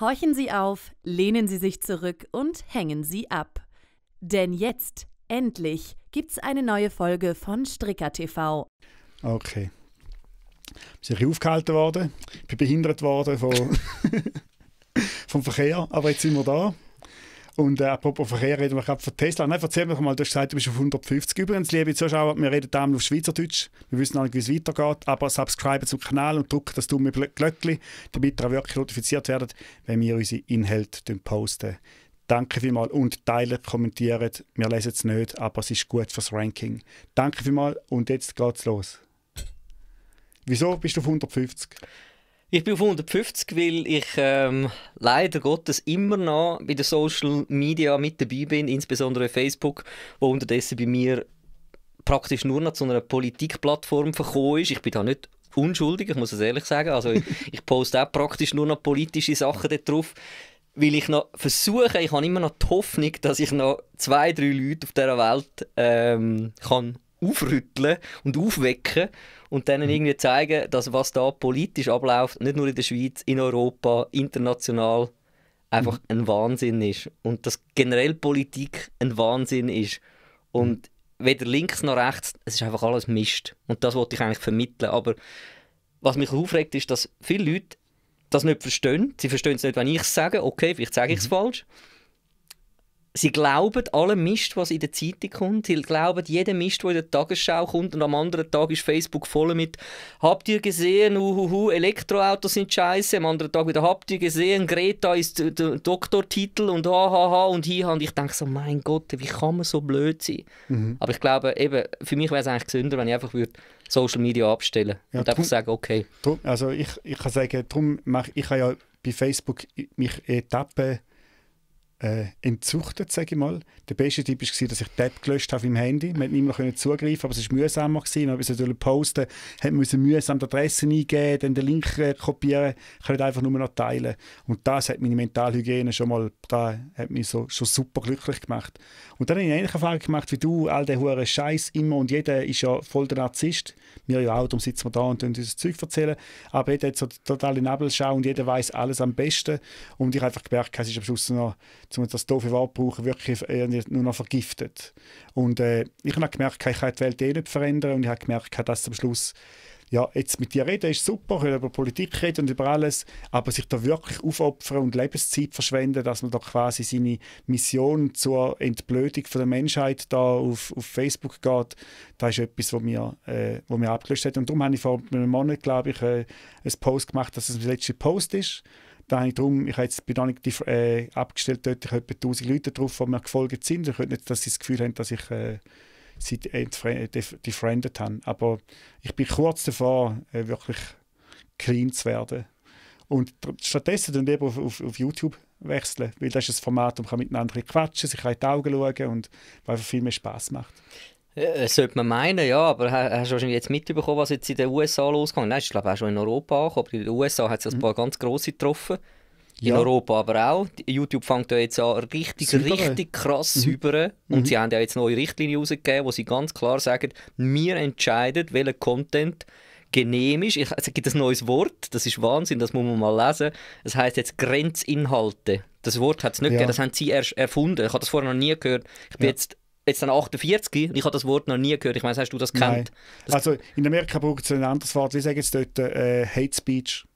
Horchen Sie auf, lehnen Sie sich zurück und hängen Sie ab. Denn jetzt, endlich, gibt's eine neue Folge von Stricker TV. Okay. Ich bin aufgehalten worden, ich bin behindert worden von vom Verkehr, aber jetzt sind wir da. Und äh, apropos Verkehr reden wir gerade von Tesla. Nein, erzähl mir doch mal, du hast gesagt, du bist auf 150 übrigens, liebe Zuschauer. Wir reden damals auf Schweizerdeutsch. Wir wissen auch nicht, wie es weitergeht. Aber subscribe zum Kanal und drück das dumme Glöckchen, damit ihr auch wirklich notifiziert werdet, wenn wir unsere Inhalte posten. Danke vielmals und teilen, kommentieren. Wir lesen es nicht, aber es ist gut fürs Ranking. Danke vielmals und jetzt geht's los. Wieso bist du auf 150? Ich bin auf 150, weil ich ähm, leider Gottes immer noch bei den Social Media mit dabei bin, insbesondere Facebook, wo unterdessen bei mir praktisch nur noch zu einer Politikplattform verkommen ist. Ich bin da nicht unschuldig, ich muss es ehrlich sagen. Also ich, ich poste auch praktisch nur noch politische Sachen dort drauf weil ich noch versuche, ich habe immer noch die Hoffnung, dass ich noch zwei, drei Leute auf dieser Welt ähm, kann aufrütteln und aufwecken und denen mhm. irgendwie zeigen, dass was da politisch abläuft, nicht nur in der Schweiz, in Europa, international, einfach mhm. ein Wahnsinn ist. Und dass generell Politik ein Wahnsinn ist. Und mhm. weder links noch rechts, es ist einfach alles Mist. Und das wollte ich eigentlich vermitteln. Aber was mich aufregt, ist, dass viele Leute das nicht verstehen. Sie verstehen es nicht, wenn ich es sage. Okay, vielleicht sage ich es falsch sie glauben allem Mist, was in der Zeitung kommt. Sie glauben jedem Mist, der in der Tagesschau kommt. Und am anderen Tag ist Facebook voll mit «Habt ihr gesehen? Uhuhu, Elektroautos sind scheiße». Am anderen Tag wieder «Habt ihr gesehen? Greta ist der Doktortitel» und «Hahaha» und «Hiha». Und ich denke so «Mein Gott, wie kann man so blöd sein?» mhm. Aber ich glaube, eben, für mich wäre es eigentlich gesünder, wenn ich einfach würde Social Media abstellen ja, und einfach sagen «Okay». also ich, ich kann sagen, darum mache ich ja bei Facebook mich Etappen eh äh, entzuchtet, sage ich mal. Der beste Tipp war, dass ich die App gelöscht habe im Handy. Man konnte nicht mehr zugreifen, aber es war mühsamer. Gewesen. Man sollte posten, musste mühsam die Adresse eingeben, dann den Link äh, kopieren. Ich konnte einfach nur noch teilen. Und das hat meine Mentalhygiene schon mal da, hat mich so, schon super glücklich gemacht. Und dann habe ich eine ähnliche Frage gemacht wie du, all der hure Scheiß immer und jeder ist ja voll der Narzisst. Wir ja auch, darum sitzen wir da und uns dieses Zeug erzählen. Aber jeder hat so totale Nebelschau und jeder weiß alles am besten. Und ich habe einfach gemerkt, es ist am Schluss noch, zum das doofe Wort brauchen, wirklich äh, nur noch vergiftet. Und äh, ich habe gemerkt, ich kann die Welt eh nicht verändern und ich habe gemerkt, dass am Schluss ja, jetzt mit dir reden ist super, können über Politik reden und über alles, aber sich da wirklich aufopfern und Lebenszeit verschwenden, dass man da quasi seine Mission zur Entblödung von der Menschheit da auf, auf Facebook geht, das ist etwas, was mir, äh, mir abgelöst hat. Und darum habe ich vor einem Monat, glaube ich, äh, ein Post gemacht, dass es der letzte Post ist. Da habe ich darum, ich habe jetzt bin noch äh, abgestellt dort, ich habe etwa 1000 Leute drauf, die mir gefolgt sind. Ich könnte nicht, dass sie das Gefühl haben, dass ich... Äh, seit, äh, entfriendet äh, haben. Aber ich bin kurz davor, äh, wirklich clean zu werden. Und stattdessen dann eben auf, auf, auf, YouTube wechseln, weil das ist ein Format, wo man miteinander quatschen sich in die Augen schauen und weil einfach viel mehr Spass macht. Das sollte man meinen, ja, aber hast du wahrscheinlich jetzt mitbekommen, was jetzt in den USA losgegangen ist? Nein, ich glaube auch schon in Europa angekommen, aber in den USA hat es ein hm. paar ganz grosse getroffen. In ja. Europa aber auch. YouTube fängt ja jetzt an, richtig, Super. richtig krass mhm. über. Und mhm. sie haben ja jetzt neue Richtlinien rausgegeben, wo sie ganz klar sagen, wir entscheiden, welcher Content genehm ist. Also, es gibt ein neues Wort, das ist Wahnsinn, das muss man mal lesen. Es heißt jetzt Grenzinhalte. Das Wort hat es nicht ja. gegeben, das haben sie erst erfunden. Ich habe das vorher noch nie gehört. Ich bin ja. jetzt jetzt dann 48 und ich habe das Wort noch nie gehört. Ich meine, hast du das kennt? Das also in Amerika braucht es ein anderes Wort. Wie sagen jetzt dort äh, Hate Speech?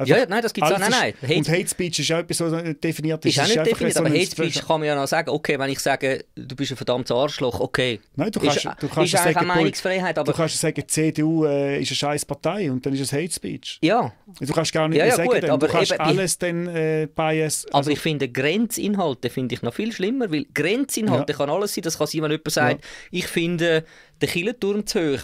Einfach also, ja, nein, das gibt es auch. Nein, nein. Hate und Hate Speech ist auch etwas, was nicht definiert ist. Ist auch nicht ist definiert, aber Hate Speech kann man ja noch sagen, okay, wenn ich sage, du bist ein verdammtes Arschloch, okay. Nein, du kannst, ist, du kannst ist sagen, Meinungsfreiheit, aber... Du kannst sagen, die CDU äh, ist eine scheiß Partei und dann ist es Hate Speech. Ja. Du kannst gar nicht ja, ja, sagen, gut, aber du kannst eben, alles dann äh, bias... Also. Aber ich finde Grenzinhalte finde ich noch viel schlimmer, weil Grenzinhalte ja. kann alles sein, das kann sein, wenn jemand sagt, ich finde den Killenturm zu hoch.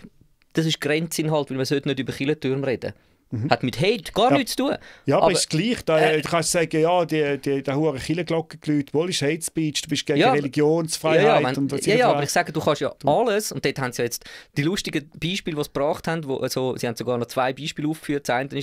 Das ist Grenzinhalt, weil man sollte nicht über Killenturm reden Mhm. Hat mit Hate gar ja. nichts zu tun. Ja, aber, aber ist gleich. Da äh, äh du kannst sagen, ja, die, die, die hohen Killenglocke geläutet, wohl ist Hate Speech, du bist gegen ja, Religionsfreiheit. Ja, ja, und ja, ja aber ich sage, du kannst ja alles, und dort haben sie jetzt die lustigen Beispiele, die sie gebracht haben, wo, also, sie haben sogar noch zwei Beispiele aufgeführt. Das eine war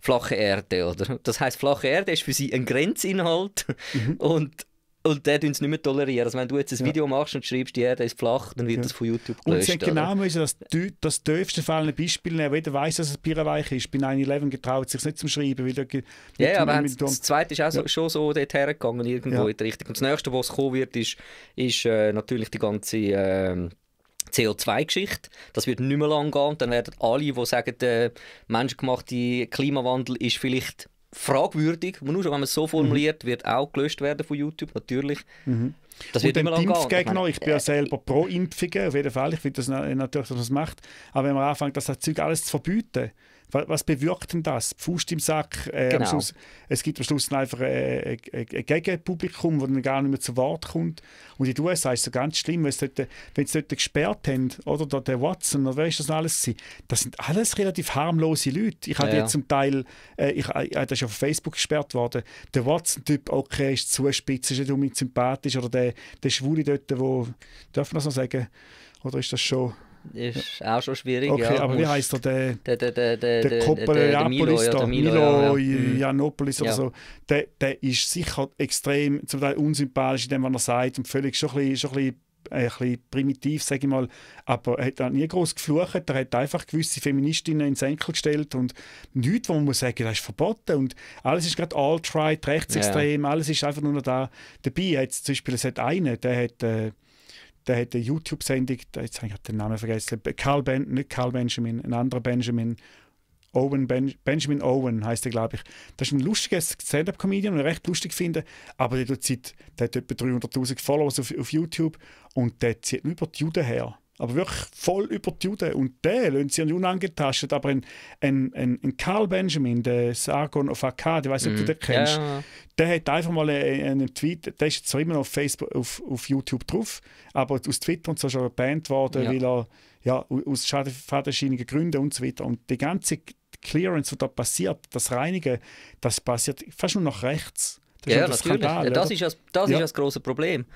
flache Erde, oder? Das heißt flache Erde ist für sie ein Grenzinhalt mhm. und und der tun es nicht mehr tolerieren. Also wenn du jetzt ein Video machst und schreibst, die Erde ist flach, dann wird ja. das von YouTube gelöscht. Und sie genau müssen das, das dürfste Fall ein Beispiel nehmen. Jeder weiß, dass es Bierweich ist. Bei 9-11 getraut sich nicht zum Schreiben. Weil ja, ja aber das, zweite ist auch so, schon so dort hergegangen, irgendwo in die Richtung. Und das nächste, was kommen wird, ist, ist äh, natürlich die ganze... Äh, CO2-Geschichte. Das wird nicht mehr lang gehen. Und dann werden alle, die sagen, der äh, menschengemachte Klimawandel ist vielleicht fragwürdig, nur schon, wenn man es so mhm. formuliert, wird auch gelöscht werden von YouTube, natürlich. Mhm. Das wird und immer lang Impfgegner, ich, bin ja äh, selber äh, pro Impfungen, auf jeden Fall, ich finde das natürlich, dass man es macht, aber wenn man anfängt, das Zeug alles zu verbieten, was, bewirkt denn das? Pfust im Sack. Äh, genau. Schluss, es gibt am Schluss einfach äh, äh, äh, ein Gegenpublikum, das dann gar nicht mehr zu Wort kommt. Und in den USA ist es so ganz schlimm, wenn sie dort, wenn sie dort gesperrt haben, oder da der Watson, oder wer ist das alles? Gewesen? Das sind alles relativ harmlose Leute. Ich ja, habe jetzt zum Teil, äh, ich, ich, äh, das ist auf Facebook gesperrt worden, der Watson-Typ, okay, ist zu spitz, ist nicht unbedingt sympathisch, oder der, der Schwule dort, wo, darf man das noch sagen? Oder ist das schon ist auch schon schwierig. Okay, ja, aber wie heißt der? Der, der, der, der, der Koppeliapolis, der Milo, Janopoulos mhm. oder so, der, der ist sicher extrem, zum Teil unsympathisch in dem, was er sagt und völlig schon ein bisschen, schon ein bisschen äh, ein bisschen primitiv, sage ich mal, aber er hat auch nie groß geflucht, er hat einfach gewisse Feministinnen ins Enkel gestellt und nichts, wo man muss sagen, das ist verboten und alles ist gerade alt-right, rechtsextrem, yeah. alles ist einfach nur da dabei. Jetzt, zum Beispiel, einen, der hat äh, der hat eine YouTube-Sendung, jetzt habe ich halt den Namen vergessen, Carl ben, nicht Carl Benjamin, ein anderer Benjamin, Owen ben, Benjamin Owen heißt er, glaube ich. Das ist ein lustiger Stand-up-Comedian, den ich recht lustig finde, aber der, zieht, der hat etwa 300'000 Follower auf, auf YouTube und der zieht über die Juden her. Aber wirklich voll über die Juden. Und der lönt sie unangetastet. Aber ein, ein, ein, ein Karl Benjamin, der Sargon of Akkad, ich weiß nicht, ob mm. du mhm. den kennst, ja. der hat einfach mal einen Tweet, der ist zwar immer noch auf, Facebook, auf, auf YouTube drauf, aber aus Twitter und so schon gebannt worden, ja. weil er ja, aus fadenscheinigen Gründen und so weiter. Und die ganze Clearance, die da passiert, das Reinigen, das passiert fast nur nach rechts. Das ja, natürlich. Skandal, das, ist das, das, ja. ist das große Problem.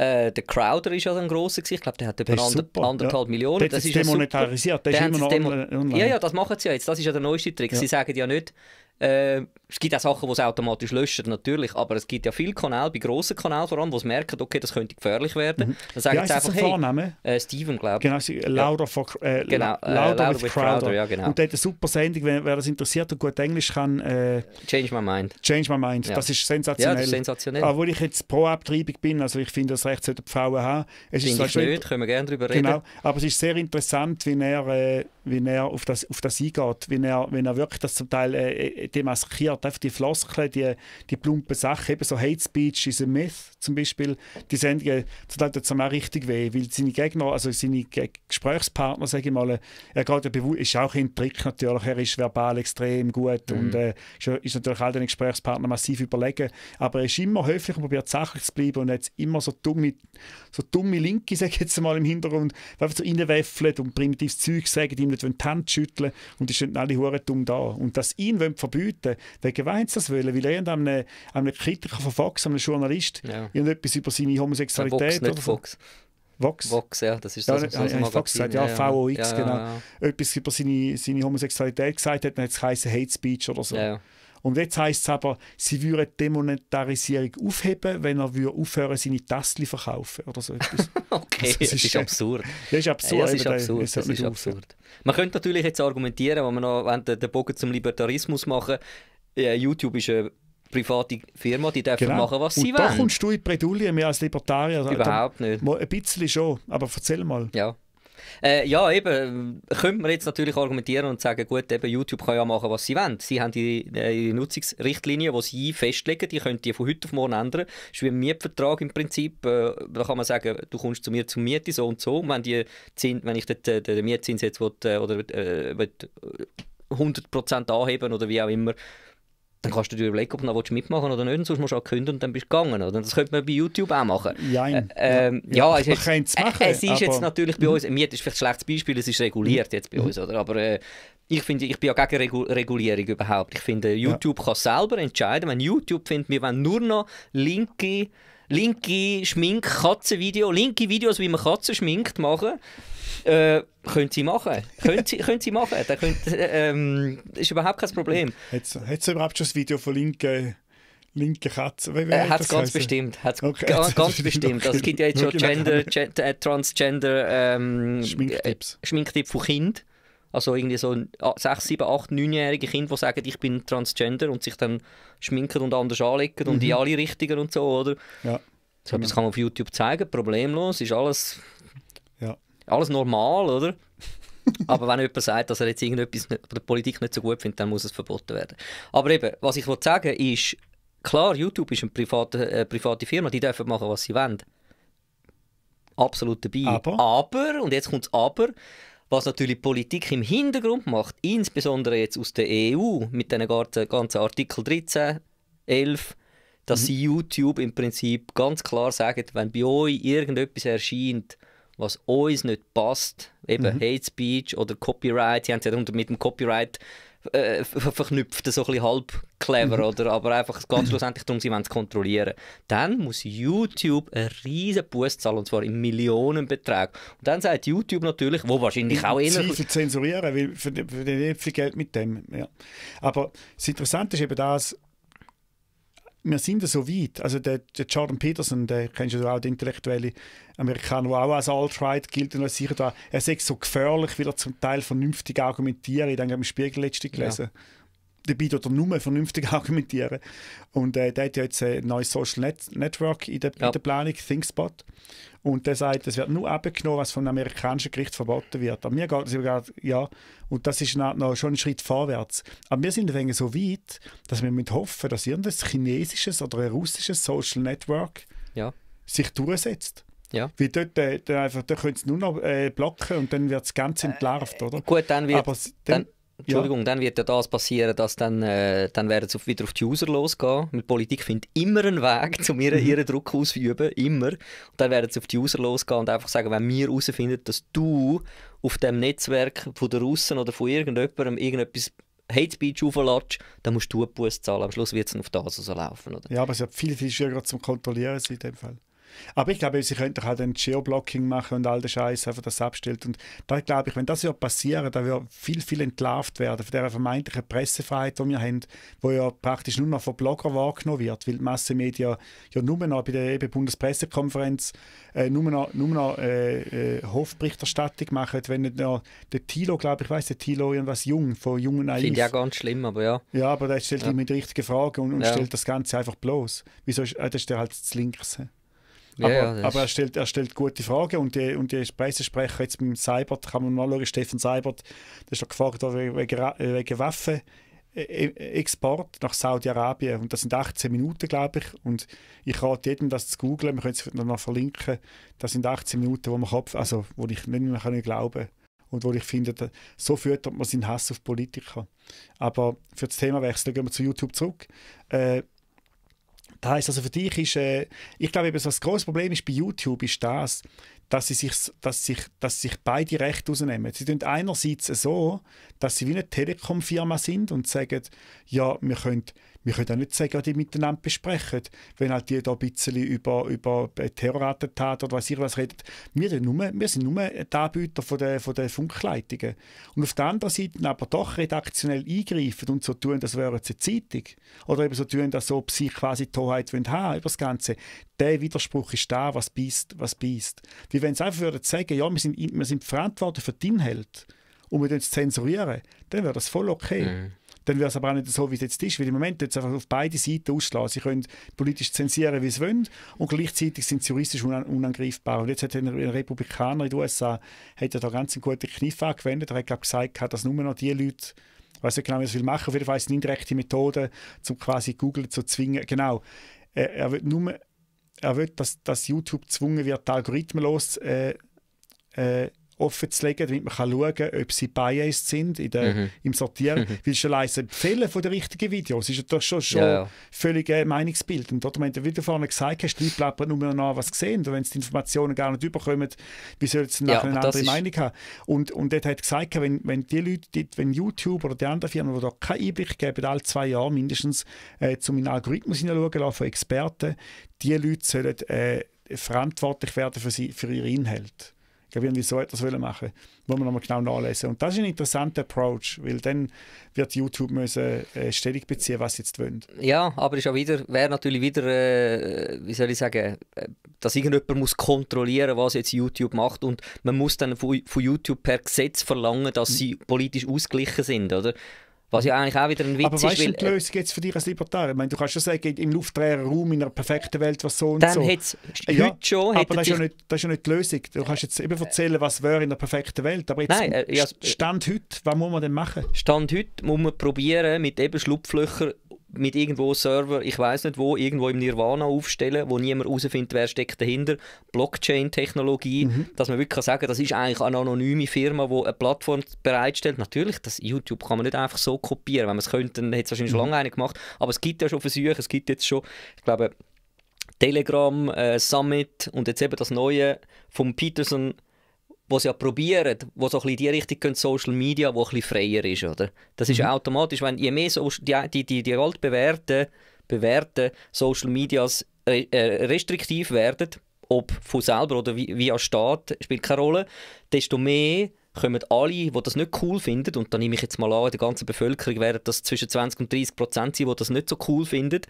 Äh, der Crowder ist ja ein großer, Ich glaube, der hat über ander, anderthalb ja. Millionen. Das, das ist demonetarisiert. das ist immer noch online. Ja, ja, das machen sie ja jetzt. Das ist ja der neueste Trick. Ja. Sie sagen ja nicht, äh, es gibt auch Sachen, die es automatisch löschen, natürlich, aber es gibt ja viele Kanäle, bei grossen Kanälen vor allem, die merken, okay, das könnte gefährlich werden. Mhm. Dann sagen sie einfach, hey, Vorname? Äh, Steven, glaube ich. Genau, Laura, ja. von, äh, genau, äh, Laura, with, with Crowder. Crowder. ja, genau. Und der hat eine super Sendung, wenn, wer das interessiert und gut Englisch kann. Äh, Change My Mind. Change My Mind, ja. das ist sensationell. Ja, das ist sensationell. Obwohl ich jetzt pro Abtreibung bin, also ich finde, das Recht sollte die Frauen haben. Es Find ist ich nicht, können wir gerne darüber reden. Genau, aber es ist sehr interessant, wie er, äh, wie er auf, das, auf das eingeht, wie er, wie er wirklich das zum Teil äh, äh demaskiert Wort, einfach die Floskeln, die, die plumpen Sachen, eben so Hate Speech is a Myth zum Beispiel, die Sendungen, äh, das tut jetzt auch richtig weh, weil seine Gegner, also seine Gesprächspartner, sage ich mal, äh, er geht ja ist auch ein Trick natürlich, er ist verbal extrem gut mhm. und äh, ist, natürlich all den Gesprächspartnern massiv überlegen, aber er ist immer höflich und probiert sachlich zu bleiben und hat immer so dumme, so dumme Linke, sage ich jetzt mal, im Hintergrund, die einfach so reinwäffeln und primitives Zeug sagen, die ihm nicht die Hand schütteln und die stehen alle Huren dumm da. Und dass ihn verbieten wollen, wegen Weins wollen, weil er einem, einem Kritiker von Fox, einem Journalist, ja. irgendetwas über seine Homosexualität... Ja, Vox, nicht oder Fox. Vox. Vox, ja, das ist das, was ja, Fox gesagt, ja, ja, VOX, ja, genau. Etwas über seine, seine Homosexualität gesagt hat, dann hat es geheißen Hate Speech oder so. Und jetzt heisst es aber, sie würden die Demonetarisierung aufheben, wenn er würde aufhören seine Tassli verkaufen oder so etwas. okay, also, das, ist, ist äh, absurd. Das ist absurd. Ja, das ist absurd. Das ist absurd. Man könnte natürlich jetzt argumentieren, wenn man noch den Bogen zum Libertarismus machen ja, YouTube ist eine private Firma, die dürfen genau. machen, was und sie wollen. Da kommst du in die Bredouille mehr als Libertarier. Überhaupt da, nicht. Ein bisschen schon, aber erzähl mal. Ja. Äh, ja, eben, könnte man jetzt natürlich argumentieren und sagen, gut, eben YouTube kann ja machen, was sie wollen. Sie haben die, äh, die Nutzungsrichtlinien, die sie festlegen, die können die von heute auf morgen ändern. Das ist wie ein Mietvertrag im Prinzip. Äh, da kann man sagen, du kommst zu mir zum Miete, so und so. Und wenn, die Zins, wenn ich den, den, den Mietzins jetzt will, äh, oder äh, will 100% äh, anheben oder wie auch immer, dann kannst du dir überlegen, ob du noch mitmachen oder nicht. Sonst musst du auch künden und dann bist du gegangen. Oder? Das könnte man bei YouTube auch machen. Nein. Ähm, ja, ja, es ist, machen, es ist jetzt natürlich bei uns, Miet ist vielleicht ein schlechtes Beispiel, es ist reguliert jetzt bei mhm. uns. Oder? Aber äh, ich, finde, ich bin ja gegen Regu Regulierung überhaupt. Ich finde, YouTube ja. kann selber entscheiden, wenn YouTube findet, wir wollen nur noch linke linke Schmink-Katzenvideo, linke Videos, wie man Katzen schminkt, machen. Äh, können sie machen. können, sie, können sie machen. Das könnt, ähm, ist überhaupt kein Problem. Hat es überhaupt schon ein Video von linken linke Katze. Wie, äh, hat es ganz heissen? bestimmt. Hat's okay. ganz, ganz bestimmt. Es gibt ja jetzt schon genau. Gender, Gender äh, Transgender ähm, Schminktipps. Äh, Schminktipp von Kindern. Also irgendwie so 6, 7, 8, 9-jährige Kinder, die sagen, ich bin transgender und sich dann schminken und anders anlegen mhm. und in mhm. alle Richtungen und so, oder? Ja. So etwas genau. kann man auf YouTube zeigen, problemlos, ist alles, ja. alles normal, oder? Aber wenn jemand sagt, dass er jetzt irgendetwas nicht, der Politik nicht so gut findet, dann muss es verboten werden. Aber eben, was ich wollte sagen ist, klar, YouTube ist eine private, äh, private Firma, die dürfen machen, was sie wollen. Absolut dabei. Aber, aber und jetzt kommt das Aber, was natürlich Politik im Hintergrund macht, insbesondere jetzt aus der EU mit den ganzen, Artikel 13, 11, dass mhm. sie YouTube im Prinzip ganz klar sagen, wenn bei euch irgendetwas erscheint, was uns nicht passt, eben mhm. Hate Speech oder Copyright, sie haben es ja mit dem Copyright äh, verknüpften, so ein bisschen halb clever, mhm. oder? Aber einfach, es geht schlussendlich darum, sie wollen es kontrollieren. Dann muss YouTube einen riesen Buß zahlen, und zwar in Millionenbetrag. Und dann sagt YouTube natürlich, wo wahrscheinlich auch eher... Sie zensurieren, weil für, für den Geld mit dem, ja. Aber das Interessante ist eben das, wir sind so weit. Also der, der Jordan Peterson, der kennst du auch, der intellektuelle Amerikaner, der auch als Alt-Right gilt und als sicher da, er sagt so gefährlich, wie er zum Teil vernünftig argumentiert. Ich denke, ich habe im Spiegel letztlich gelesen. Ja dabei tut er nur vernünftig argumentieren. Und äh, der hat ja jetzt äh, ein neues Social Net Network in der, ja. in der Planung, ThinkSpot. Und der sagt, es wird nur abgenommen, was vom amerikanischen Gericht verboten wird. Aber mir geht es sogar, ja, und das ist noch schon ein Schritt vorwärts. Aber wir sind so weit, dass wir mit hoffen, dass irgendein chinesisches oder ein russisches Social Network ja. sich durchsetzt. Ja. Weil dort, äh, einfach, da können sie nur noch äh, blocken und dann wird das Ganze entlarvt, äh, oder? Gut, dann wird, Aber, dann, dann, Entschuldigung, ja. dann wird ja das passieren, dass dann, äh, dann werden sie wieder auf die User losgehen. Mit Politik findet immer einen Weg, um ihren, mhm. ihren Druck auszuüben, immer. Und dann werden sie auf die User losgehen und einfach sagen, wenn wir herausfinden, dass du auf dem Netzwerk von der Russen oder von irgendjemandem irgendetwas Hate Speech auflatscht, dann musst du einen Bus zahlen. Am Schluss wird es auf das rauslaufen. Oder? Ja, aber es ist ja viel, viel schwieriger zum Kontrollieren in dem Fall. Aber ich glaube, sie könnten halt ein Geoblocking machen und all den Scheiß einfach das abstellt. Und da glaube ich, wenn das ja passieren, da wird viel, viel entlarvt werden von der vermeintlichen Pressefreiheit, die wir haben, wo ja praktisch nur noch von Bloggern wahrgenommen wird, weil die Massenmedien ja nur noch bei der Bundespressekonferenz äh, nur noch, nur noch äh, äh, Hofberichterstattung machen, wenn nicht noch der Tilo, glaube ich, weiß der Tilo irgendwas jung, von jungen Naiv. Finde ich auch ganz schlimm, aber ja. Ja, aber der stellt ja. ihm die richtige Frage und, und ja. stellt das Ganze einfach bloß. Wieso ist, äh, das ist der halt das Linkse. Ja, aber, ja, aber er, stellt, er stellt gute Fragen und die, und die Pressesprecher jetzt mit Seibert, kann man mal schauen, Stefan Seibert, der ist gefragt wegen, wegen äh, Waffen. Äh, äh, Export nach Saudi-Arabien und das sind 18 Minuten, glaube ich. Und ich rate jedem, das zu googeln, wir können es dann noch verlinken. Das sind 18 Minuten, wo, man Kopf, also, wo ich nicht mehr kann glauben kann und wo ich finde, so führt man seinen Hass auf Politiker. Aber für das Thema wechseln gehen wir zu YouTube zurück. Äh, das heißt also für dich ist, äh, ich glaube eben, das große Problem ist bei YouTube ist das, dass sie sich, dass sich, dass sich beide Rechte rausnehmen. Sie tun einerseits so, dass sie wie eine Telekom-Firma sind und sagen, ja, wir können wir können auch nicht sagen, die miteinander besprechen, wenn halt die da ein bisschen über, über Terrorattentate oder was ich was reden. Wir, sind nur, wir sind nur die Anbieter von der, von der Funkleitungen. Und auf der anderen Seite aber doch redaktionell eingreifen und so tun, das wäre jetzt eine Zeitung. Oder eben so tun, dass ob sie quasi die Hoheit haben wollen, über das Ganze. Der Widerspruch ist da, was beißt, was beißt. Wie wenn sie einfach würden sagen, ja, wir sind, wir sind verantwortlich für den Inhalt und wir zensurieren, dann wäre das voll okay. Mhm dann wäre es aber auch nicht so, wie es jetzt ist, weil im Moment jetzt einfach auf beide Seiten ausschlagen. Sie können politisch zensieren, wie sie wollen und gleichzeitig sind sie juristisch unang unangreifbar. Und jetzt hat ein Republikaner in den USA hat ja da ganz einen guten Kniff angewendet. Er hat glaub, gesagt, dass nur noch die Leute ich weiß nicht genau, wie das will machen. Auf jeden Fall eine indirekte Methode, um quasi Google zu zwingen. Genau. Äh, er, er will nur, er will, dass, dass YouTube gezwungen wird, Algorithmen los äh, äh, offen zu legen, damit man schauen kann, ob sie biased sind in der, mhm. im Sortieren. Mhm. Weil schon leise Fehlen von den richtigen Videos ist doch schon, schon ja, ja. völlig äh, meinungsbildend. Oder? Wenn du wieder vorne gesagt hast, die Leute bleiben nur noch nach, was sehen. Und wenn sie die Informationen gar nicht überkommen, wie sollen sie nachher ja, eine andere Meinung haben? Und, und dort hat gesagt, wenn, wenn die Leute, die, wenn YouTube oder die anderen Firmen, die da keinen Einblick geben, alle zwei Jahre mindestens äh, zu meinen Algorithmus hineinschauen lassen von Experten, die Leute sollen äh, verantwortlich werden für, sie, für ihre Inhalte glaube, irgendwie so etwas wollen machen wo man nochmal genau nachlesen. Und das ist ein interessanter Approach, weil dann wird YouTube müssen, äh, Stellung beziehen, was sie jetzt wollen. Ja, aber ist auch wieder, wäre natürlich wieder, äh, wie soll ich sagen, äh, dass irgendjemand muss kontrollieren, was jetzt YouTube macht und man muss dann von, von YouTube per Gesetz verlangen, dass mhm. sie politisch ausgeglichen sind, oder? Was ja eigentlich auch wieder ein Witz aber ist. Aber weißt du, die äh, Lösung jetzt für dich als Libertarier? Ich meine, du kannst schon sagen, im luftleeren Raum, in einer perfekten Welt, was so und dann so. Dann hat es äh, ja, heute schon... Aber das ist ja, nicht, das ist ja nicht die Lösung. Du kannst jetzt eben erzählen, was wäre in einer perfekten Welt. Aber jetzt, Nein, äh, ja, Stand heute, was muss man denn machen? Stand heute muss man probieren, mit eben Schlupflöchern mit irgendwo Server, ich weiß nicht wo, irgendwo im Nirvana aufstellen, wo niemand herausfindet, wer steckt dahinter. Blockchain-Technologie, mhm. dass man wirklich sagen kann das ist eigentlich eine anonyme Firma, die eine Plattform bereitstellt. Natürlich, das YouTube kann man nicht einfach so kopieren. Wenn man es könnte, dann hätte es wahrscheinlich mhm. schon lange eine gemacht. Aber es gibt ja schon Versuche, es gibt jetzt schon, ich glaube, Telegram, äh, Summit und jetzt eben das neue von Peterson die es ja probieren, wo so ein bisschen in die Richtung gehen, Social Media, wo ein bisschen freier ist, oder? Das ist mhm. automatisch, wenn je mehr so, die, die, die, die altbewährten bewährten Social Medias äh, äh, restriktiv werden, ob von selber oder via Staat, spielt keine Rolle, desto mehr kommen alle, die das nicht cool finden, und da nehme ich jetzt mal an, in der ganzen Bevölkerung werden das zwischen 20 und 30 Prozent sein, die das nicht so cool finden,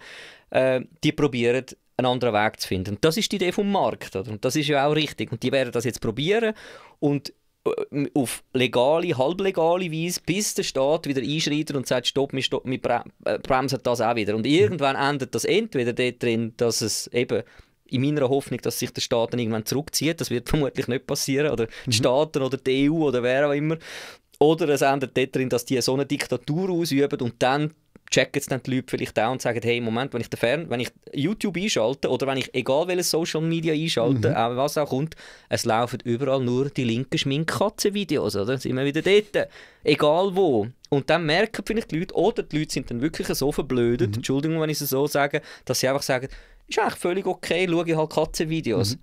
äh, die probieren, einen anderen Weg zu finden. Und das ist die Idee vom Markt, oder? Und das ist ja auch richtig. Und die werden das jetzt probieren und äh, auf legale, halblegale Weise, bis der Staat wieder einschreitet und sagt, stopp, wir, stopp, wir äh, bremsen das auch wieder. Und mhm. irgendwann endet das entweder dort drin, dass es eben in meiner Hoffnung, dass sich der Staat dann irgendwann zurückzieht, das wird vermutlich nicht passieren, oder die mhm. Staaten oder die EU oder wer auch immer, oder es endet dort drin, dass die so eine Diktatur ausüben und dann checken es dann die Leute vielleicht auch und sagen, hey, Moment, wenn ich, den Fern wenn ich YouTube einschalte oder wenn ich egal welches Social Media einschalte, mhm. auch was auch kommt, es laufen überall nur die linken Schminkkatzen-Videos, oder? Sind wir wieder dort. Egal wo. Und dann merken vielleicht die Leute, oder die Leute sind dann wirklich so verblödet, mhm. Entschuldigung, wenn ich es so sage, dass sie einfach sagen, ist eigentlich völlig okay, schaue ich halt Katzenvideos. Mhm.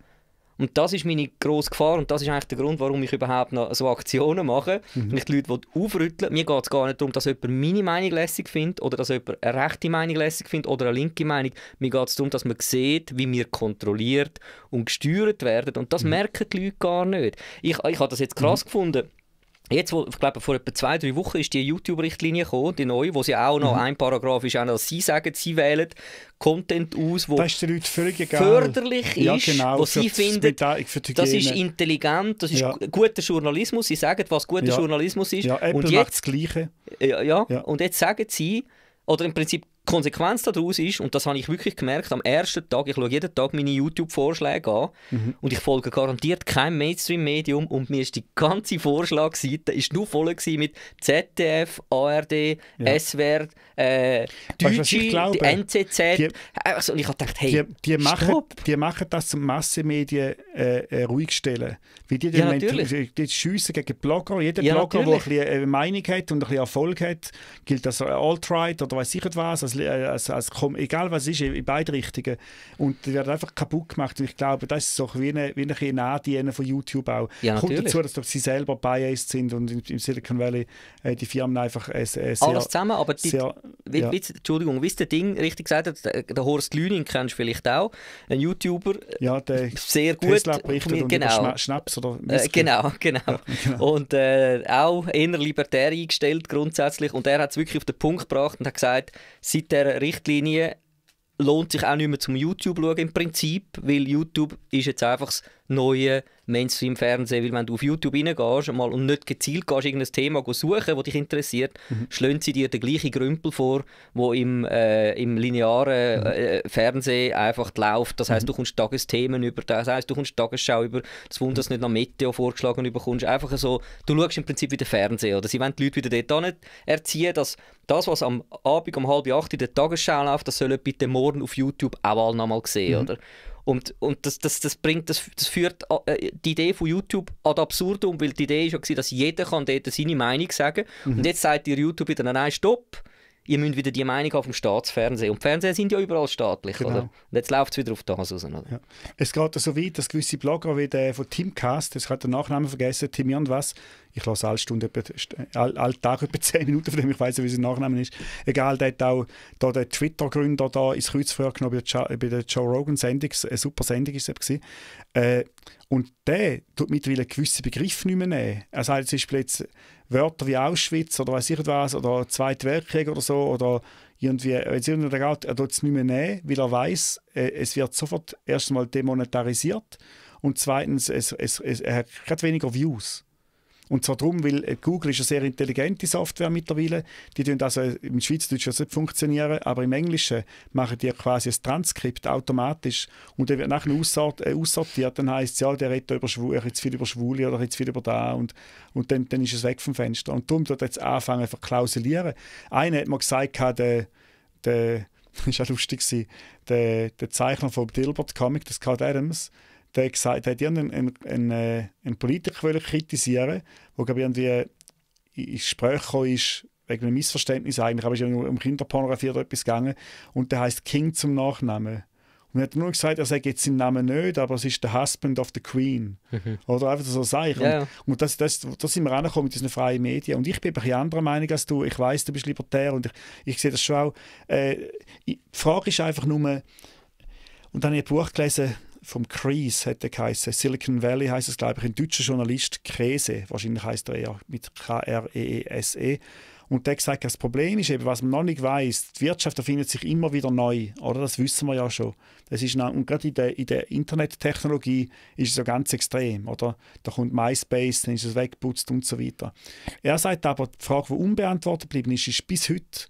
Und das ist meine grosse Gefahr und das ist eigentlich der Grund, warum ich überhaupt noch so Aktionen mache. Mhm. Wenn ich die Leute aufrütteln mir geht es gar nicht darum, dass jemand meine Meinung lässig findet oder dass jemand eine rechte Meinung lässig findet oder eine linke Meinung. Mir geht es darum, dass man sieht, wie wir kontrolliert und gesteuert werden. Und das mhm. merken die Leute gar nicht. Ich, ich habe das jetzt mhm. krass mhm. gefunden Jetzt, wo, ich glaube, vor etwa zwei, drei Wochen ist die YouTube-Richtlinie gekommen, die neue, wo sie auch noch mhm. ein Paragraph ist, auch noch, dass sie sagen, sie wählen Content aus, wo das ist förderlich ja, ist, genau, wo sie finden, das ist intelligent, das ist ja. guter Journalismus. Sie sagen, was guter ja. Journalismus ist. Ja, Apple und jetzt, das Gleiche. Ja, ja, und jetzt sagen sie, oder im Prinzip Konsequenz daraus ist, und das habe ich wirklich gemerkt am ersten Tag, ich schaue jeden Tag meine YouTube-Vorschläge an mhm. und ich folge garantiert kein Mainstream-Medium und mir ist die ganze Vorschlagseite ist nur voll mit ZDF, ARD, ja. SWR, äh, Deutsche, weißt, die NZZ. Die, also, und ich habe gedacht, hey, die, die, machen, die machen das zum Massenmedien äh, äh ruhig stellen. Weil die, die, ja, Moment, die, die schiessen gegen Blogger. Jeder ja, Blogger, der eine äh, Meinung hat und ein bisschen Erfolg hat, gilt als Alt-Right oder weiß ich was, als äh, als, als, egal was ist, in beide Richtungen. Und die werden einfach kaputt gemacht. Und ich glaube, das ist so wie eine, wie eine Nadine von YouTube auch. Ja, Kommt dazu, dass doch sie selber biased sind und im, Silicon Valley äh, die Firmen einfach äh, äh, sehr, Alles zusammen, aber die, sehr, wie, ja. wie, Entschuldigung, wie es der Ding richtig gesagt hat, der, Horst Lüning kennst du vielleicht auch, ein YouTuber, ja, der sehr gut. Tesla berichtet mit, genau. Schna Schnaps oder äh, Genau, genau. Ja, genau. Und äh, auch eher libertär eingestellt grundsätzlich und er hat es wirklich auf den Punkt gebracht und hat gesagt, seit mit der Richtlinie lohnt sich auch nicht mehr zum YouTube schauen im Prinzip, weil YouTube ist jetzt einfach das neuen Mainstream-Fernsehen. Weil wenn du auf YouTube reingehst mal und nicht gezielt gehst, irgendein Thema suchen, das dich interessiert, mhm. schlönen sie dir den gleichen Grümpel vor, wo im, äh, im linearen mhm. äh, Fernsehen einfach läuft. Das heißt, mhm. du kommst Tagesthemen über, das heisst, du kommst Tagesschau über, das Wunder, dass du nicht nach Meteo vorgeschlagen bekommst. Einfach so, du schaust im Prinzip wieder Fernsehen. Oder sie wollen die Leute wieder dort erziehen, dass das, was am Abend um halb acht in der Tagesschau läuft, das sollen bitte morgen auf YouTube auch alle nochmal sehen, mhm. oder? Und, und das, das, das, bringt, das, das führt äh, die Idee von YouTube ad absurdum, weil die Idee war ja, dass jeder kann dort seine Meinung sagen kann. Mhm. Und jetzt sagt ihr YouTube wieder, nein, stopp, ihr müsst wieder die Meinung auf dem Staatsfernsehen. Und Fernsehen sind ja überall staatlich, genau. oder? Und jetzt läuft es wieder auf das raus. Oder? Ja. Es geht so weit, dass gewisse Blogger wie der von Timcast, das hat den Nachnamen vergessen, Tim Timian was, ich lasse alle Stunden, all, all Tag etwa 10 Minuten von dem, ich weiß nicht, wie sein Nachname ist. Egal, der hat auch da den Twitter-Gründer da ins Kreuzfeuer genommen bei der, Joe Rogan-Sendung, eine super Sendung war es äh, Und der tut mittlerweile gewisse Begriffe nicht mehr nehmen. Er also sagt zum Beispiel jetzt Wörter wie Auschwitz oder weiß ich was, oder Zweite Weltkrieg oder so, oder irgendwie, wenn äh, es irgendwann geht, er tut es nicht mehr nehmen, weil er weiß, äh, es wird sofort erstmal demonetarisiert und zweitens, es, es, es, er hat weniger Views. Und zwar darum, weil äh, Google ist eine sehr intelligente Software mittlerweile. Die tun also äh, im Schweizerdeutsch das nicht funktionieren, aber im Englischen machen die quasi ein Transkript automatisch und dann wird nachher aussort, äh, aussortiert. Dann heißt es, ja, der redet über Schwule, jetzt viel über Schwule oder jetzt viel über da und, und dann, dann ist es weg vom Fenster. Und darum wird jetzt anfangen zu verklausulieren. Einer hat mal gesagt, der, der das war auch lustig, der, der Zeichner von Dilbert Comic, des Scott Adams, der gesagt hat, irgendeinen einen, einen, einen äh, Politiker kritisieren wo glaube ich, irgendwie ins Gespräch gekommen ist, wegen einem Missverständnis eigentlich, aber es ist um Kinderpornografie oder etwas gegangen und der heißt King zum Nachnamen. Und er hat nur gesagt, er sagt jetzt seinen Namen nicht, aber es ist der Husband of the Queen. Mhm. Oder einfach so sagen. Yeah. Und, und das, das, das sind wir angekommen mit diesen freien Medien. Und ich bin ein bisschen anderer Meinung als du. Ich weiß, du bist libertär und ich, ich sehe das schon auch. Äh, die Frage ist einfach nur, und dann habe ich ein Buch gelesen, vom Kreis hätte geheißen. Silicon Valley heißt es, glaube ich, ein deutscher Journalist, Krese, wahrscheinlich heißt er eher mit K-R-E-E-S-E. E e. Und der gesagt, das Problem ist eben, was man noch nicht weiß, die Wirtschaft erfindet sich immer wieder neu, oder? Das wissen wir ja schon. Das ist, und gerade in der, in der Internettechnologie ist es so ganz extrem, oder? Da kommt MySpace, dann ist es weggeputzt und so weiter. Er sagt aber, die Frage, die unbeantwortet geblieben ist, ist bis heute,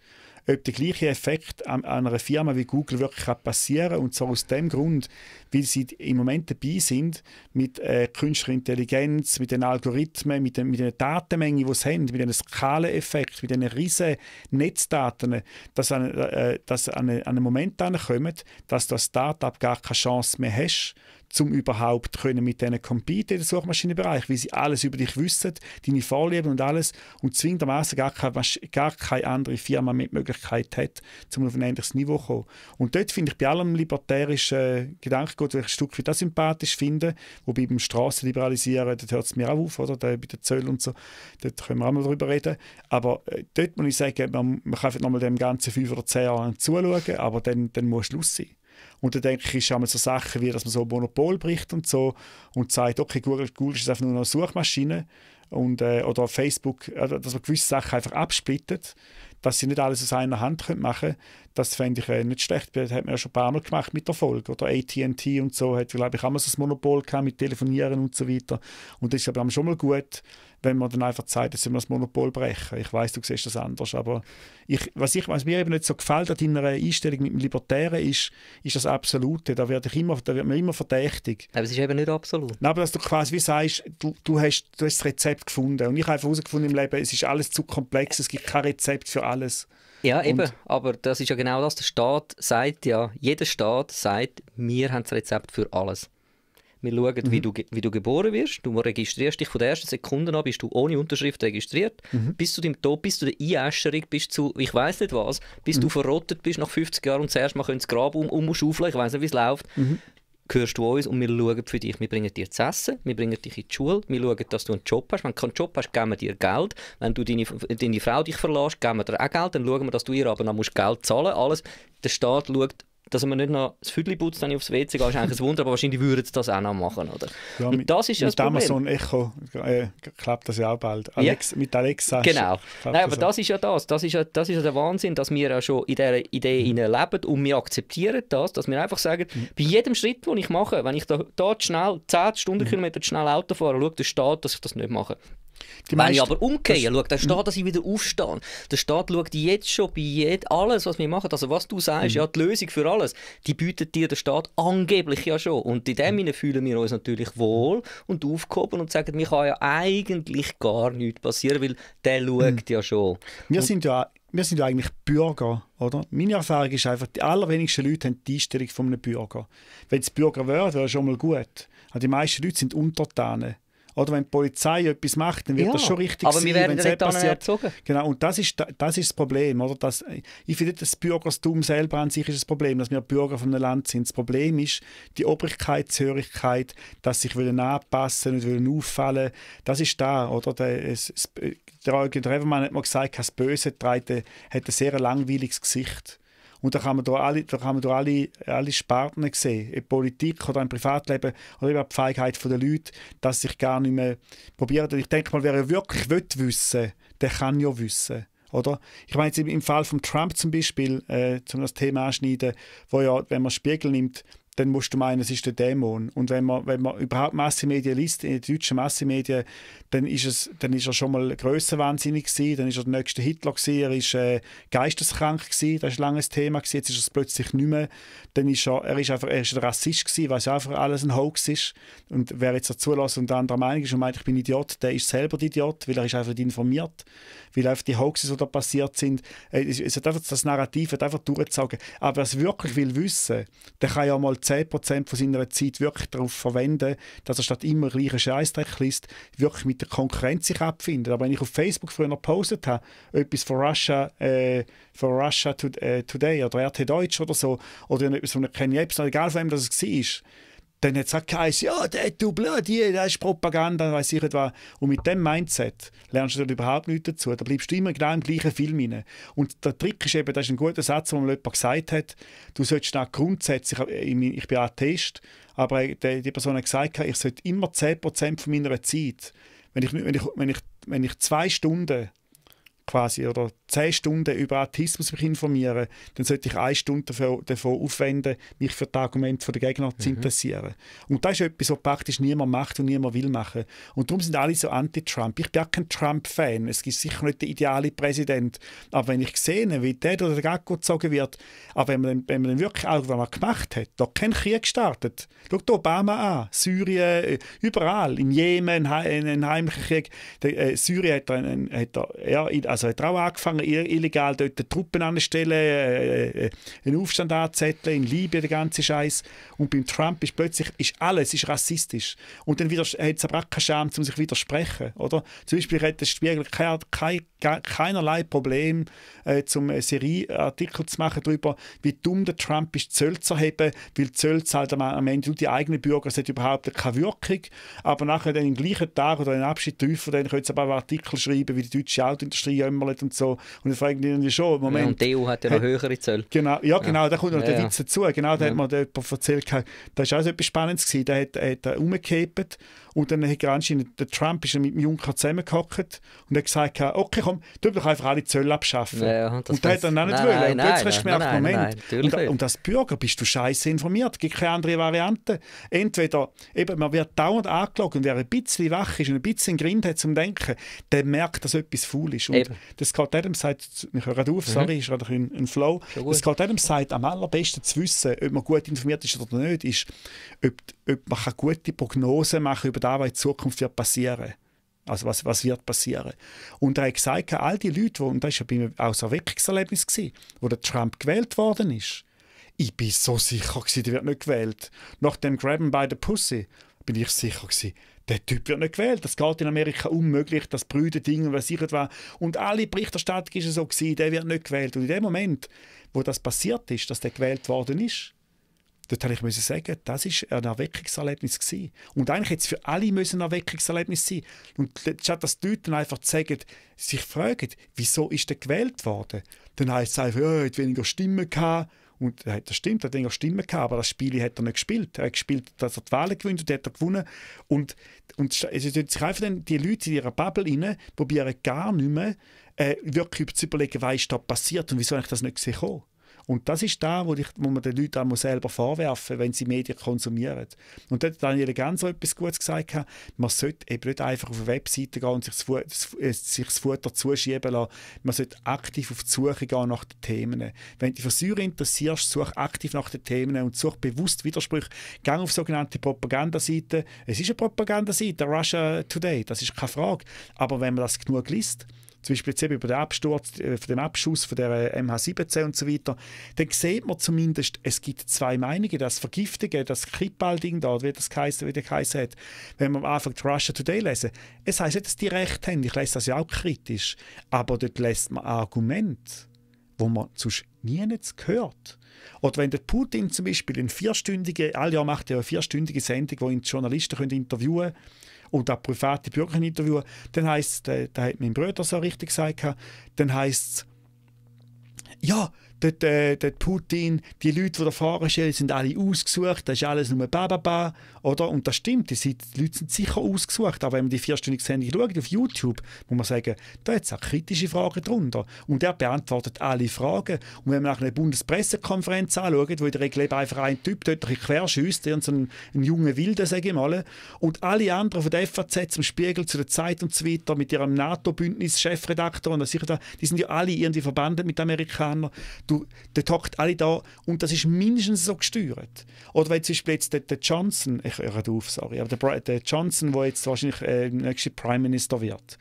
ob der gleiche Effekt an, an einer Firma wie Google wirklich passieren kann. Und zwar aus dem Grund, weil sie im Moment dabei sind mit äh, künstlicher Intelligenz, mit den Algorithmen, mit, den, mit den Datenmengen, die sie haben, mit einem Skaleneffekt, mit diesen riesigen Netzdaten, dass an, äh, dass an, an einen Moment kommt, dass du als Startup gar keine Chance mehr hast, um überhaupt können mit denen in den Suchmaschinenbereich, weil sie alles über dich wissen, deine Vorlieben und alles und zwingendermaßen gar keine, gar keine andere Firma mit Möglichkeit hat, um auf ein ähnliches Niveau zu kommen. Und dort finde ich bei allem libertärischen äh, Gedankengut, weil ich ein Stück weit das sympathisch finde, wobei beim Strassenliberalisieren, dort hört es mir auch auf, oder? Da, bei den Zöllen und so, dort können wir auch mal drüber reden. Aber äh, dort muss ich sagen, man, man kann nochmal dem ganzen 5 oder 10 Jahren zuschauen, aber dann, dann muss Schluss sein. Und dann denke ich, ist einmal so Sachen wie, dass man so ein Monopol bricht und so und sagt, okay, Google, Google ist einfach nur eine Suchmaschine und, äh, oder Facebook, äh, dass man gewisse Sachen einfach absplittet, dass sie nicht alles aus einer Hand können machen können, das fände ich äh, nicht schlecht. Das hat man ja schon ein paar Mal gemacht mit Erfolg. Oder AT&T und so hat, glaube ich, auch mal so ein Monopol gehabt mit Telefonieren und so weiter. Und das ist aber schon mal gut, wenn man dann einfach sagt, jetzt müssen wir das Monopol brechen. Ich weiß, du siehst das anders, aber ich, was, ich, was mir eben nicht so gefällt an deiner Einstellung mit dem Libertären ist, ist das Absolute. Da wird, ich immer, da wird man immer verdächtig. Aber es ist eben nicht absolut. Nein, aber dass du quasi wie sagst, du, du, hast, du hast das Rezept gefunden und ich habe einfach herausgefunden im Leben, es ist alles zu komplex, es gibt kein Rezept für alles. Ja, eben, und, aber das ist ja genau das. Der Staat sagt ja, jeder Staat sagt, wir haben das Rezept für alles. Wir schauen, mhm. wie, du, wie du geboren wirst. Du registrierst dich von der ersten Sekunde an, bist du ohne Unterschrift registriert. Mhm. Bis zu deinem Tod, bis zu der Einäscherung, bis zu, ich weiß nicht was, bis mhm. du verrottet bist nach 50 Jahren und zuerst mal können das Grab um, umschaufeln, ich weiß nicht, wie es läuft. Mhm. Gehörst du uns und wir schauen für dich. Wir bringen dir zu essen, wir bringen dich in die Schule, wir schauen, dass du einen Job hast. Wenn du keinen Job hast, geben wir dir Geld. Wenn du deine, deine Frau dich verlässt, geben wir dir auch Geld. Dann schauen wir, dass du ihr aber noch Geld zahlen musst. Der Staat schaut dass man nicht noch das Füdli putzt, wenn ich aufs WC gehe, ist eigentlich ein Wunder, aber wahrscheinlich würden sie das auch noch machen, oder? Ja, mit, und das ist ja das Problem. Amazon Echo äh, klappt das ja auch bald. Alex, yeah. Mit Alexa. Genau. Nein, aber das, das ist ja das. Das ist ja, das ist ja der Wahnsinn, dass wir ja schon in dieser Idee mhm. leben und wir akzeptieren das, dass wir einfach sagen, mhm. bei jedem Schritt, den ich mache, wenn ich da, da schnell 10 Stundenkilometer mhm. schnell Auto fahre, schaue, das steht, dass ich das nicht mache. Die Wenn ich aber umgehe, schaut der Staat, mhm. dass ich wieder aufstehe. Der Staat schaut jetzt schon bei jedem, alles, was wir machen, also was du sagst, mhm. ja, die Lösung für alles, die bietet dir der Staat angeblich ja schon. Und in dem mhm. fühlen wir uns natürlich wohl und aufgehoben und sagen, mir kann ja eigentlich gar nichts passieren, weil der mhm. schaut mhm. ja schon. Wir und sind ja wir sind ja eigentlich Bürger, oder? Meine Erfahrung ist einfach, die allerwenigsten Leute haben die Einstellung von einem Bürger. Wenn es Bürger wären, wäre es schon mal gut. Aber die meisten Leute sind Untertanen. Oder wenn die Polizei etwas macht, dann wird ja, das schon richtig aber sein. Aber wir werden direkt passiert. erzogen. Genau, und das ist, das ist das Problem. Oder? Das, ich finde, das Bürgerstum selber an sich ist das Problem, dass wir Bürger von einem Land sind. Das Problem ist die Obrigkeitshörigkeit, dass sich anpassen und wollen auffallen. Das ist da, oder? Der, der Eugen Trevermann hat mal gesagt, das Böse hat ein sehr langweiliges Gesicht. Und da kann man durch alle, da kann man durch alle, alle Sparten sehen, in Politik oder im Privatleben oder eben die Feigheit der Leute, dass sich gar nicht mehr probieren. Und ich denke mal, wer wirklich will wissen, der kann ja wissen. Oder? Ich meine jetzt im Fall von Trump zum Beispiel, äh, zum das Thema anschneiden, wo ja, wenn man Spiegel nimmt, dann musst du meinen, es ist der Dämon. Und wenn man, wenn man überhaupt Massenmedien liest, in den deutschen Massenmedien, dann ist, es, dann ist er schon mal grössenwahnsinnig gewesen, dann ist er der nächste Hitler gewesen, er ist äh, geisteskrank gewesen, das war lange ein langes Thema gewesen, jetzt ist es plötzlich nicht mehr. Dann ist er, er ist einfach, er ist ein Rassist gewesen, weil es einfach alles ein Hoax ist. Und wer jetzt dazu lässt und anderer Meinung ist und meint, ich bin Idiot, der ist selber der Idiot, weil er ist einfach nicht informiert, weil einfach die Hoaxes, die da passiert sind, äh, es, es hat einfach das Narrativ hat einfach durchgezogen. Aber wer es wirklich will wissen, der kann ja mal 10% von seiner Zeit wirklich darauf verwenden, dass er statt immer gleichen Scheißdreck liest, wirklich mit der Konkurrenz sich abfindet. Aber wenn ich auf Facebook früher gepostet habe, etwas von Russia, äh, von Russia äh, Today oder RT Deutsch oder so, oder etwas von Kenny Epstein, egal von wem das war, dann hat es auch halt ja, der Doubleur, die, das ist Propaganda, weiss ich etwa. Und mit dem Mindset lernst du überhaupt nichts dazu. Da bleibst du immer genau im gleichen Film hinein. Und der Trick ist eben, das ist ein guter Satz, den mir jemand gesagt hat, du solltest nach grundsätzlich, äh, ich bin Atheist, aber die Person hat gesagt, ich sollte immer 10% von meiner Zeit, wenn ich, wenn ich, wenn ich, wenn ich zwei Stunden quasi oder zehn Stunden über Autismus mich informieren, dann sollte ich eine Stunde dafür, davon aufwenden, mich für das Argument der Gegner mhm. zu interessieren. Und das ist etwas, was praktisch niemand macht und niemand will machen. Und darum sind alle so anti-Trump. Ich bin auch kein Trump-Fan. Es ist sicher nicht der ideale Präsident. Aber wenn ich sehe, wie der oder der Gag gezogen wird, aber wenn man, wenn man dann wirklich irgendwann mal gemacht hat, da kein Krieg gestartet. Schau dir Obama an, Syrien, äh, überall, in Jemen, ein heimlicher Krieg. Der, äh, Syrien hat er, einen, hat er, er also hat er auch angefangen, illegal dort Truppen anzustellen, äh, äh einen Aufstand anzetteln, in Libyen den ganzen Scheiß. Und beim Trump ist plötzlich ist alles ist rassistisch. Und dann hat es aber auch keine Scham, um sich widersprechen, oder? Zum Beispiel hat der Spiegel kein, kein, keinerlei Problem, äh, zum Serieartikel zu machen darüber, wie dumm der Trump ist, Zölle zu erheben, weil Zölle zahlt am, am Ende die eigenen Bürger, es hat überhaupt keine Wirkung. Aber nachher dann im gleichen Tag oder einen Abschied treffen, dann können sie aber einen Artikel schreiben, wie die deutsche Autoindustrie Gömmelt und so. Und das fragt irgendwie schon, Moment. Ja, und die EU hat ja noch höhere Zölle. Genau, ja, genau, ja. da kommt noch der Witz dazu. Genau, da hat man da jemand erzählt, da war auch so etwas Spannendes, gewesen. der hat, hat da umgekippt und dann hat er anscheinend, der Trump ist mit dem Juncker zusammengehockt und hat gesagt, okay, komm, du doch einfach alle Zölle abschaffen. Ja, und da hat er dann auch nicht nein, wollen. Nein, und jetzt hast du gemerkt, Moment, und, und, als Bürger bist du scheiße informiert, es gibt keine andere Variante. Entweder, eben, man wird dauernd angelogen und wer ein bisschen wach ist und ein bisschen Grind hat zum Denken, der merkt, dass etwas faul ist. Und eben. Das geht jedem sagt, wir hören auf, mhm. ist gerade ein, ein Flow. Das geht jedem sagt, am allerbesten zu wissen, ob man gut informiert ist oder nicht, ist, ob, ob man kann gute Prognosen machen über das, was in Zukunft wird passieren. Also was, was wird passieren? Und er hat gesagt, all die Leute, und das war ja bei mir auch so ein Erweckungserlebnis, wo der Trump gewählt worden ist, ich bin so sicher der wird nicht gewählt. Nach dem Grabben by the Pussy bin ich sicher gewesen, der Typ wird nicht gewählt. Das geht in Amerika unmöglich, das brüde Dinge, was sicher war. Und alle Berichterstattung ist so gewesen, der wird nicht gewählt. Und in dem Moment, wo das passiert ist, dass der gewählt worden ist, dort habe ich müssen sagen, das ist ein Erweckungserlebnis gewesen. Und eigentlich jetzt für alle müssen ein Erweckungserlebnis sein. Und statt dass die Leute einfach sagen, sich fragen, wieso ist der gewählt worden, dann heißt es einfach, ja, er hat weniger Stimmen gehabt und äh, das stimmt, er hat auch Stimmen gehabt, aber das Spiel hat er nicht gespielt. Er hat gespielt, dass er die Wahlen gewinnt und die hat er gewonnen. Und, und es ist jetzt einfach dann, die Leute in ihrer Bubble rein, probieren gar nicht mehr, äh, wirklich zu überlegen, was ist da passiert und wieso ich das nicht gesehen habe. Und das ist da, wo, wo man den Leuten auch selber vorwerfen muss, wenn sie Medien konsumieren. Und dort hat Daniel ganz so etwas Gutes gesagt, man sollte eben nicht einfach auf eine Webseite gehen und sich das, Fu äh, sich das Futter zuschieben lassen. Man sollte aktiv auf die Suche gehen nach den Themen. Wenn du dich für Säure interessierst, such aktiv nach den Themen und such bewusst Widersprüche. Geh auf sogenannte Propagandaseiten. Es ist eine Propagandaseite, Russia Today, das ist keine Frage. Aber wenn man das genug liest, zum Beispiel jetzt eben über den Absturz, äh, dem Abschuss von der äh, MH17 und so weiter, dann sieht man zumindest, es gibt zwei Meinungen, äh, das Vergiftige, das kippball ding da, wie das geheißen, wie der geheißen hat, wenn man am Anfang Russia Today lesen, es heisst nicht, dass die Recht haben, ich lese das ja auch kritisch, aber dort lässt man Argumente, wo man sonst nie nichts hört. Oder wenn der Putin zum Beispiel in vierstündige, alle Jahr macht er eine vierstündige Sendung, wo ihn die Journalisten können interviewen können, und auch private Bürgerinterviews, dann heisst es, äh, da hat mein Bruder so richtig gesagt, dann heisst es, ja, dort, äh, dort Putin, die Leute, die da fahren stellen, sind alle ausgesucht, das ist alles nur bababa, oder? Und das stimmt, die, sind, die Leute sind sicher ausgesucht, aber wenn man die vierstündige Sendung schaut auf YouTube, muss man sagen, da hat es auch kritische Fragen drunter. Und er beantwortet alle Fragen. Und wenn man nach einer Bundespressekonferenz anschaut, wo in der Regel einfach ein Typ dort ein querschießt, so ein, ein junger Wilder, sage ich mal, und alle anderen von der FAZ zum Spiegel, zu der Zeit und so weiter, mit ihrem NATO-Bündnis, Chefredakteur und sicher da, die sind ja alle irgendwie verbandet mit Amerikanern du, dort hockt alle da und das ist mindestens so gesteuert. Oder wenn zum Beispiel jetzt der, der Johnson, ich höre auf, sorry, aber der, der Johnson, der jetzt wahrscheinlich äh, nächste Prime Minister wird,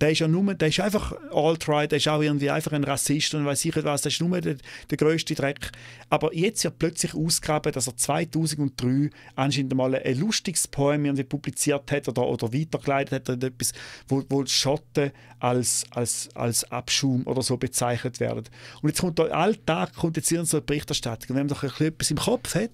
der ist ja nur, der ist einfach alt-right, der ist auch irgendwie einfach ein Rassist und weiß ich was, der ist nur der, der grösste Dreck. Aber jetzt wird plötzlich ausgegraben, dass er 2003 anscheinend mal ein lustiges Poem irgendwie publiziert hat oder, oder weitergeleitet hat oder etwas, wo, wo Schotten als, als, als Abschaum oder so bezeichnet werden. Und jetzt kommt da alltag kommt jetzt so eine Berichterstattung. Und wenn man doch ein bisschen etwas im Kopf hat,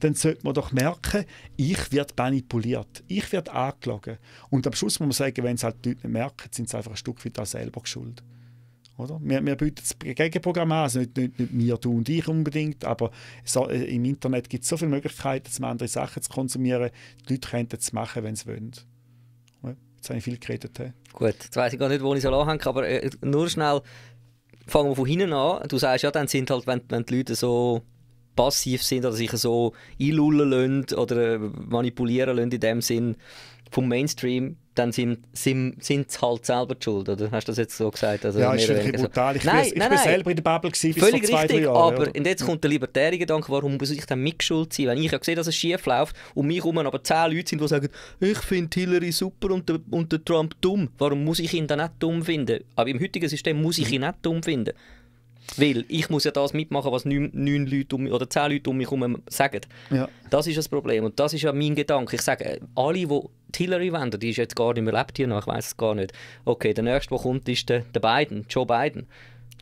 dann sollte man doch merken, ich werde manipuliert, ich werde angelogen. Und am Schluss muss man sagen, wenn es halt die Leute nicht merken, sind sie einfach ein Stück weit auch selber schuld. Oder? Wir, wir bieten das Gegenprogramm an, also nicht, nicht, nicht wir, du und ich unbedingt, aber so, äh, im Internet gibt es so viele Möglichkeiten, um andere Sachen zu konsumieren. Die Leute können das machen, wenn sie wollen. Jetzt habe ich viel geredet. He. Gut, jetzt weiß ich gar nicht, wo ich so anhänge, aber äh, nur schnell fangen wir von hinten an. Du sagst ja, dann sind halt, wenn, wenn die Leute so passiv sind oder sich so einlullen lassen oder manipulieren lassen in dem Sinn vom Mainstream, dann sind sie sind, halt selber die schuld, oder? Hast du das jetzt so gesagt? Also ja, ist ein also brutal. Ich, nein, bin, ich nein, bin nein. selber in der Bubble gewesen, bis Völlig vor zwei, richtig, Jahre, aber oder? und jetzt kommt der libertäre Gedanke, warum muss ich dann mitschuld sein? Wenn ich ja sehe, dass es schief läuft und mich kommen aber zehn Leute sind, die sagen, ich finde Hillary super und der, und der Trump dumm, warum muss ich ihn dann nicht dumm finden? Aber im heutigen System muss ich ihn nicht dumm finden. Weil ich muss ja das mitmachen, was neun, neun Leute um, oder zehn Leute um mich herum sagen. Ja. Das ist das Problem und das ist ja mein Gedanke. Ich sage, alle, die Hillary wenden, die ist jetzt gar nicht mehr lebt hier noch, ich weiß es gar nicht. Okay, der nächste, der kommt, ist der, der Biden, Joe Biden.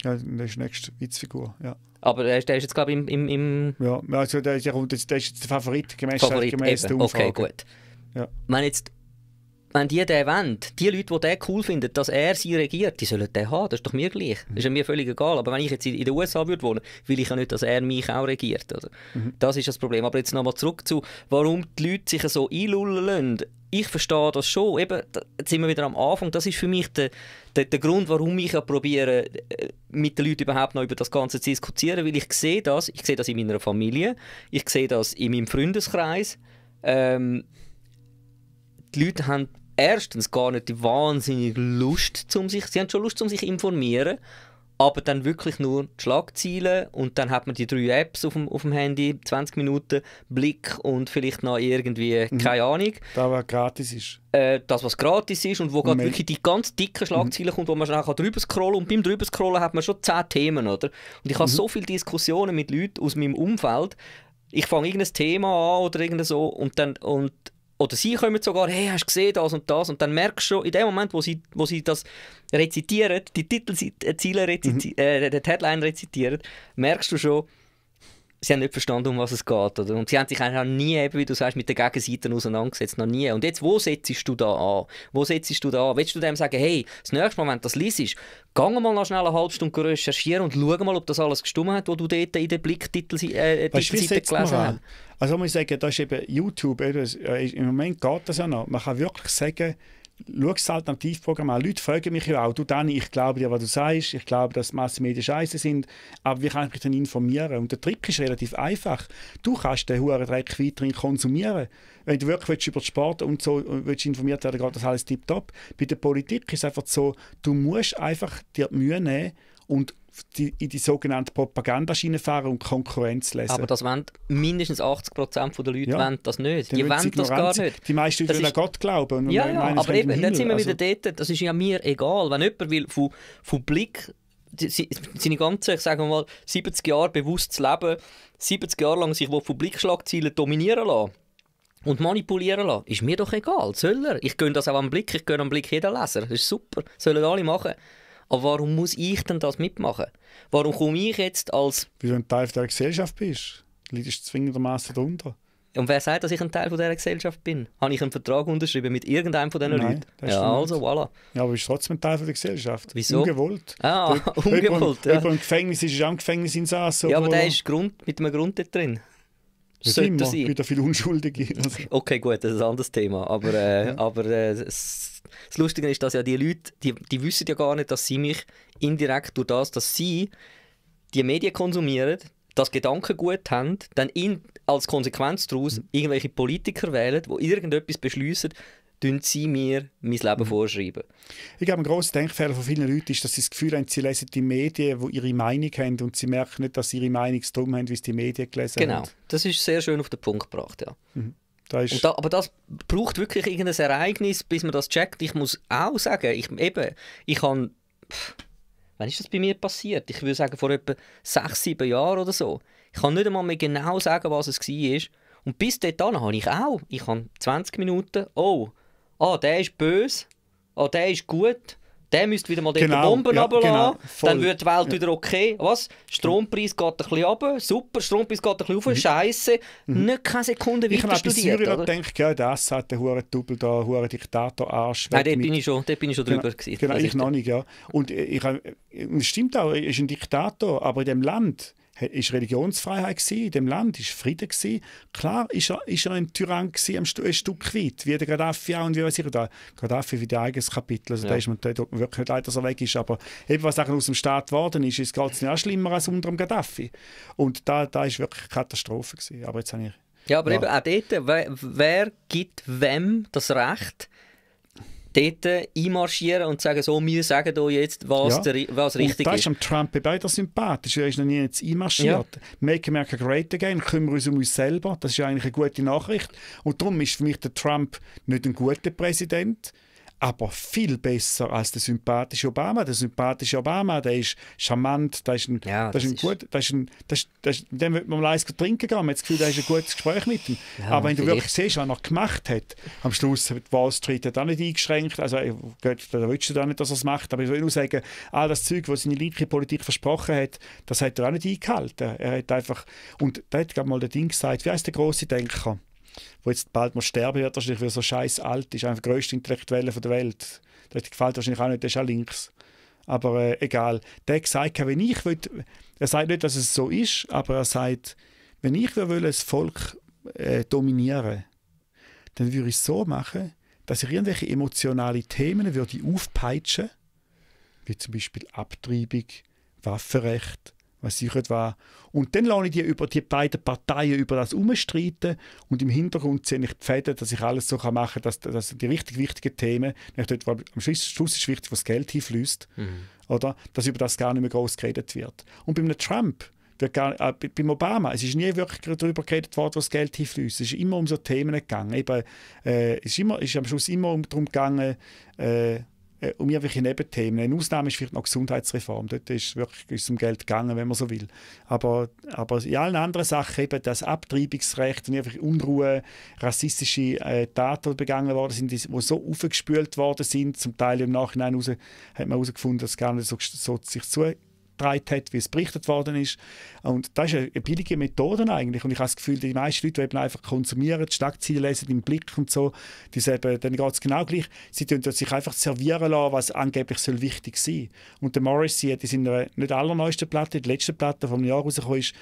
Ja, der ist die nächste Witzfigur, ja. Aber der ist, der ist jetzt, glaube ich, im, im, Ja, also der, der, kommt jetzt, der ist jetzt der Favorit, gemäß, Favorit, gemäß der Umfrage. Okay, gut. Ja. Wenn jetzt wenn die den wollen, die Leute, die den cool finden, dass er sie regiert, die sollen den haben, das ist doch mir gleich. Das mhm. ist mir völlig egal. Aber wenn ich jetzt in den USA würde wohnen, will ich ja nicht, dass er mich auch regiert. Oder? Mhm. Das ist das Problem. Aber jetzt nochmal zurück zu, warum die Leute sich so einlullen lassen. Ich verstehe das schon. Eben, jetzt sind wir wieder am Anfang. Das ist für mich der, der, der Grund, warum ich ja probiere, äh, mit den Leuten überhaupt noch über das Ganze zu diskutieren. Weil ich sehe das, ich sehe das in meiner Familie, ich sehe das in meinem Freundeskreis. Ähm, die Leute haben erstens gar nicht die wahnsinnige Lust, um sich, sie haben schon Lust, um sich zu informieren, aber dann wirklich nur die Schlagzeilen und dann hat man die drei Apps auf dem, auf dem Handy, 20 Minuten Blick und vielleicht noch irgendwie, mhm. keine Ahnung. Das was gratis ist. Äh, das, was gratis ist und wo gerade wirklich die ganz dicken Schlagziele mhm. kommt, wo man schnell drüber scrollen und beim drüber scrollen hat man schon 10 Themen, oder? Und ich habe mhm. so viele Diskussionen mit Leuten aus meinem Umfeld, ich fange irgendein Thema an oder irgend so und dann und oder sie kommen sogar, hey, hast du gesehen das und das? Und dann merkst du schon, in dem Moment, wo sie, wo sie das rezitieren, die Titelziele, reziti mhm. äh, die Headline rezitieren, merkst du schon, sie haben nicht verstanden, um was es geht. Oder? Und sie haben sich eigentlich noch nie, eben, wie du sagst, mit den Gegenseiten auseinandergesetzt. Noch nie. Und jetzt, wo setzt du da an? Wo setzt du da an? Willst du dem sagen, hey, das nächste Mal, wenn du das liest, geh mal noch schnell eine halbe Stunde recherchieren und schau mal, ob das alles gestimmt hat, was du dort in den Blicktitel äh, gelesen hast. Also muss ich sagen, das ist eben YouTube. Äh, Im Moment geht das ja noch. Man kann wirklich sagen, schau das Alternativprogramm an. Leute fragen mich ja auch, du Dani, ich glaube dir, was du sagst, ich glaube, dass Massenmedien scheiße sind, aber wie kann ich mich dann informieren? Und der Trick ist relativ einfach. Du kannst den hohen Dreck weiterhin konsumieren. Wenn du wirklich willst, über Sport und so äh, willst informiert werden geht das alles tiptop. Bei der Politik ist es einfach so, du musst einfach dir die Mühe nehmen und die, in die sogenannte Propagandaschiene fahren und Konkurrenz lesen. Aber das wollen mindestens 80 Prozent der Leute ja. wollen das nicht. die wollen das gar nicht. Die meisten das wollen ist... an Gott glauben. ja, ja aber eben, dann sind wir wieder also... dort, das ist ja mir egal. Wenn jemand will, von, von Blick seine ganze, ich sage mal, 70 Jahre bewusstes Leben, 70 Jahre lang sich von Blickschlagzielen dominieren lassen und manipulieren lassen, ist mir doch egal. Soll er? Ich gönne das auch am Blick, ich gönne am Blick jeden Leser. Das ist super. Sollen alle machen. Aber warum muss ich denn das mitmachen? Warum komme ich jetzt als... Weil du ein Teil der Gesellschaft bist. Leidest Du leidest zwingendermaßen darunter. Und wer sagt, dass ich ein Teil von dieser Gesellschaft bin? Habe ich einen Vertrag unterschrieben mit irgendeinem von diesen Leuten? ja, also, voilà. Ja, aber du bist trotzdem ein Teil von der Gesellschaft. Wieso? Ungewollt. Ah, ungewollt, ob, ja. Jemand im Gefängnis ist, ist auch im Gefängnis insassen. Ja, aber der ist Grund, mit einem Grund dort drin. Nicht Sollte immer. Es gibt ja viele Unschuldige. Also. Okay, gut, das ist ein anderes Thema. Aber, äh, ja. aber äh, das, das Lustige ist, dass ja die Leute, die, die wissen ja gar nicht, dass sie mich indirekt durch das, dass sie die Medien konsumieren, das Gedankengut haben, dann in, als Konsequenz daraus mhm. irgendwelche Politiker wählen, die irgendetwas beschließen, tun sie mir mein Leben mhm. vorschreiben. Ich glaube, ein grosser Denkfehler von vielen Leuten ist, dass sie das Gefühl haben, sie lesen die Medien, die ihre Meinung haben und sie merken nicht, dass sie ihre Meinung drum haben, wie sie die Medien gelesen genau. haben. Genau, das ist sehr schön auf den Punkt gebracht, ja. Mhm. Da da, aber das braucht wirklich irgendein Ereignis, bis man das checkt. Ich muss auch sagen, ich, eben, ich habe... Wann ist das bei mir passiert? Ich würde sagen, vor etwa sechs, sieben Jahren oder so. Ich kann nicht einmal mehr genau sagen, was es war. Und bis dahin habe ich auch, ich habe 20 Minuten, oh, ah, der ist böse, ah, der ist gut, der müsste wieder mal genau, Bomben ja, runterlassen, genau, dann wird die Welt ja. wieder okay. Was? Strompreis geht ein bisschen runter, super, Strompreis geht ein bisschen rauf, mhm. scheiße, mhm. nicht keine Sekunde weiter ich studiert. Ich habe gedacht, ja, das hat der hure Double da, hure Diktator Arsch. Nein, dort bin, ich schon, bin ich schon drüber genau, gewesen. Genau, ich noch nicht, ja. Und äh, ich, ich, äh, stimmt auch, er ist ein Diktator, aber in dem Land ist Religionsfreiheit in dem Land, ist Frieden gewesen. Klar ist er, ist er ein Tyrann gewesen, ein, Stück weit, wie der Gaddafi auch und wie weiß ich, der Gaddafi wieder eigenes Kapitel, also ja. da ist man da tut man wirklich leid, dass er weg ist, aber eben was aus dem Staat geworden ist, ist es nicht schlimmer als unter dem Gaddafi. Und da, da ist wirklich Katastrophe gewesen. Aber jetzt habe ich ja, aber ja. eben auch dort, wer, wer gibt wem das Recht, dort einmarschieren und sagen, so, wir sagen hier jetzt, was, ja. der, was richtig und das ist. Das ist am Trump bei beiden sympathisch. Er ist noch nie jetzt einmarschiert. Ja. Make America Great Again, kümmern wir uns um uns selber. Das ist ja eigentlich eine gute Nachricht. Und darum ist für mich der Trump nicht ein guter Präsident, aber viel besser als der sympathische Obama. Der sympathische Obama, der ist charmant, der ist ein, ja, der ist ein ist gut, der ist ein, der ist, der ist, dem wird man leise trinken gehen. Man hat das Gefühl, da ist ein gutes Gespräch mit ihm. Ja, aber wenn du wirklich siehst, was er gemacht hat, am Schluss hat Wall Street hat auch nicht eingeschränkt, also da willst du da nicht, dass er es macht, aber ich will nur sagen, all das Zeug, was seine linke Politik versprochen hat, das hat er auch nicht eingehalten. Er hat einfach, und da hat gerade mal der Ding gesagt, wie heißt der große Denker? wo jetzt bald mal sterben wird, wahrscheinlich, weil er so scheiß alt ist, einfach der grösste Intellektuelle der Welt. Das gefällt wahrscheinlich auch nicht, der ist auch links. Aber äh, egal. Der sagt, wenn ich will, er sagt nicht, dass es so ist, aber er sagt, wenn ich will, das Volk äh, dominieren, dann würde ich es so machen, dass ich irgendwelche emotionalen Themen würde aufpeitschen, wie zum Beispiel Abtreibung, Waffenrecht, weiß ich nicht was. Und dann lasse ich die über die beiden Parteien über das umstreiten und im Hintergrund sehe ich die Fäden, dass ich alles so machen kann, dass, dass die richtig wichtigen Themen, dort, weil am Schluss, Schluss ist wichtig, wo das Geld hinfließt, mhm. oder, dass über das gar nicht mehr groß geredet wird. Und bei einem Trump, wird gar, äh, beim Obama, es ist nie wirklich darüber geredet worden, wo das Geld hinfließt. Es ist immer um so Themen gegangen. Eben, äh, es ist, immer, ist am Schluss immer darum gegangen, äh, äh, um irgendwelche Nebenthemen. Eine Ausnahme ist vielleicht noch Gesundheitsreform. Dort ist wirklich ist um Geld gegangen, wenn man so will. Aber, aber in allen anderen Sachen, eben das Abtreibungsrecht und irgendwelche Unruhe, rassistische äh, Taten, die begangen worden sind, die, die so aufgespült worden sind, zum Teil im Nachhinein raus, hat man herausgefunden, dass es gar nicht so, so sich zu getragen hat, wie es berichtet worden ist. Und das ist eine billige Methode eigentlich. Und ich habe das Gefühl, die meisten Leute, die eben einfach konsumieren, die Schlagzeilen lesen im Blick und so, die sagen, äh, dann geht es genau gleich. Sie tun sich einfach servieren lassen, was angeblich soll wichtig sein Und der Morrissey hat in seiner nicht allerneuesten Platte, die letzte Platte vom Jahr rausgekommen ist,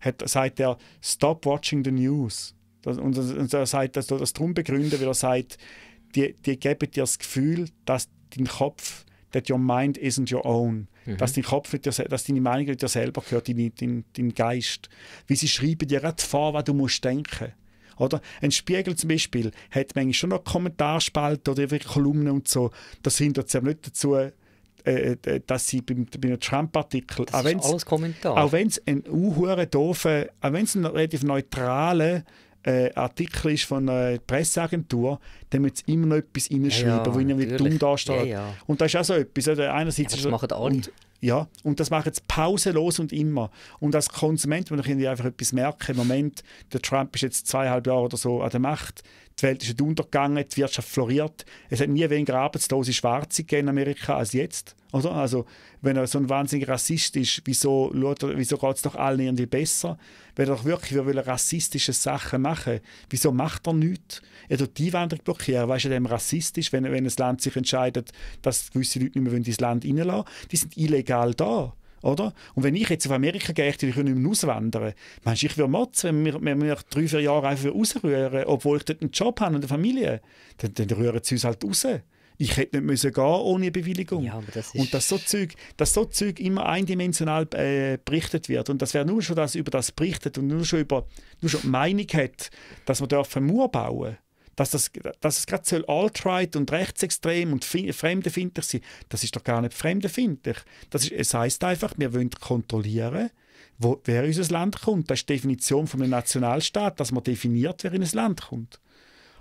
hat, sagt er, stop watching the news. und, er sagt, dass er das darum begründet, weil er sagt, die, die geben dir das Gefühl, dass dein Kopf, that your mind isn't your own. Mhm. Dass dein Kopf mit dir, dass deine Meinung mit dir selber gehört, dein, dein, dein Geist. Wie sie schreiben dir gerade vor, was du musst denken. musst. Ein Spiegel zum Beispiel hat manchmal schon noch Kommentarspalten oder irgendwelche Kolumnen und so. Das hindert sie aber nicht dazu, äh, äh dass sie bei einem Trump-Artikel... Das auch ist alles Kommentar. Auch wenn es ein unhure doofen, auch wenn es einen relativ neutralen äh, Artikel ist von einer Presseagentur, dann müssen sie immer noch etwas hinschreiben, ja, wo ihnen wieder dumm darstellt. Ja, ja. Und das ist auch so etwas. Oder? Einerseits ja, das machen alle. Und, ja, und das machen sie pausenlos und immer. Und als Konsument, wenn ich einfach etwas merke, im Moment, der Trump ist jetzt zweieinhalb Jahre oder so an der Macht, die Welt ist nicht untergegangen, die Wirtschaft floriert, es hat nie weniger Arbeitslose Schwarze gegeben in Amerika als jetzt. Oder? Also, also, wenn er so ein wahnsinnig Rassist ist, wieso, wieso geht es doch allen irgendwie besser? Wenn er doch wirklich will, rassistische Sachen machen wieso macht er nichts? Er tut die Einwanderung blockieren, weil er dem rassistisch, wenn, wenn ein Land sich entscheidet, dass gewisse Leute nicht mehr ins Land reinlassen die sind illegal da. Oder? Und wenn ich jetzt auf Amerika gehe, die können nicht mehr auswandern. Meinst du, ich würde motzen, wenn wir, wenn wir drei, vier Jahre einfach rausrühren, obwohl ich dort einen Job habe und eine Familie? Dann, dann rühren sie uns halt raus ich hätte nicht müssen gehen ohne Bewilligung. Ja, das und dass so Zeug, dass so Zeug immer eindimensional äh, berichtet wird und dass wer nur schon das über das berichtet und nur schon über nur schon die Meinung hat, dass man dürfen Mauer bauen dass das, dass es gerade alt-right und rechtsextrem und fremdenfindlich sein, das ist doch gar nicht fremdenfindlich. Das ist, es heißt einfach, wir wollen kontrollieren, wo, wer in unser Land kommt. Das ist die Definition von einem Nationalstaat, dass man definiert, wer in ein Land kommt.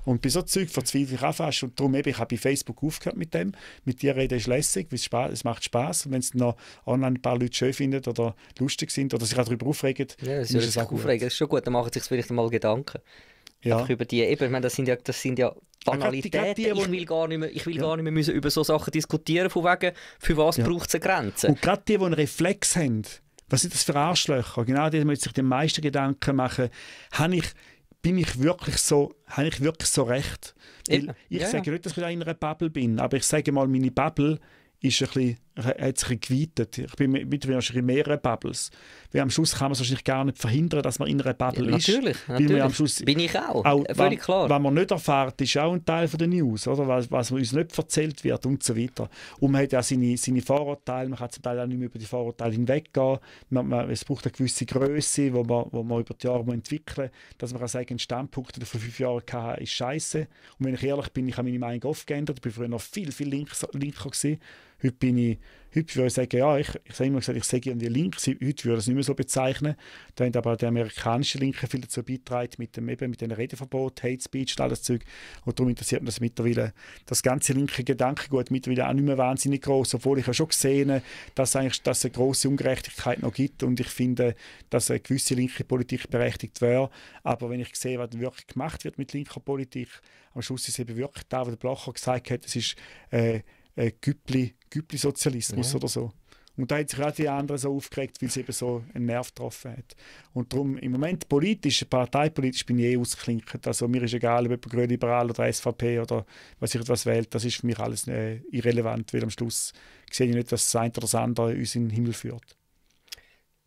Und bei so Zeug verzweifle ich auch fast. Und darum eben, ich habe bei Facebook aufgehört mit dem. Mit dir reden ist lässig, weil es, spa es macht Spaß. Und wenn es noch online ein paar Leute schön finden oder lustig sind oder sich auch darüber aufregen, ja, das ist es Aufregen. Das ist schon gut, dann machen sich vielleicht mal Gedanken. Ja. über die, eben, ich meine, das sind ja, das sind ja Banalitäten. Die, die, ich will gar nicht mehr, ich will ja. gar nicht mehr müssen über so Sachen diskutieren, von wegen, für was ja. braucht es eine Grenze. Und gerade die, die einen Reflex haben, was sind das für Arschlöcher? Genau die die sich die meisten Gedanken machen. Habe ich bin ich wirklich so, habe ich wirklich so recht? ich ja, sage ja. nicht, dass ich in einer Bubble bin, aber ich sage mal, meine Bubble ist ein bisschen hat sich geweitet. Ich bin mittlerweile in mehreren Bubbles. Weil am Schluss kann man es wahrscheinlich gar nicht verhindern, dass man in einer Bubble ja, natürlich, ist. Natürlich, natürlich. Am Schluss, bin ich auch, auch äh, völlig was, klar. Was man nicht erfährt, ist auch ein Teil der News, oder? Was, was uns nicht erzählt wird und so weiter. Und man hat ja seine, seine Vorurteile, man kann zum Teil auch nicht mehr über die Vorurteile hinweggehen. Man, man, es braucht eine gewisse Größe, wo man, wo man über die Jahre entwickeln muss, dass man kann sagen, ein Standpunkt, den ich vor fünf Jahren hatte, ist scheiße. Und wenn ich ehrlich bin, ich habe meine Meinung oft geändert, ich war früher noch viel, viel linker, linker Heute bin ich, heute würde ich sagen, ja, ich, ich habe immer gesagt, ich sage an die Linke, heute würde ich es nicht mehr so bezeichnen. Da haben aber die amerikanischen Linken viel dazu beitragen, mit dem eben, mit dem Redeverbot, Hate Speech und all das Zeug. Und darum interessiert mich das mittlerweile, das ganze linke Gedankengut mittlerweile auch nicht mehr wahnsinnig groß, obwohl ich ja schon gesehen habe, dass eigentlich, dass es eine grosse Ungerechtigkeit noch gibt und ich finde, dass eine gewisse linke Politik berechtigt wäre. Aber wenn ich sehe, was wirklich gemacht wird mit linker Politik, am Schluss ist eben wirklich da, was der Blocher gesagt hat, es ist, äh, äh, Güppli, Güppli-Sozialismus ja. oder so. Und da hat sich auch die anderen so aufgeregt, weil es eben so einen Nerv getroffen hat. Und darum im Moment politisch, parteipolitisch bin ich eh ausgeklinkt. Also mir ist egal, ob jemand Grünliberal oder SVP oder was ich etwas wählt, das ist für mich alles äh, irrelevant, weil am Schluss sehe ich nicht, dass das eine oder das andere uns in den Himmel führt.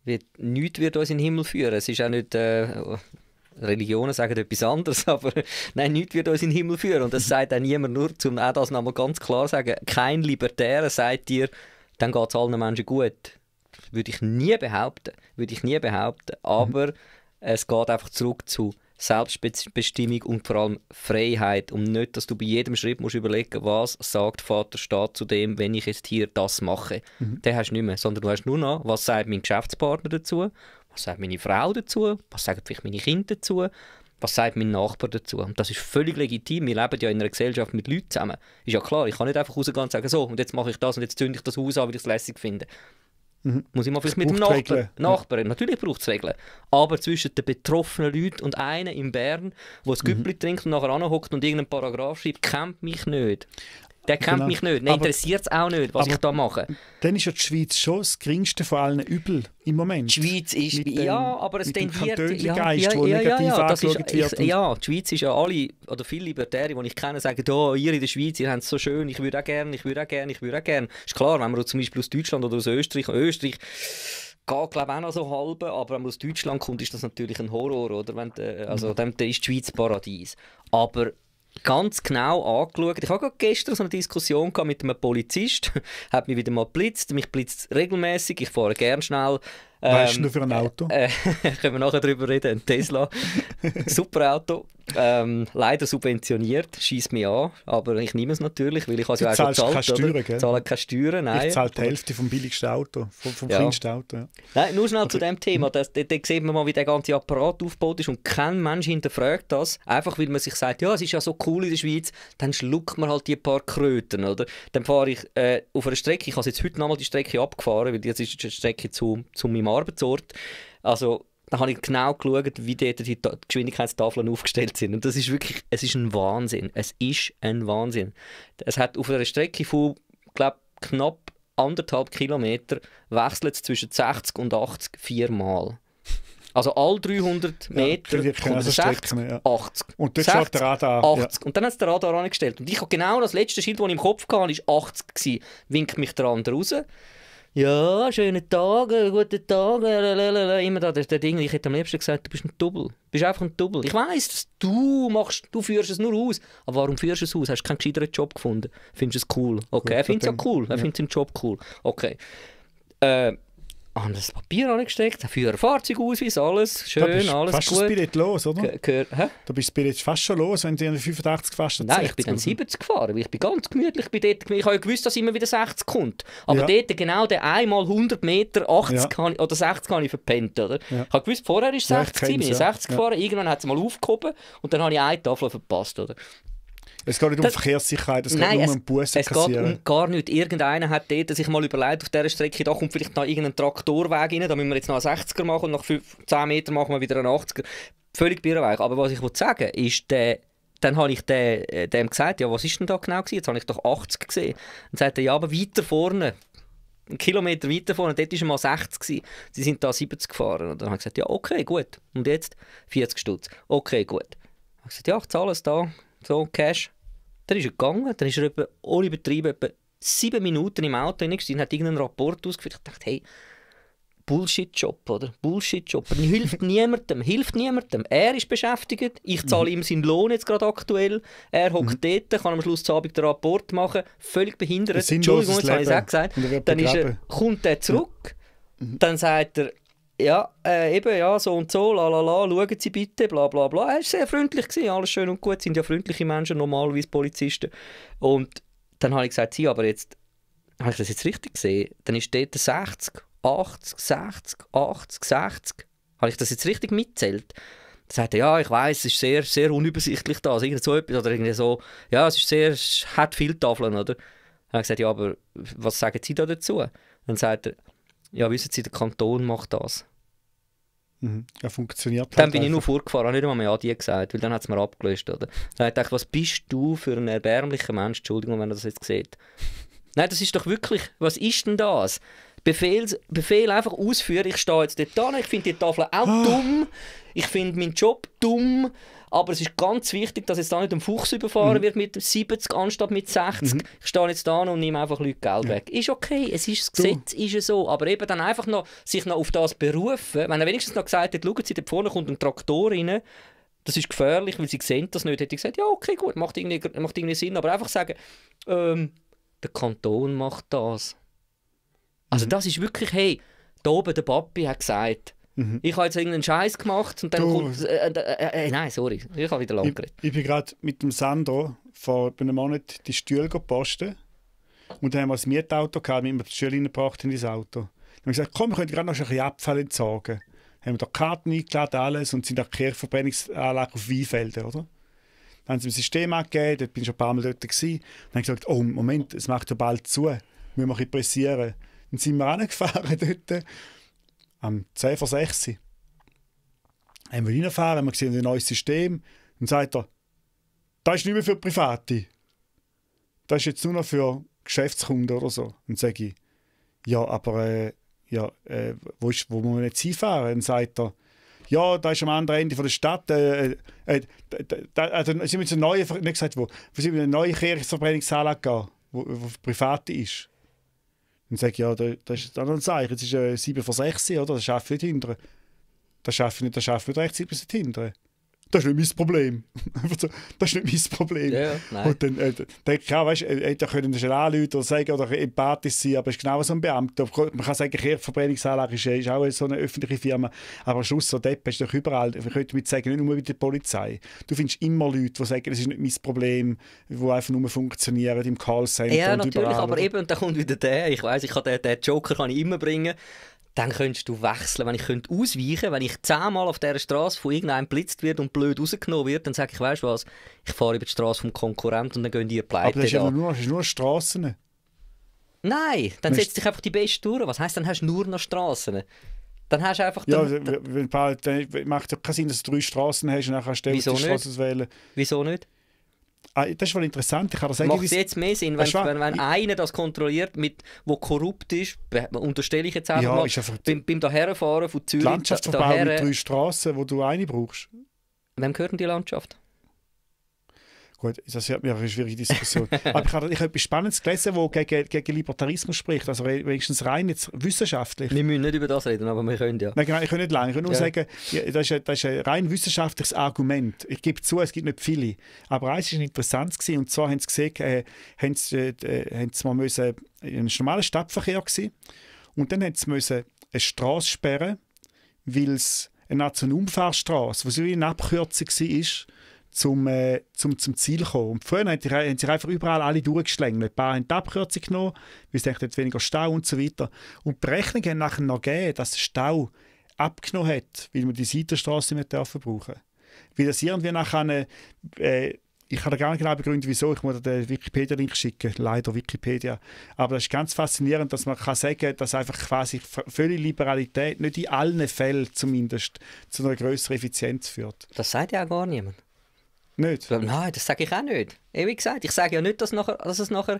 Wird, nichts wird uns in den Himmel führen. Es ist auch nicht... Äh Religionen sagen etwas anderes, aber nein, nichts wird uns in den Himmel führen. Und das sagt auch niemand, nur um auch das nochmal ganz klar sagen, kein Libertärer sagt dir, dann geht es allen Menschen gut. Würde ich nie behaupten. Würde ich nie behaupten. Mhm. Aber mhm. es geht einfach zurück zu Selbstbestimmung und vor allem Freiheit. Und nicht, dass du bei jedem Schritt musst überlegen was sagt Vater Staat zu dem, wenn ich jetzt hier das mache. Mhm. Den hast du nicht mehr, sondern du hast nur noch, was sagt mein Geschäftspartner dazu, was sagt meine Frau dazu? Was sagen vielleicht meine Kinder dazu? Was sagt mein Nachbar dazu? Und das ist völlig legitim. Wir leben ja in einer Gesellschaft mit Leuten zusammen. Ist ja klar, ich kann nicht einfach rausgehen und sagen, so, und jetzt mache ich das und jetzt zünde ich das Haus an, weil ich es lässig finde. Mhm. Muss ich mal vielleicht mit dem Nachbarn. Nachbar. Ja. Natürlich braucht es Regeln. Aber zwischen den betroffenen Leuten und einem in Bern, der ein mhm. Güppli mhm. trinkt und nachher anhockt und irgendeinen Paragraph schreibt, kennt mich nicht. Der kennt genau. mich nicht. Der interessiert es auch nicht, was ich da mache. Dann ist ja die Schweiz schon das geringste von allen Übel im Moment. Die Schweiz ist, mit ja, dem, aber es tendiert... Ja, Geist, ja, ja, ja, ja, das ist, ich, ja, die Schweiz ist ja alle, oder viele Libertäre, die ich kenne, sagen, oh, ihr in der Schweiz, ihr habt es so schön, ich würde auch gerne, ich würde auch gerne, ich würde auch gerne. Ist klar, wenn man zum Beispiel aus Deutschland oder aus Österreich, Österreich geht glaube auch noch so halb, aber wenn man aus Deutschland kommt, ist das natürlich ein Horror, oder? Wenn, äh, also dann ist die Schweiz Paradies. Aber ganz genau angeschaut. Ich habe gestern so eine Diskussion gehabt mit einem Polizist. hat mich wieder mal blitzt. Mich blitzt regelmäßig. Ich fahre gern schnell. Ähm, weißt du für ein Auto? Äh, können wir nachher drüber reden. Ein Tesla. Super Auto ähm, leider subventioniert, schießt mich an, aber ich nehme es natürlich, weil ich habe ja auch schon bezahlt, keine Steuern, gell? zahle keine Steuern, nein. Ich zahle die Hälfte vom billigsten Auto, vom, vom ja. kleinsten Auto. Ja. Nein, nur schnell okay. zu dem Thema, hm. da sieht man mal, wie der ganze Apparat aufgebaut ist und kein Mensch hinterfragt das, einfach weil man sich sagt, ja, es ist ja so cool in der Schweiz, dann schluckt man halt die paar Kröten, oder? Dann fahre ich äh, auf einer Strecke, ich habe jetzt heute nochmal die Strecke abgefahren, weil jetzt ist die Strecke zu, zu meinem Arbeitsort, also dann habe ich genau geschaut, wie dort die Geschwindigkeitstafeln aufgestellt sind. Und das ist wirklich, es ist ein Wahnsinn. Es ist ein Wahnsinn. Es hat auf einer Strecke von, glaube knapp anderthalb Kilometer wechselt es zwischen 60 und 80 viermal. Also all 300 Meter genau, ja, kommt also 60, Strecken, ja. 80. Und dort 60, der Radar. 80. Ja. Und dann hat es der Radar angestellt. Und ich habe genau das letzte Schild, das ich im Kopf hatte, war 80 gewesen. Winkt mich der andere raus ja, schönen Tag, guten Tag, lalalala, immer da, das, das Ding. Ich hätte am liebsten gesagt, du bist ein Double. Du bist einfach ein Double. Ich weiss, du machst, du führst es nur aus. Aber warum führst du es aus? Hast du keinen gescheiteren Job gefunden? Findest du es cool? Okay, er findet es ja cool. Er ja. findet seinen Job cool. Okay. Äh, haben das Papier angesteckt, für Fahrzeugausweis, alles schön, da bist alles fast gut. fast Spirit los, oder? G Da bist Spirit fast schon los, wenn du 85 fährst. Nein, 60, ich bin dann 70 gefahren, weil ich bin ganz gemütlich bin dort. Ich habe ja gewusst, dass immer wieder 60 kommt. Aber ja. dort genau der einmal 100 Meter 80 ja. ich, oder 60 habe ich verpennt, oder? Ja. Ich habe gewusst, vorher ist 60, ja, ich bin ich 60 gefahren, irgendwann hat es mal aufgehoben und dann habe ich eine Tafel verpasst, oder? Es geht nicht das, um Verkehrssicherheit, es geht nur um Busse Es geht um gar nicht. Irgendeiner hat dort sich mal überlegt, auf dieser Strecke, da kommt vielleicht noch irgendein Traktorweg rein, da müssen wir jetzt noch einen 60er machen und nach 5, 10 Metern machen wir wieder einen 80er. Völlig birrenweich. Aber was ich sagen ist, der äh, dann habe ich dem, äh, dem gesagt, ja, was ist denn da genau gewesen? Jetzt habe ich doch 80 gesehen. Dann sagte er, ja, aber weiter vorne, einen Kilometer weiter vorne, dort war mal 60 gewesen. Sie sind da 70 gefahren. Und dann habe ich gesagt, ja, okay, gut. Und jetzt 40 Stutz. Okay, gut. Ich habe gesagt, ja, ich zahle es da so Cash. Dann ist er gegangen, dann ist er etwa, ohne Betrieb etwa sieben Minuten im Auto hineingestiegen, hat irgendeinen Rapport ausgeführt. Ich dachte, hey, Bullshit-Job, oder? Bullshit-Job. Hilft niemandem, hilft niemandem. Er ist beschäftigt, ich zahle mhm. ihm seinen Lohn jetzt gerade aktuell, er hockt mhm. dort, kann am Schluss des Abends den Rapport machen, völlig behindert. Entschuldigung, jetzt habe ich es auch gesagt. Dann ist er, kommt er zurück, mhm. dann sagt er, ja, äh, eben, ja, so und so, la la la, schauen Sie bitte, bla bla bla. Er war sehr freundlich, gewesen, alles schön und gut, sind ja freundliche Menschen, normalerweise Polizisten. Und dann habe ich gesagt, sie, aber jetzt, habe ich das jetzt richtig gesehen? Dann ist dort 60, 80, 60, 80, 60. Habe ich das jetzt richtig mitzählt? Dann sagt er, ja, ich weiß, es ist sehr, sehr unübersichtlich da, also irgendwie so etwas, oder irgendwie so, ja, es ist sehr, es hat viele Tafeln, oder? Dann habe ich gesagt, ja, aber was sagen Sie da dazu? Dann sagt er, ja, wissen Sie, der Kanton macht das. Mhm. Ja, funktioniert Dann halt bin einfach. ich nur vorgefahren, habe nicht einmal mehr die gesagt, weil dann hat es mir abgelöst. Oder? Dann habe ich gedacht, was bist du für ein erbärmlicher Mensch, Entschuldigung, wenn er das jetzt sieht. Nein, das ist doch wirklich, was ist denn das? Befehl, Befehl einfach ausführen, ich stehe jetzt dort an, ich finde die Tafel auch ah. dumm, ich finde meinen Job dumm, aber es ist ganz wichtig, dass jetzt da nicht ein Fuchs überfahren mhm. wird mit 70 anstatt mit 60. Mhm. Ich stehe jetzt da und nehme einfach Leute Geld weg. Ist okay, es ist das Gesetz, du. ist es so. Aber eben dann einfach noch sich noch auf das berufen. Wenn er wenigstens noch gesagt hat, schauen Sie, da vorne kommt ein Traktor rein, das ist gefährlich, weil sie sehen das nicht, hätte ich gesagt, ja okay, gut, macht irgendwie, macht irgendwie Sinn. Aber einfach sagen, ähm, der Kanton macht das. Also mhm. das ist wirklich, hey, da oben der Papi hat gesagt, Mhm. Ich habe jetzt irgendeinen Scheiß gemacht und dann du. kommt. Äh, äh, äh, äh nein, sorry, ich habe wieder lang geredet. Ich, ich bin gerade mit dem Sandro vor einem Monat die Stühle gepostet. Und dann haben wir das Mietauto gehabt, damit wir die Stühle reingebracht in das Auto. Dann haben wir gesagt, komm, wir können gerade noch ein bisschen Abfall entsorgen. Dann haben wir da Karten eingeladen, alles und sind an die Kirchverbrennungsanlage auf Weinfelden, oder? Dann haben sie im System angegeben, dort bin ich schon ein paar Mal dort. Gewesen. Dann haben sie gesagt, oh Moment, es macht ja bald zu, müssen wir ein bisschen pressieren. Dann sind wir angefahren dort am 10 vor 6 Uhr haben wir reingefahren, haben gesehen, ein neues System. Dann sagt er, das ist nicht mehr für Private. Das ist jetzt nur noch für Geschäftskunden oder so. Dann sage ich, ja, aber äh, ja, äh, wo, ist, wo muss man jetzt hinfahren? Dann sagt er, ja, da ist am anderen Ende der Stadt, äh, äh, äh da, also sind wir zu einer neuen, nicht gesagt, wo, wo sind wir eine neue Kirchenverbrennungsanlage gegangen, die für Private ist. Und sage, ja, das ist dann ein Zeichen. Es ist äh, 7 vor 6, oder? Das schaffe ich nicht hinterher. Das schaffe ich nicht, das schaffe ich nicht rechtzeitig bis hindern das ist nicht mein Problem. das ist nicht mein Problem. Ja, Und dann, äh, dann klar, weißt, äh, hätte können schon anrufen oder sagen oder empathisch sein, aber es ist genau so ein Beamter. Man kann sagen, Kirchenverbrennungsanlage ist, ist auch so eine öffentliche Firma, aber am Schluss so Depp ist doch überall. Ich könnte mit sagen, nicht nur bei der Polizei. Du findest immer Leute, die sagen, das ist nicht mein Problem, die einfach nur funktionieren im Callcenter Ja, natürlich, überall, aber oder? eben, und da kommt wieder der, ich weiß ich kann den, den Joker kann ich immer bringen, dann könntest du wechseln. Wenn ich könnte ausweichen wenn ich zehnmal auf dieser Straße von irgendeinem blitzt wird und blöd rausgenommen wird, dann sage ich, weißt du was, ich fahre über die Straße vom Konkurrent und dann gehen die pleite. Aber das ist ja nur, das ist nur Straßen. Nein, dann Man setzt dich einfach die Beste durch. Was heisst, dann hast du nur noch Straßen? Dann hast du einfach... Ja, den, den, halt, macht ja keinen Sinn, dass du drei Straßen hast und dann kannst du die Straße auswählen. Wieso nicht? Ah, das ist wohl interessant. Ich kann das sagen, Macht es jetzt mehr Sinn, ah, wenn, wenn, wenn einer das kontrolliert, mit, wo korrupt ist, unterstelle ich jetzt einfach ja, mal, ist einfach beim, beim daherfahren von Zürich... Die Landschaft daher, mit drei Strassen, wo du eine brauchst. Wem gehört denn die Landschaft? Gut, das wird mir eine schwierige Diskussion. Aber ich habe, ich habe etwas Spannendes gelesen, das gegen, gegen Libertarismus spricht, also wenigstens rein jetzt wissenschaftlich. Wir müssen nicht über das reden, aber wir können ja. Nein, genau, ich kann nicht lange. Ich kann nur ja. sagen, das ist, ein, das ist ein rein wissenschaftliches Argument. Ich gebe zu, es gibt nicht viele. Aber eins war interessant, gewesen, und zwar haben sie gesehen, äh, haben sie, äh, haben sie mal müssen, äh, ein normaler Stadtverkehr gewesen, und dann mussten sie müssen eine Straße sperren, weil es eine Nationalumfahrstraße, so wie eine Abkürzung war, zum, äh, zum, zum Ziel zu kommen. Und früher haben, haben sich einfach überall alle durchgeschlängelt. Ein paar haben die Abkürzung genommen, weil sie dachten, weniger Stau und so weiter. Und die Berechnungen haben nachher noch gegeben, dass der Stau abgenommen hat, weil man die Seitenstraße nicht dürfen brauchen Weil das irgendwie nachher... Äh, ich kann da gar nicht genau begründen, wieso. Ich muss den Wikipedia-Link schicken. Leider Wikipedia. Aber das ist ganz faszinierend, dass man kann sagen kann, dass einfach quasi völlig Liberalität nicht in allen Fällen zumindest zu einer größeren Effizienz führt. Das sagt ja auch gar niemand. Nicht? Nein, das sage ich auch nicht. Ewig gesagt, ich sage ja nicht, dass, nachher, dass es nachher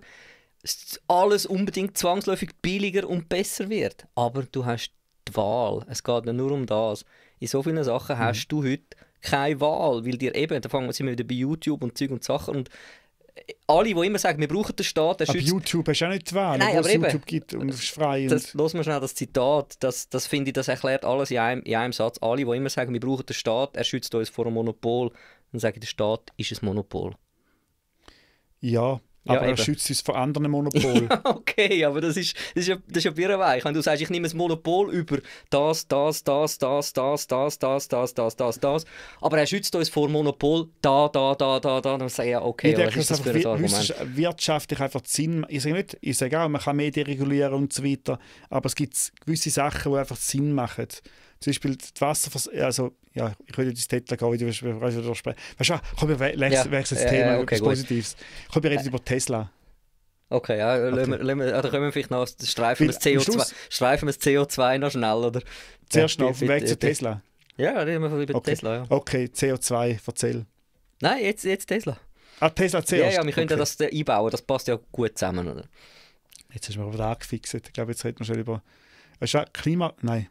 alles unbedingt zwangsläufig billiger und besser wird. Aber du hast die Wahl. Es geht ja nur um das. In so vielen Sachen hast mhm. du heute keine Wahl, weil dir eben, da fangen wir wieder bei YouTube und Zeug und Sachen und äh, alle, die immer sagen, wir brauchen den Staat, der aber schützt... YouTube hast du auch nicht die Wahl, Nein, aber es eben, YouTube gibt und es ist frei. Das, und... Lass mal schnell das Zitat, das, das finde ich, das erklärt alles in einem, in einem Satz. Alle, die immer sagen, wir brauchen den Staat, er schützt uns vor einem Monopol, und sagen, der Staat ist ein Monopol. Ja, aber ja, er schützt uns vor anderen Monopolen. Ja, okay, aber das ist, das ist, ja, das ist ja Birrenweich. Wenn du sagst, ich nehme ein Monopol über das, das, das, das, das, das, das, das, das, das, das, aber er schützt uns vor Monopol da, da, da, da, da. Dann sage ich, ja, okay, ich denke, was ist das, das für ein Argument? wirtschaftlich einfach Sinn Ich sage nicht, ich sage auch, man kann mehr deregulieren und so weiter, aber es gibt gewisse Sachen, die einfach Sinn machen. Zum Beispiel die Wasservers also ja, ich würde jetzt Titel gehen, wie du darüber sprechen Weißt du, ah, komm, wir wechseln ja. das Thema, ja, okay, etwas Positives. Komm, wir reden äh. über Tesla. Okay, ja, okay. wir, wir, vielleicht noch streifen, das CO2, streifen wir das CO2 noch schnell, oder? Sehr schnell, auf dem Weg zu Tesla. Ja, reden wir über okay. Tesla, ja. Okay, CO2, erzähl. Nein, jetzt, jetzt Tesla. Ah, Tesla zuerst? Ja, ja, wir können okay. das einbauen, das passt ja gut zusammen, oder? Jetzt hast du mir aber angefixt, ich glaube, jetzt reden wir schon über... Klima... Nein.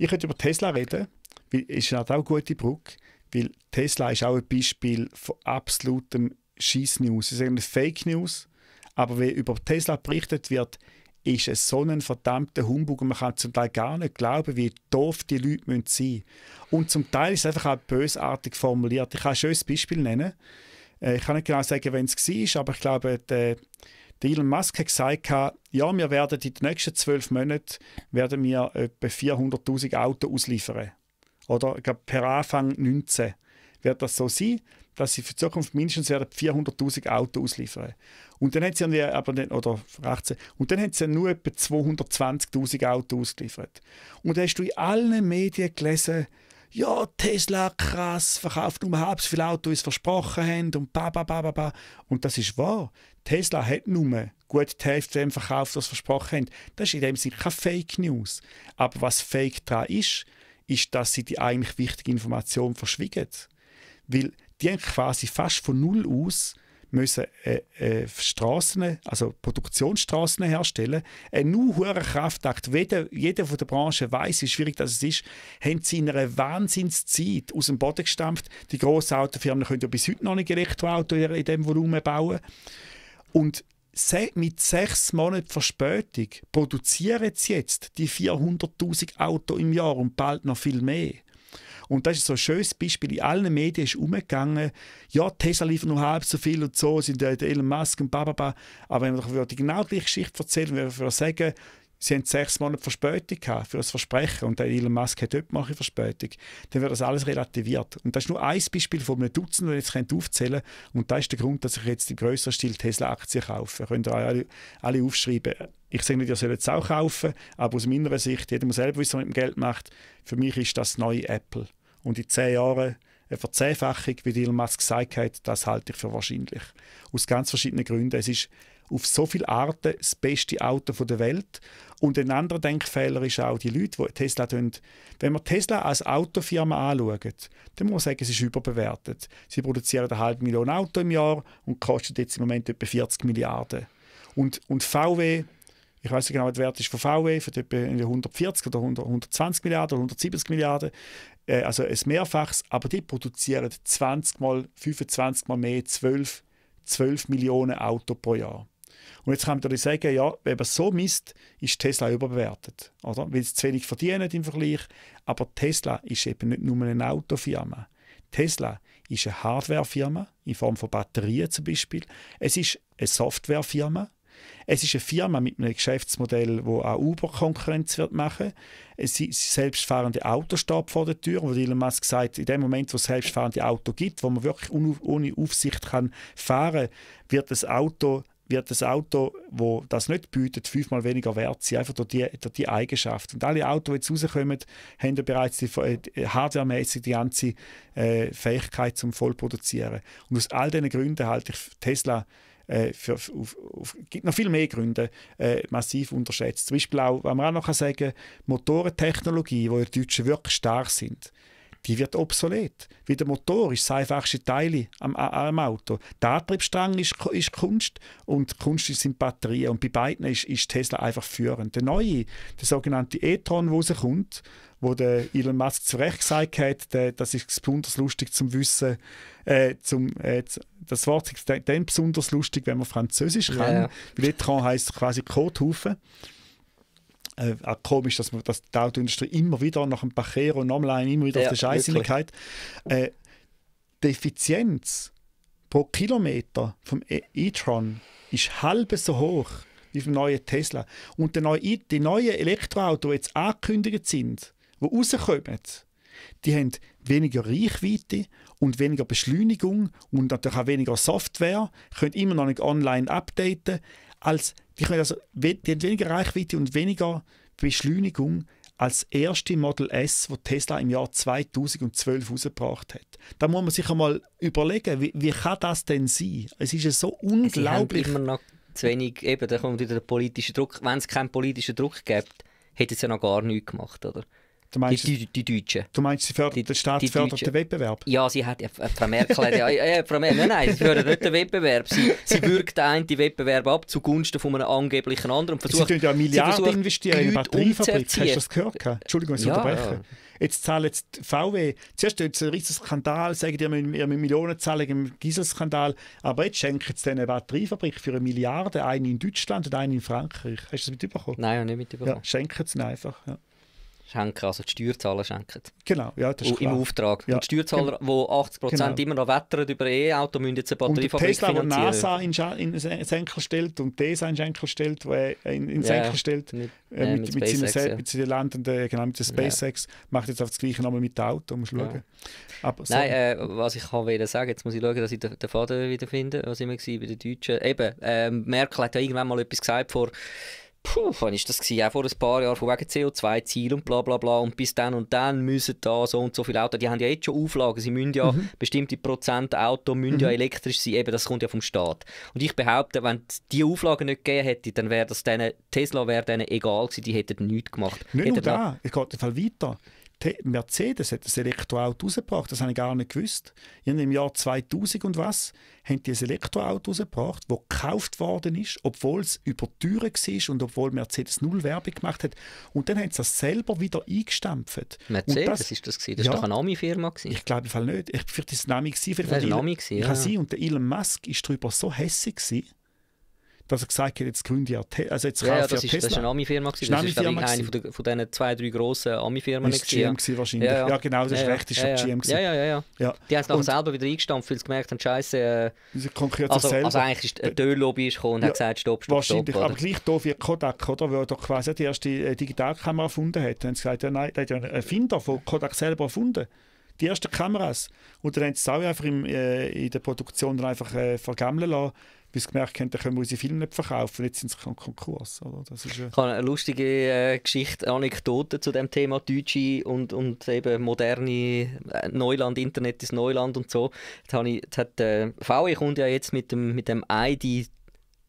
Ich könnte über Tesla reden, ist halt auch eine gute Brücke, weil Tesla ist auch ein Beispiel von absolutem Scheiß-News. Es ist Fake News, aber wie über Tesla berichtet wird, ist es so ein verdammter Humbug und man kann zum Teil gar nicht glauben, wie doof die Leute sein müssen. Und zum Teil ist es einfach auch bösartig formuliert. Ich kann ein schönes Beispiel nennen. Äh, ich kann nicht genau sagen, wenn es war, aber ich glaube, der Elon Musk hat gesagt, ja, wir werden in den nächsten zwölf Monaten werden wir etwa 400'000 Autos ausliefern oder ich glaube, per Anfang 19 wird das so sein, dass sie für die Zukunft mindestens 400.000 Autos ausliefern. Und dann hat sie ja aber nicht, oder 18, und dann hat sie nur etwa 220.000 Autos ausgeliefert. Und dann hast du in allen Medien gelesen, ja, Tesla, krass, verkauft nur halb so viele Autos, wie sie versprochen haben und ba, ba, ba, ba, ba. Und das ist wahr. Tesla hat nur gut die Hälfte dem verkauft, was sie versprochen haben. Das ist in dem Sinne keine Fake News. Aber was Fake daran ist, ist, dass sie die eigentlich wichtige Information verschwiegen. Weil die haben quasi fast von null aus müssen äh, äh, Strassen, also Produktionsstraßen herstellen. Ein nur hoher Kraftakt. Jeder, jeder von der Branche weiß, wie schwierig das ist. Haben sie in einer Wahnsinnszeit aus dem Boden gestampft. Die grossen Autofirmen können ja bis heute noch nicht Elektroauto in, in dem Volumen bauen. Und mit sechs Monaten Verspätung produzieren sie jetzt die 400.000 Auto im Jahr und bald noch viel mehr. Und das ist so ein schönes Beispiel. In allen Medien ist umgegangen, ja, Tesla liefert nur halb so viel und so, sind der Elon Musk und bla bla bla. Aber wenn man doch genau die gleiche Geschichte erzählen würde, würde ich sagen, sie haben sechs Monate Verspätung für das Versprechen und der Elon Musk hat heute mache Verspätung, dann wird das alles relativiert. Und das ist nur ein Beispiel von einem Dutzend, das ich jetzt aufzählen könnte. Und das ist der Grund, dass ich jetzt im grösseren Stil Tesla-Aktien kaufe. Könnt ihr alle, alle aufschreiben. Ich sage nicht, ihr sollt es auch kaufen, aber aus meiner Sicht, jeder muss selber wissen, was man mit dem Geld macht. Für mich ist das, das neue Apple. Und in zehn Jahren eine Verzehnfachung, wie Elon Musk gesagt hat, das halte ich für wahrscheinlich. Aus ganz verschiedenen Gründen. Es ist auf so viele Arten das beste Auto der Welt. Und ein anderer Denkfehler ist auch die Leute, die Tesla tun. Wenn man Tesla als Autofirma anschaut, dann muss man sagen, es ist überbewertet. Sie produzieren eine halbe Million Auto im Jahr und kostet jetzt im Moment etwa 40 Milliarden. Und, und VW ich weiß nicht genau, der Wert ist von VW, von etwa 140 oder 120 Milliarden oder 170 Milliarden, äh, also ein Mehrfaches, aber die produzieren 20 mal, 25 mal mehr, 12, 12 Millionen Auto pro Jahr. Und jetzt kann man sagen, ja, wenn man so misst, ist Tesla überbewertet, oder? weil sie zu wenig verdienen im Vergleich. Aber Tesla ist eben nicht nur eine Autofirma. Tesla ist eine Hardwarefirma in Form von Batterien zum Beispiel. Es ist eine Softwarefirma. Es ist eine Firma mit einem Geschäftsmodell, wo auch Uber Konkurrenz wird Es ist selbstfahrende Autos stehen vor der Tür, wo Elon Musk sagt, in dem Moment, wo es selbstfahrende Auto gibt, wo man wirklich ohne Aufsicht kann fahren, wird das Auto wird das Auto, wo das nicht bietet, fünfmal weniger wert sein, einfach durch die, durch die Eigenschaft. Und alle Autos, die jetzt rauskommen, haben ja bereits die, äh, hardwaremäßig die ganze äh, Fähigkeit zum Vollproduzieren. Und aus all diesen Gründen halte ich Tesla äh, für, auf, auf, gibt noch viel mehr Gründe, äh, massiv unterschätzt. Zum Beispiel auch, was man auch noch sagen kann, Motorentechnologie, wo die Deutschen wirklich stark sind die wird obsolet. Wie der Motor ist das einfachste Teil am, am Auto. Der Antriebsstrang ist, ist Kunst und Kunst sind Batterien. Und bei beiden ist, ist Tesla einfach führend. Der neue, der sogenannte E-Tron, der rauskommt, wo der Elon Musk zu Recht gesagt hat, der, das ist besonders lustig zum Wissen, äh, zum, äh, das Wort ist dann besonders lustig, wenn man Französisch kann. Ja, Weil E-Tron heisst quasi Kothaufen. Äh, auch komisch, dass, man, dass die Autoindustrie immer wieder nach dem Pachero und online immer wieder ja, auf die Scheißinnigkeit. Äh, die Effizienz pro Kilometer vom e- e-tron e ist halb so hoch wie vom neuen Tesla. Und die, neue, neuen Elektroautos, die jetzt angekündigt sind, die rauskommen, die haben weniger Reichweite und weniger Beschleunigung und natürlich auch weniger Software, können immer noch nicht online updaten, als die können also die haben weniger Reichweite und weniger Beschleunigung als erste Model S, wo Tesla im Jahr 2012 herausgebracht hat. Da muss man sich einmal überlegen, wie, wie kann das denn sein? Es ist ja so halt unglaublich. Sie haben immer noch zu wenig, eben, da kommt wieder der politische Druck. Wenn es keinen politischen Druck gibt, hätte es ja noch gar nichts gemacht, oder? Du meinst, die, die, die Deutschen. Du meinst, sie fördert, die, der Staat die fördert den Wettbewerb? Ja, sie hat, äh, Frau Merkel hat, ja, äh, Frau Merkel, nein, nein, sie fördert nicht den Wettbewerb. Sie, sie wirkt den einen Wettbewerb ab zugunsten von einem angeblichen anderen. Und versucht, sie tun ja Milliarden investieren in Batteriefabriken. Hast du das gehört? Entschuldigung, ich ja. unterbreche. Jetzt zahlt jetzt VW, zuerst ist ein riesiger Skandal, sagen die, ihr müsst Millionen zahlen im Gieselskandal, aber jetzt schenken sie eine Batteriefabrik für eine Milliarde, eine in Deutschland und eine in Frankreich. Hast du das mitbekommen? Nein, ich habe nicht mitbekommen. Ja, schenken sie einfach. Ja schenken, also die Steuerzahler schenken. Genau, ja, das ist und klar. Im Auftrag. Ja. Und die Steuerzahler, genau. die 80% Prozent genau. immer noch wettern über E-Auto, müssen jetzt eine Batteriefabrik Tesla, finanzieren. Tesla, die NASA in, in Senkel stellt und Tesla e in Senkel stellt, wo er in, in Senkel stellt, mit, äh, mit, mit, mit, SpaceX, seinen, ja. mit äh, genau, mit SpaceX, yeah. macht jetzt auf das Gleiche nochmal mit dem Auto, muss schauen. Ja. Aber Nein, äh, was ich kann wieder sagen, jetzt muss ich schauen, dass ich den, den Faden wieder finde, was immer war bei den Deutschen. Eben, äh, Merkel hat ja irgendwann mal etwas gesagt vor puh, wann war das gewesen? vor ein paar Jahren von wegen CO2-Ziel und bla bla bla und bis dann und dann müssen da so und so viele Autos, die haben ja jetzt schon Auflagen, sie müssen ja mhm. bestimmte Prozent Auto müssen mhm. ja elektrisch sein, eben das kommt ja vom Staat. Und ich behaupte, wenn es diese Auflagen nicht gegeben hätte, dann wäre das denen, Tesla wäre denen egal gewesen, die hätten nichts gemacht. Nicht hätten nur da, es geht im Fall weiter. Mercedes hat ein Elektroauto rausgebracht, das habe ich gar nicht gewusst. Im Jahr 2000 und was haben die ein Elektroauto rausgebracht, das gekauft worden ist, obwohl es überteuert war und obwohl Mercedes null Werbung gemacht hat. Und dann haben sie das selber wieder eingestampft. Mercedes und das, ist das gewesen? Das ja, war doch eine Ami-Firma? Ich glaube nicht. Ich, vielleicht war es ein Ami. Gewesen, ja. und der Elon Musk war darüber so hässlich gewesen, dass er gesagt hat, jetzt gründe ich Tesla. Also jetzt ja, ja, das, ist, Tesla. das ist eine Ami-Firma. Das, das ist eine, eine von, von diesen zwei, drei grossen Ami-Firmen. Das war GM ja. wahrscheinlich. Ja, ja. ja genau, das ist recht, das war GM. Ja, ja, ja, ja. Die haben es nachher selber wieder eingestampft, weil sie gemerkt haben, scheiße. Äh, also, also eigentlich ist ein Öllobby gekommen und hat gesagt, stopp, stopp, Wahrscheinlich, aber gleich doof wie Kodak, oder? Weil er doch quasi die erste äh, Digitalkamera erfunden hat. Dann haben sie gesagt, ja, nein, der hat ja einen Erfinder von Kodak selber erfunden die ersten Kameras. Und dann haben sie es auch einfach im, äh, in der Produktion einfach äh, vergammeln lassen, weil sie gemerkt haben, dann können wir unsere Filme nicht verkaufen. Jetzt sind sie kein Konkurs. Oder? Das ist, äh ich habe eine lustige äh, Geschichte, Anekdote zu dem Thema Deutsche und, und eben moderne äh, Neuland, Internet ist Neuland und so. Jetzt, habe ich, jetzt hat äh, VW e kommt ja jetzt mit dem, mit dem ID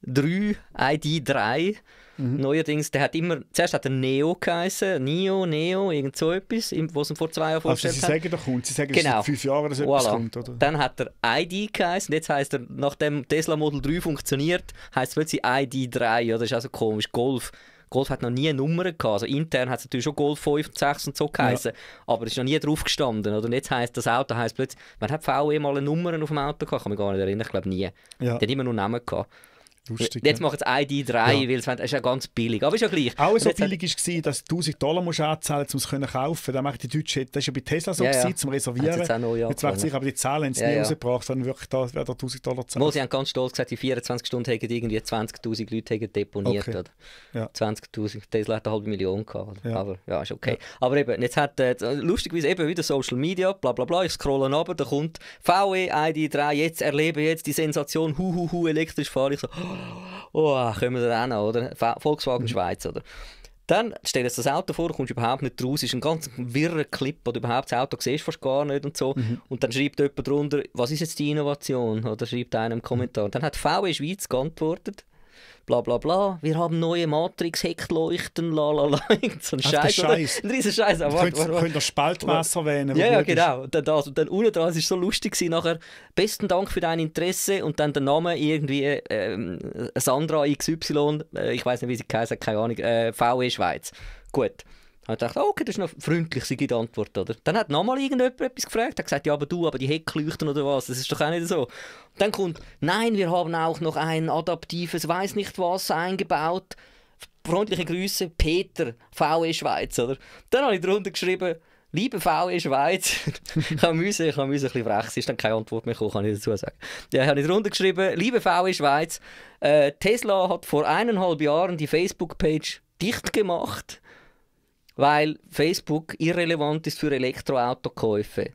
3, ID3. Mhm. Neuerdings, der hat immer, zuerst hat er Neo geheißen, Neo, Neo, irgend so etwas, wo es vor zwei Jahren vorgestellt also, sie sagen doch kommt, sie sagen, genau. fünf Jahre dass voilà. etwas kommt, oder? Dann hat er ID geheißen, jetzt heißt er, nachdem Tesla Model 3 funktioniert, heißt es plötzlich ID3, oder? Das ist also komisch, Golf. Golf hat noch nie Nummern gehabt. Also intern hat es natürlich schon Golf 5 und 6 und so geheißen, ja. aber es ist noch nie drauf gestanden. Oder? Und jetzt heisst das Auto heisst plötzlich, man hat VW e mal eine Nummer auf dem Auto gehabt, kann mich gar nicht erinnern, ich glaube nie. Ja. Die hat immer nur Namen gehabt. Lustig, jetzt ja. machen es ID 3, ja. weil es ist ja ganz billig. Aber ist ja gleich. Auch so billig hat... war, dass du 1000 Dollar musst anzahlen musst, um es kaufen. Dann machen das ist ja bei Tesla so, ja, gewesen, ja. zum Reservieren. Jetzt, auch jetzt macht sich aber die Zahlen wenn es ja, nie ja. rausgebracht, sondern wirklich da, da 1000 Dollar zahlen. sie haben ganz stolz gesagt, in 24 Stunden hätten irgendwie 20.000 Leute deponiert. Okay. Ja. 20.000, Tesla hat eine halbe Million gehabt. Aber ja, ist okay. Aber eben, jetzt hat äh, lustigerweise eben wieder Social Media, bla bla bla, ich scrolle runter, da kommt VE, ID 3, jetzt erlebe jetzt die Sensation, hu hu hu, elektrisch fahre ich so. Oh, oh, können wir da auch, oder? Volkswagen mhm. Schweiz, oder? Dann stellst du das Auto vor, kommst überhaupt nicht raus, ist ein ganz wirrer Clip, oder überhaupt das Auto siehst fast gar nicht und so. Mhm. Und dann schreibt jemand drunter, was ist jetzt die Innovation? Oder schreibt einer im Kommentar. Und dann hat VW e Schweiz geantwortet, bla bla bla, wir haben neue matrix heckleuchten leuchten, la la la, so ein Scheiß. Ein riesen Scheiß. könnt ihr Spaltmesser wählen. Ja, ja genau. Und dann, das. Also, und dann unten dran, es war so lustig gewesen, nachher, besten Dank für dein Interesse und dann der Name irgendwie ähm, Sandra XY, äh, ich weiß nicht, wie sie heißt, keine Ahnung, äh, VE Schweiz. Gut. Dann habe ich gedacht, ah, okay, das ist eine freundliche Antwort, oder? Dann hat nochmal irgendjemand etwas gefragt, Er hat gesagt, ja, aber du, aber die Heckleuchten oder was, das ist doch auch nicht so. Und dann kommt, nein, wir haben auch noch ein adaptives, weiß nicht was, eingebaut. Freundliche Grüße, Peter, VE Schweiz, oder? Dann habe ich darunter geschrieben, Liebe VE Schweiz, ich habe müssen, ich habe müssen, ein bisschen frech, es ist dann keine Antwort mehr gekommen, kann ich dazu sagen. Ja, habe ich darunter geschrieben, liebe VE Schweiz, äh, Tesla hat vor eineinhalb Jahren die Facebook-Page dicht gemacht weil Facebook irrelevant ist für Elektroautokäufe.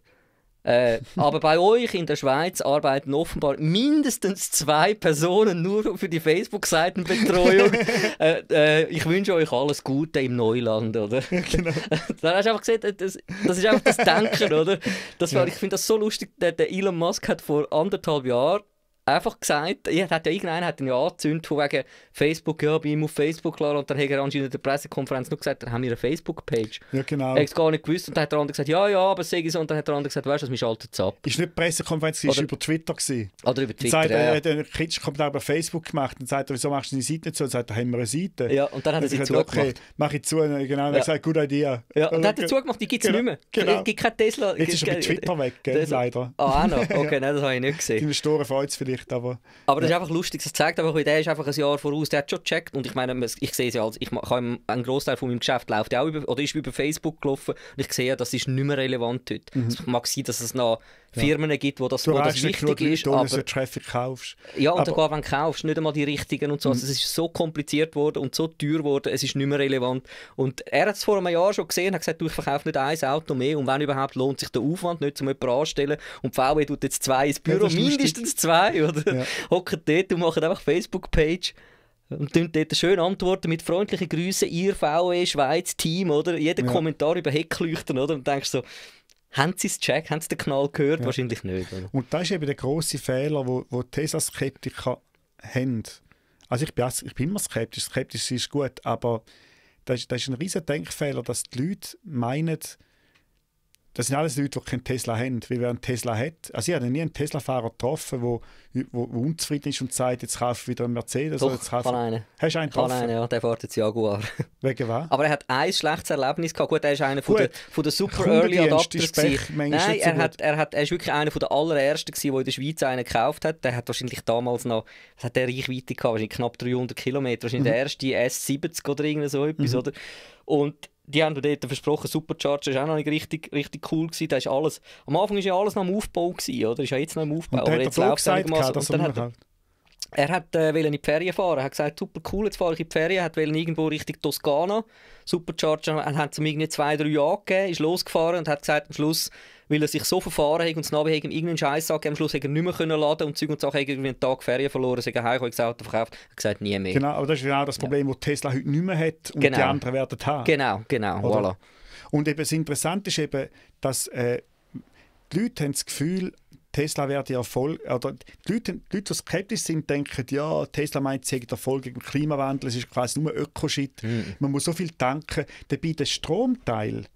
Äh, aber bei euch in der Schweiz arbeiten offenbar mindestens zwei Personen nur für die Facebook-Seitenbetreuung. äh, äh, ich wünsche euch alles Gute im Neuland, oder? Genau. da hast du einfach gesehen, das, das, ist einfach das Denken, oder? Das war, ja. Ich finde das so lustig. Der, der Elon Musk hat vor anderthalb Jahren einfach gesagt, ja, hat ja irgendeiner hat ihn ja angezündet von wegen Facebook, ja, bei ihm auf Facebook klar und dann hat er anscheinend in der Pressekonferenz nur gesagt, dann haben wir eine Facebook-Page. Ja, genau. Er hat es gar nicht gewusst und dann hat der andere gesagt, ja, ja, aber sag ich so und dann hat der andere gesagt, weißt du, das schaltet es ab. Ist nicht Pressekonferenz, ist über Twitter gewesen. Oder über Twitter, sagt, ja. Äh, der Kitsch kommt über Facebook gemacht und sagt, wieso machst du deine Seite nicht so? Und sagt, da haben wir eine Seite. Ja, und dann hat er sie zugemacht. Okay, mach ich zu, genau. Und ja. er sagt, good idea. Ja, und dann hat er äh, zugemacht, die gibt es genau. nicht mehr. Genau. Gibt kein Tesla. Jetzt ist er bei Twitter weg, leider. Ah, auch noch? Okay, nein, das habe ich nicht gesehen. Die vielleicht, aber... Aber das ist einfach lustig, das zeigt einfach, der ist einfach ein Jahr voraus, der hat schon gecheckt und ich meine, ich sehe es ja als, ich kann, ein Großteil von meinem Geschäft läuft ja auch über, oder ist über Facebook gelaufen und ich sehe ja, das ist nicht mehr relevant heute. Mhm. Es mag sein, dass es noch Firmen gibt, wo das, du wo das wichtig ist. Leute, aber Traffic kaufst. Ja, und aber, wenn du kaufst, nicht einmal die richtigen und so. Also, es ist so kompliziert worden und so teuer geworden, es ist nicht mehr relevant. Und er hat es vor einem Jahr schon gesehen und hat gesagt, du, verkaufst nicht ein Auto mehr und wenn überhaupt, lohnt sich der Aufwand nicht, um jemanden anzustellen. Und VW e tut jetzt zwei ins Büro, ja, mindestens zwei, oder? Ja. Hocken dort und machen einfach Facebook-Page. Und dann dort schön antworten mit freundlichen Grüßen, ihr VW e Schweiz Team, oder? Jeder ja. Kommentar über Heckleuchten, oder? Und denkst so, haben sie es gecheckt? Haben sie den Knall gehört? Ja. Wahrscheinlich nicht. Oder? Und das ist eben der große Fehler, wo, wo Tesla-Skeptiker haben. Also ich bin, ich bin immer skeptisch. Skeptisch ist gut, aber das, das ist ein riesiger Denkfehler, dass die Leute meinen, das sind alles Leute, die keinen Tesla haben. Weil wer einen Tesla hat, also ich habe nie einen Tesla-Fahrer getroffen, der unzufrieden ist und sagt, jetzt kaufe ich wieder einen Mercedes. Doch, oder jetzt kaufe ich einen. Hast du einen getroffen? Einen, ja, der fährt jetzt Jaguar. Wegen was? Aber er hat ein schlechtes Erlebnis gehabt. Gut, er ist einer von der, von der super Early Adapter. Nein, er, so hat, er, hat, er ist wirklich einer der allerersten, der in der Schweiz einen gekauft hat. Der hat wahrscheinlich damals noch, was hat der Reichweite gehabt? Wahrscheinlich knapp 300 Kilometer. Wahrscheinlich mhm. der erste S70 oder irgend so etwas, mhm. oder? Und die haben dort versprochen, Supercharger ist auch noch nicht richtig, richtig cool gewesen. Da ist alles, am Anfang war ja alles noch im Aufbau, gewesen, oder? Ist ja jetzt noch im Aufbau. Und aber jetzt läuft es einigermaßen. Und hat, halt- er hat äh, in die Ferien fahren. Er hat gesagt, super cool, jetzt fahre ich in die Ferien. Er wollte irgendwo Richtung Toskana. Supercharger, er hat es ihm irgendwie zwei, drei Jahre gegeben, ist losgefahren und hat gesagt, am Schluss weil er sich so verfahren hat und das nachher wegen irgendeinen Scheiß gesagt, am Schluss hätte er nicht mehr können laden und Zeug und Sachen irgendwie einen Tag Ferien verloren, sagen, hey, ich habe das Auto verkauft, er gesagt, nie mehr. Genau, aber das ist genau das Problem, ja. das Tesla heute nicht mehr hat und genau. die anderen werden haben. Genau, genau, Oder? voilà. Und eben das Interessante ist eben, dass äh, die Leute haben das Gefühl, Tesla werde Erfolg, oder die Leute, die Leute, die skeptisch sind, denken, ja, Tesla meint, sie Erfolg gegen den Klimawandel, es ist quasi nur Ökoshit, mhm. man muss so viel tanken. Dabei der Stromteil,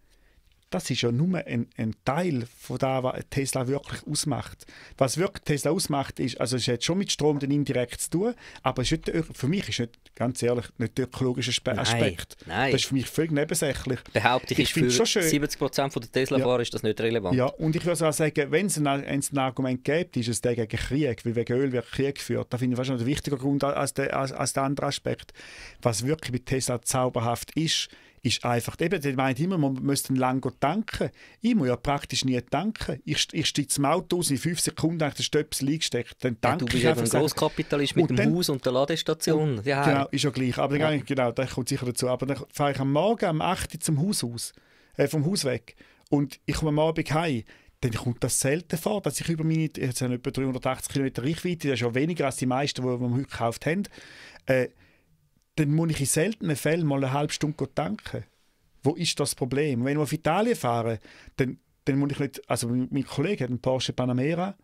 das ist ja nur ein, ein Teil von dem, was Tesla wirklich ausmacht. Was wirklich Tesla ausmacht, ist, also es hat schon mit Strom dann indirekt zu tun, aber es ist der, für mich ist nicht, ganz ehrlich, nicht der ökologische Aspekt. Nein, nein. Das ist für mich völlig nebensächlich. Behaupte ich, ich ist für schön. 70 Prozent der Tesla-Fahrer ja. ist das nicht relevant. Ja, und ich würde auch sagen, wenn es ein, ein Argument gibt, ist es der gegen Krieg, weil wegen Öl wird Krieg geführt. Da finde ich wahrscheinlich ein wichtiger Grund als der, als, als der andere Aspekt. Was wirklich mit Tesla zauberhaft ist, ist einfach eben, der meint immer, man müsste lange tanken. Ich muss ja praktisch nie tanken. Ich, ich steige zum Auto aus, in fünf Sekunden habe ich den Stöpsel eingesteckt, dann tanke ja, du bist ja ein Großkapitalist mit dem dann, Haus und der Ladestation. Und, ja. Genau, ist ja gleich. Aber dann ja. genau, das kommt sicher dazu. Aber dann fahre ich am Morgen am 8 Uhr zum Haus aus, äh, vom Haus weg und ich komme am Abend heim dann kommt das selten vor, dass ich über meine, jetzt haben etwa 380 km Reichweite, das ist ja weniger als die meisten, die wir heute gekauft haben, äh, dann muss ich in seltenen Fällen mal eine halbe Stunde tanken. Wo ist das Problem? Wenn ich auf Italien fahre, dann, dann muss ich nicht, also mein Kollege hat einen Porsche Panamera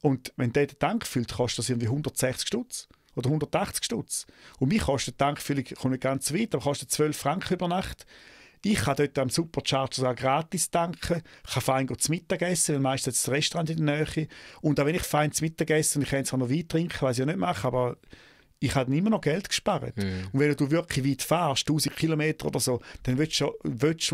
und wenn der den Tank füllt, kostet das irgendwie 160 Stutz oder 180 Stutz. Und mich kostet der Tankfüllung, kommt nicht ganz weit, aber kostet 12 Franken über Nacht. Ich kann dort am Supercharger auch gratis tanken, kann fein gut zu Mittag essen, weil meistens das Restaurant in der Nähe. Und auch wenn ich fein zu Mittag esse und ich kann es auch noch Wein trinken, was ich ja nicht machen, aber ich habe immer noch Geld gespart. Mhm. Und wenn du wirklich weit fährst, 1000 Kilometer oder so, dann willst du,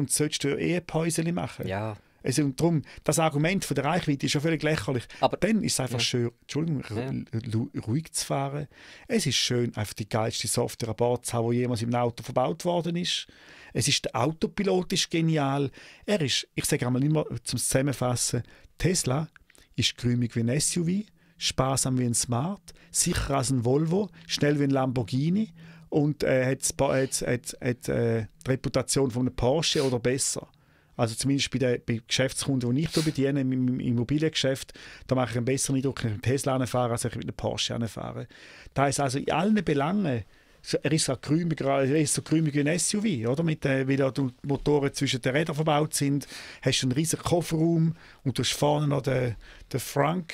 und solltest du ja eh Päuseli machen. Ja. Also, und darum, das Argument von der Reichweite ist ja völlig lächerlich. Aber dann ist es einfach ja. schön, Entschuldigung, ja. ruhig zu fahren. Es ist schön, einfach die geilste Software an Bord zu haben, die jemals im Auto verbaut worden ist. Es ist, der Autopilot ist genial. Er ist, ich sage einmal immer zum Zusammenfassen, Tesla ist grümig wie ein SUV sparsam wie ein Smart, sicher als ein Volvo, schnell wie ein Lamborghini und äh, hat, hat, hat, hat äh, die Reputation von einem Porsche oder besser. Also zumindest bei den bei Geschäftskunden, die ich bediene, im, im Immobiliengeschäft, da mache ich einen besseren Eindruck, wenn ich mit einem Tesla fahre, als ich mit einem Porsche fahre. Das heißt also, in allen Belangen, er ist so er ist so krümig wie ein SUV, oder? Mit, äh, weil ja die Motoren zwischen den Rädern verbaut sind, hast du einen riesigen Kofferraum und du hast vorne noch den, den Frank,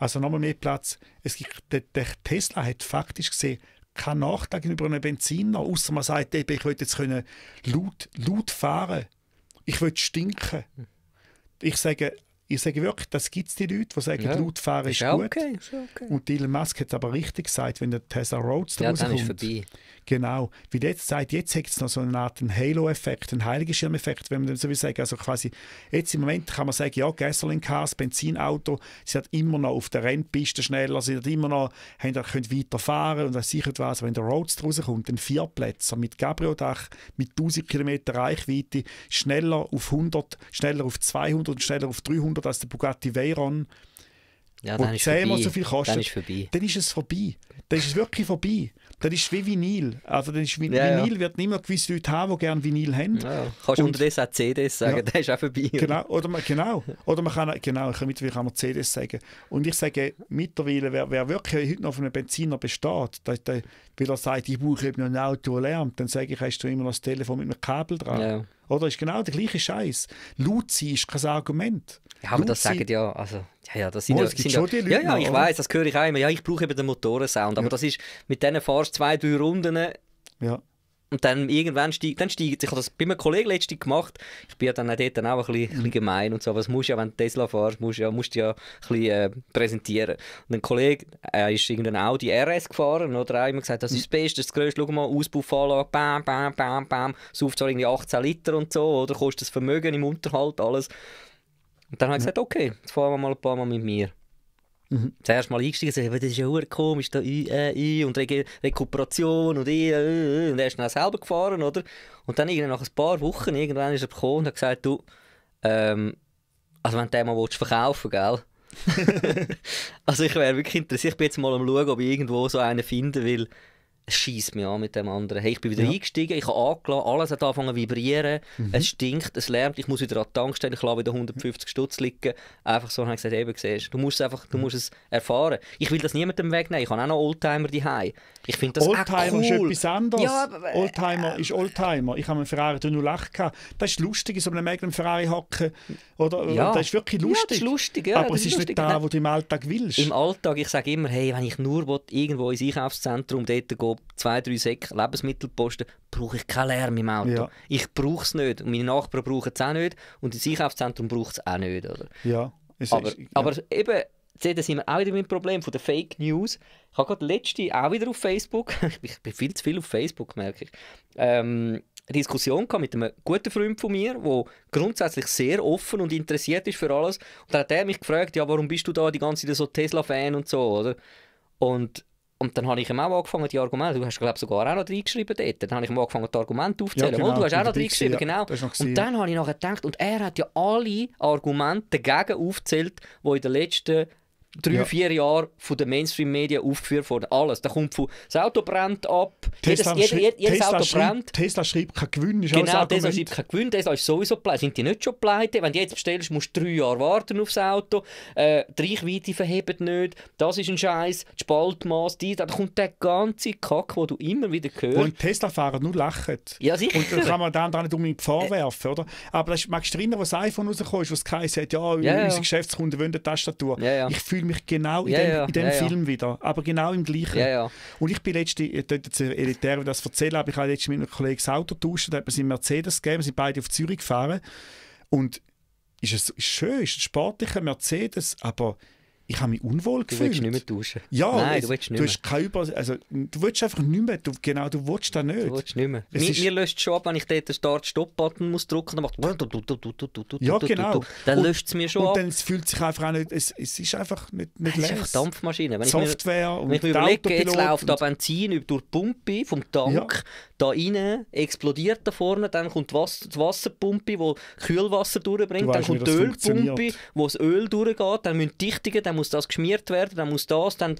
also nochmal mehr Platz. Es gibt, der, der Tesla hat faktisch gesehen keinen Nachteil gegenüber einem Benziner, außer man sagt, eben, ich würde jetzt können laut, laut fahren ich will stinken. Ich sage, ich sage wirklich, das gibt es die Leute, die sagen, ja. Lautfahren ist, ist gut. Okay, ist okay. Und Elon Musk hat aber richtig gesagt, wenn der Tesla Roadster ja, rauskommt. Dann ist vorbei. Genau. Wie der jetzt sagt, jetzt hat es noch so eine Art Halo-Effekt, einen Heiligenschirm-Effekt, wenn man so will sagen. Also quasi, jetzt im Moment kann man sagen, ja, Gasoline Cars, Benzinauto, sie hat immer noch auf der Rennpiste schneller, sie hat immer noch, haben, können weiterfahren und was sicher was. Wenn der Roadster rauskommt, dann vier Plätze mit gabriel dach mit 1000 Kilometer Reichweite, schneller auf 100, schneller auf 200, und schneller auf 300 100 als der Bugatti Veyron, ja, wo zehnmal so viel kostet, dann ist, vorbei. dann ist es vorbei. Dann ist es wirklich vorbei. Dann ist es wie Vinyl. Also dann ist Vin ja, Vinyl ja. wird nicht mehr gewisse Leute haben, die gerne Vinyl haben. Ja, kannst du unterdessen auch CDs sagen, ja, der ist auch vorbei. Genau, oder man, genau. Oder man kann, genau, mittlerweile kann man CDs sagen. Und ich sage mittlerweile, wer, wer wirklich heute noch auf einem Benziner besteht, der, der, weil er sagt, ich brauche eben noch ein Auto lernt, dann sage ich, hast du immer noch das Telefon mit einem Kabel dran. Oder ist genau der gleiche Scheiß. Laut ist kein Argument. Ja, aber das sagen ja, also, ja, ja, das sind, oh, ja, sind schon ja, die Leute ja, ja, ich weiß, das höre ich auch immer. Ja, ich brauche eben den Motorensound, aber ja. das ist, mit denen fahrst du zwei, drei Runden. Äh, ja. Und dann irgendwann steigt, dann steigt, ich habe das bei einem Kollegen letztens gemacht, ich bin ja dann auch dort dann auch ein bisschen, ein mhm. gemein und so, aber es muss ja, wenn du Tesla fährst, musst ja, musst du ja ein bisschen äh, präsentieren. Und ein Kollege, er ist irgendein Audi RS gefahren oder hat auch immer gesagt, das ist das mhm. Beste, das Größte, schau mal, Auspuffanlage, bam, bam, bam, bam, sauft zwar irgendwie 18 Liter und so, oder kostet das Vermögen im Unterhalt, alles. Und dann habe ich gesagt, okay, jetzt fahren wir mal ein paar Mal mit mir. Mhm. Zuerst mal eingestiegen, gesagt, das ist ja hure komisch, da I, äh, I und Re Rekuperation und I, äh, äh, äh, und er ist dann auch selber gefahren, oder? Und dann irgendwann nach ein paar Wochen, irgendwann ist er gekommen und hat gesagt, du, ähm, also wenn du den mal willst, verkaufen gell? also ich wäre wirklich interessiert, ich bin jetzt mal am schauen, ob ich irgendwo so einen finden will schießt mich an mit dem anderen. Hey, ich bin wieder ja. eingestiegen, ich habe angelassen, alles hat angefangen zu vibrieren, mhm. es stinkt, es lärmt, ich muss wieder an die Tankstelle, ich lasse wieder 150 Stutz liegen. Einfach so, habe ich gesagt, eben, siehst, du musst es einfach, du mhm. musst es erfahren. Ich will das niemandem wegnehmen, ich habe auch noch Oldtimer daheim. Ich finde das Oldtimer cool. ist etwas anderes. Ja, aber, äh, Oldtimer ist äh, Oldtimer. Ich habe einen Ferrari 308 gehabt. Das ist lustig, so einem eigenen Ferrari hocken. Oder, ja. Das ist wirklich lustig. Ja, das ist lustig ja, aber es ist, ist nicht da, was du im Alltag willst. Im Alltag, ich sage immer, hey, wenn ich nur will, irgendwo ins Einkaufszentrum dort gehen, zwei, drei Säcke Lebensmittelposten, brauche ich keinen Lärm im Auto. Ja. Ich brauche es nicht. Und meine Nachbarn brauchen es auch nicht. Und das Einkaufszentrum braucht es auch nicht. Oder? Ja, es aber, ist, ja. aber eben, da sind wir auch wieder mit dem Problem von der Fake News. Ich habe gerade letzte auch wieder auf Facebook, ich bin viel zu viel auf Facebook, merke ich, ähm, eine Diskussion gehabt mit einem guten Freund von mir, der grundsätzlich sehr offen und interessiert ist für alles. Und dann hat er mich gefragt, ja, warum bist du da die ganze Zeit so Tesla-Fan und so, oder? Und und dann habe ich ihm auch angefangen, die Argumente, du hast glaube sogar auch noch reingeschrieben dort, dann habe ich ihm angefangen, die Argumente aufzählen. Ja, genau, und du hast auch noch reingeschrieben, genau. ja, genau. Und dann habe ich nachher gedacht, und er hat ja alle Argumente dagegen aufgezählt, die in den letzten drei, ja. vier Jahre von den Mainstream-Medien aufgeführt worden. Alles. Da kommt von, das Auto brennt ab, Tesla jedes, jedes, jedes Tesla Auto schreibt, brennt. Tesla schreibt kein Gewinn, ist Genau, Tesla schreibt kein Gewinn, Tesla ist sowieso pleite. Sind die nicht schon pleite? Wenn du jetzt bestellst, musst du drei Jahre warten auf das Auto, äh, die Reichweite verhebt nicht, das ist ein Scheiß, das Spaltmaß, die, da kommt der ganze Kack, den du immer wieder hörst. Und Tesla-Fahrer nur lachen. Ja, sicher. Und dann kann man dann auch nicht um ihn vorwerfen, oder? Aber das, magst du dich erinnern, was das iPhone rausgekommen ist, was Kai sagt, ja, ja, ja, unsere Geschäftskunden wollen eine Tastatur. Ja, ja. Ich fühle mich genau in ja, dem, ja, in dem ja, Film wieder, aber genau im gleichen. Und ich bin letztens, elitär, wenn das erzählen, aber ich habe letztens mit einem Kollegen das Auto getauscht, da hat man seinen Mercedes gegeben, wir sind beide auf Zürich gefahren und ist es ist schön, ist ein sportlicher Mercedes, aber ich habe mich unwohl gefühlt. Du willst nicht mehr duschen. Ja, Nein, du willst nicht mehr. Du, hast keine Über also, du willst einfach nicht mehr. Du, genau, du willst das nicht. Du willst nicht mehr. Es mir, ist... mir löscht schon ab, wenn ich dort den Start-Stop-Button drücken muss, dann macht Ja, genau. Dann löst es mir schon ab. Und dann fühlt es sich einfach auch nicht... Es, es ist einfach nicht, nicht Es ist einfach Dampfmaschine. Wenn Software ich mir, Wenn ich mir überlege, jetzt läuft da Benzin durch die Pumpe vom Tank ja. da rein, explodiert da vorne, dann kommt die, Wasser, die Wasserpumpe, die Kühlwasser durchbringt, weißt, dann kommt die Ölpumpe, wo das Öl durchgeht, dann müssen die Dichtungen, muss das geschmiert werden, dann muss das, dann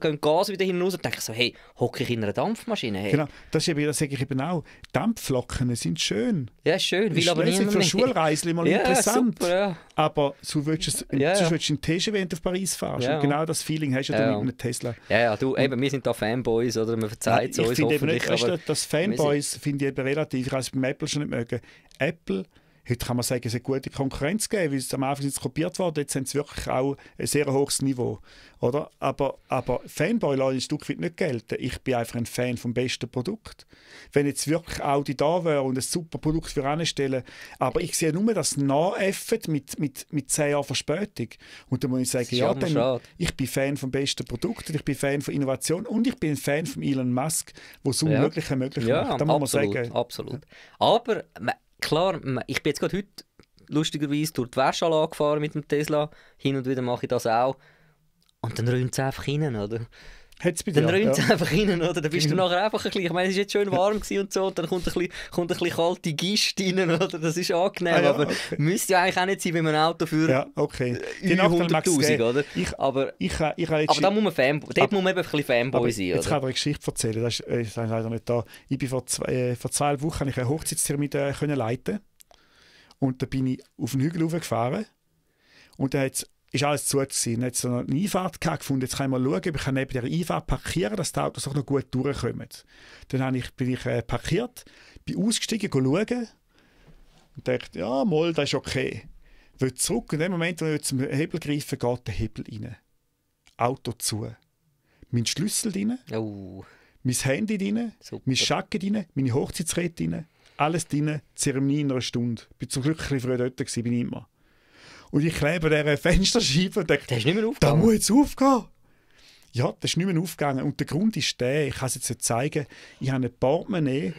gehen Gas wieder hinaus. Dann denke ich so, hey, hocke ich in einer Dampfmaschine? Hey. Genau, das, das sage ich eben auch. Dampfflocken sind schön. Ja, schön. Will aber sind für Schulreisen mal ja, interessant. Super, ja. Aber so willst du, ja, ja. willst du einen Tesla, wenn du auf Paris fährst. Und genau das Feeling hast du ja. mit einem Tesla. Ja, ja, du, eben, wir sind da Fanboys, oder? Man verzeiht so uns hoffentlich. Eben nicht, aber das Fanboys finde ich eben relativ, ich kann es beim Apple schon nicht mögen. Apple heute kann man sagen, es hat gute Konkurrenz gegeben, weil es am Anfang jetzt kopiert wurde, jetzt haben sie wirklich auch ein sehr hohes Niveau. Oder? Aber, aber Fanboy lasse ein Stück weit nicht gelten. Ich bin einfach ein Fan vom besten Produkt. Wenn jetzt wirklich Audi da wäre und ein super Produkt für anstellen, aber ich sehe nur, dass es mit, mit, mit 10 Jahren Verspätung. Und dann muss ich sagen, ja, dann, schade. ich bin Fan vom besten Produkt, ich bin Fan von Innovation und ich bin ein Fan von Elon Musk, der es Unmögliche ja. möglich ja, macht. Das muss man sagen. Absolut. Aber man, klar, ich bin jetzt gerade heute lustigerweise durch die Wäschanlage gefahren mit dem Tesla. Hin und wieder mache ich das auch. Und dann räumt es einfach rein, oder? Hat's bei dir, dann räumt es ja. einfach rein, oder? Dann bist du mhm. nachher einfach ein bisschen, ich meine, es war jetzt schön warm und so, und dann kommt ein bisschen, kommt ein bisschen kalte Gist rein, oder? Das ist angenehm, ah, ja, aber okay. müsste ja eigentlich auch nicht sein, wenn man ein Auto für ja, okay. 100'000, äh, genau, oder? Ich, aber ich, ich, ich aber da muss man Fanboy, dort muss man eben ein bisschen Fanboy sein, Jetzt kann ich eine Geschichte erzählen, das ist, das äh, ist leider nicht da. Ich bin vor zwei, äh, vor zwei Wochen habe ich einen Hochzeitstermin äh, leiten und dann bin ich auf den Hügel gefahren und dann hat es ist alles zu gewesen. Dann hat so eine Einfahrt gefunden. Jetzt kann ich mal schauen, ob ich neben dieser Einfahrt parkieren dass die Autos auch noch gut durchkommen. Dann habe ich, bin ich äh, parkiert, bin ausgestiegen, schauen und dachte, ja, mal, das ist okay. Will zurück und in dem Moment, wo ich zum Hebel greife, geht der Hebel rein. Auto zu. Mein Schlüssel drin, oh. mein Handy drin, Super. mein Schacke drin, meine Hochzeitsräte drin, alles drin, Zeremonie in einer Stunde. Ich war zum Glück ein bisschen früher dort, bin ich immer. Und ich klebe dieser Fensterscheibe und denke, da muss jetzt aufgehen. Ja, das ist nicht mehr aufgegangen. Und der Grund ist der, ich kann es jetzt zeigen, ich habe ein Portemonnaie,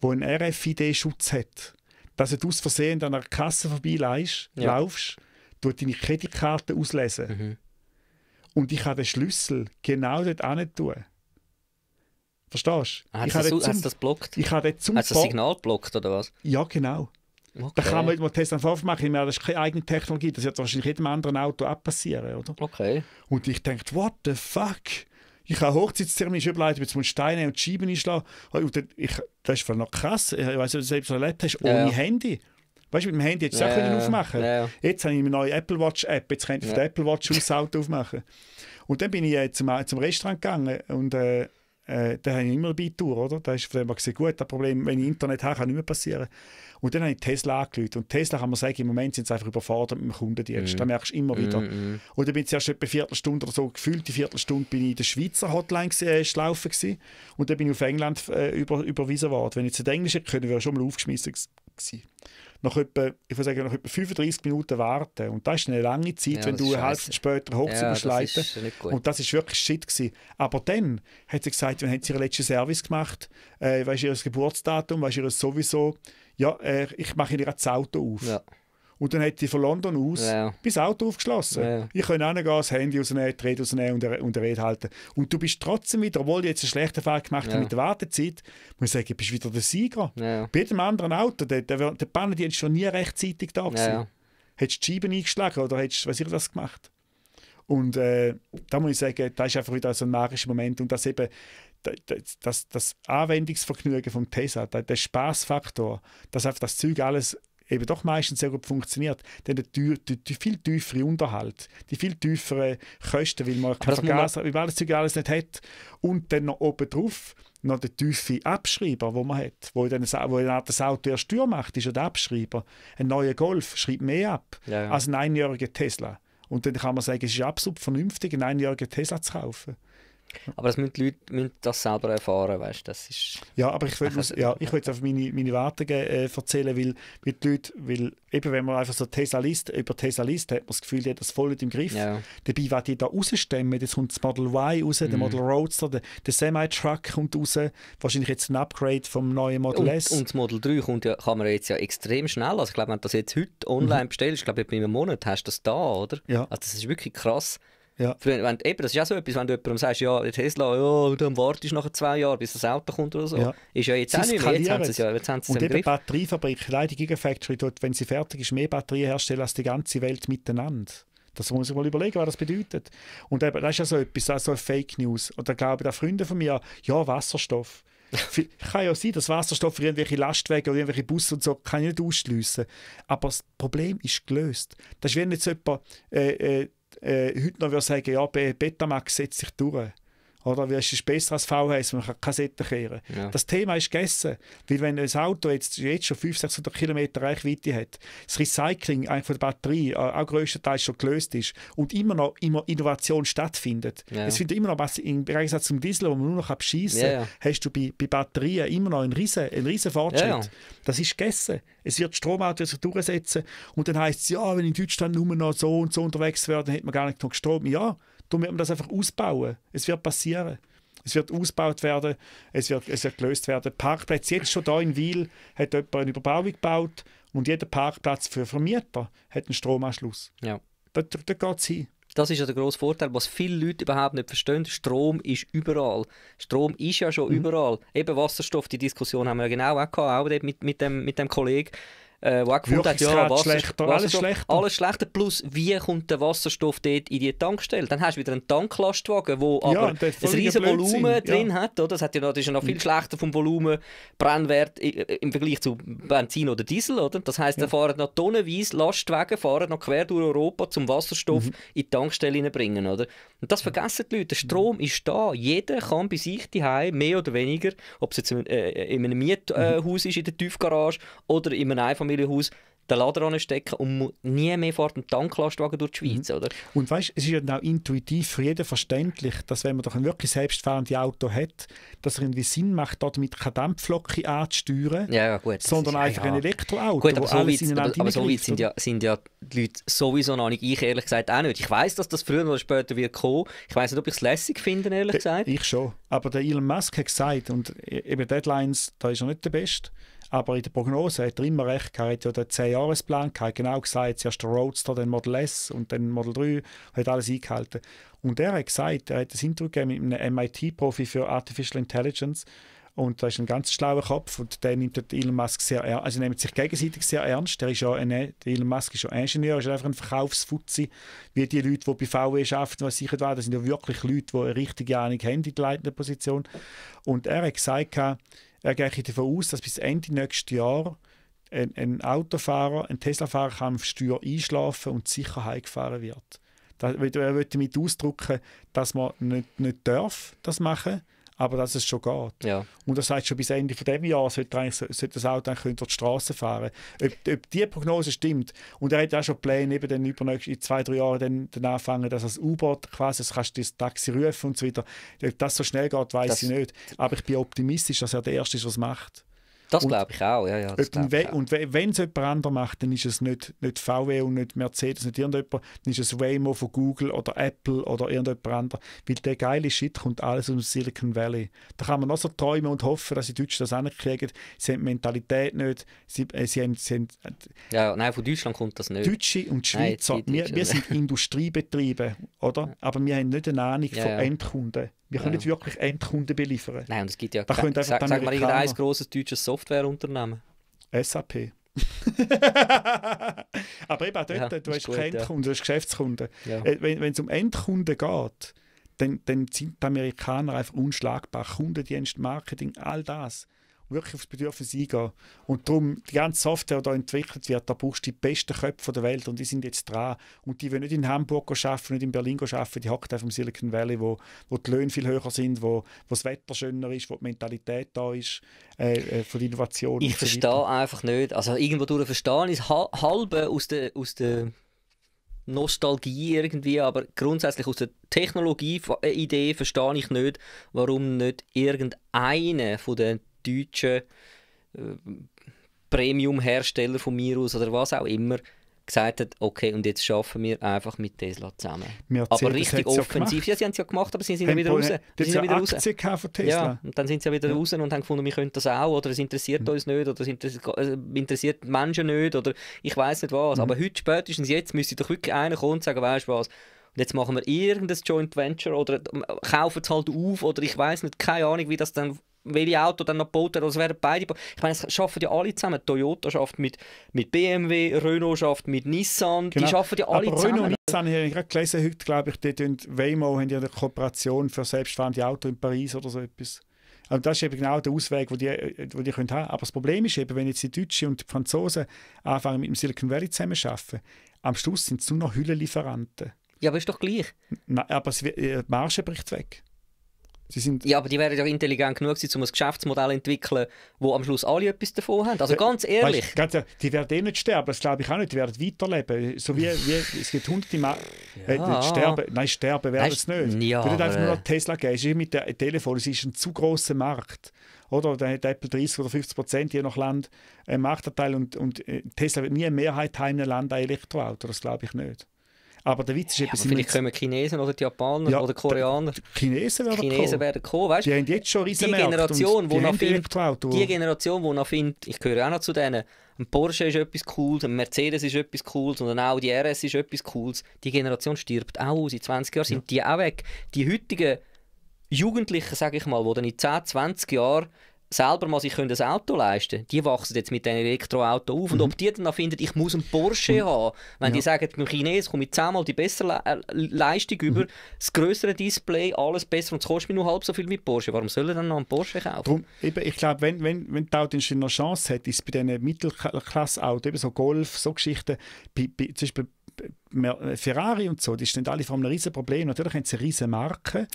wo einen RFID-Schutz hat. Dass du aus Versehen an einer Kasse vorbeilaufst, ja. laufst, tut deine Kreditkarte auslesen. Mhm. Und ich habe den Schlüssel genau dort hin tun. Verstehst du? Hat es das, das blockt? Ich habe dort zum Hat das Signal blockt oder was? Ja, genau. Okay. Da kann man nicht mal Test auf aufmachen, weil das ist keine eigene Technologie. Das wird wahrscheinlich jedem anderen Auto auch passieren, oder? Okay. Und ich dachte, what the fuck? Ich habe Hochzeitstermin überlegt, jetzt muss Steine und Scheiben einschlagen. Und ich, das ist noch krass. Ich weiß nicht, ob du selbst erlebt hast, ohne ja. Handy. Weißt du, mit dem Handy hättest du ja, auch aufmachen ja. Jetzt habe ich eine neue Apple Watch App, jetzt könnte ich ja. auf der Apple Watch das Auto aufmachen. Und dann bin ich äh, zum, äh, zum Restaurant gegangen und äh, äh, da habe ich immer eine Beitur, oder? Da ist von dem gesehen, gut, das Problem, wenn ich Internet habe, kann nicht mehr passieren. Und dann habe ich Tesla angerufen. Und Tesla kann man sagen, im Moment sind sie einfach überfordert mit dem Kundendienst. Mhm. Das merkst du immer wieder. Mhm. mhm. Und dann bin ich erst etwa eine Viertelstunde oder so, gefühlt die Viertelstunde bin ich in der Schweizer Hotline äh, schlaufen gewesen. Und dann bin ich auf England äh, über, überwiesen worden. Wenn ich jetzt Englisch hätte können, wäre ich schon mal aufgeschmissen gewesen nach etwa, ich würde sagen, nach etwa 35 Minuten warten. Und das ist eine lange Zeit, ja, wenn du eine halbe Stunde später hoch ja, schleiten. Äh, Und das ist wirklich Shit gewesen. Aber dann hat sie gesagt, wann hat sie ihren letzten Service gemacht? Äh, weißt du ihr Geburtsdatum? Weißt du ihr sowieso? ja, äh, ich mache dir das Auto auf. Ja. Und dann hat die von London aus ja. bis Auto aufgeschlossen. Ja. Ich kann auch das Handy rausnehmen, die Rede rausnehmen und, und die Rede halten. Und du bist trotzdem wieder, obwohl du jetzt einen schlechten Fall gemacht hast mit der Wartezeit, muss ich sagen, du bist wieder der Sieger. Ja. Bei jedem anderen Auto, der, der, der Banner, die ist schon nie rechtzeitig da gewesen. Ja. Hättest du die Scheiben eingeschlagen oder hättest was ich das gemacht? Und äh, da muss ich sagen, das ist einfach wieder so ein magischer Moment und das eben das, das Anwendungsvergnügen vom Tesla, der, der Spaßfaktor, dass einfach das Zeug alles eben doch meistens sehr gut funktioniert, denn der, der, der viel tiefere Unterhalt, die viel tieferen Kosten, weil man kein Vergaser, weil man das Zeug alles nicht hat und dann noch oben drauf noch der tiefe Abschreiber, wo man hat, wo dann, wo dann das Auto erst teuer macht, ist ja der Abschreiber. Ein neuer Golf schreibt mehr ab ja, ja. als ein einjähriger Tesla. Und dann kann man sagen, es ist absolut vernünftig, einen einjährigen Tesla zu kaufen. Aber das müssen die Leute müssen das selber erfahren, weißt das ist... Ja, aber ich würde ja, ich auf meine, meine Werte äh, erzählen, weil, weil die Leute, weil eben wenn man einfach so Tesalist, über Tesalist hat man das Gefühl, die hat das voll nicht im Griff. Ja. Dabei, was die da rausstemmen, jetzt kommt das Model Y raus, mhm. der Model Roadster, der, der Semi-Truck kommt raus, wahrscheinlich jetzt ein Upgrade vom neuen Model und, S. Und das Model 3 kommt ja, kann man jetzt ja extrem schnell, also ich glaube, wenn du das jetzt heute online mhm. bestellst, ich glaube, in einem Monat hast du das da, oder? Ja. Also das ist wirklich krass ja. Wenn, wenn, eben, das ist ja so etwas, wenn du jemandem sagst, ja, Tesla, ja, dann wartest du nach zwei Jahren, bis das Auto kommt oder so. Ja. Ist ja jetzt sie auch nicht mehr. Jetzt haben sie es ja jetzt haben sie Und eben Batteriefabrik, leider die Gigafactory, dort, wenn sie fertig ist, mehr Batterien herstellen als die ganze Welt miteinander. Das muss man sich mal überlegen, was das bedeutet. Und eben, das ist ja so etwas, so also Fake News. Und da glauben auch Freunde von mir, ja, Wasserstoff. kann ja sein, dass Wasserstoff für irgendwelche Lastwagen oder irgendwelche Busse und so kann ich nicht ausschliessen. Aber das Problem ist gelöst. Das ist wenn jetzt jemand, äh, äh, äh, heute noch würde sagen, ja, Betamax setzt sich durch. Oder wie ist es besser als VHS, man kann Kassetten kehren. Ja. Das Thema ist gegessen. Weil wenn ein Auto jetzt, jetzt schon 500, 600 km Reichweite hat, das Recycling einfach der Batterie äh, auch größtenteils schon gelöst ist und immer noch immer Innovation stattfindet. Ja. Es findet immer noch was, im Gegensatz zum Diesel, wo man nur noch beschissen kann, ja, hast du bei, bei Batterien immer noch einen riesen, einen riesen Fortschritt. Das ist gegessen. Es wird Stromauto sich durchsetzen und dann heisst es, ja, wenn in Deutschland nur noch so und so unterwegs wäre, dann hätte man gar nicht genug Strom. Ja, Darum wird man das einfach ausbauen. Es wird passieren. Es wird ausgebaut werden, es wird, es wird gelöst werden. Parkplätze, jetzt schon hier in Wiel hat jemand eine Überbauung gebaut und jeder Parkplatz für Vermieter hat einen Stromanschluss. Ja. Da, da, da geht es hin. Das ist ja der grosse Vorteil, was viele Leute überhaupt nicht verstehen. Strom ist überall. Strom ist ja schon mhm. überall. Eben Wasserstoff, die Diskussion haben wir ja genau auch gehabt, auch mit, mit, dem, mit dem Kollegen. Äh, Wackfund hat ja Wasser, schlechter, Wasserstoff, alles schlechter. Alles schlechter. Plus, wie kommt der Wasserstoff dort in die Tankstelle? Dann hast du wieder einen Tanklastwagen, wo ja, aber ein riesiges Volumen ja. drin hat. Oder? Das, hat ja noch, das ist ja noch viel mhm. schlechter vom Volumen Brennwert äh, im Vergleich zu Benzin oder Diesel. Oder? Das heisst, ja. da fahren noch tonnenweise Lastwagen fahren noch quer durch Europa, zum Wasserstoff mhm. in die Tankstelle bringen. Oder? Und das vergessen die Leute. Der mhm. Strom ist da. Jeder kann bei sich daheim mehr oder weniger, ob es jetzt in, äh, äh, in einem Miethaus äh, mhm. ist, in der Tiefgarage oder in einem Einfamilienhaus Einfamilienhaus den Lader anstecken und nie mehr fährt einen Tanklastwagen durch die mhm. Schweiz. Mhm. Oder? Und weißt, es ist ja auch intuitiv für jeden verständlich, dass wenn man doch ein wirklich selbstfahrendes Auto hat, dass es irgendwie Sinn macht, damit keine Dampflocke anzusteuern, ja, ja, gut, sondern ist, einfach ja. ein Elektroauto, gut, aber so alles weit, aber, aber so weit sind ja, sind ja die Leute sowieso noch nicht. Ich ehrlich gesagt auch nicht. Ich weiß, dass das früher oder später wird kommen. Ich weiß nicht, ob ich es lässig finde, ehrlich äh, gesagt. Ich schon. Aber der Elon Musk hat gesagt, und äh, eben Deadlines, da ist er nicht der Beste, aber in der Prognose hat er immer recht gehabt, ja den 10-Jahres-Plan gehabt, genau gesagt, zuerst der Roadster, dann Model S und dann Model 3, hat alles eingehalten. Und er hat gesagt, er hat das Interview gegeben mit einem MIT-Profi für Artificial Intelligence und da ist ein ganz schlauer Kopf und der nimmt Elon Musk sehr ernst, also nimmt sich gegenseitig sehr ernst. Der ist ja ein, Elon Musk ist ja Ingenieur, ist einfach ein Verkaufsfuzzi, wie die Leute, die bei VW e arbeiten, was sicher war, das sind ja wirklich Leute, die eine richtige Ahnung haben in der leitenden Position. Und er hat gesagt, äh, gehe ich davon aus, dass bis Ende nächsten Jahr ein, ein Autofahrer, ein Tesla-Fahrer kann auf Steuer einschlafen und sicher heimgefahren wird. Das, er wollte damit ausdrücken, dass man nicht, nicht darf das machen darf aber dass es schon geht. Ja. Und das heißt schon bis Ende von dem Jahr sollte, sollte das Auto dann durch die Straße fahren. Ob, ob die Prognose stimmt und er hat auch schon Pläne, eben dann über in zwei, drei Jahren dann, dann anfangen, dass das U-Boot quasi, das kannst du das Taxi rufen und so weiter. Ob das so schnell geht, weiß ich nicht. Aber ich bin optimistisch, dass er der Erste ist, was macht. Das glaube ich auch, ja, ja, we auch. Und wenn es jemand anderes macht, dann ist es nicht, nicht VW und nicht Mercedes, nicht irgendjemand, dann ist es Waymo von Google oder Apple oder irgendjemand anderes, weil der geile Shit kommt alles aus dem Silicon Valley. Da kann man noch so träumen und hoffen, dass die Deutschen das auch kriegen. Sie haben die Mentalität nicht, sie, äh, sie haben... Sie haben äh, ja, nein, von Deutschland kommt das nicht. Deutsche und Schweizer, nein, wir, wir, sind Industriebetriebe, oder? Aber wir haben nicht eine Ahnung von Endkunden. Wir können nicht wirklich Endkunden beliefern. Nein, und es gibt ja... Da können einfach sag, sag mal, irgendein grosses deutsches Software Softwareunternehmen? SAP. Aber eben auch dort, ja, du hast gut, keinen ja. Kunden, du hast Geschäftskunden. Ja. Äh, wenn es um Endkunden geht, dann, dann, sind die Amerikaner einfach unschlagbar. Kundendienst, Marketing, all das wirklich auf das Bedürfnis eingehen. Und darum, die ganze Software, die da entwickelt wird, da brauchst du die besten Köpfe der Welt und die sind jetzt dran. Und die wollen nicht in Hamburg arbeiten, nicht in Berlin arbeiten, die hocken auf dem Silicon Valley, wo, wo die Löhne viel höher sind, wo, wo das Wetter schöner ist, wo die Mentalität da ist, äh, äh von Innovation. Ich so verstehe einfach nicht, also irgendwo durch verstehen ist halbe aus der, aus der Nostalgie irgendwie, aber grundsätzlich aus der Technologie-Idee verstehe ich nicht, warum nicht irgendeine von den deutschen äh, Premium-Hersteller von mir aus oder was auch immer gesagt hat, okay, und jetzt arbeiten wir einfach mit Tesla zusammen. Mercedes aber richtig offensiv. Ja, ja, sie haben es ja gemacht, aber sie sind ja wieder raus. Sie sind ja wieder raus. Von Tesla. Ja, und dann sind sie ja wieder ja. raus und haben gefunden, wir können das auch, oder es interessiert mhm. uns nicht, oder es äh, interessiert Menschen nicht, oder ich weiß nicht was. Mhm. Aber heute, spätestens jetzt, müsste doch wirklich einer kommen und sagen, weißt du was, und jetzt machen wir irgendein Joint Venture oder äh, kaufen es halt auf, oder ich weiß nicht, keine Ahnung, wie das dann welche Auto dann noch gebaut hat. Also werden beide. Ich meine, es schaffen ja alle zusammen. Toyota schafft mit, mit BMW, Renault schafft mit Nissan. Genau. Die schaffen ja alle Aber zusammen. Renault und Nissan habe ich gerade gelesen heute, glaube ich, die tun, Waymo haben ja eine Kooperation für selbstfahrende Auto in Paris oder so etwas. Also das ist eben genau der Ausweg, den die, wo die können haben Aber das Problem ist eben, wenn jetzt die Deutschen und die Franzosen anfangen, mit dem Silicon Valley zusammen arbeiten, am Schluss sind es nur noch Hüllenlieferanten. Ja, aber ist doch gleich. Nein, aber äh, die Marge bricht weg. Sie sind ja, aber die wären ja intelligent genug gewesen, um ein Geschäftsmodell zu entwickeln, wo am Schluss alle etwas davon haben. Also ganz ehrlich. Weißt, ganz ehrlich die werden eh nicht sterben, das glaube ich auch nicht. Die werden weiterleben. So wie, wie es gibt hunderte Ma ja. äh, sterben. Nein, sterben werden es nicht. Ja, Wenn du einfach nur Tesla geben. Es gehst, mit dem Telefon, es ist ein zu grosser Markt oder? Dann hat Apple 30 oder 50 Prozent je nach Land einen äh, Marktanteil und, und äh, Tesla wird nie eine Mehrheit haben in einem Land ein Elektroauto, das glaube ich nicht. Aber der Witz ist ja, etwas... Vielleicht kommen Chinesen oder die Japaner ja, oder Koreaner. Die Chinesen werden Chinesen kommen. Werden kommen weißt? Die haben jetzt schon riesen Die Generation, die, die nach find, die Generation, die nach findet, ich gehöre auch noch zu denen, ein Porsche ist etwas Cooles, ein Mercedes ist etwas Cooles und ein Audi RS ist etwas Cooles. Die Generation stirbt auch aus. In 20 Jahren sind ja. die auch weg. Die heutigen Jugendlichen, sage ich mal, die dann in 10, 20 Jahren selber mal sich können das Auto leisten die wachsen jetzt mit diesen Elektroauto auf. Und mhm. ob die dann finden, ich muss einen Porsche mhm. haben, wenn ja. die sagen, mit Chinesen komme ich zehnmal die bessere Le äh, Leistung mhm. über, das größere Display, alles besser und es kostet mir nur halb so viel mit Porsche. Warum sollen dann noch einen Porsche kaufen? Drum, eben, ich glaube, wenn, wenn, wenn die Autoindustrie noch Chance hat, ist es bei diesen Mittelklasse-Autos, eben so Golf, so Geschichten, bei, bei, zum Beispiel Ferrari und so, die stehen alle vor einem riesen Problem. Natürlich haben sie eine riesen Marke,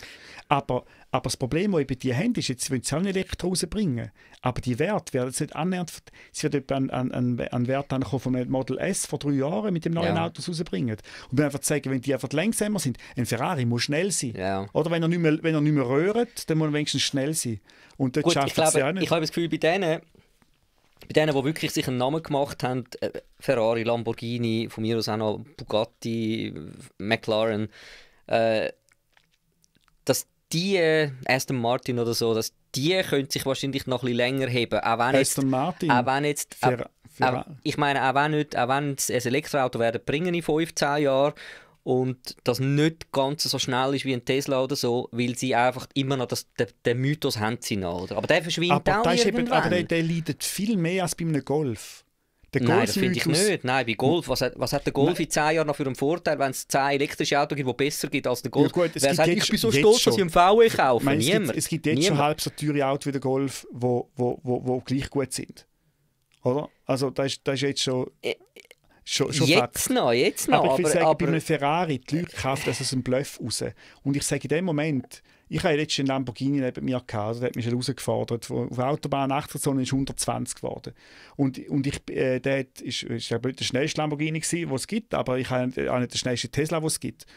aber, aber das Problem, das eben die haben, ist, jetzt wollen sie auch einen Elektro rausbringen, aber die Werte werden jetzt nicht annähernd, sie wird etwa einen, an, an, Wert ankommen einem Model S vor drei Jahren mit dem neuen ja. Auto rausbringen. Und wir einfach sagen, wenn die einfach langsamer sind, ein Ferrari muss schnell sein. Ja. Oder wenn er nicht mehr, wenn er nicht mehr rührt, dann muss er wenigstens schnell sein. Und das schafft es ja nicht. Ich habe das Gefühl, bei denen bei denen, die wirklich sich einen Namen gemacht haben, äh, Ferrari, Lamborghini, von mir aus auch noch Bugatti, McLaren, äh, dass die äh, Aston Martin oder so, dass die können sich wahrscheinlich noch ein länger heben. Auch wenn jetzt, Aston Martin? Auch wenn jetzt, auch, auch, ich meine, auch wenn, nicht, auch wenn es ein Elektroauto werden bringen in 15 Jahren und das nicht ganz so schnell ist wie ein Tesla oder so, weil sie einfach immer noch das, den, den Mythos haben sie noch. Oder? Aber der verschwindet aber auch irgendwann. Eben, aber der, der leidet viel mehr als bei einem Golf. Nein, das finde ich nicht. Nein, bei Golf, was hat, was hat der Golf Nein. in 10 Jahren noch für einen Vorteil, wenn es 10 elektrische Autos gibt, die besser gibt als der Golf? Ja, gut, Wer sagt, ich bin so stolz, dass ich einen VW e kaufe? Meine, Es gibt, es gibt jetzt Niemand. schon halb so teure Autos wie der Golf, die wo, wo, wo, wo gleich gut sind. Oder? Also das ist, das ist jetzt schon... Äh, Schon, schon jetzt Fakt. noch, jetzt noch. Aber ich will aber, sagen, aber... bei einem Ferrari, die Leute kaufen das aus dem Bluff raus. Und ich sage in dem Moment, ich habe letztens einen Lamborghini neben mir gehabt, also der hat mich schon herausgefordert. Auf der Autobahn 18 Zonen ist 120 geworden. Und, und ich, äh, der hat, ist, ist ja der schnellste Lamborghini gewesen, den es gibt, aber ich habe auch nicht den schnellsten Tesla, den es gibt.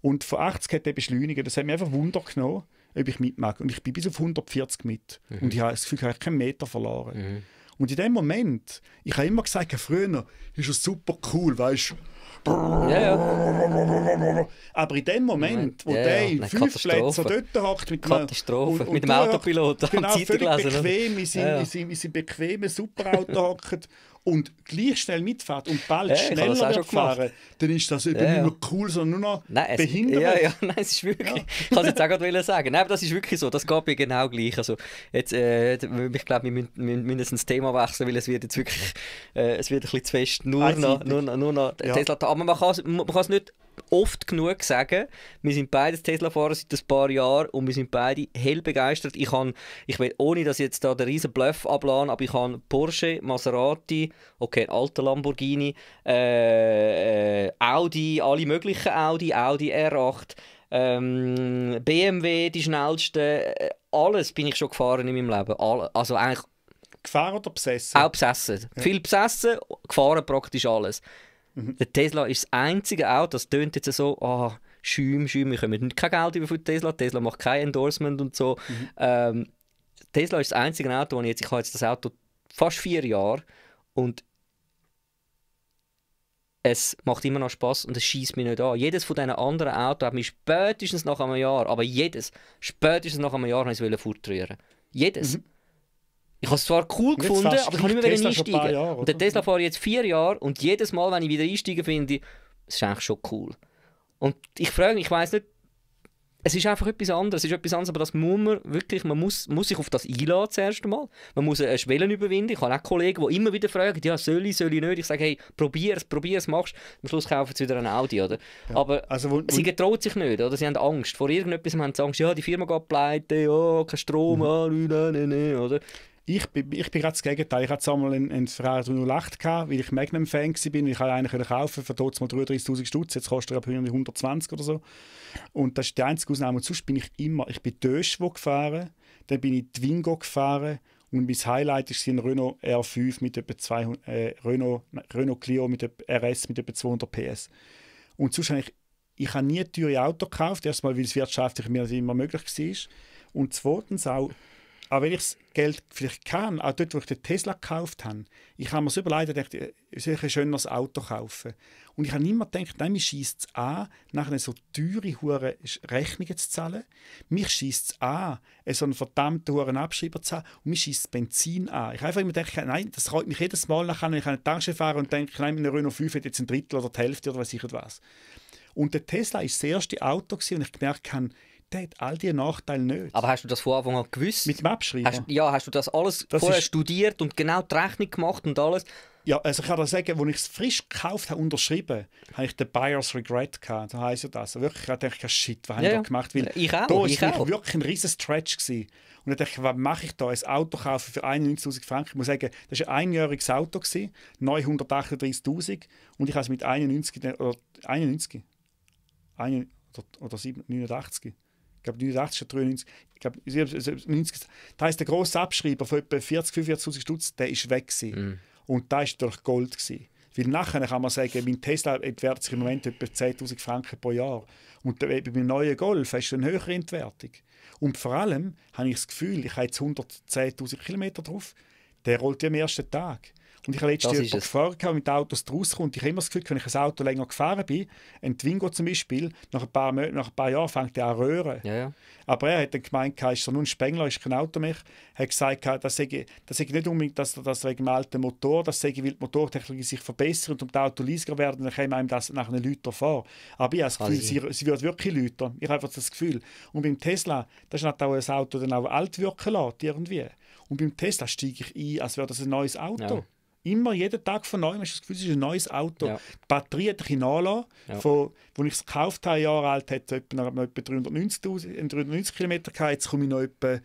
Und von 80 hat er beschleunigt. Das hat mich einfach Wunder genommen, ob ich mitmache. Und ich bin bis auf 140 mit. Mhm. Und ich habe das Gefühl, ich habe keinen Meter verloren. Mhm. Und in dem Moment, ich habe immer gesagt, früher ist es super cool, weißt du. Ja, ja. Aber in dem Moment, wo ja, der in fünf Plätzen dort hockt mit, Katastrophe. Und, und mit dem Autopilot genau, am Zeitgläser. bequem in seinem, ja. in seinem, in seinem bequemen Superauto hockt und gleich schnell mitfährt und bald ja, schneller wird fahren, dann ist das eben ja, nicht mehr cool, sondern nur noch nein, behindert. Ja, ja, nein, es ist wirklich, ja. ich kann es jetzt auch gerade sagen, nein, aber das ist wirklich so, das geht mir genau gleich. Also jetzt, äh, ich glaube, wir müssen, mindestens das Thema wechseln, weil es wird jetzt wirklich, äh, es wird ein bisschen zu fest, nur Einseitig. noch, nur, nur noch Tesla, aber man kann es nicht oft genug sagen. Wir sind beide Tesla-Fahrer seit ein paar Jahren und wir sind beide hell begeistert. Ich kann, ich will, ohne dass ich jetzt da der riesen Bluff abladen, aber ich habe Porsche, Maserati, okay, alte Lamborghini, äh, äh, Audi, alle möglichen Audi, Audi R8, ähm, BMW, die schnellsten, äh, alles bin ich schon gefahren in meinem Leben. Alle, also eigentlich Gefahren oder besessen? Auch besessen. Ja. Viel besessen, gefahren praktisch alles. Mhm. Der Tesla ist das einzige Auto, das tönt jetzt so, oh, Schäum, Schäum, wir können kein Geld über für Tesla, Tesla macht kein Endorsement und so. Mhm. Ähm, Tesla ist das einzige Auto, das ich jetzt, ich habe jetzt das Auto fast vier Jahre und es macht immer noch Spaß und es schießt mich nicht an. Jedes von diesen anderen Autos hat mich spätestens nach einem Jahr, aber jedes, spätestens nach einem Jahr, habe ich es fortrühren. Jedes. Mhm. Ich habe es zwar cool und gefunden, aber ich kann nicht mehr Tesla einsteigen. Jahre, und der Tesla fahre ich jetzt vier Jahre und jedes Mal, wenn ich wieder einsteige, finde ich, es ist eigentlich schon cool. Und ich frage mich, ich weiß nicht, es ist einfach etwas anderes, es ist etwas anderes, aber das muss man wirklich, man muss, muss sich auf das einladen zuerst einmal. Man muss eine Schwelle überwinden. Ich habe auch Kollegen, die immer wieder fragen, ja, soll ich, soll ich nicht? Ich sage, hey, probier es, probier's, probier's, machst. Am Schluss kaufen sie wieder ein Audi, oder? Ja. Aber also, wo, wo sie getraut sich nicht, oder? Sie haben Angst. Vor irgendetwas haben sie Angst, ja, die Firma geht pleite, ja, kein Strom, mhm. ah, nein, nein, nein, oder? Ich, ich bin gerade das Gegenteil. Ich hatte einmal einen, einen Ferrari 308, gehabt, weil ich Magnum-Fan war. Ich konnte einen kaufen für dort mal 33'000 Stutz. Jetzt kostet er ab 120 oder so. Und das ist die einzige Ausnahme. Und sonst bin ich immer... Ich bin Döschwo gefahren, dann bin ich Twingo gefahren und mein Highlight ist ein Renault R5 mit etwa 200... Äh, Renault, Renault Clio mit RS mit etwa 200 PS. Und sonst habe ich... Ich habe nie teure Auto gekauft. Erstmal, weil es wirtschaftlich mir nicht immer möglich war. Und zweitens auch auch wenn ich das Geld vielleicht kann, auch dort, wo ich den Tesla gekauft habe, ich habe mir so überlegt, ich dachte, ich ein schöneres Auto kaufen. Und ich habe immer gedacht, nein, mich schießt es an, nachher so teure hure Rechnungen zu zahlen. Mich schießt es an, so einen verdammten hohen Abschreiber zu haben. Und mich schießt das Benzin an. Ich habe einfach immer gedacht, nein, das freut mich jedes Mal nachher, wenn ich an eine Tasche fahre und denke, nein, mit meine Renault 5 hat jetzt ein Drittel oder die Hälfte oder weiß ich was. Und der Tesla war das erste Auto, und ich gemerkt habe, der hat all diese Nachteile nicht. Aber hast du das von Anfang an gewusst? Mit dem Abschreiben? Hast, ja, hast du das alles das vorher studiert und genau die Rechnung gemacht und alles? Ja, also ich kann dir sagen, als ich es frisch gekauft habe, unterschrieben, habe ich den Buyer's Regret gehabt. Da heisst ja das. Also wirklich, ich dachte shit, was haben ja, haben wir gemacht? Weil ich auch, da war ich auch. wirklich ein riesen Stretch. Gewesen. Und dann dachte ich, was mache ich da? Ein Auto kaufen für 91'000 Franken. Ich muss sagen, das war ein einjähriges Auto, 938'000 und ich habe es mit 91, äh, oder 91, 91 oder 89 ich glaube 89 oder 93, ich glaube 90, das heisst, der grosse Abschreiber von etwa 40, 45 Stutz, der ist weg gewesen. Mm. Und da ist durch Gold gewesen. Weil nachher kann man sagen, mein Tesla äh, entwertet sich im Moment etwa 10'000 Franken pro Jahr. Und äh, beim neuen Golf hast du eine höhere Entwertung. Und vor allem habe ich das Gefühl, ich habe jetzt 110'000 Kilometer drauf, der rollt ja am ersten Tag. Und ich habe letztes Jahr gefahren gehabt, mit Autos draußen und ich habe immer das Gefühl, wenn ich ein Auto länger gefahren bin, ein Twingo zum Beispiel, nach ein paar, nach ein paar Jahren fängt er an zu röhren. Ja, ja. Aber er hat dann gemeint, ist nur ein Spengler, ist kein Auto mehr. Er hat gesagt, das sei, das sei nicht unbedingt dass das wegen dem alten Motor, das sei, weil die Motortechnologie sich verbessert und um die Auto leiser werden, dann käme einem das nach einem Liter vor. Aber ich habe das Gefühl, also, sie, sie wird wirklich Liter. Ich habe einfach das Gefühl. Und beim Tesla, das ist auch ein Auto, das auch alt wirken lässt irgendwie. Und beim Tesla steige ich ein, als wäre das ein neues Auto. Ja immer jeden Tag von neuem. Hast du das Gefühl, es ist ein neues Auto. Ja. Die Batterie hat ein nachlassen. Ja. Von, als ich es gekauft habe, Jahre alt, hat es etwa, etwa 390, 390 km Jetzt komme ich noch etwa,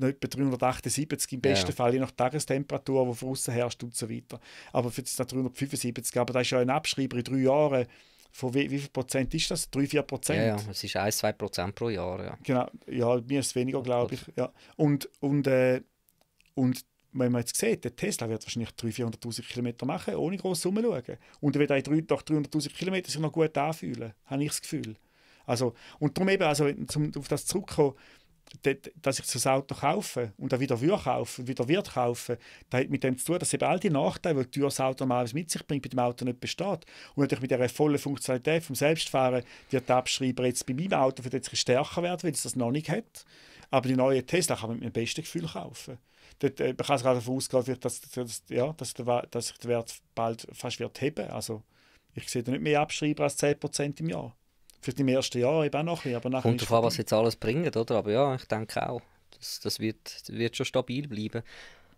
noch etwa 378 im besten ja. Fall, je nach Tagestemperatur, die von außen herrscht und so weiter. Aber für das 375, aber da ist ja ein Abschreiber in drei Jahren von wie, wie, viel Prozent ist das? 3, 4 Prozent? Ja, ja, es ist 1, 2 Prozent pro Jahr. Ja. Genau, ja, mir ist es weniger, glaube ich. Ja. Und, und, äh, und wenn man jetzt sieht, der Tesla wird wahrscheinlich 300.000, 400.000 Kilometer machen, ohne groß rumschauen. Und er wird auch 300.000 Kilometern sich noch gut anfühlen, habe ich das Gefühl. Also, und darum eben, also, um auf das zurückzukommen, dass ich das Auto kaufe und dann wieder würde kaufen, wieder wird kaufen, das hat mit dem zu tun, dass eben all die Nachteile, die teures Auto normalerweise mit sich bringt, bei dem Auto nicht besteht. Und natürlich mit dieser vollen Funktionalität vom Selbstfahren wird der Abschreiber jetzt bei meinem Auto vielleicht stärker werden, weil es das noch nicht hat. Aber die neue Tesla kann man mit dem besten Gefühl kaufen dort, äh, man kann sogar davon ausgehen, dass, dass, ja, dass, der, dass sich der Wert bald fast wird heben. Also ich sehe da nicht mehr abschreiben als 10% im Jahr. Für im ersten Jahr eben auch noch ein bisschen, aber Kommt darauf an, was jetzt alles bringt, oder? Aber ja, ich denke auch, das, das wird, wird schon stabil bleiben.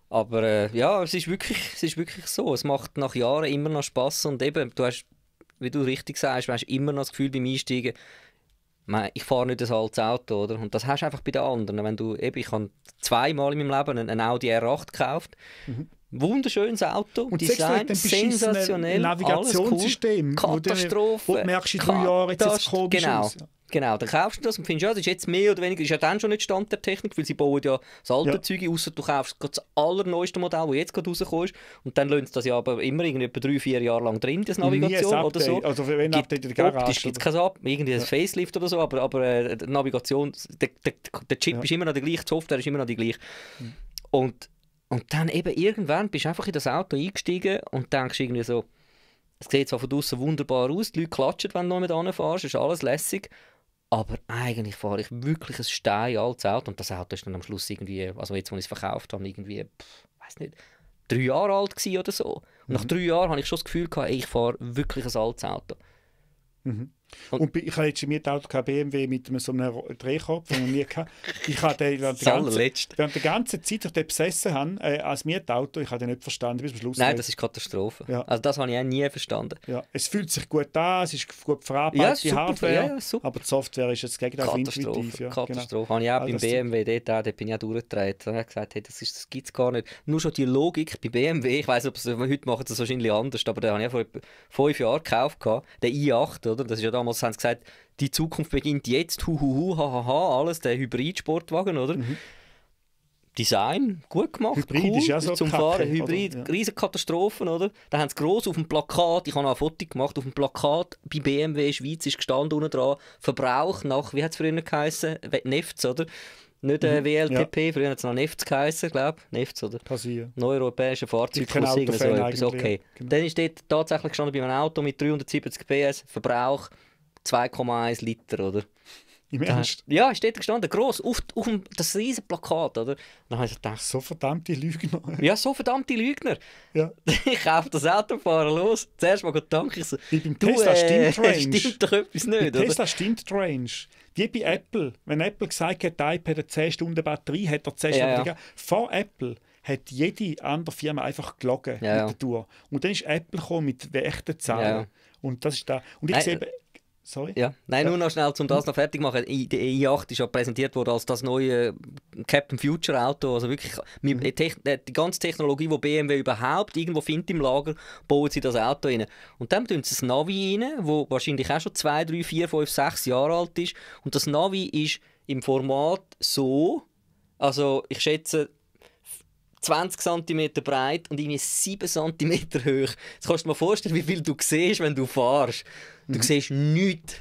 Aber äh, ja, es ist, wirklich, es ist wirklich so. Es macht nach Jahren immer noch Spass. und eben, du hast, wie du richtig sagst, du hast immer noch das Gefühl beim Einsteigen, ich fahre nicht ein altes Auto, oder? Und das hast du einfach bei den anderen. Wenn du, eben, ich habe zweimal in meinem Leben einen Audi R8 gekauft, mhm. Wunderschönes Auto, und Design, sensationell, Navigationssystem, cool. Katastrophe. Und merkst du merkst in drei Jahren, jetzt ist es komisch genau. Genau, dann kaufst du das und findest, ja, das ist jetzt mehr oder weniger, ist ja dann schon nicht Stand der Technik, weil sie bauen ja das alte ja. Zeug, außer du kaufst das allerneueste Modell, das jetzt gerade rausgekommen ist, und dann lohnt das ja aber immer irgendwie etwa drei, vier Jahre lang drin, das Navigation ein oder so. Also wenn gibt, Update in der Garage. Optisch gibt es kein Update, irgendwie ein ja. Facelift oder so, aber, aber äh, Navigation, der, der, der Chip ja. ist immer noch der gleiche, die Software ist immer noch die gleiche. Mhm. Und und dann eben irgendwann bist du einfach in das Auto eingestiegen und denkst irgendwie so, es sieht zwar von draußen wunderbar aus, die Leute klatschen, wenn du noch mit anfährst, ist alles lässig, aber eigentlich fahre ich wirklich ein Stein altes Auto und das Auto ist dann am Schluss irgendwie, also jetzt, als ich es verkauft habe, irgendwie, ich weiß nicht, drei Jahre alt oder so. Und mhm. nach drei Jahren habe ich schon das Gefühl gehabt, ich fahre wirklich ein altes Auto. Mhm. Und, und ich habe jetzt mit Auto kein BMW mit so einem Drehkopf, den ich nie hatte. Ich habe den während der, ganzen, während der ganzen Zeit, ich den besessen habe, äh, als Mietauto, ich habe den nicht verstanden bis zum Schluss. Nein, das ist Katastrophe. Ja. Also das habe ich auch nie verstanden. Ja. Es fühlt sich gut an, es ist gut verarbeitet, ja, die Hardware, ja, super. aber die Software ist jetzt gegen Katastrophe, intuitiv. Ja, genau. Katastrophe. Genau. Habe ich auch All also beim BMW dort, da bin ich auch durchgedreht. Da habe ich gesagt, hey, das, das gibt es gar nicht. Nur schon die Logik bei BMW, ich weiß, ob es heute machen das wahrscheinlich anders, aber den habe ich vor fünf Jahren gekauft, den i8, oder? Das ist ja damals damals haben sie gesagt, die Zukunft beginnt jetzt, huhuhu, hahaha, ha, alles, der Hybrid-Sportwagen, oder? Mhm. Design, gut gemacht, Hybrid cool, ist ja so zum Kacke, Fahren, Hybrid, oder? Ja. riesen Katastrophen, oder? Da haben sie gross auf dem Plakat, ich habe auch ein Foto gemacht, auf dem Plakat bei BMW Schweiz ist gestanden unten dran, Verbrauch nach, wie hat es früher geheißen, Nefts, oder? Nicht äh, WLTP, mhm, ja. früher hat es noch Nefts geheißen, glaube ich. Nefts, oder? Passieren. Neueuropäischer Fahrzeugkurs, irgendwie so Okay. Genau. Dann ist dort tatsächlich gestanden bei einem Auto mit 370 PS, Verbrauch 2,1 Liter, oder? Im Ernst? Ja, ist dort gestanden, gross, auf, auf das riesen Plakat, oder? dann habe ich gedacht... So verdammte Lügner. Ja, so verdammte Lügner. Ja. ich kaufe das Auto, fahre los, zuerst mal Gott danke. Ich so, Wie beim du, Tesla äh, stimmt Range. Stimmt doch etwas nicht, Tesla oder? stimmt Range. Wie bei Apple. Wenn Apple gesagt hat, der iPad hat 10 Stunden Batterie, hat er 10 Stunden ja, ja. Vor Apple hat jede andere Firma einfach gelogen ja, mit der Tour. Und dann ist Apple gekommen mit echten Zahlen. Und das ist da. Und ich äh, sehe... Sorry? Ja. Nein, ja. nur noch schnell, um das noch fertig zu machen. Die i8 ist ja präsentiert worden als das neue äh, Captain Future Auto. Also wirklich, mhm. Äh, äh, die ganze Technologie, die BMW überhaupt irgendwo findet im Lager, bauen sie das Auto rein. Und dann tun sie das Navi rein, das wahrscheinlich auch schon 2, 3, 4, 5, 6 Jahre alt ist. Und das Navi ist im Format so, also ich schätze 20 cm breit und irgendwie 7 cm hoch. Jetzt kannst du dir mal vorstellen, wie viel du siehst, wenn du fahrst. Du mhm. siehst nichts.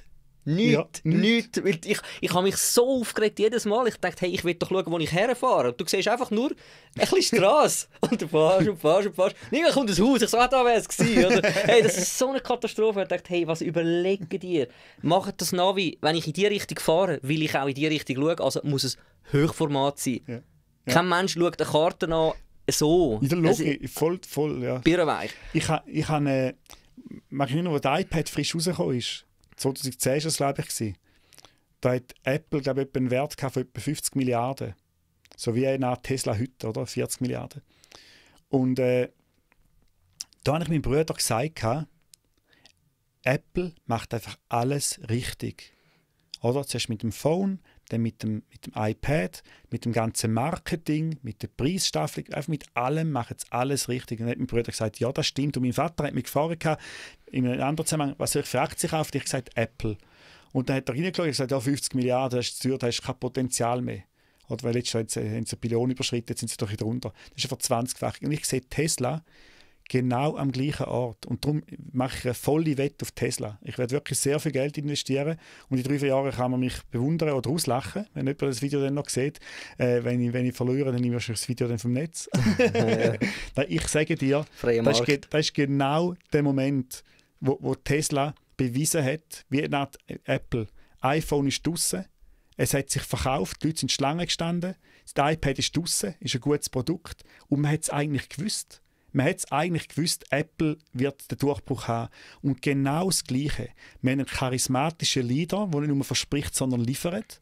Nichts, ja, nichts. Nicht. Ich, ich habe mich so aufgeregt jedes Mal. Ich dachte, hey, ich will doch schauen, wo ich herfahre. du siehst einfach nur ein bisschen Straße. und du fährst und fährst und fährst. Niemand kommt ins Haus. Ich so, ah, da wäre es hey, das ist so eine Katastrophe. Ich dachte, hey, was überlege dir? Macht das Navi, wenn ich in die Richtung fahre, will ich auch in die Richtung schauen. Also muss es Hochformat sein. Ja. Ja. Kein Mensch schaut eine Karte an so. In der Logik, voll, voll, ja. Birrenweich. Ich, ha, ich habe... Äh mag ich mich noch, wo das iPad frisch rausgekommen ist, 2010 war das, glaube ich, gewesen. da hat Apple, glaube ich, einen Wert von etwa 50 Milliarden. So wie eine Art Tesla heute, oder? 40 Milliarden. Und äh, da habe ich meinem Bruder gesagt, Apple macht einfach alles richtig. Oder? Zuerst mit dem Phone, dann mit dem, mit dem iPad, mit dem ganzen Marketing, mit der Preisstaffel, einfach mit allem, machen sie alles richtig. Und dann hat mein Bruder gesagt, ja, das stimmt. Und mein Vater hat mich gefragt, äh, in einem anderen Zusammenhang, was soll ich für Aktien kaufen? Ich habe gesagt, Apple. Und dann hat er reingeschaut und gesagt, ja, 50 Milliarden, das ist zu teuer, da hast kein Potenzial mehr. Oder weil letztes Jahr äh, haben sie eine Billion überschritten, jetzt sind sie doch hier drunter. Das ist einfach 20-fach. Und ich sehe Tesla, Genau am gleichen Ort. Und darum mache ich eine volle Wette auf Tesla. Ich werde wirklich sehr viel Geld investieren. Und in drei, vier Jahren kann man mich bewundern oder auslachen, wenn jemand das Video dann noch sieht. Äh, wenn, ich, wenn ich verliere, dann nehme ich das Video dann vom Netz. Ja. ich sage dir, das ist, das ist, genau der Moment, wo, wo Tesla bewiesen hat, wie nach Apple. iPhone ist draussen, es hat sich verkauft, die Leute sind Schlangen gestanden, das iPad ist draussen, ist ein gutes Produkt und man hat es eigentlich gewusst. Man hat es eigentlich gewusst, Apple wird den Durchbruch haben. Und genau das Gleiche. Wir haben einen charismatischen Leader, der nicht nur verspricht, sondern liefert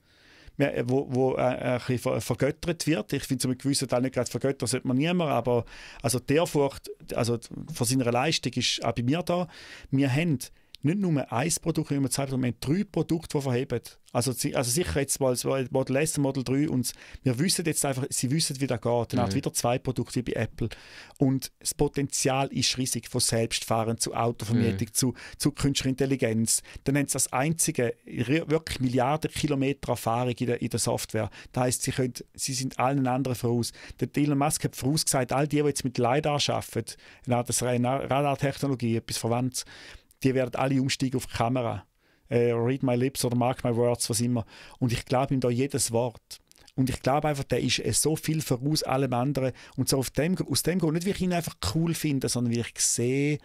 äh, wo, wo äh, äh ein bisschen vergöttert wird. Ich finde zum gewissen Teil nicht gerade vergöttert, sollte man niemand, aber also die Ehrfurcht also von seiner Leistung ist auch bei mir da. Wir haben nicht nur ein Produkt, wie wir gezeigt haben, drei Produkte, die verheben. Also, also sicher jetzt mal das Model S, Model 3 und wir wissen jetzt einfach, sie wissen, wie das geht. Dann mhm. hat wieder zwei Produkte wie bei Apple. Und das Potenzial ist riesig, von Selbstfahren zu Autovermietung, mhm. zu, zu künstlicher Intelligenz. Dann haben sie das einzige, wirklich Milliarden Kilometer Erfahrung in der, in der Software. Das heisst, sie, können, sie sind allen anderen voraus. Der Elon Musk hat vorausgesagt, all die, die jetzt mit LiDAR arbeiten, das Radar-Technologie, etwas verwandt, die werden alle umsteigen auf die Kamera. Äh, read my lips oder mark my words, was immer. Und ich glaube ihm da jedes Wort. Und ich glaube einfach, der ist äh, so viel voraus allem anderen. Und so auf dem, aus dem Grund, nicht wie ich ihn einfach cool finde, sondern wie ich sehe,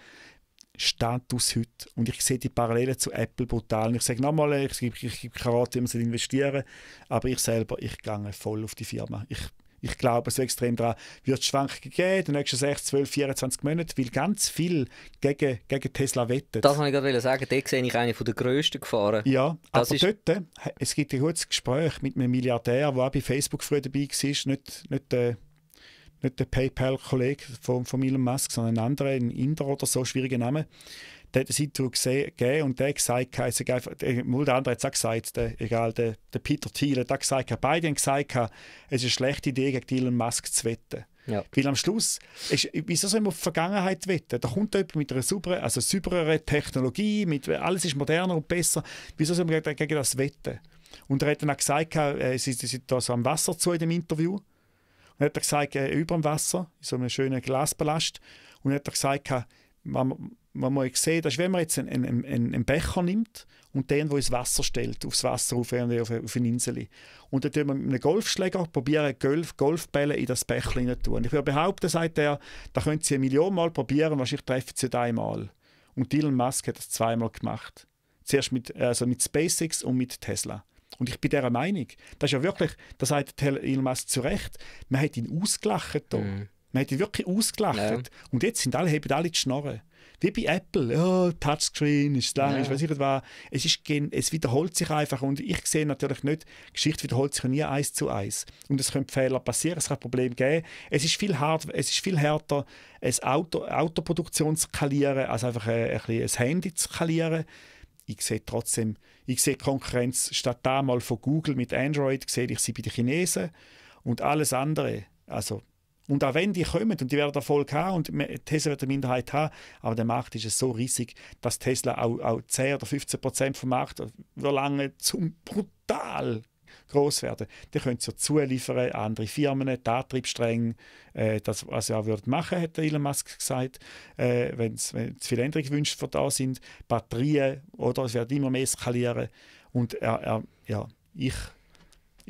Status heute. Und ich sehe die Parallelen zu Apple brutal. Und ich sage nochmal, äh, ich gebe keine Rat, wie man investieren soll. Aber ich selber, ich gehe voll auf die Firma. Ich ich glaube so extrem daran, wird es Schwankungen geben in den nächsten 6, 12, 24 Monaten, weil ganz viel gegen, gegen Tesla wettet. Das wollte ich gerade sagen, da sehe ich eine der grössten Gefahren. Ja, das aber ist... dort, es gibt ein gutes Gespräch mit einem Milliardär, der auch bei Facebook früher dabei war, nicht, nicht, äh, nicht der PayPal-Kollege von, von Elon Musk, sondern ein anderer, ein Inder oder so, schwieriger Name, der hat das Intro gesehen und der gesagt, heisst, einfach, der, der andere hat es auch gesagt, der, egal, der, der Peter Thiel hat gesagt, beide haben gesagt, es ist eine schlechte Idee, gegen Elon Musk zu wetten. Ja. Weil am Schluss, ist, wieso soll man auf die Vergangenheit wetten? Da kommt jemand mit einer sauberen, also saubereren Technologie, mit, alles ist moderner und besser. Wieso soll man gegen das wetten? Und er hat dann auch gesagt, äh, sie, sie sind da so am Wasser zu in dem Interview. Und er hat gesagt, äh, über dem Wasser, in so einem schönen Glasballast. Und er hat gesagt, man, was man sieht, das ist, wenn man jetzt einen, einen, einen Becher nimmt und den, wo ins Wasser stellt, aufs Wasser auf, äh, auf, auf eine Insel. Und dann probieren wir mit einem Golfschläger probieren, Golf, Golfbälle in das Bächlein zu tun. Ich würde behaupten, sagt er, da können Sie eine Million Mal probieren, wahrscheinlich treffen Sie das einmal. Und Elon Musk hat das zweimal gemacht. Zuerst mit, also mit SpaceX und mit Tesla. Und ich bin dieser Meinung. Das ist ja wirklich, das sagt Elon Musk zu Recht, man hat ihn ausgelacht. Hier. Mhm. Man hat ihn wirklich ausgelacht. Ja. Und jetzt sind alle, haben alle die Schnorren wie bei Apple, oh, Touchscreen ist lang, ja. ich weiß nicht was. Es, ist, es wiederholt sich einfach und ich sehe natürlich nicht, Geschichte wiederholt sich nie eins zu eins. Und es können Fehler passieren, es kann Probleme geben. Es ist viel, hart, es ist viel härter, ein Auto, Autoproduktion zu skalieren, als einfach äh, ein, ein, Handy zu skalieren ich sehe trotzdem, ich sehe Konkurrenz statt da mal von Google mit Android, sehe ich sie bei den Chinesen und alles andere, also und auch wenn die kommen und die werden Erfolg haben und Tesla wird eine Minderheit haben, aber der Markt ist so riesig, dass Tesla auch, auch 10 oder 15 Prozent vom Markt verlangen, zum brutal groß werden. Die können sie ja zuliefern an andere Firmen, die Antriebsstränge, äh, das, was er auch würde machen, hat Elon Musk gesagt, äh, wenn es viele Änderungswünsche für da sind, Batterien, oder es wird immer mehr eskalieren. und er, er, ja, ich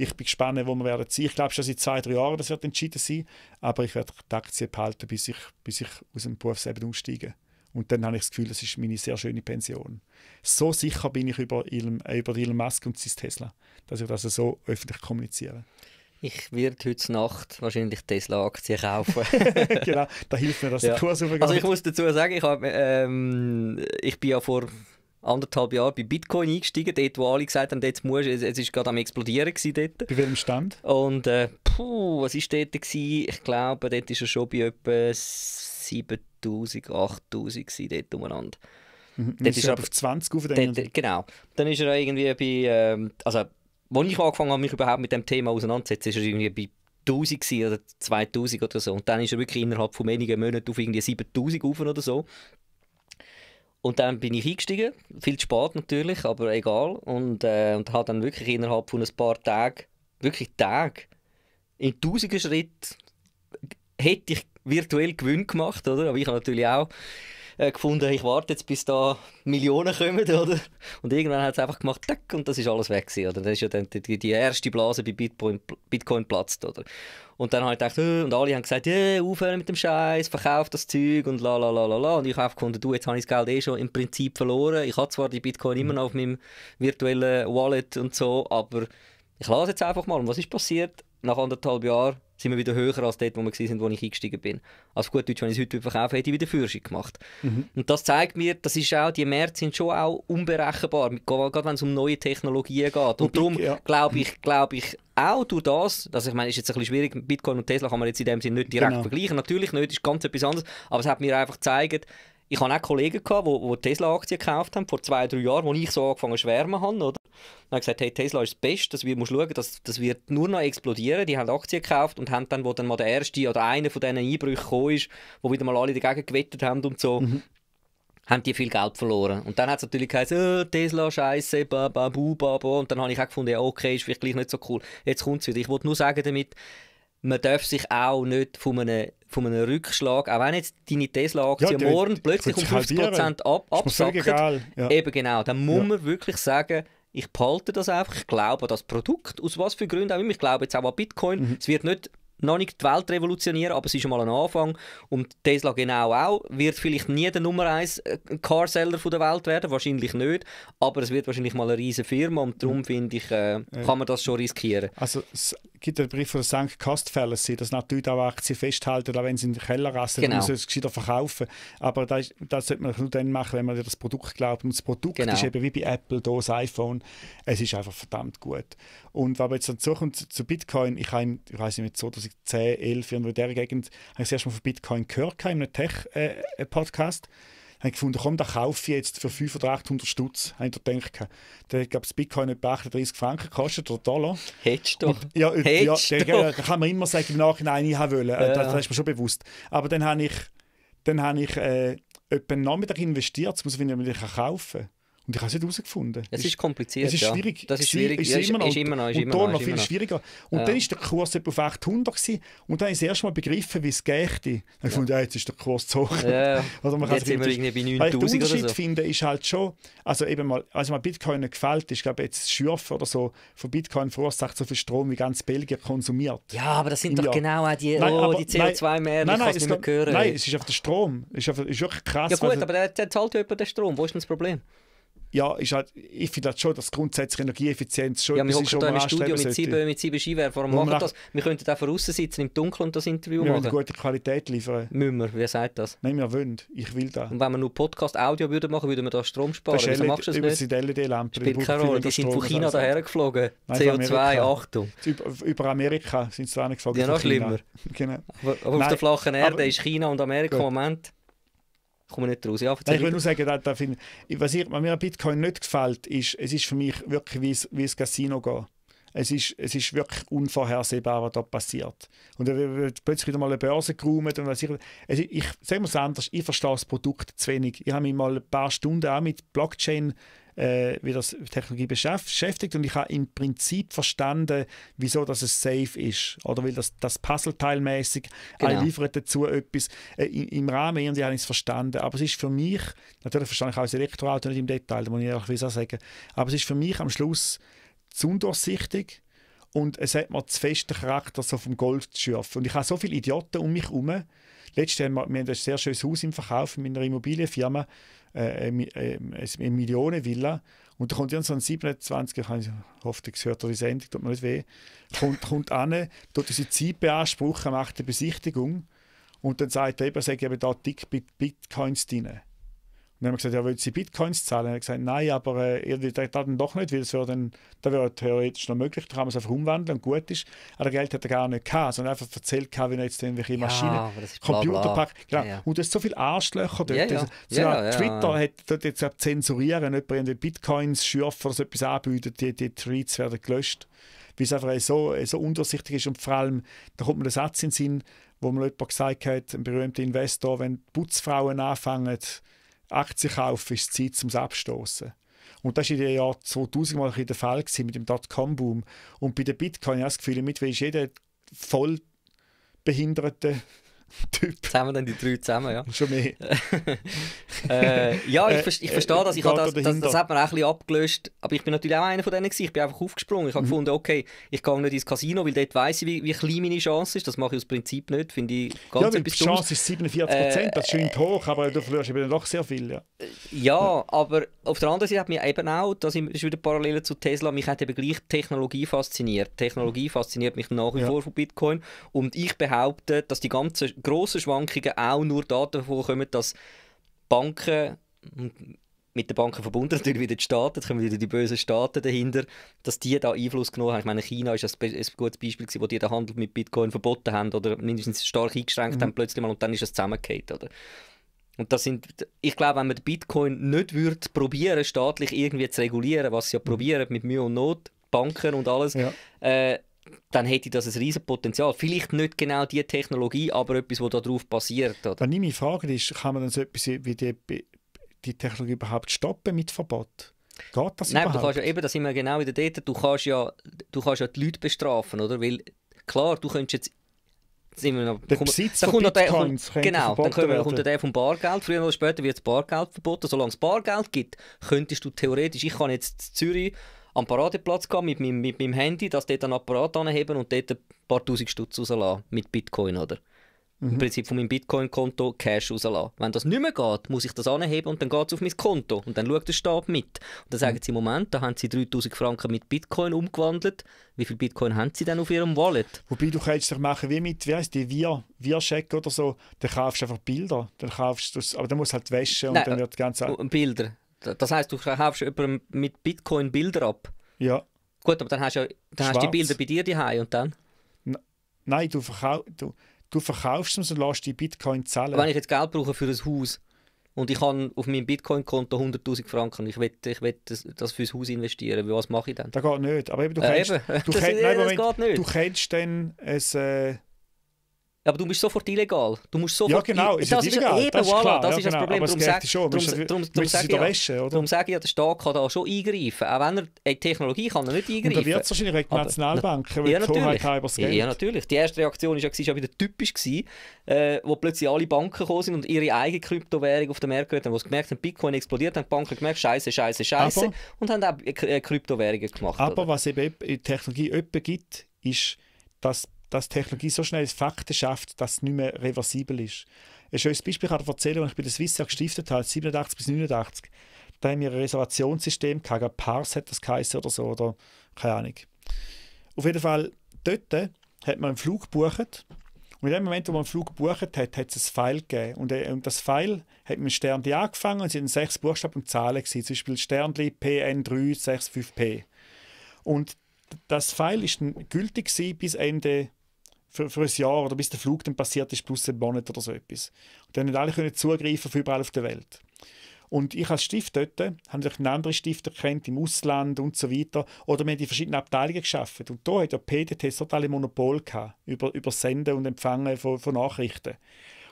ich bin gespannt, wo wir werden sein. Ich glaube schon seit zwei, drei Jahren, das wird entschieden sein. Aber ich werde die Aktie behalten, bis ich, bis ich aus dem Berufsleben aussteige. Und dann habe ich das Gefühl, das ist meine sehr schöne Pension. So sicher bin ich über Elon, über Elon Musk und sein Tesla, dass ich das so öffentlich kommuniziere. Ich werde heute Nacht wahrscheinlich Tesla-Aktien kaufen. genau, da hilft mir, dass ja. der Kurs Also ich muss dazu sagen, ich, hab, ähm, ich bin ja vor anderthalb Jahre bei Bitcoin eingestiegen, dort, wo alle gesagt haben, jetzt musst es, es ist gerade am explodieren gewesen dort. Bei welchem Stand? Und äh, puh, was war dort? Gewesen? Ich glaube, dort war er schon bei etwa 7000, 8000 gewesen, dort umeinander. Mhm. Dort ist er auf 20 auf dort, Genau. Dann ist er irgendwie bei, ähm, also, als ich angefangen habe, mich überhaupt mit dem Thema auseinanderzusetzen, ist er irgendwie bei 1000 oder 2000 oder so. Und dann ist er wirklich innerhalb von wenigen Monaten auf irgendwie 7000 auf oder so. Und dann bin ich eingestiegen, viel zu spät natürlich, aber egal. Und, äh, und habe dann wirklich innerhalb von ein paar Tagen, wirklich Tage, in tausenden Schritten hätte ich virtuell Gewinn gemacht, oder? Aber ich habe natürlich auch äh, gefunden, ich warte jetzt, bis da Millionen kommen, oder? Und irgendwann hat es einfach gemacht, tack, und das ist alles weg gewesen, oder? Das ist ja dann die, die erste Blase bei Bitcoin, Bitcoin platzt, oder? Und dann habe ich gedacht, äh, und alle haben gesagt, äh, aufhören mit dem Scheiß, verkauf das Zeug und la la la la la. Und ich habe gefunden, du, jetzt habe ich das Geld eh schon im Prinzip verloren. Ich habe zwar die Bitcoin mhm. immer noch auf meinem virtuellen Wallet und so, aber ich lasse jetzt einfach mal. Und was ist passiert? Nach anderthalb Jahren sind wir wieder höher als dort, wo wir sind, wo ich eingestiegen bin. Also gut, Deutsch, wenn ich es heute verkaufe, hätte ich wieder Führerschein gemacht. Mhm. Und das zeigt mir, das ist auch, die Märkte sind schon auch unberechenbar, gerade wenn es um neue Technologien geht. Und darum ja. glaube ich, glaube ich, auch durch das, das ich meine, ist jetzt ein bisschen schwierig, Bitcoin und Tesla kann man jetzt in dem Sinne nicht direkt genau. vergleichen, natürlich nicht, ist ganz etwas anderes, aber es hat mir einfach gezeigt, ich habe auch Kollegen, gehabt, die, die Tesla-Aktien gekauft haben, vor zwei, drei Jahren, wo ich so angefangen zu schwärmen habe. Oder? Und habe gesagt, hey, Tesla ist das Beste, das musst schauen, das, das wird nur noch explodieren. Die haben Aktien gekauft und haben dann, wo dann mal der erste oder einer von diesen Einbrüchen gekommen ist, wo wieder mal alle dagegen gewettet haben und so, mhm haben die viel Geld verloren. Und dann hat es natürlich gesagt, oh, äh, Tesla, Scheiße, ba, ba, bu, ba, ba. Und dann habe ich auch gefunden, ja, okay, ist vielleicht gleich nicht so cool. Jetzt kommt es wieder. Ich wollte nur sagen damit, man darf sich auch nicht von einem, von einem Rückschlag, auch wenn jetzt deine Tesla-Aktie ja, morgen plötzlich um 50% ab, absacken, ja. eben genau, dann muss ja. man wirklich sagen, ich behalte das einfach, ich glaube an das Produkt, aus was für Gründen auch immer. Ich glaube jetzt auch an Bitcoin. Mhm. Es wird nicht noch nicht die Welt revolutionieren, aber es ist schon mal ein Anfang. Und Tesla genau auch. Wird vielleicht nie der Nummer 1 äh, Carseller der Welt werden, wahrscheinlich nicht. Aber es wird wahrscheinlich mal eine riesige Firma und darum mhm. finde ich, äh, kann man das schon riskieren. Also es gibt einen Brief von der St. Cost Fallacy, dass natürlich auch Aktien festhalten, auch wenn sie in den Keller rasten, genau. dann müssen sie es verkaufen. Aber das, das sollte man nur dann machen, wenn man das Produkt glaubt. Und das Produkt genau. ist eben wie bei Apple, das iPhone. Es ist einfach verdammt gut. Und wenn man jetzt dann zurückkommt zu, Bitcoin, ich habe, ich weiß nicht, mehr, 2010, 11, irgendwo in dieser Gegend, habe ich das erste Mal von Bitcoin gehört, in einem Tech-Podcast. Äh, äh habe gefunden, komm, da kaufe ich jetzt für 500 oder 800 Stutz. Habe ich gedacht, da gab es Bitcoin etwa 38 Franken gekostet oder Dollar. Hättest du doch. Und, ja, ja, da kann man immer sagen, im Nachhinein, ich wollte. Äh, ja. Das, das ist mir schon bewusst. Aber dann habe ich, dann habe ich äh, etwa einen Nachmittag investiert, das muss ich, damit ich kaufen kann. Und ich habe es nicht herausgefunden. Es ist kompliziert. Es ist schwierig. Ja. Das ist schwierig. Ist, ist, immer noch, ist immer noch. Ist und immer noch, viel schwieriger. Und ja. dann ist der Kurs etwa auf 800 gewesen. Und dann habe ich das erste Mal begriffen, wie es geht. Dann ja. fand ich, ja, jetzt ist der Kurs zu hoch. Ja. Also man jetzt sind wir irgendwie bei 9000 also oder so. Der Unterschied finde ich halt schon, also eben mal, also mal Bitcoin nicht gefällt, ist glaube jetzt das Schürfen oder so von Bitcoin verursacht so viel Strom, wie ganz Belgien konsumiert. Ja, aber das sind doch genau auch die, oh, die CO2-Mehr, die kannst nicht mehr hören. Nein, es ist auf der Strom. Es ist, auf, ist wirklich krass. Ja gut, aber der zahlt ja über den Strom. Wo ist denn das Problem? ja, ist halt, ich finde halt schon, dass grundsätzlich Energieeffizienz schon ja, wir hocken da im Studio mit sieben, mit sieben Skiwerfern machen das. Wir könnten da draußen sitzen im Dunkeln und das Interview wir machen. Wir gute Qualität liefern. Müssen wir, wer sagt das? Nein, wir wollen. Ich will das. Und wenn wir nur Podcast-Audio würden machen, würden wir da Strom sparen. Wieso machst du das über nicht? Über LED-Lampe. Spielt keine Rolle, die sind von China daher geflogen. Nein, CO2, Amerika. Achtung. Über Amerika sind sie da geflogen. Ja, noch schlimmer. genau. Aber, aber auf der flachen Erde aber, ist China und Amerika im Moment ich nicht raus. Ja, Nein, ich will nur sagen, dass, dass ich, was, ich, was mir an Bitcoin nicht gefällt, ist, es ist für mich wirklich wie, wie ins Casino gehen. Es ist, es ist wirklich unvorhersehbar, was da passiert. Und dann wird plötzlich wieder mal eine Börse geräumt. Und was ich, also ich sage mal es anders, ich verstehe das Produkt zu wenig. Ich habe mich mal ein paar Stunden auch mit Blockchain äh, wie das Technologie beschäftigt und ich habe im Prinzip verstanden, wieso das es safe ist. Oder weil das, das Puzzleteilmäßig genau. liefert dazu etwas äh, im, im Rahmen, irgendwie habe ich es verstanden. Aber es ist für mich, natürlich verstehe ich auch das Elektroauto nicht im Detail, da muss ich ehrlich auch sagen, aber es ist für mich am Schluss zu undurchsichtig und es hat mir zu festen Charakter so vom Golf zu schürfen. Und ich habe so viele Idioten um mich herum. Letztes Jahr haben wir, wir haben ein sehr schönes Haus im Verkauf in meiner Immobilienfirma äh, äh, äh eine Millionenvilla und da kommt irgend so ein 27, ich hoffe, ihr hört die Sendung, tut mir nicht weh, kommt, kommt an, tut diese Zeit beanspruchen, macht eine Besichtigung und dann sagt er eben, ich eben da dick Bitcoins drin. Und dann haben wir gesagt, ja, wollen Sie Bitcoins zahlen? Dann hat gesagt, nein, aber äh, ihr das dann doch nicht, weil es wäre dann, das wäre theoretisch noch möglich, da kann man es einfach umwandeln und gut ist. Aber Geld hat er gar nicht gehabt, sondern einfach erzählt, gehabt, wie er jetzt irgendwelche ja, Maschinen, Computer packt. Genau. Ja, ja. Und es ist so viele Arschlöcher dort. Ja, ja. Sogar also, Twitter hat dort jetzt glaub, zensurieren, wenn jemand irgendwie Bitcoins schürfen oder so etwas anbietet, die, die Tweets werden gelöscht. Weil es einfach so, äh, so undurchsichtig ist und vor allem, da kommt mir der Satz in den Sinn, wo mir jemand gesagt hat, ein berühmter Investor, wenn Putzfrauen anfangen, Aktien kaufen, ist es Zeit zum Abstoßen. Und das war in den Jahren 2000 mal der Fall gewesen, mit dem Dotcom-Boom. Und bei der Bitcoin habe ich das Gefühl, mit jeder voll behinderte Typ. Jetzt dann die drei zusammen, ja. Schon mehr. äh, ja, ich, äh, ich äh, verstehe das. Ich habe das, das, das, hat man auch ein bisschen abgelöst. Aber ich bin natürlich auch einer von denen. Gewesen. Ich bin einfach aufgesprungen. Ich habe mhm. gefunden, okay, ich gehe nicht ins Casino, weil dort weiss ich, wie, wie klein meine Chance ist. Das mache ich aus Prinzip nicht. Finde ich ganz ja, die Chance ist 47 Prozent. Äh, das scheint hoch, aber du verlierst eben doch sehr viel. Ja. Äh, ja, aber auf der anderen Seite hat mich eben auch, das ist wieder parallel zu Tesla, mich hat eben gleich Technologie fasziniert. Technologie fasziniert mich nach wie ja. vor von Bitcoin. Und ich behaupte, dass die ganze grossen Schwankungen auch nur Daten vorkommen, dass Banken hm, mit den Banken verbunden, natürlich wieder die Staaten, da kommen wieder die bösen Staaten dahinter, dass die da Einfluss genommen haben. Ich meine, China ist ein, gutes Beispiel, wo die den Handel mit Bitcoin verboten haben oder mindestens stark eingeschränkt mhm. haben plötzlich mal und dann ist es zusammengefallen, oder? Und das sind, ich glaube, wenn man Bitcoin nicht würde probieren, staatlich irgendwie zu regulieren, was sie ja mhm. probieren mit Mühe und Not, Banken und alles, ja. äh, dann hätte das ein riesen Potenzial. Vielleicht nicht genau die Technologie, aber etwas, was darauf basiert. Oder? Wenn ich mich frage, ist, kann man dann so etwas wie die, die Technologie überhaupt stoppen mit Verbot? Geht das Nein, überhaupt? du kannst ja eben, das immer genau wieder dort, du kannst ja, du kannst ja die Leute bestrafen, oder? Weil klar, du könntest jetzt noch, der kommt, Besitz genau, dann der, dann kommt, werden. kommt der vom Bargeld. Früher oder später wird das Bargeld verboten. Solange es Bargeld gibt, könntest du theoretisch, ich kann jetzt in Zürich am Paradeplatz gehen mit meinem, mit meinem Handy, das dort ein Apparat anheben und dort ein paar tausend Stutz rauslassen mit Bitcoin, oder? Mhm. Im Prinzip von meinem Bitcoin-Konto Cash rauslassen. Wenn das nicht mehr geht, muss ich das anheben und dann geht es auf mein Konto. Und dann schaut der Staat mit. Und dann sagen mhm. sie, Moment, da haben sie 3000 Franken mit Bitcoin umgewandelt. Wie viel Bitcoin haben sie denn auf ihrem Wallet? Wobei, du könntest dich machen wie mit, wie heisst die, wir Wir-Scheck oder so. Dann kaufst du einfach Bilder. Dann kaufst du's, aber dann musst du halt waschen und Nein, dann wird das Ganze... Bilder. Das heißt, du kaufst jemandem mit Bitcoin Bilder ab. Ja. Gut, aber dann hast du dann hast die Bilder bei dir die und dann? N Nein, du, verkau du, du verkaufst es und lässt die Bitcoin zahlen. Wenn ich jetzt Geld brauche für ein Haus und ich habe auf meinem Bitcoin-Konto 100.000 Franken ich will, ich will das, das fürs Haus investieren, was mache ich dann? Das geht nicht. Aber eben, du äh, kennst, äh, eben. Du, kennst, nein, Moment, du kennst dann ein... Äh, aber du bist sofort illegal. Du musst sofort ja, genau, ist das ja illegal. Ist eben, das ist, voilà, das ja, ist das genau, Problem. Aber darum sage schon. Darum, sage ich ja, der Staat kann da schon eingreifen. Auch wenn er äh, die Technologie kann er nicht eingreifen. Und da wird es wahrscheinlich wegen Nationalbanken, weil ja, natürlich. die ja, ja, natürlich. Die erste Reaktion war ja, ja wieder typisch, gewesen, äh, wo plötzlich alle Banken gekommen sind und ihre eigene Kryptowährung auf den Markt gehört haben. Wo sie gemerkt haben, Bitcoin explodiert, haben die Banken gemerkt, scheiße, scheiße, scheiße. und haben auch äh, Kryptowährungen gemacht. Aber oder? was eben die Technologie öppe gibt, ist, dass dass Technologie so schnell Fakten schafft, dass es nicht mehr reversibel ist. Ein schönes Beispiel kann ich erzählen, als ich bei der Swissair gestiftet habe, 87 bis 89, da haben wir ein Reservationssystem gehabt, Pars hat das geheißen oder so, oder keine Ahnung. Auf jeden Fall, dort hat man einen Flug gebucht und in dem Moment, wo man einen Flug gebucht hat, hat es ein Pfeil gegeben. Und, äh, und das Pfeil hat mit Sternli angefangen und es sind sechs Buchstaben und Zahlen gewesen, zum Beispiel Sternli PN365P. Und das Pfeil war gültig bis Ende für, für ein Jahr oder bis der Flug dann passiert ist, plus ein Monat oder so etwas. Und dann haben alle können zugreifen von überall auf der Welt. Und ich als Stift dort habe natürlich andere Stifter kennt im Ausland und so weiter. Oder wir haben die verschiedenen Abteilungen geschafft. Und da hat ja PDT totale Monopol gehabt, über, über Senden und Empfangen von, von Nachrichten.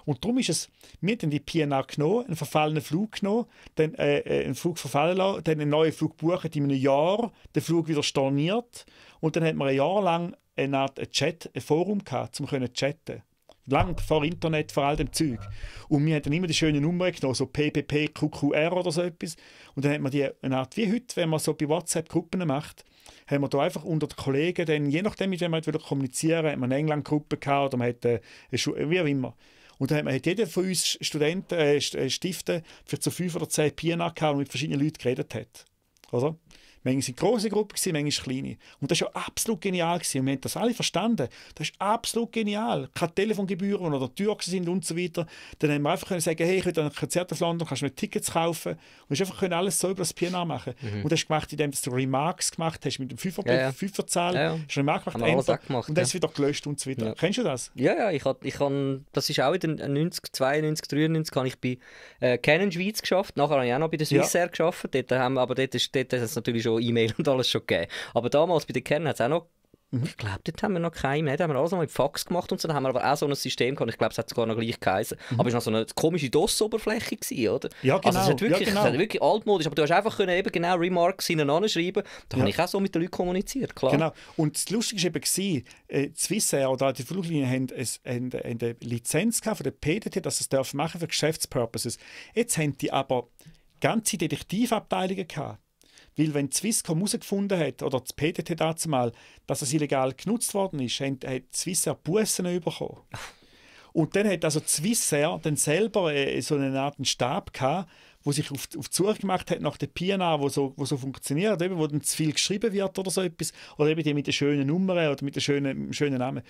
Und darum ist es, wir haben die PNA genommen, einen verfallenen Flug genommen, dann äh, äh, einen Flug verfallen lassen, dann einen neuen Flug buchen in einem Jahr, den Flug wieder storniert und dann hat man ein Jahr lang eine Art Chat, ein Forum gehabt, um zu chatten. Lang vor Internet, vor all dem Zeug. Und wir hatten immer die schönen Nummern genommen, so PPP, QQR oder so etwas. Und dann hat man die eine Art, wie heute, wenn man so bei WhatsApp Gruppen macht, haben wir da einfach unter den Kollegen, dann, je nachdem, mit wem man halt kommunizieren wollte, hat man eine England-Gruppe gehabt oder man hat äh, eine Schule, wie auch immer. Und dann hat, man, hat jeder von uns Studenten, äh, äh Stiften, für so fünf oder zehn Piana gehabt und mit verschiedenen Leuten geredet hat. Oder? Manchmal sind große Gruppen, manchmal kleine. Und das war ja absolut genial. Gewesen. Und wir haben das alle verstanden. Das ist absolut genial. Keine Telefongebühren oder Türken sind und so weiter. Dann haben wir einfach können sagen, hey, ich will ein Konzert aus London, kannst du mir Tickets kaufen? Und hast einfach können alles so über das PNA machen. Mhm. Und das hast gemacht, indem du Remarks gemacht hast mit dem Fünferzahl. Ja, ja. Fünferzahl. Ja, ja. Hast Remark gemacht, gemacht, und das ja. wieder gelöscht und so weiter. Ja. Kennst du das? Ja, ja, ich habe, ich habe, das ist auch in den 90, 92, 93 habe ich bei äh, Canon Schweiz geschafft. Nachher habe ich auch noch bei der Swissair ja. geschafft. Dort haben, aber dort ist, dort ist es natürlich schon E-Mail und alles schon gegeben. Aber damals bei den Kernen hat es auch noch mhm. ich glaube, dort haben wir noch keinen. mehr. Da haben wir alles noch mit Fax gemacht und so. Da haben wir aber auch so ein System gehabt. Ich glaube, es hat sogar noch gleich geheißen. Mhm. Aber es war noch so eine komische DOS-Oberfläche, oder? Ja, genau. Also es genau. hat wirklich, ja, genau. hat wirklich altmodisch. Aber du hast einfach können eben genau Remarks hineinschreiben schreiben. Da ja. habe ich auch so mit den Leuten kommuniziert, klar. Genau. Und das Lustige war eben, äh, zu wissen, oder die Fluglinien haben, haben, haben eine Lizenz von der PDT, dass sie es machen für Geschäftspurposes. Jetzt haben die aber ganze Detektivabteilungen gehabt weil wenn die Swisscom herausgefunden hat, oder das PTT dazu mal, dass es illegal genutzt worden ist, hat, hat Swissair Bussen bekommen. Und dann hat also Swissair dann selber äh, so eine Art Stab gehabt, wo sich auf, auf die Suche gemacht hat nach der PNA, wo so, wo so funktioniert, eben, wo dann zu viel geschrieben wird oder so etwas, oder eben die mit den schönen Nummern oder mit den schönen, schönen Namen.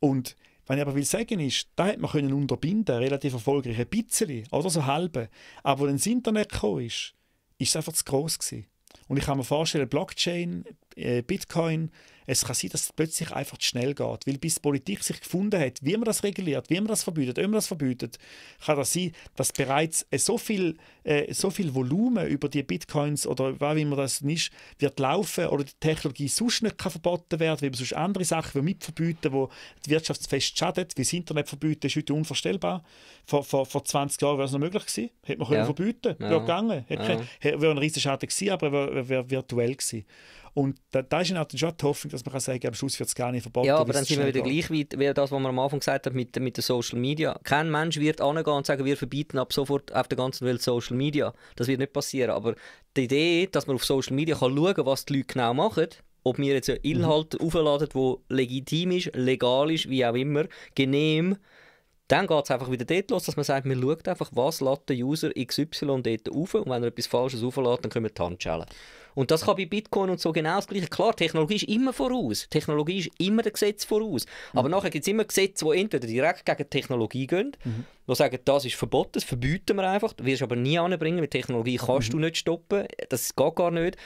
Und was ich aber will sagen ist, da hat man können unterbinden, relativ erfolgreich, ein bisschen, oder so halbe. Aber als das Internet gekommen ist, ist es einfach zu gross gewesen. Und ich kann mir vorstellen, Blockchain, äh, Bitcoin, es kann sein, dass es plötzlich einfach zu schnell geht, weil bis die Politik sich gefunden hat, wie man das reguliert, wie man das verbietet, ob man das verbietet, kann das sein, dass bereits äh, so viel, äh, so viel Volumen über die Bitcoins oder wie man das ist, wird laufen oder die Technologie sonst nicht kann verboten werden, weil man sonst andere Sachen wie mit verbieten, wo die Wirtschaftsfest schadet, wie das Internet verbieten, ist heute unvorstellbar. Vor, vor, vor 20 Jahren wäre es noch möglich gewesen, hätte man ja. können verbieten, ja. wäre gegangen, ja. wäre ein riesiger Schaden gewesen, aber wäre, wäre virtuell gewesen. Und da, da ist natürlich schon die Hoffnung, dass man kann sagen am Schluss wird es gar nicht verboten. Ja, aber dann sind wir wieder geht. gleich wie, wie das, was wir am Anfang gesagt haben mit, mit den Social Media. Kein Mensch wird angehen und sagen, wir verbieten ab sofort auf der ganzen Welt Social Media. Das wird nicht passieren. Aber die Idee, dass man auf Social Media kann schauen kann, was die Leute genau machen, ob wir jetzt einen mhm. Inhalt mhm. aufladen, der legitim ist, legal ist, wie auch immer, genehm, dann geht es einfach wieder dort los, dass man sagt, man schaut einfach, was der User XY dort auf und wenn er etwas Falsches auflädt, dann wir die Handschellen. Und das kann bei Bitcoin und so genau das Gleiche. Klar, Technologie ist immer voraus. Technologie ist immer der Gesetz voraus. Mhm. Aber nachher gibt es immer Gesetze, die entweder direkt gegen Technologie gehen, mhm. die sagen, das ist verboten, das verbieten wir einfach. Du wirst aber nie anbringen, weil Technologie kannst mhm. du nicht stoppen. Das geht gar nicht.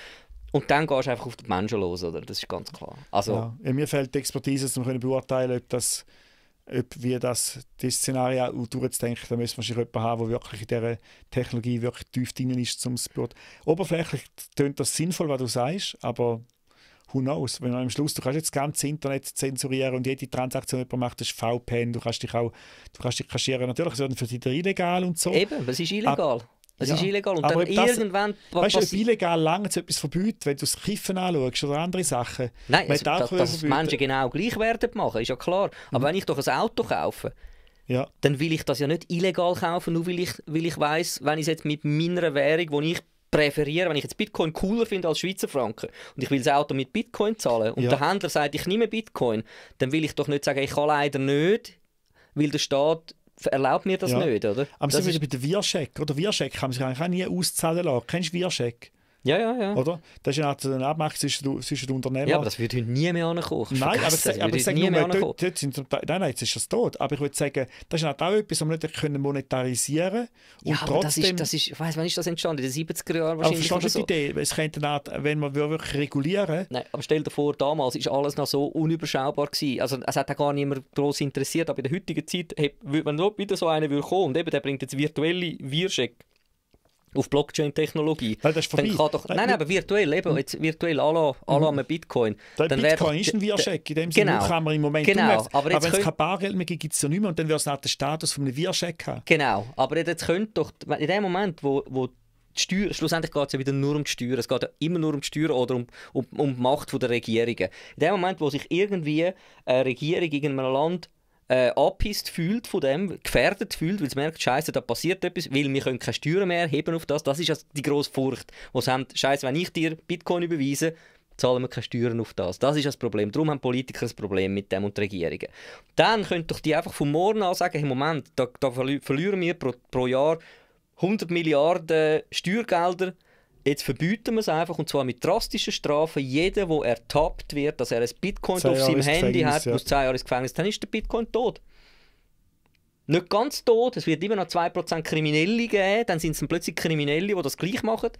Und dann gehst du einfach auf die Menschen los, oder? Das ist ganz klar. Also, ja. Ja, mir fehlt die Expertise, um zu beurteilen, ob das ob wir das, das Szenario durchzudenken, da müssen wir wahrscheinlich jemanden haben, der wirklich in dieser Technologie wirklich tief drin ist, um es beurteilen. Oberflächlich tönt das sinnvoll, was du sagst, aber who knows, wenn am Schluss, du kannst jetzt das ganze Internet zensurieren und jede Transaktion, die man macht, das ist VPN, du kannst dich auch, du kannst dich kaschieren, natürlich, es wird für dich illegal und so. Eben, es ist illegal. Ab, es ja. ist illegal. Und aber dann irgendwann. Weißt du, ob illegal lange zu etwas verbieten, wenn du das Kiffen anschaust oder andere Sachen? Nein, also, das, dass, Menschen genau gleich werden machen, ist ja klar. Aber mhm. wenn ich doch ein Auto kaufe, ja. dann will ich das ja nicht illegal kaufen, nur weil ich, weil ich weiss, wenn ich es jetzt mit meiner Währung, die ich präferiere, wenn ich jetzt Bitcoin cooler finde als Schweizer Franken und ich will das Auto mit Bitcoin zahlen und ja. der Händler sagt, ich nehme Bitcoin, dann will ich doch nicht sagen, ich kann leider nicht, weil der Staat erlaubt mir das ja. nicht, oder? Aber das sind wir wieder bei der Wirscheck. Oder Wirscheck haben sich eigentlich auch nie auszahlen lassen. Kennst du Wirscheck? Ja, ja, ja. Oder? Das ist ja auch ein Abmacht zwischen, zwischen Unternehmen. Ja, aber das würde heute nie mehr ankommen. Nein, aber, se, aber ich sage nie nur, dort, dort sind, nein, nein, jetzt ist das tot. Aber ich würde sagen, das ist halt auch etwas, was wir nicht monetarisieren können. Ja, aber trotzdem, das ist, das ist, ich weiss, wann ist das entstanden? In den 70er Jahren wahrscheinlich. Aber verstehst du so. die Idee? Es könnte eine Art, wenn man wirklich regulieren Nein, aber stell dir vor, damals war alles noch so unüberschaubar. Gewesen. Also es hat auch gar niemand gross interessiert, aber in der heutigen Zeit, hey, wenn wieder so einer kommen und eben, der bringt jetzt virtuelle Wirscheck auf Blockchain-Technologie. Nein, das ist vorbei. Doch, nein, aber virtuell, eben, jetzt virtuell alle mhm. an mhm. Bitcoin. dann Bitcoin wär, ist ein Wirscheck, in dem Sinne kann genau. man im Moment genau, merkst, aber, aber wenn es kein Bargeld mehr gibt, gibt es ja nicht mehr und dann wirst es auch den Status von einem Wirscheck haben. Genau, aber jetzt könnte doch, in dem Moment, wo, wo Steuern, schlussendlich geht es ja wieder nur um die Steuern. Es geht ja immer nur um die Steuern oder um, um, um die Macht der Regierungen. In dem Moment, wo sich irgendwie eine Regierung in einem Land äh, angepisst fühlt von dem, gefährdet fühlt, weil sie merkt, Scheiße, da passiert etwas, weil wir können keine Steuern mehr heben auf das. Das ist also die grosse Furcht, die sie haben. Scheiße, wenn ich dir Bitcoin überweise, zahlen wir keine Steuern auf das. Das ist das Problem. Darum haben Politiker ein Problem mit dem und die Regierungen. Dann könnt doch die einfach von morgen an sagen, hey, Moment, da, da verlieren wir pro, pro Jahr 100 Milliarden Steuergelder, Jetzt verbieten wir es einfach und zwar mit drastischen Strafen. Jeder, der ertappt wird, dass er ein Bitcoin auf seinem Handy hat, ja. muss zwei Jahre ins Gefängnis, dann ist der Bitcoin tot. Nicht ganz tot, es wird immer noch 2% Kriminelle geben, dann sind es dann plötzlich Kriminelle, die das gleich machen.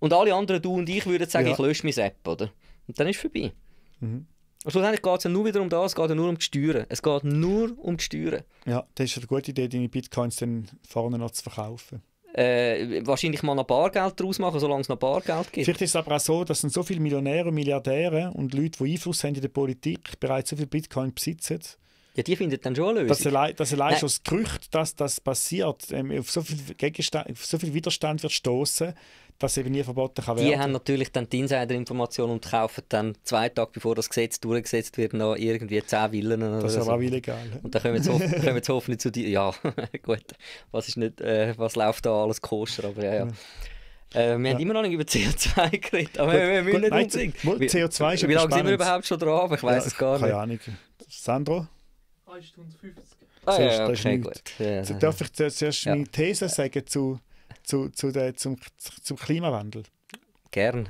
Und alle anderen, du und ich, würden sagen, ja. ich lösche meine App, oder? Und dann ist es vorbei. Mhm. Und schlussendlich geht es ja nur wieder um das, es geht ja nur um die Steuern. Es geht nur um die Steuern. Ja, das ist eine gute Idee, deine Bitcoins dann vorne noch zu verkaufen äh, wahrscheinlich mal noch Bargeld daraus machen, solange es noch Bargeld gibt. Vielleicht ist es aber auch so, dass so viele Millionäre und Milliardäre und Leute, die Einfluss haben in der Politik, bereits so viel Bitcoin besitzen, ja, die finden dann schon eine Lösung. Dass allein, dass allein schon das Gerücht, dass das passiert, ähm, auf, so viel Gegenstand, auf so viel Widerstand wird stoßen, was eben nie verboten kann die werden. Die haben natürlich dann die insider information und kaufen dann zwei Tage bevor das Gesetz durchgesetzt wird noch irgendwie 10 Villen. Das ist aber so. auch illegal. Und dann kommen wir jetzt hoffentlich zu dir. Ja, gut. Was, ist nicht, äh, was läuft da alles koscher? Aber ja, ja. Äh, wir ja. haben immer noch nicht über CO2 geredet, aber gut, wir, müssen nicht unbedingt. CO2 ist Wie lange sind wir überhaupt schon dran? Ich weiß ja, es gar keine nicht. Keine Ahnung. Sandro? 1 Stunde 50. Ah, zuerst, ja, okay, gut. Ja. Also darf ich zuerst meine These sagen zu zu, zu der, zum, zum Klimawandel? Gern.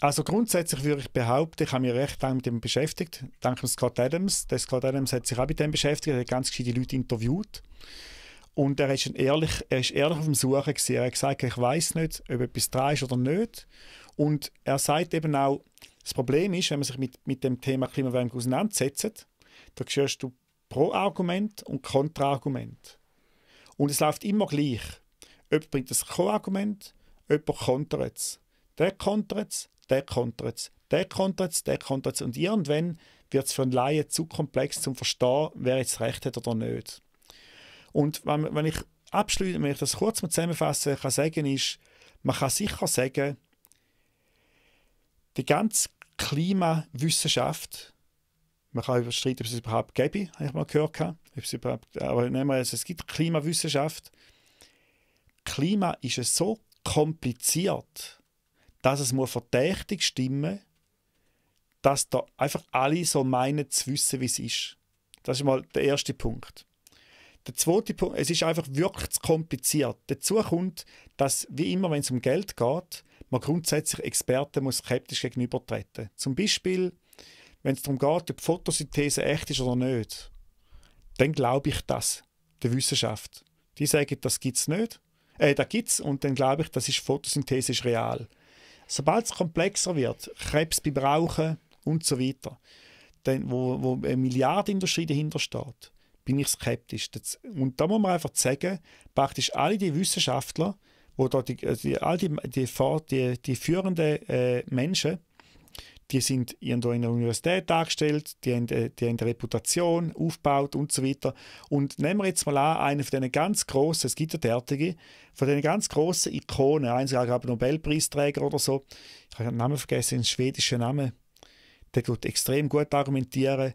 Also grundsätzlich würde ich behaupten, ich habe mich recht lange mit dem beschäftigt, dank dem Scott Adams. Der Scott Adams hat sich auch mit dem beschäftigt, er hat ganz gescheite Leute interviewt. Und er ist, ehrlich, er ist ehrlich auf dem Suchen gewesen. Er hat gesagt, ich weiß nicht, ob etwas dran ist oder nicht. Und er sagt eben auch, das Problem ist, wenn man sich mit, mit dem Thema Klimawärme auseinandersetzt, dann hörst du Pro-Argument und Kontra-Argument. Und es läuft immer gleich. Jemand bringt ein Co-Argument, jemand kontert es. Der kontert es, der kontert es, der kontert es, der kontert es. Und irgendwann wird es für einen Laien zu komplex, um zu verstehen, wer jetzt recht hat oder nicht. Und wenn, wenn ich abschließend, wenn ich das kurz mal zusammenfassen kann sagen, ist, man kann sicher sagen, die ganze Klimawissenschaft, man kann überstreiten, ob es überhaupt gäbe, habe ich mal gehört, ob es überhaupt, aber nehmen wir also, es gibt Klimawissenschaft. Klima ist so kompliziert, dass es muss verdächtig stimmen, muss, dass da einfach alle so meinen zu wissen, wie es ist. Das ist mal der erste Punkt. Der zweite Punkt, es ist einfach wirklich zu kompliziert. Dazu kommt, dass, wie immer, wenn es um Geld geht, man grundsätzlich Experten muss skeptisch gegenübertreten. muss. Zum Beispiel, wenn es darum geht, ob Photosynthese echt ist oder nicht dann glaube ich das, der Wissenschaft. Die sagen, das gibt es nicht. Äh, das gibt's und dann glaube ich, das ist Photosynthese ist real. Sobald es komplexer wird, Krebs beim Rauchen und so weiter, dann, wo, wo eine Milliardenindustrie dahinter steht, bin ich skeptisch. Das, und da muss man einfach sagen, praktisch alle die Wissenschaftler, wo da die, also die all die, die, die, die führenden äh, Menschen die sind irgendwo in der Universität dargestellt, die haben, äh, die haben eine Reputation aufgebaut und so weiter. Und nehmen wir jetzt mal an, einer von diesen ganz grossen, es gibt ja derartige, von diesen ganz grossen Ikonen, eins glaube Nobelpreisträger oder so, ich habe den Namen vergessen, den schwedischen Namen, der tut extrem gut argumentieren,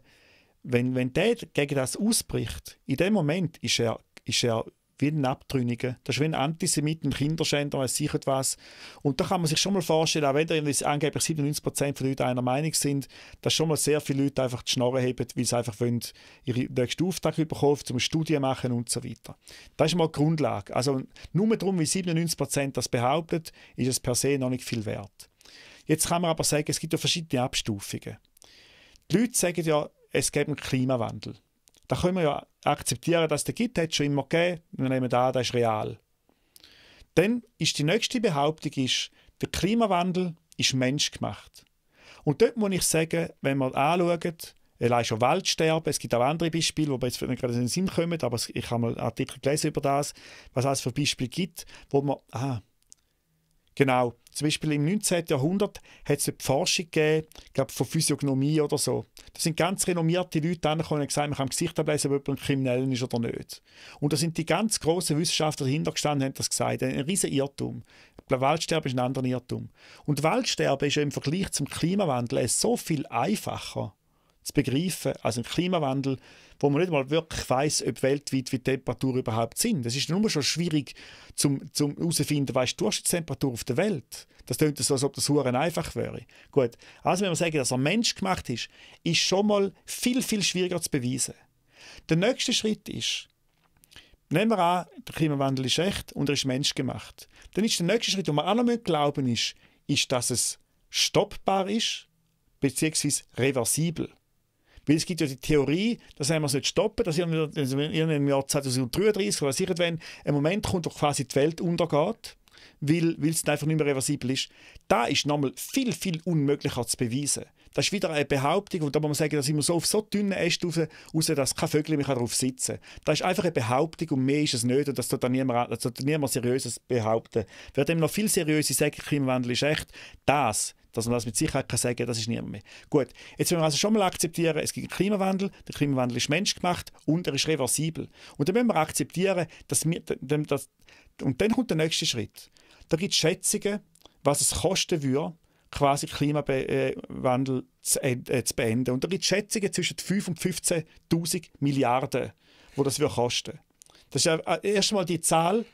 wenn, wenn der gegen das ausbricht, in dem Moment ist er, ist er wie ein Abtrünniger. Das ist wie ein Antisemit, ein Kinderschänder, weiß sicher etwas. Und da kann man sich schon mal vorstellen, auch wenn da angeblich 97% der Leute einer Meinung sind, dass schon mal sehr viele Leute einfach die Schnorren haben, weil sie einfach wollen, ihren nächsten Auftrag bekommen, zum Studien machen und so weiter. Das ist mal die Grundlage. Also nur darum, wie 97% das behauptet, ist es per se noch nicht viel wert. Jetzt kann man aber sagen, es gibt ja verschiedene Abstufungen. Die Leute sagen ja, es gibt einen Klimawandel. Da können wir ja akzeptieren, dass der Git hat schon immer gegeben. Wir nehmen an, das ist real. Dann ist die nächste Behauptung, ist, der Klimawandel ist menschgemacht. Und dort muss ich sagen, wenn man anschauen, allein schon Waldsterben, es gibt auch andere Beispiele, die jetzt nicht gerade in den Sinn kommen, aber ich habe mal einen Artikel gelesen über das, was es für Beispiele gibt, wo man, ah, Genau. Zum Beispiel im 19. Jahrhundert hat es eine Forschung gegeben, glaube von Physiognomie oder so. Da sind ganz renommierte Leute angekommen und gesagt, man kann im Gesicht ablesen, ob jemand ein Kriminellen ist oder nicht. Und da sind die ganz grossen Wissenschaftler dahinter gestanden haben das gesagt. Ein riesiger Irrtum. Waldsterben ist ein anderer Irrtum. Und Waldsterben ist ja im Vergleich zum Klimawandel so viel einfacher zu begreifen als ein Klimawandel, wo man nicht mal wirklich weiß, ob weltweit wie Temperaturen überhaupt sind. Es ist nur schon schwierig zum zum herausfinden, was die Durchschnittstemperatur auf der Welt. Das klingt so, als ob das Huren einfach wäre. Gut, also wenn wir sagen, dass er Mensch gemacht ist, ist schon mal viel viel schwieriger zu beweisen. Der nächste Schritt ist, Nehmen wir an, der Klimawandel ist echt und er ist menschgemacht. Dann ist der nächste Schritt, den man auch noch glauben müssen, ist, ist, dass es stoppbar ist, beziehungsweise reversibel. Weil es gibt ja die Theorie, dass wir es nicht stoppen dass irgendwann im Jahr 2033 oder sicher, wenn ein Moment kommt, wo quasi die Welt untergeht, weil, weil es einfach nicht mehr reversibel ist. Da ist nochmal viel, viel unmöglicher zu beweisen. Das ist wieder eine Behauptung, und da muss man sagen, dass ich so auf so dünnen Äste raus, dass kein Vögel mehr darauf sitzen kann. Das ist einfach eine Behauptung und mehr ist es nicht und das tut dann niemand, niemand seriöses behaupten. Wer dem noch viel seriöser sagt, Klimawandel ist echt, das dass man das mit Sicherheit kann sagen kann, das ist niemand mehr. Gut, jetzt müssen wir also schon mal akzeptieren, es gibt einen Klimawandel, der Klimawandel ist menschgemacht und er ist reversibel. Und dann müssen wir akzeptieren, dass wir, dass, und dann kommt der nächste Schritt. Da gibt es Schätzungen, was es kosten würde, quasi Klimawandel zu, äh, zu beenden. Und da gibt es Schätzungen zwischen 5 und 15.000 Milliarden, wo das kosten würde Das ist ja äh, erstmal die Zahl,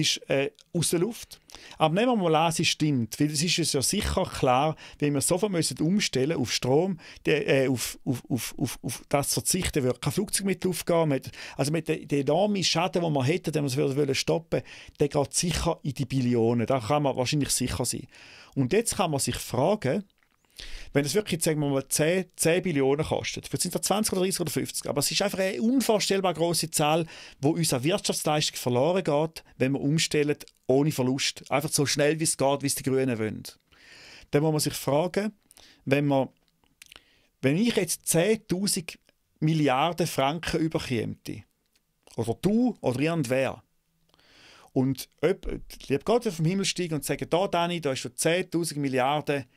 ist äh, aus der Luft. Aber nehmen wir mal an, sie stimmt, weil es ist uns ja sicher klar, wenn wir sofort müssen umstellen auf Strom, der, äh, auf, auf, auf, auf, auf das verzichten würde kein Flugzeug mit aufgehen. Man also mit den enormen Schaden, den wir hätten, den wir stoppen der geht sicher in die Billionen. Da kann man wahrscheinlich sicher sein. Und jetzt kann man sich fragen, wenn es wirklich, sagen wir mal, 10, 10 Billionen kostet, vielleicht sind es 20 oder 30 oder 50, aber es ist einfach eine unvorstellbar große Zahl, wo unserer Wirtschaftsleistung verloren geht, wenn wir umstellen, ohne Verlust. Einfach so schnell, wie es geht, wie es die Grünen wollen. Dann muss man sich fragen, wenn man, wenn ich jetzt 10.000 Milliarden Franken überkäme, oder du oder irgendwer, und ob, lieb Gott vom Himmel steigen und sagen, da Dani, da hast du 10.000 Milliarden Franken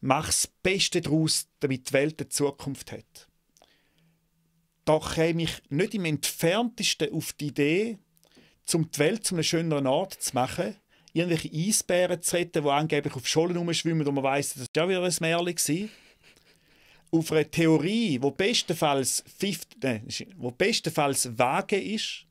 mach das Beste daraus, damit die Welt eine Zukunft hat. Da käme ich nicht im entferntesten auf die Idee, um die Welt zu einem schöneren Ort zu machen, irgendwelche Eisbären zu retten, die angeblich auf Schollen rumschwimmen und man weiss, das war ja wieder ein Märchen. Gewesen. Auf eine Theorie, die bestenfalls, fifth, äh, bestenfalls vage ist,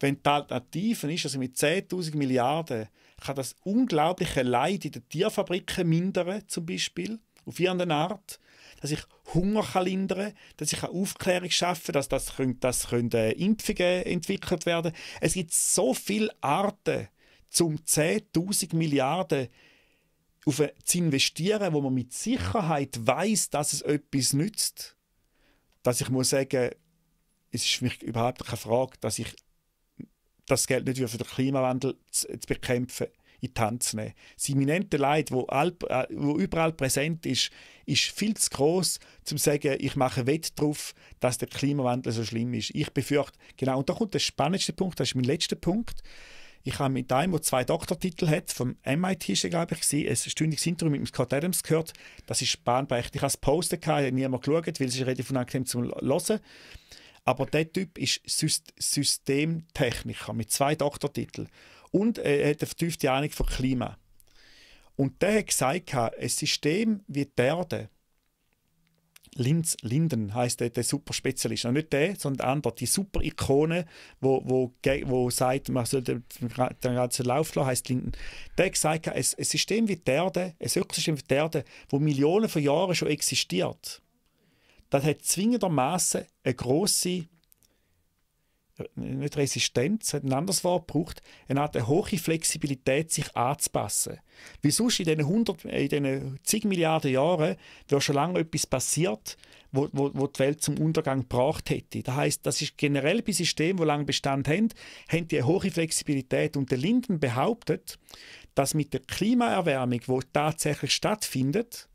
wenn die Alternative ist, dass also mit 10.000 Milliarden kann das unglaubliche Leid in den Tierfabriken mindern, zum Beispiel, auf irgendeine Art dass ich Hunger kann lindern dass ich Aufklärung schaffen kann, dass, das können, dass können äh, Impfungen entwickelt werden Es gibt so viele Arten, um 10.000 Milliarden auf, äh, zu investieren, wo man mit Sicherheit weiß, dass es etwas nützt. Dass ich muss sagen, es ist für mich überhaupt keine Frage, dass ich das Geld nicht für den Klimawandel zu, äh, zu bekämpfen, in die Hand zu nehmen. Das imminente Leid, wo, alp, äh, wo überall präsent ist, ist viel zu groß, um zu sagen, ich mache Wett darauf, dass der Klimawandel so schlimm ist. Ich befürchte, genau, und da kommt der spannendste Punkt, das ist mein letzter Punkt. Ich habe mit einem, der zwei Doktortitel hat, vom MIT glaube ich, ein stündiges Interview mit dem Scott Adams gehört. Das ist bahnbrechend. Ich habe es gepostet, hat niemand geschaut, weil es ist relativ unangenehm zum Hören. Aber der Typ ist Systemtechniker mit zwei Doktortiteln. Und er hat eine vertiefte Ahnung von Klima. Und der hat gesagt, ein System wie die Erde, Linz, Linden heißt der, der Superspezialist. Und nicht der, sondern der andere. Die Super-Ikone, wo, wo, wo sagt, man soll den, den ganzen Lauf lassen, heisst Linden. Der hat gesagt, ein, ein System wie die Erde, ein Ökosystem wie die Erde, wo Millionen von Jahren schon existiert, das hat zwingendermaßen eine große nicht Resistenz, hat ein anderes Wort gebraucht, eine Art eine hohe Flexibilität, sich anzupassen. Wie sonst in diesen, 100, äh, in diesen zig Milliarden Jahren wäre schon lange etwas passiert, wo, wo, wo die Welt zum Untergang gebracht hätte. Das heißt, das ist generell bei Systemen, die lange Bestand haben, haben die eine hohe Flexibilität. Und der Linden behauptet, dass mit der Klimaerwärmung, die tatsächlich stattfindet,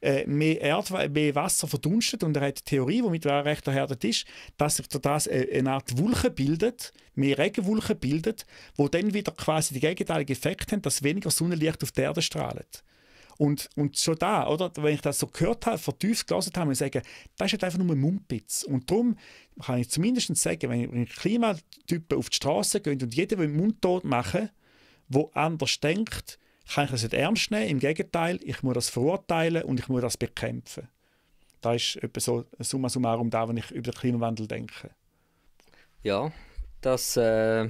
äh, mehr Erd mehr Wasser verdunstet und er hat die Theorie, womit er recht erhärtet ist, dass sich durch das äh, eine, Art Wolke bildet, mehr Regenwolke bildet, wo dann wieder quasi die gegenteilige Effekt haben, dass weniger Sonnenlicht auf die Erde strahlt. Und, und schon da, oder, wenn ich das so gehört habe, vertieft gelesen habe, muss ich sagen, das ist halt einfach nur ein Mumpitz. Und darum kann ich zumindest sagen, wenn Klimatypen auf die Straße gehen und jeder will tot machen, der anders denkt, kann ich das nicht ernst nehmen. Im Gegenteil, ich muss das verurteilen und ich muss das bekämpfen. Das ist etwa so summa summarum da, wenn ich über den Klimawandel denke. Ja, das äh,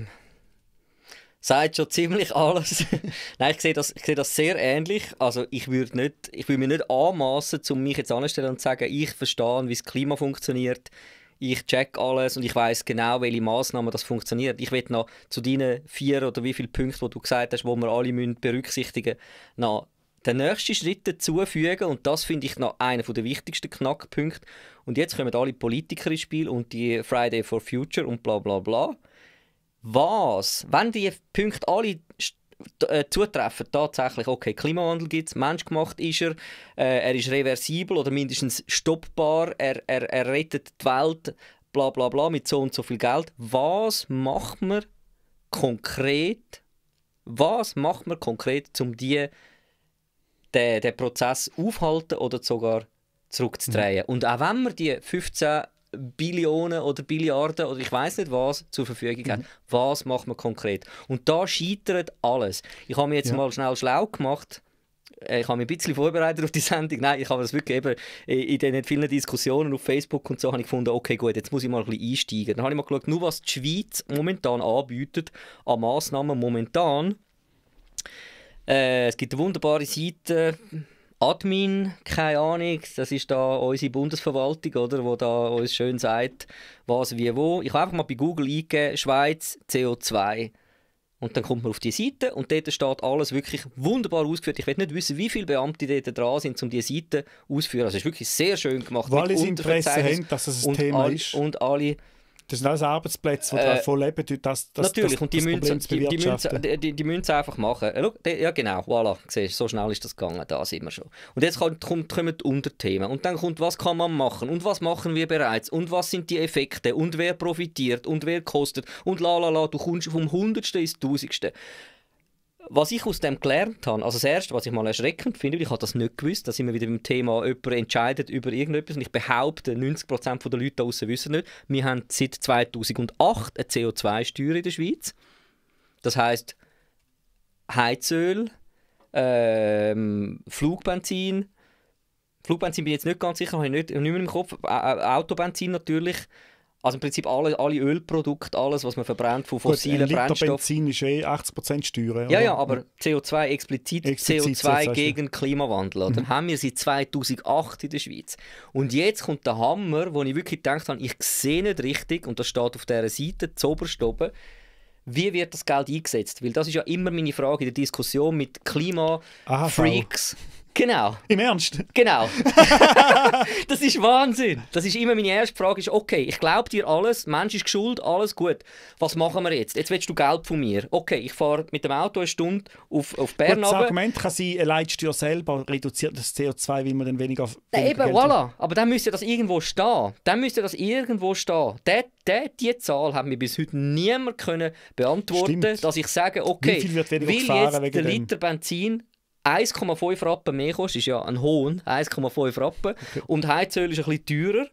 sagt schon ziemlich alles. Nein, ich sehe, das, ich sehe das sehr ähnlich. Also ich würde nicht, ich würde mir nicht anmaßen, um mich jetzt anzustellen und zu sagen, ich verstehe, wie das Klima funktioniert ich check alles und ich weiß genau, welche Maßnahmen das funktioniert. Ich will noch zu deinen vier oder wie viele Punkten, die du gesagt hast, wo wir alle müssen berücksichtigen müssen, noch den nächsten Schritt dazufügen und das finde ich noch einer der wichtigsten Knackpunkte. Und jetzt kommen alle Politiker ins Spiel und die Friday for Future und bla bla bla. Was, wenn die Punkte alle äh, zutreffen, tatsächlich, okay, Klimawandel gibt es, menschgemacht ist er, äh, er ist reversibel oder mindestens stoppbar, er, er, er rettet die Welt, bla bla bla, mit so und so viel Geld. Was macht man konkret, was macht man konkret, um die, den, den Prozess aufhalten oder sogar zurückzudrehen? Mhm. Und auch wenn man die 15 Billionen oder Billiarden oder ich weiß nicht was zur Verfügung mhm. hat. Was macht man konkret? Und da scheitert alles. Ich habe mir jetzt ja. mal schnell schlau gemacht. Äh, ich habe mich ein bisschen vorbereitet auf die Sendung. Nein, ich habe das wirklich eben in den vielen Diskussionen auf Facebook und so habe ich gefunden, okay, gut, jetzt muss ich mal ein bisschen einsteigen. Dann habe ich mal geschaut, nur was die Schweiz momentan anbietet an Massnahmen momentan. Äh, es gibt eine wunderbare Seite. Admin, keine Ahnung, das ist da unsere Bundesverwaltung, oder, wo da uns schön sagt, was wie wo. Ich habe einfach mal bei Google eingegeben, Schweiz CO2. Und dann kommt man auf die Seite und dort steht alles wirklich wunderbar ausgeführt. Ich will nicht wissen, wie viele Beamte dort dran sind, um diese Seite auszuführen. Also es ist wirklich sehr schön gemacht. Weil es Interesse haben, dass es ein Thema all, ist. Und alle das sind alles Arbeitsplätze, die äh, davon leben. Das, das, natürlich, das, und die müssen die, die, müssen, die, die müssen einfach machen. Ja genau, voilà, siehst, so schnell ist das gegangen, da sind wir schon. Und jetzt kommt, kommt, kommen die Unterthemen und dann kommt, was kann man machen und was machen wir bereits und was sind die Effekte und wer profitiert und wer kostet und la la la, du kommst vom Hundertsten ins Tausendste. Was ich aus dem gelernt habe, also das Erste, was ich mal erschreckend finde, ich habe das nicht gewusst, dass immer wir wieder beim Thema, jemand entscheidet über irgendetwas und ich behaupte, 90% der Leute da draussen wissen nicht, wir haben seit 2008 eine CO2-Steuer in der Schweiz. Das heißt Heizöl, ähm, Flugbenzin, Flugbenzin bin ich jetzt nicht ganz sicher, habe ich nicht, nicht mehr im Kopf, Autobenzin natürlich, also im Prinzip alle, alle Ölprodukte, alles, was man verbrennt von fossilen Brennstoffen. Benzin ist eh 80% Steuern. Ja, ja, aber CO2 explizit, explizit CO2 gegen Klimawandel. Oder? Mhm. Haben wir seit 2008 in der Schweiz. Und jetzt kommt der Hammer, wo ich wirklich gedacht habe, ich sehe nicht richtig, und das steht auf dieser Seite, zoberst oben, wie wird das Geld eingesetzt? Weil das ist ja immer meine Frage in der Diskussion mit Klima-Freaks. Klimafreaks. Genau. Im Ernst? Genau. das ist Wahnsinn. Das ist immer meine erste Frage. Ist, okay, ich glaube dir alles, Mensch ist geschuld, alles gut. Was machen wir jetzt? Jetzt willst du Geld von mir. Okay, ich fahre mit dem Auto eine Stunde auf, auf Bern Das Argument kann sein, leidest du selber, reduziert das CO2, weil man dann weniger, weniger Eben, Geld voilà. Aber dann müsste das irgendwo stehen. Dann müsste das irgendwo stehen. Diese die Zahl haben wir bis heute niemand können beantworten Stimmt. dass ich sage, okay, Wie viel wird weil jetzt der Liter Benzin 1,5 Rappen mehr kostet, ist ja ein Hohn, 1,5 Rappen. Okay. Und Heizöl ist ein bisschen teurer.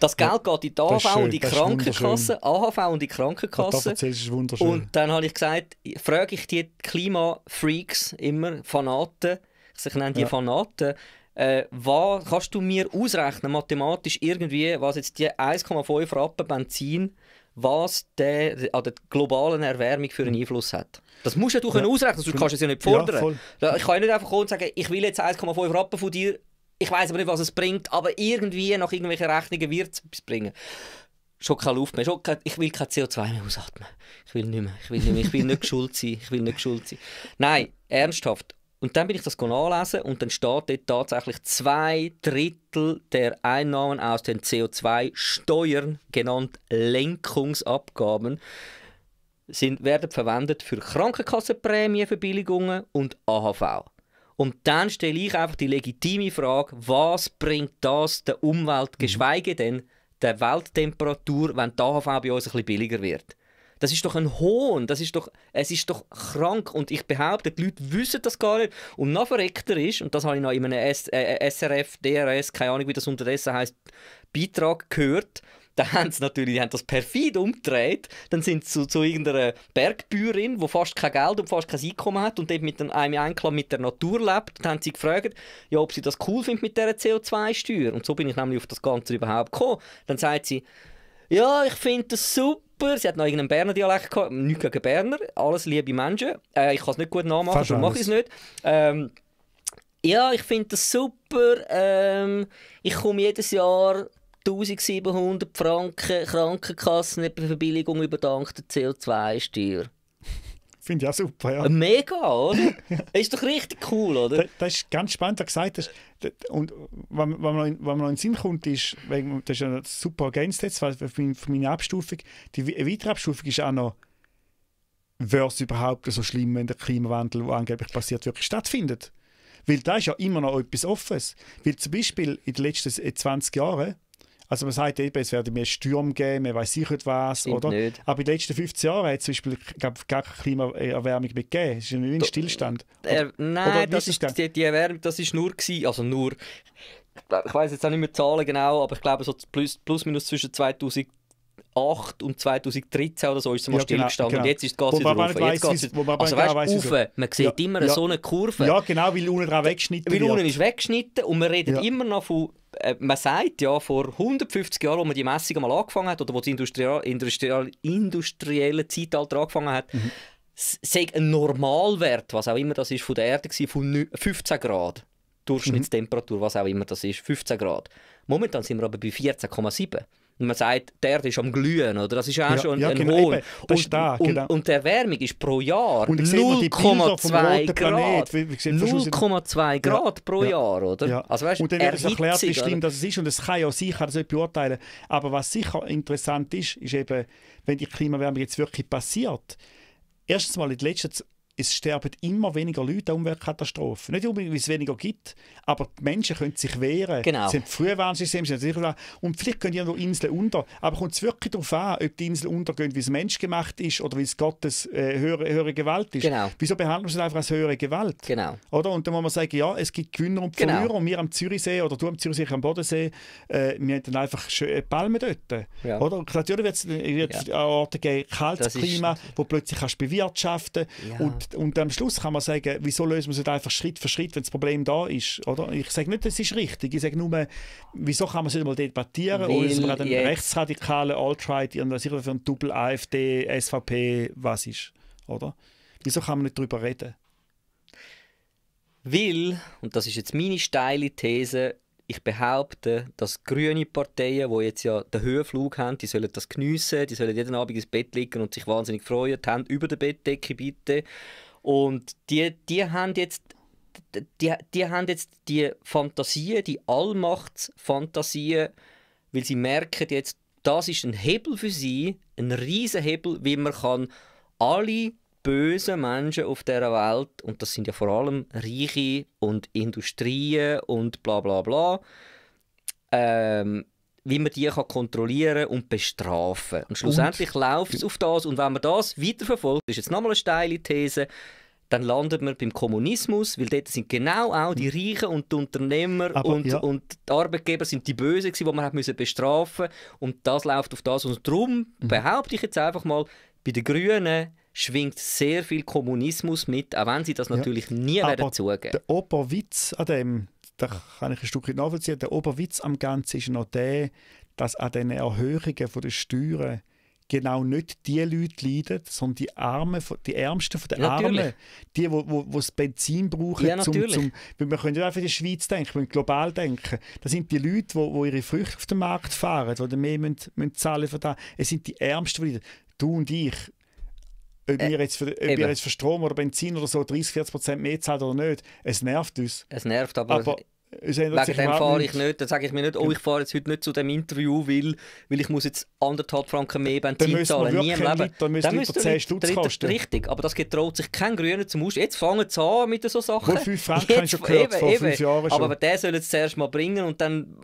Das Geld geht in die AHV schön, und die Krankenkasse. AHV und die Krankenkasse. Das ist wunderschön. Und dann habe ich gesagt, frage ich die Klimafreaks immer, Fanaten, ich nenne die ja. Fanaten, äh, was kannst du mir ausrechnen, mathematisch irgendwie, was jetzt die 1,5 Rappen Benzin was der an der globalen Erwärmung für einen mhm. Einfluss hat. Das musst ja du ja. ausrechnen, sonst kannst du es ja nicht fordern. Ja, ich kann ja nicht einfach kommen und sagen, ich will jetzt 1,5 Rappen von dir, ich weiß aber nicht, was es bringt, aber irgendwie nach irgendwelchen Rechnungen wird es etwas bringen. Schon keine Luft mehr, schon keine, ich will kein CO2 mehr ausatmen. Ich will nicht mehr, ich will nicht mehr, ich will nicht, ich sein, ich will nicht geschuld sein. Nein, ernsthaft, und dann bin ich das anlesen und dann steht dort tatsächlich zwei Drittel der Einnahmen aus den CO2-Steuern, genannt Lenkungsabgaben, sind, werden verwendet für Krankenkassenprämienverbilligungen und AHV. Und dann stelle ich einfach die legitime Frage, was bringt das der Umwelt, mhm. geschweige denn der Welttemperatur, wenn die AHV bei uns ein bisschen billiger wird? Das ist doch ein Hohn, das ist doch, es ist doch krank und ich behaupte, die Leute wissen das gar nicht. Und noch verreckter ist, und das habe ich noch in einem S äh, äh SRF, DRS, keine Ahnung wie das unterdessen heißt, Beitrag gehört, da haben sie natürlich die haben das perfid umgedreht. Dann sind sie zu, zu irgendeiner Bergbäuerin, die fast kein Geld und fast kein Einkommen hat und dort mit einem Einklang mit der Natur lebt. Dann haben sie gefragt, ja, ob sie das cool findet mit dieser CO2-Steuer. Und so bin ich nämlich auf das Ganze überhaupt gekommen. Dann sagt sie, ja, ich finde das super. Sie hat noch irgendeinen Berner Dialekt gehabt. Nicht gegen Berner. Alles liebe Menschen. Äh, ich kann es nicht gut nachmachen, darum mache ich es nicht. Ähm, ja, ich finde das super. Ähm, ich komme jedes Jahr 1700 Franken Krankenkassen, Verbilligung über dank der CO2-Steuer. Finde ich auch super, ja. Mega, oder? ist doch richtig cool, oder? Das, das ist ganz spannend, was du gesagt hast. Und was, man noch in den Sinn kommt, ist, wegen, das ist ja super ergänzt jetzt für meine, für meine Abstufung. Die weitere Abstufung ist auch noch, wäre es überhaupt so schlimm, wenn der Klimawandel, der angeblich passiert, wirklich stattfindet? Weil da ist ja immer noch etwas Offenes. Weil zum Beispiel in den letzten 20 Jahren also man sagt eben, es werde mehr Stürme geben, man weiß sicher was, Stimmt oder? Nicht. Aber in den letzten 15 Jahren hat es zum Beispiel gar keine Klimaerwärmung mehr gegeben. Es ist ein Stillstand. Äh, nein, oder das ist, die, die Erwärmung, das ist nur gewesen, also nur, ich weiß jetzt auch nicht mehr die Zahlen genau, aber ich glaube so plus, plus minus zwischen 2000 2008 und 2013 oder so ist es mal ja, genau, stillgestanden genau, und jetzt ist es Gas wieder rauf. Jetzt geht's ist, also weißt, genau weiss, auf, man sieht ja, immer ja, so eine Kurve. Ja genau, weil unten auch weggeschnitten Weil unten ist weggeschnitten und man redet immer noch von äh, man sagt ja, vor 150 Jahren, als man die Messung mal angefangen hat, oder wo das industrielle, industrielle, industrielle Zeitalter angefangen hat, mhm. sei ein Normalwert, was auch immer das ist, von der Erde war, von 15 Grad. Durchschnittstemperatur, mhm. was auch immer das ist, 15 Grad. Momentan sind wir aber bei 14,7. Und man sagt, die Erde ist am Glühen, oder? Das ist auch ja, schon ja, ein genau, Hohn. Und, da, genau. und, und die Erwärmung ist pro Jahr 0,2 Grad. 0,2 Grad ja. pro Jahr, oder? Also, weißt, und dann wird es erklärt, wie schlimm das ist. Und es kann ja sicher das beurteilen. Aber was sicher interessant ist, ist eben, wenn die Klimawärme jetzt wirklich passiert, erstens mal in den letzten es sterben immer weniger Leute an Umweltkatastrophen. Nicht unbedingt, weil es weniger gibt, aber die Menschen können sich wehren. Genau. Sie haben Frühwarnsysteme, sie haben sicher Und vielleicht gehen ja noch Inseln unter. Aber kommt es wirklich darauf an, ob die Inseln untergehen, wie es menschgemacht ist oder weil es Gottes äh, höhere, höhere, Gewalt ist? Genau. Wieso behandeln wir es einfach als höhere Gewalt? Genau. Oder? Und dann muss man sagen, ja, es gibt Gewinner und genau. Verlierer. Genau. Und wir am Zürichsee oder du am Zürichsee, am Bodensee, äh, wir haben dann einfach schöne äh, Palmen dort. Ja. Oder? natürlich wird es ja. Orten geben, kaltes Klima, ist... wo plötzlich kannst du bewirtschaften ja nicht. Und am Schluss kann man sagen, wieso lösen wir es nicht einfach Schritt für Schritt, wenn das Problem da ist, oder? Ich sage nicht, das ist richtig. Ich sage nur, wieso kann man es nicht mal debattieren, ohne dass man den rechtsradikalen Alt-Right, was für ein Double AfD, SVP, was ist, oder? Wieso kann man nicht darüber reden? Weil, und das ist jetzt meine steile These, ich behaupte, dass grüne Parteien, die jetzt ja den Höhenflug haben, die sollen das geniessen, die sollen jeden Abend ins Bett liegen und sich wahnsinnig freuen, die haben über der Bettdecke bitte. Und die, die haben jetzt die, die haben jetzt die Fantasien, die Allmachtsfantasien, weil sie merken jetzt, das ist ein Hebel für sie, ein riesen Hebel, wie man kann alle bösen Menschen auf dieser Welt, und das sind ja vor allem Reiche und Industrien und bla bla bla, ähm, wie man die kann kontrollieren und bestrafen Und schlussendlich läuft es auf das. Und wenn man das weiterverfolgt, ist jetzt nochmal eine steile These, dann landet man beim Kommunismus, weil dort sind genau auch die hm. Reichen und die Unternehmer Aber, und, ja. und die Arbeitgeber sind die Bösen, die man hat müssen bestrafen Und das läuft auf das. Und darum hm. behaupte ich jetzt einfach mal, bei den Grünen schwingt sehr viel Kommunismus mit, auch wenn sie das natürlich ja. nie Aber werden zugeben. Der Oberwitz an dem, da kann ich ein Stück nachvollziehen, der Oberwitz am Ganzen ist noch der, dass an den Erhöhungen der Steuern genau nicht die Leute leiden, sondern die Armen, die Ärmsten von den Armen, die, die, wo, wo das Benzin brauchen, ja, zum, zum, weil wir können ja einfach in die Schweiz denken, wir müssen global denken. Das sind die Leute, die, die ihre Früchte auf den Markt fahren, die mehr müssen, müssen zahlen für Es sind die Ärmsten, die leiden. Du und ich, ob, äh, wir, jetzt für, ob eben. jetzt für Strom oder Benzin oder so 30, 40 Prozent mehr zahlen oder nicht, es nervt uns. Es nervt, aber... aber Wegen dem fahre ich nicht, dann sage ich mir nicht, oh, ich fahre jetzt heute nicht zu dem Interview, weil, weil ich muss jetzt anderthalb Franken mehr Benzin zahlen. Nie im Leben. Dann müssen wir 10 Stutz kosten. Richtig, aber das getraut sich kein Grüner zum Aus. Jetzt fangen sie an mit so Sachen. Wo 5 Franken jetzt, schon gehört, eben, vor 5 Jahren schon. Aber der soll jetzt zuerst mal bringen und dann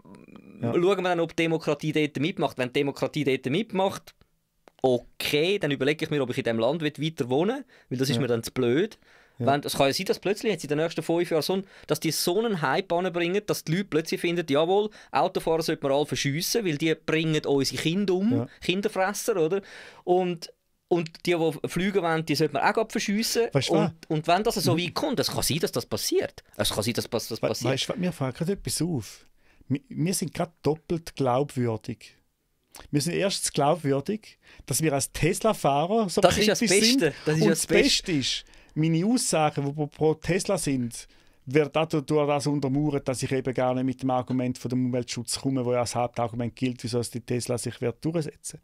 ja. schauen wir dann, ob Demokratie dort mitmacht. Wenn Demokratie dort mitmacht, okay, dann überlege ich mir, ob ich in diesem Land weiter wohnen weil das ist mir dann zu blöd. Ja. Wenn, es kann ja sein, dass plötzlich jetzt in den nächsten fünf Jahren so, dass die so einen Hype anbringen, dass die Leute plötzlich finden, jawohl, Autofahrer sollte man alle verschiessen, weil die bringen unsere Kinder um, ja. Kinderfresser, oder? Und und die, die fliegen wollen, die sollte man auch verschiessen. Weißt du und, und, wenn das so mhm. weit kommt, es kann sein, dass das passiert. Es kann sein, dass das, passiert. Weißt du, mir fällt gerade etwas auf. Wir, wir sind gerade doppelt glaubwürdig wir sind erstens glaubwürdig, dass wir als Tesla-Fahrer so das kritisch sind. Das ist das Beste. und das Beste ist, meine Aussagen, die pro Tesla sind, wird dadurch das untermauert, dass ich eben gar nicht mit dem Argument von dem Umweltschutz komme, wo ja als Hauptargument gilt, wieso die Tesla sich wird durchsetzen.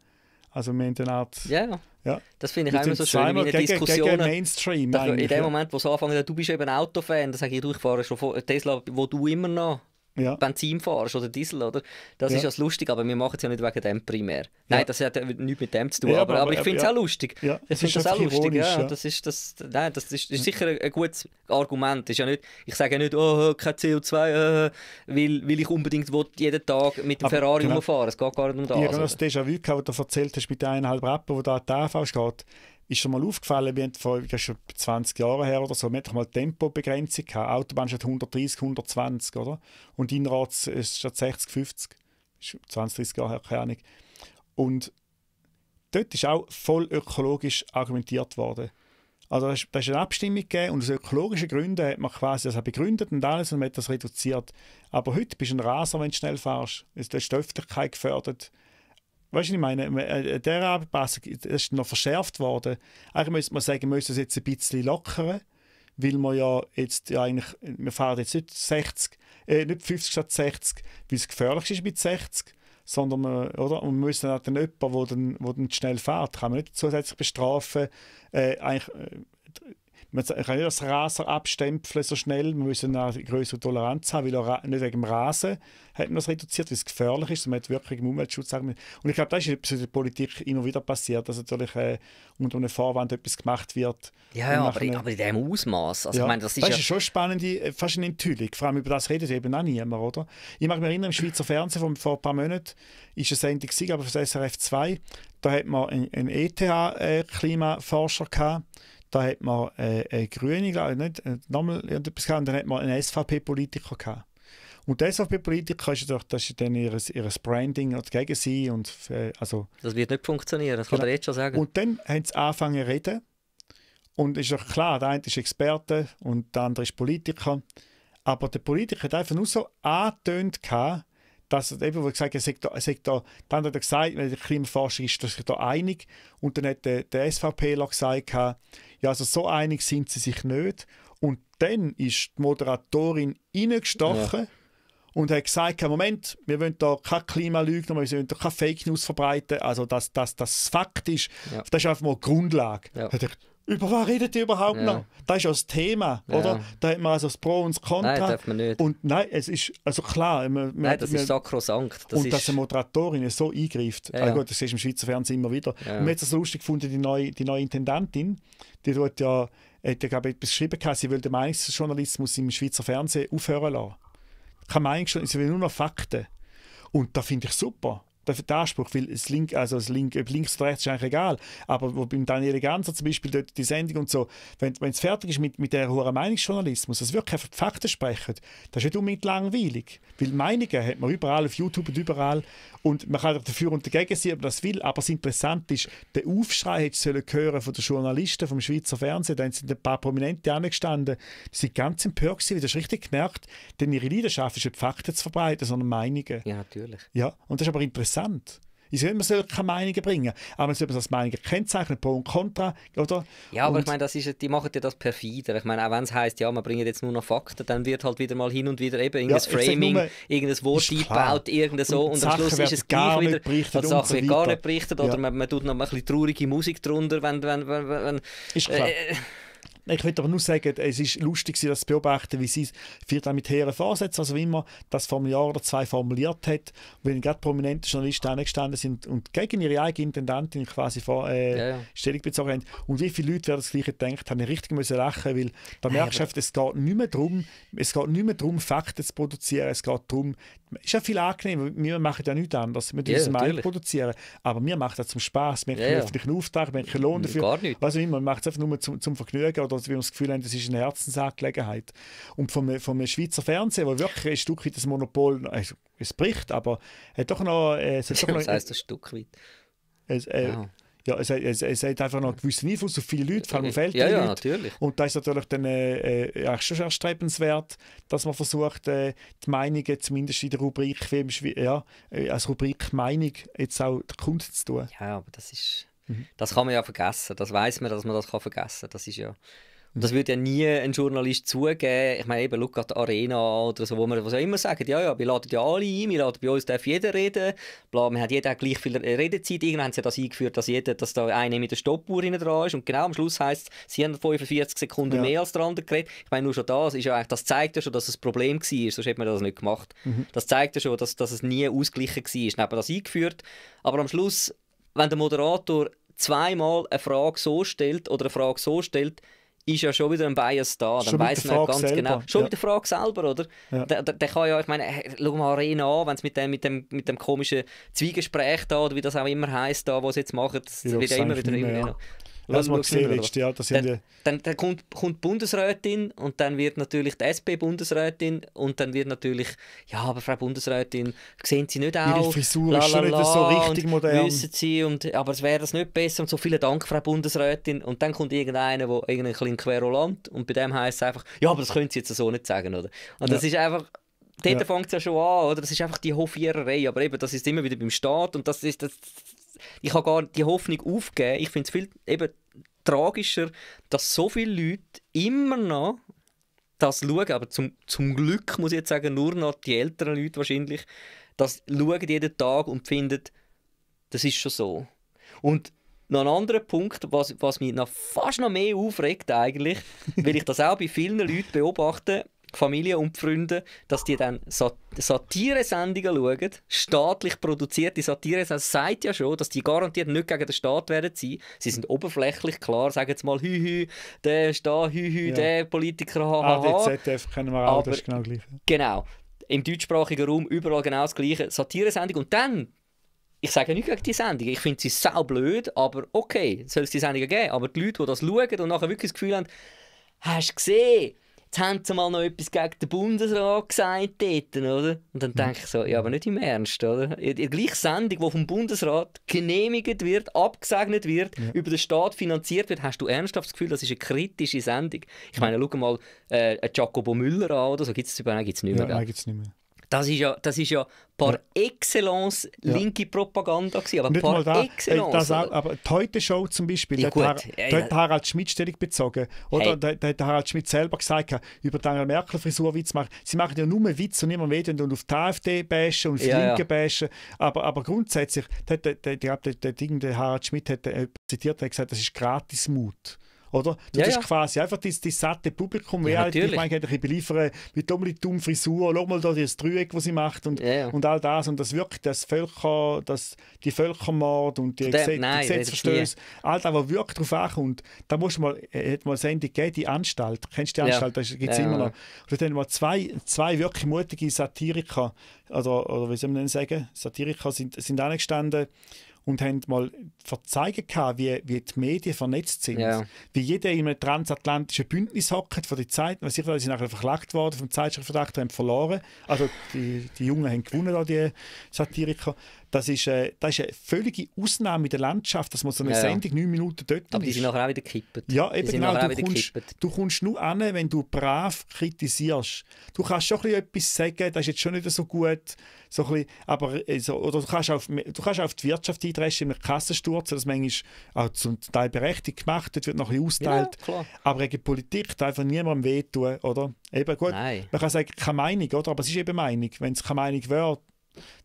Also wir haben eine Art... Ja, ja. das finde ich auch immer so schön in meinen gegen, Diskussionen. Gegen Mainstream In dem Moment, wo sie anfangen, du bist eben Autofan, dann sage ich, du, ich fahre schon Tesla, wo du immer noch ja. Benzin fahrst oder Diesel, oder? Das ja. ist ja lustig, aber wir machen es ja nicht wegen dem primär. Nein, das hat nichts mit dem zu tun, aber, aber, aber, ich finde es auch lustig. Ja, ich finde das auch lustig, ja. Das ist, das, nein, das ist, ist, mhm. sicher ein gutes Argument. Ist ja nicht, ich sage ja nicht, oh, oh kein CO2, äh, weil, weil ich unbedingt jeden Tag mit dem aber Ferrari genau, rumfahren Es geht gar nicht um das. Ich habe das Déjà-vu, das du erzählt hast mit der eineinhalb Rappen, wo da die TV steht ist schon mal aufgefallen, wir haben vor schon 20 Jahren her oder so, wir hatten mal Tempobegrenzung gehabt. Autobahn statt 130, 120, oder? Und Inrads statt 60, 50. Ist 20, 30 Jahre her, keine Ahnung. Und dort ist auch voll ökologisch argumentiert worden. Also da ist eine Abstimmung gegeben und aus ökologischen Gründen hat man quasi das begründet und alles und man hat das reduziert. Aber heute bist du ein Raser, wenn du schnell fährst. Es ist die Öffentlichkeit gefördert. Weißt du, ich meine, äh, äh, der Anpassung ist noch verschärft worden. Eigentlich müsste man sagen, wir müssen das jetzt ein bisschen lockern, weil wir ja jetzt ja eigentlich, wir fahren jetzt nicht 60, äh, nicht 50 statt 60, weil es gefährlich ist mit 60, sondern wir, oder? Und wir müssen dann jemanden, der dann, dann schnell fährt, kann man nicht zusätzlich bestrafen, äh, eigentlich, äh, man kann nicht das Raser abstempeln so schnell, man muss eine größere Toleranz haben, weil auch nicht wegen dem Rasen hat man das reduziert, weil es gefährlich ist, man hat wirklich im Umweltschutz Und ich glaube, das ist etwas in der Politik immer wieder passiert, dass natürlich äh, unter einem Vorwand etwas gemacht wird. Ja, aber, in, aber in diesem Ausmaß. Also, ja, ich meine, das ist, das ja schon spannend, fast eine Enthüllung. Vor allem über das redet eben auch niemand, oder? Ich mag mich erinnern, im Schweizer Fernsehen vor ein paar Monaten ist eine Sendung, aber für das SRF 2, da hat man einen, einen ETH-Klimaforscher äh, gehabt, da hat man äh, eine Grüne, glaube ich, nicht, äh, nochmal etwas gehabt, und dann hat man einen SVP-Politiker gehabt. Und der SVP-Politiker ist ja doch, das ist dann ihr, ihr Branding gegen sie. Und, äh, also, das wird nicht funktionieren, das kann ich genau. jetzt schon sagen. Und dann haben sie angefangen zu reden. Und ist doch klar, der eine ist Experte und der andere ist Politiker. Aber der Politiker hat einfach nur so angetönt, gehabt, das eben, wo ich gesagt habe, da, da, dann hat er gesagt, wenn der Klimaforschung ist, dass sich da einig und dann hat der, der SVPler gesagt, ja, also so einig sind sie sich nicht und dann ist die Moderatorin reingestochen ja. und hat gesagt, Moment, wir wollen da keine Klimalügner, wir wollen da keine Fake News verbreiten, also dass das, das Fakt ist, ja. das ist einfach mal die Grundlage. Ja. Über was redet ihr überhaupt ja. noch? Das ist ja das Thema, ja. oder? Da hat man also das Pro und das Contra. Nein, darf man nicht. Und nein, es ist, also klar. Man, nein, das man, ist sakrosankt. Das und ist... dass eine Moderatorin so eingreift, ja. ah, gut, das siehst du im Schweizer Fernsehen immer wieder. Ja. Und mir hat es also lustig gefunden, die neue, die neue Intendantin, die tut ja, hat ja, glaube ich, beschrieben, sie will den Meinungsjournalismus im Schweizer Fernsehen aufhören lassen. Keine Meinung, sie will nur noch Fakten. Und das finde ich super der, Anspruch, weil das Link, also das Link, ob links oder rechts ist eigentlich egal, aber wo beim Daniel Ganser zum Beispiel dort die Sendung und so, wenn es fertig ist mit, mit der hohen Meinungsjournalismus, dass wirklich die Fakten sprechen, das ist nicht unbedingt langweilig, weil Meinungen hat man überall, auf YouTube und überall und man kann auch dafür und dagegen sein, ob das will, aber das Interessante ist, der Aufschrei hätte hören von den Journalisten vom Schweizer Fernsehen, da sind ein paar Prominente angestanden, die sind ganz empört gewesen, weil das richtig gemerkt, denn ihre Leidenschaft ist nicht Fakten zu verbreiten, sondern Meinungen. Ja, natürlich. Ja, und das ist aber interessant interessant. Ich sage, man soll keine Meinungen bringen, aber man soll das Meinungen kennzeichnen, Pro und Contra, oder? Ja, aber und ich meine, das ist, die machen ja das perfider. Ich meine, auch wenn es heisst, ja, man bringt jetzt nur noch Fakten, dann wird halt wieder mal hin und wieder eben irgendein ja, Framing, nur, irgendein Wort eingebaut, irgendein so, und, und am Schluss ist es gleich wieder, die Sache wird gar nicht berichtet, oder man, man tut noch ein bisschen traurige Musik drunter, wenn... wenn, wenn, wenn ist klar. Äh, äh ich würde aber nur sagen, es ist lustig, das zu beobachten, wie sie es mit hehren Vorsätzen, also wie immer das vor einem Jahr oder zwei formuliert hat, wenn gerade prominente Journalisten gestanden sind und gegen ihre eigene Intendantin quasi vor, äh, ja, ja. Stellung bezogen haben. Und wie viele Leute werden das Gleiche gedacht haben, richtig müssen lachen, weil da Nein, merkst du, es geht nicht mehr darum, es geht nicht mehr darum, Fakten zu produzieren, es geht darum, es ist ja viel angenehmer, wir machen ja nichts anderes, wir müssen ja, yeah, produzieren, aber wir machen das zum Spaß, wir haben ja, ja. einen Auftrag, wir haben Lohn dafür, Gar nicht. was auch immer, wir machen es einfach nur zum, zum Vergnügen oder dass wir das Gefühl haben, das ist eine Herzensangelegenheit. Und vom, vom Schweizer Fernsehen, wo wirklich ein Stück weit das Monopol, also, es bricht, aber hat doch noch... Äh, es hat doch noch das heisst ein Stück weit? Es, äh, ja. Ja, es, es, es hat einfach noch einen gewissen Einfluss auf viele Leute, vor allem auf ältere ja, ja, Natürlich. Und da ist natürlich dann äh, auch äh, schon erstrebenswert, dass man versucht, äh, die Meinungen zumindest in der Rubrik, ja, äh, als Rubrik Meinung jetzt auch den Kunden zu tun. Ja, aber das ist Mhm. Das kann man ja vergessen. Das weiß man, dass man das kann vergessen Das ja. das mhm. würde ja nie ein Journalist zugeben. Ich meine, eben, schau an die Arena oder so, wo man was immer sagt, ja, ja, wir laden ja alle ein, wir laden, bei uns darf jeder reden, bla, man hat jeder gleich viel Redezeit. Irgendwann haben sie das eingeführt, dass jeder, dass da einer mit der Stoppuhr hinten dran ist und genau am Schluss heisst es, sie haben 45 Sekunden ja. mehr als der andere geredet. Ich meine, nur schon das ist ja das zeigt ja schon, dass es ein Problem war, sonst hätte man das nicht gemacht. Mhm. Das zeigt ja schon, dass, dass es nie ausgeglichen war. Dann hat man das eingeführt, aber am Schluss wenn der Moderator zweimal eine Frage so stellt oder eine Frage so stellt, ist ja schon wieder ein Bias da. Dann weiß man ja ganz genau. selber. genau. Schon ja. mit der Frage selber, oder? Ja. Der, der, der kann ja, ich meine, schau mal Arena an, wenn es mit dem, mit, dem, mit dem komischen Zwiegespräch da, oder wie das auch immer heisst, da, was jetzt machen, das wird ja immer wieder. Mehr, ja. Lass mal sehen, letztes Jahr, das dann, dann, dann kommt, kommt die Bundesrätin und dann wird natürlich die SP-Bundesrätin und dann wird natürlich, ja, aber Frau Bundesrätin, sehen Sie nicht auch? Ihre Frisur ist schon nicht so richtig modern. Wissen Sie, und, aber es wäre das nicht besser und so, vielen Dank, Frau Bundesrätin. Und dann kommt irgendeiner, der irgendein bisschen Querulant und bei dem heißt es einfach, ja, aber das können Sie jetzt so nicht sagen, oder? Und ja. das ist einfach, dort ja. fängt es ja schon an, oder? Das ist einfach die Hofiererei, aber eben, das ist immer wieder beim Staat und das ist, das, ich habe gar die Hoffnung aufgegeben. Ich finde es viel eben tragischer, dass so viele Leute immer noch das schauen. Aber zum, zum Glück muss ich jetzt sagen, nur noch die älteren Leute wahrscheinlich, das schauen jeden Tag und finden, das ist schon so. Und noch ein anderer Punkt, was, was mich noch fast noch mehr aufregt eigentlich, weil ich das auch bei vielen Leuten beobachte, Familie und Freunde, dass die dann Sat Satire-Sendungen schauen, staatlich produzierte Satire-Sendungen, sagt ja schon, dass die garantiert nicht gegen den Staat werden sein. Sie sind oberflächlich, klar, sagen jetzt mal, hü, hü, der ist da, hü, hü, ja. der Politiker, haha. Ah, die ZDF kennen wir auch, das ist genau gleich. Genau. Im deutschsprachigen Raum überall genau das gleiche. Satire-Sendung und dann ich sage nicht gegen die Sendung. Ich finde sie sau blöd, aber okay, soll es die Sendung geben. Aber die Leute, die das schauen und nachher wirklich das Gefühl haben, hast du gesehen, Jetzt haben sie mal noch etwas gegen den Bundesrat gesagt dort, oder? Und dann hm. denke ich so, ja, aber nicht im Ernst, oder? In der gleichen Sendung, die vom Bundesrat genehmigt wird, abgesegnet wird, ja. über den Staat finanziert wird, hast du ernsthaft das Gefühl, das ist eine kritische Sendung? Ich meine, schau mal äh, Jacobo Müller an oder so, gibt es überhaupt nicht mehr. Ja, nein, gibt es nicht mehr. Das ist ja, das ist ja par ja. excellence linke ja. Propaganda gewesen, aber Nicht par da. excellence. Ey, das auch, aber die Heute-Show zum Beispiel, ja, da hat, ja, Harald Schmidt Stellung bezogen. Oder hey. da, da hat Harald Schmidt selber gesagt, über die Angela Merkel Frisur Witz machen. Sie machen ja nur Witz und immer Medien und auf die AfD bashen und auf die Linke bashen. Aber, aber grundsätzlich, ich glaube, der, der, der Harald Schmidt hat äh, zitiert, hat gesagt, das ist Gratismut. Oder? Du ja, hast ja. quasi einfach das, das satte Publikum. Ja, halt, ich meine, ich beliefere mit dumm Frisur, schau mal da das Dreieck, was sie macht und, ja, ja. und all das. Und das wirkt, das Völker, das, die Völkermord und die, Gesetz, die Gesetzverstöße, all das, was wirklich darauf ankommt, da musst du mal, äh, hat mal Sendung gegeben, die Anstalt. Kennst du die Anstalt? Ja. Das gibt es immer noch. Und da haben wir zwei, zwei wirklich mutige Satiriker, oder, oder wie soll man denn sagen, Satiriker sind, sind angestanden und haben mal verzeigen wie, wie die Medien vernetzt sind. Yeah. Wie jeder in einem transatlantischen Bündnis hockt von den Zeiten. Sie ich weiß, sind nachher verklagt worden vom Zeitschriftverdacht, haben verloren. Also die, die Jungen haben gewonnen, da, die Satiriker. Das ist, äh, das ist eine völlige Ausnahme in der Landschaft, dass man so eine ja, Sendung neun Minuten dort aber ist. Aber die sind nachher auch wieder gekippt. Ja, eben genau. Du kommst, du kommst, nur an, wenn du brav kritisierst. Du kannst schon etwas sagen, das ist jetzt schon nicht so gut. So bisschen, aber, also, oder du kannst, auf, du kannst auf die Wirtschaft eindreschen, mit Kassensturz, das manchmal auch zum Teil berechtigt gemacht, dort wird noch ein bisschen ausgeteilt. Ja, aber gegen Politik darf einfach niemandem wehtun, oder? Eben gut, Nein. man kann sagen, keine Meinung, oder? aber es ist eben Meinung. Wenn es keine Meinung wäre,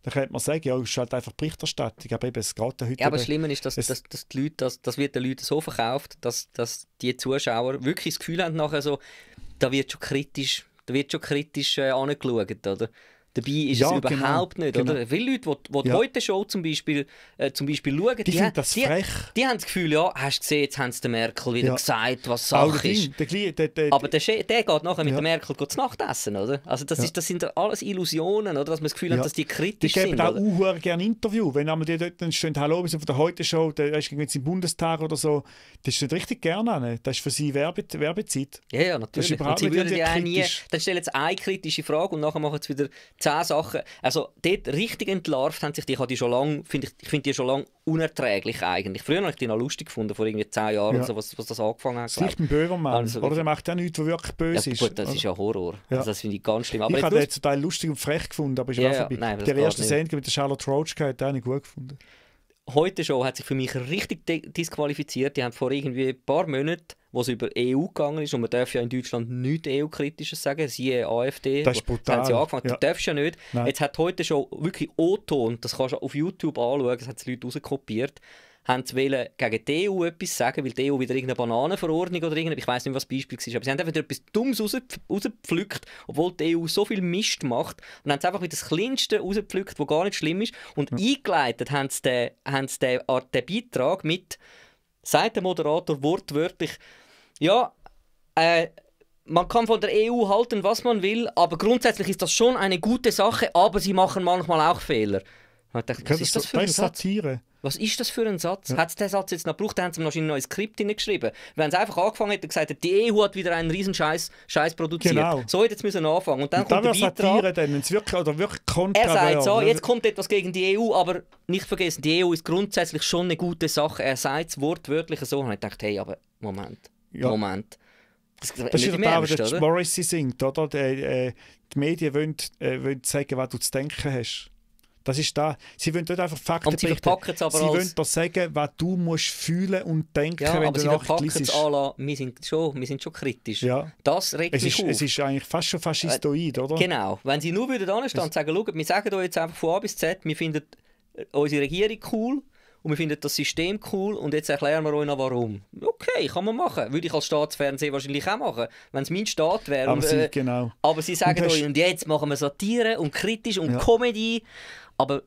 da könnte man sagen, ja, es ist halt einfach Berichterstattung, aber eben, es geht heute... Ja, aber das Schlimme ist, dass, dass, dass die Leute, dass, das wird den Leuten so verkauft, dass, dass die Zuschauer wirklich das Gefühl haben nachher so, da wird schon kritisch, da wird schon kritisch äh, angeschaut, oder? Dabei ist ja, es genau. überhaupt genau, nicht. Oder? Viele genau. Leute, die, die ja. heute Show zum Beispiel, äh, zum Beispiel schauen, die, die finden das frech. Die, die, haben das Gefühl, ja, hast gesehen, jetzt haben sie den Merkel wieder ja. gesagt, was Sache ist. Der, der, der, Aber der, der geht nachher mit ja. der Merkel zu Nacht essen, oder? Also das, ist, das sind alles Illusionen, oder? dass man das Gefühl hat, dass die kritisch sind. Die geben sind, auch gerne Interview. Wenn einmal die dort stehen, hallo, wir sind von der Heute-Show, der ist jetzt im Bundestag oder so, das steht richtig gerne an. Ne? Das ist für sie Werbe Werbezeit. Ja, ja, natürlich. Das ist und sie würden ja nie... Dann stellen sie eine kritische Frage und nachher machen sie wieder zehn Sachen, also dort richtig entlarvt haben sich die, ich die schon lange, finde ich, ich finde die schon lange unerträglich eigentlich. Früher habe ich die noch lustig gefunden, vor irgendwie zehn Jahren, ja. so, was, was das angefangen hat. Vielleicht ein Böhmermann, also, oder der macht auch nichts, was wirklich böse ist. gut, das also. ist ja Horror, ja. Also, das finde ich ganz schlimm. Aber ich habe den zum Teil lustig und frech gefunden, aber ist ja, auch vorbei. erste Sendung mit der Charlotte Roachke hat nicht gut gefunden. Heute schon hat sich für mich richtig disqualifiziert, die haben vor irgendwie ein paar Monaten wo es über EU gegangen ist, und man darf ja in Deutschland nichts EU-Kritisches sagen, siehe AfD, das ist brutal. haben sie angefangen, ja. du darfst ja nicht. Nein. Jetzt hat heute schon wirklich O-Ton, das kannst du auf YouTube anschauen, das haben die Leute rauskopiert, haben sie wollen gegen die EU etwas sagen, weil die EU wieder irgendeine Bananenverordnung oder irgendeine, ich weiß nicht, was das Beispiel war, aber sie haben einfach etwas Dummes rausgepflückt, obwohl die EU so viel Mist macht und haben es einfach wieder das Kleinste rausgepflückt, was gar nicht schlimm ist und ja. eingeleitet haben sie den, haben sie den, den Beitrag mit, sagt der Moderator wortwörtlich, ja, äh, man kann von der EU halten, was man will, aber grundsätzlich ist das schon eine gute Sache, aber sie machen manchmal auch Fehler. Dachte, was ist das für ein Satz? Was ist das für ein Satz? Ja. Hat der Satz jetzt noch gebraucht? Dann haben sie noch ein neues Skript hineingeschrieben. Wenn sie einfach angefangen hätten, gesagt hätten, die EU hat wieder einen riesen Scheiß, Scheiß produziert. Genau. So hätte jetzt müssen anfangen. Und dann und kommt dann der Beitrag. Satire dann, wenn's wirklich, oder wirklich er sagt so, jetzt kommt etwas gegen die EU, aber nicht vergessen, die EU ist grundsätzlich schon eine gute Sache. Er sagt es wortwörtlich so. Und ich dachte, hey, aber Moment ja. Moment. Das, das ist der Ernst, der Morrissey singt, oder? Die, äh, die Medien wollen, äh, wollen sagen, was du zu denken hast. Das ist da. Sie wollen dort einfach Fakten und sie berichten. Sie wollen dir sagen, was du musst fühlen und denken, ja, wenn aber sie verpacken es wir sind schon, wir sind schon kritisch. Ja. Das regt es mich ist, auf. Es ist eigentlich fast schon faschistoid, äh, oder? Genau. Wenn sie nur würden anstehen und sagen, wir sagen euch jetzt einfach von A bis Z, wir finden äh, unsere Regierung cool, und wir finden das System cool und jetzt erklären wir euch noch warum. Okay, kann man machen. Würde ich als Staatsfernsehen wahrscheinlich auch machen, wenn es mein Staat wäre. Aber, äh, genau. aber, sie sagen und euch, und jetzt machen wir Satire und kritisch und ja. Comedy, aber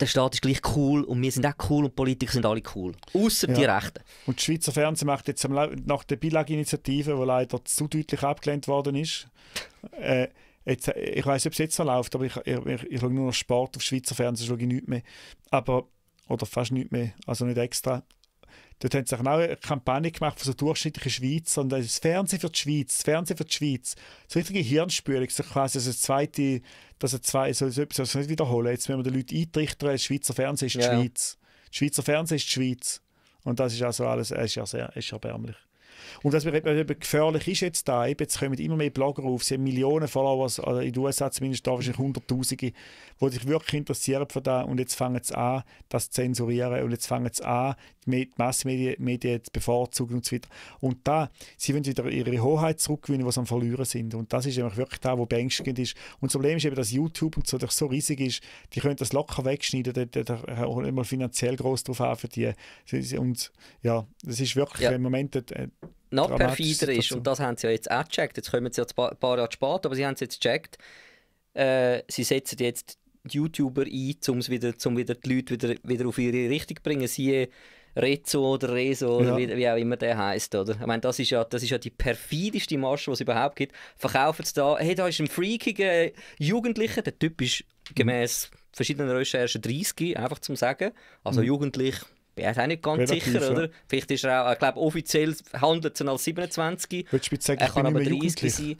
der Staat ist gleich cool und wir sind auch cool und Politiker sind alle cool. Außer ja. die Rechten. Und das Schweizer Fernsehen macht jetzt nach der Billag-Initiative, die leider zu deutlich abgelehnt worden ist, äh, jetzt, äh, ich weiß nicht, ob es jetzt noch läuft, aber ich, ich, ich, ich schaue nur noch Sport auf Schweizer Fernsehen, schaue ich nichts mehr. Aber oder fast nichts mehr, also nicht extra. Dort haben sie auch eine Kampagne gemacht für so durchschnittliche Schweiz und das Fernsehen für die Schweiz, das Fernsehen für die Schweiz. So richtige Hirnspülung, so quasi, das zweite, das er zwei, so etwas also nicht wiederholen. Jetzt müssen wir den Leuten eintrichtern, das Schweizer Fernsehen ist die ja. Schweiz. Das Schweizer Fernsehen ist die Schweiz. Und das ist also alles, es ist ja sehr, ist erbärmlich. Und was mir gefährlich ist jetzt da, eben, jetzt kommen immer mehr Blogger auf, sie haben Millionen Follower, also in den USA zumindest, da wahrscheinlich Hunderttausende, die sich wirklich interessieren für das und jetzt fangen sie an, das zu zensurieren und jetzt fangen sie an, die Massenmedien zu bevorzugen und so weiter. Und da, sie wollen wieder ihre Hoheit zurückgewinnen, die sie am Verlieren sind. Und das ist nämlich wirklich da, wo beängstigend ist. Und das Problem ist eben, dass YouTube und so, so riesig ist, die können das locker wegschneiden, da, da holen mal finanziell groß drauf an Und ja, das ist wirklich ja. im Moment eine, äh, noch perfider ist, und das haben sie ja jetzt auch gecheckt, jetzt kommen sie ja ein paar Jahre spät, aber sie haben es jetzt gecheckt, äh, sie setzen jetzt YouTuber ein, um wieder, wieder die Leute wieder, wieder auf ihre Richtung zu bringen. Siehe Rezo oder Rezo ja. oder wie, wie, auch immer der heißt, oder? Ich meine, das ist ja, das ist ja die perfideste Masche, die es überhaupt gibt. Verkaufen sie da, hey, da ist ein freakiger Jugendlicher, der Typ ist gemäß verschiedenen Recherchen 30, einfach zum sagen. Also mhm. jugendlich, bin ich auch nicht ganz Relativ, sicher, oder? Vielleicht ist er auch, ich glaube, offiziell handelt er als 27. Würdest du sagen, er kann aber nicht mehr 30 sein.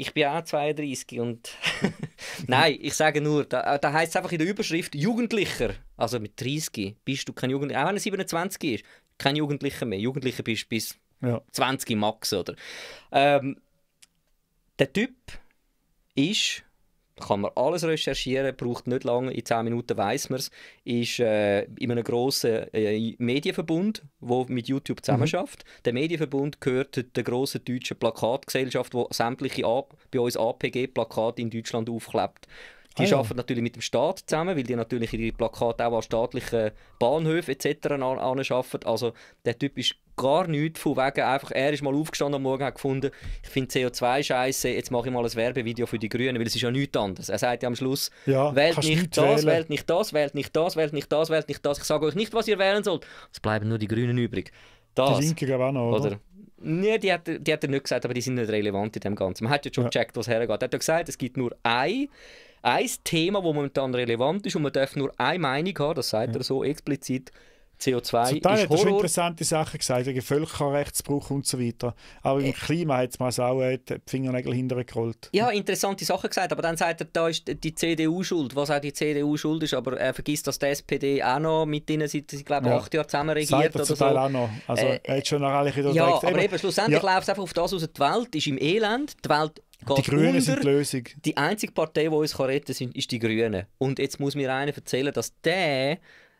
Ich bin auch 32 und. Nein, ich sage nur, da, äh, da heißt es einfach in der Überschrift Jugendlicher. Also mit 30 bist du kein Jugendlicher. Auch wenn er 27 ist, kein Jugendlicher mehr. Jugendlicher bist du bis ja. 20 Max, oder? Ähm, der Typ ist kann man alles recherchieren, braucht nicht lange, in 10 Minuten weiß man es. Ist äh, in einem grossen äh, Medienverbund, der mit YouTube mhm. zusammenarbeitet. Mhm. Der Medienverbund gehört der grossen deutschen Plakatgesellschaft, die sämtliche A bei uns APG-Plakate in Deutschland aufklebt. Die ah, ja. arbeiten natürlich mit dem Staat zusammen, weil die natürlich ihre Plakate auch an staatlichen Bahnhöfen etc. arbeiten. Also der Typ ist gar nichts von wegen, einfach, er ist mal aufgestanden am Morgen, und hat gefunden, ich finde CO2 scheiße, jetzt mache ich mal ein Werbevideo für die Grünen, weil es ist ja nichts anderes. Er sagt ja am Schluss, ja, wählt nicht das, wählen. wählt nicht das, wählt nicht das, wählt nicht das, wählt nicht das, ich sage euch nicht, was ihr wählen sollt. Es bleiben nur die Grünen übrig. Das. Die Linke gab auch noch, oder? oder? Nee, die hat, die hat er nicht gesagt, aber die sind nicht relevant in dem Ganzen. Man hat ja schon ja. gecheckt, was hergeht. Er hat ja gesagt, es gibt nur eine ein Thema, das momentan relevant ist und man darf nur eine Meinung haben, das sagt ja. er so explizit, CO2 Zum Teil hat er schon interessante Sachen gesagt, wegen Völkerrechtsbruch und so weiter. Aber im äh, Klima hat es auch äh, die Fingernägel hintergerollt. Ja, interessante Sachen gesagt, aber dann sagt er, da ist die CDU schuld, was auch die CDU schuld ist, aber er vergisst, dass die SPD auch noch mit ihnen seit, ich glaube, ja. acht Jahren zusammen regiert Sagt oder zum so. Teil auch noch. Also, äh, er hat schon noch alle Ja, aber eben, schlussendlich ja. läuft es einfach auf das aus, die Welt ist im Elend, die Welt die Grünen unter. sind die Lösung. Die einzige Partei, die uns retten kann, ist die Grünen. Und jetzt muss mir einer erzählen, dass der,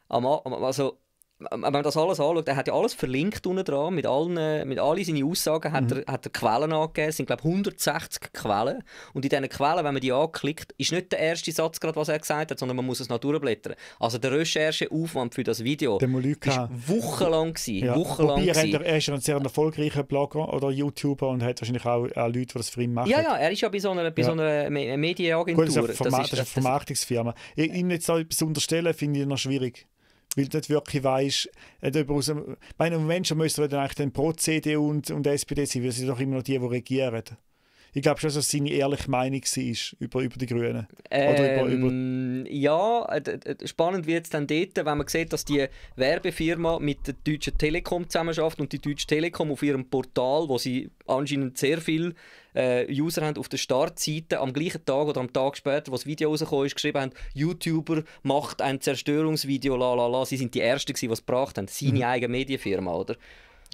am, also wenn man das alles anschaut, er hat ja alles verlinkt unten dran, mit allen, äh, mit all seinen Aussagen hat, mhm. er, hat er Quellen angegeben, es sind glaube ich 160 Quellen und in diesen Quellen, wenn man die anklickt, ist nicht der erste Satz gerade, was er gesagt hat, sondern man muss es noch durchblättern. Also der Rechercheaufwand für das Video war wochenlang gewesen, ja. wochenlang Wobei, er, hat, er, ist ein sehr erfolgreicher Blogger oder YouTuber und hat wahrscheinlich auch, auch Leute, die das für ihn machen. Ja, ja, er ist ja bei so einer, bei so einer Medienagentur. Gut, das ist eine, Verma ist, das ist eine Vermarktungsfirma. Ihm jetzt so etwas unterstellen, finde ich noch schwierig weil du nicht wirklich weißt, darüber aus dem, meine, Menschen müssten dann eigentlich dann pro CDU und, und SPD sein, weil sie doch immer noch die, die regieren ich glaube schon, dass das seine ehrliche Meinung war über, über die Grünen. ähm, ja, äh, spannend wird es dann dort, wenn man sieht, dass die Werbefirma mit der Deutschen Telekom zusammenarbeitet und die Deutsche Telekom auf ihrem Portal, wo sie anscheinend sehr viele äh, User haben, auf der Startseite am gleichen Tag oder am Tag später, wo das Video rausgekommen ist, geschrieben haben, YouTuber macht ein Zerstörungsvideo, la la la. Sie sind die Ersten, die es gebracht haben. Seine mhm. eigene Medienfirma, oder?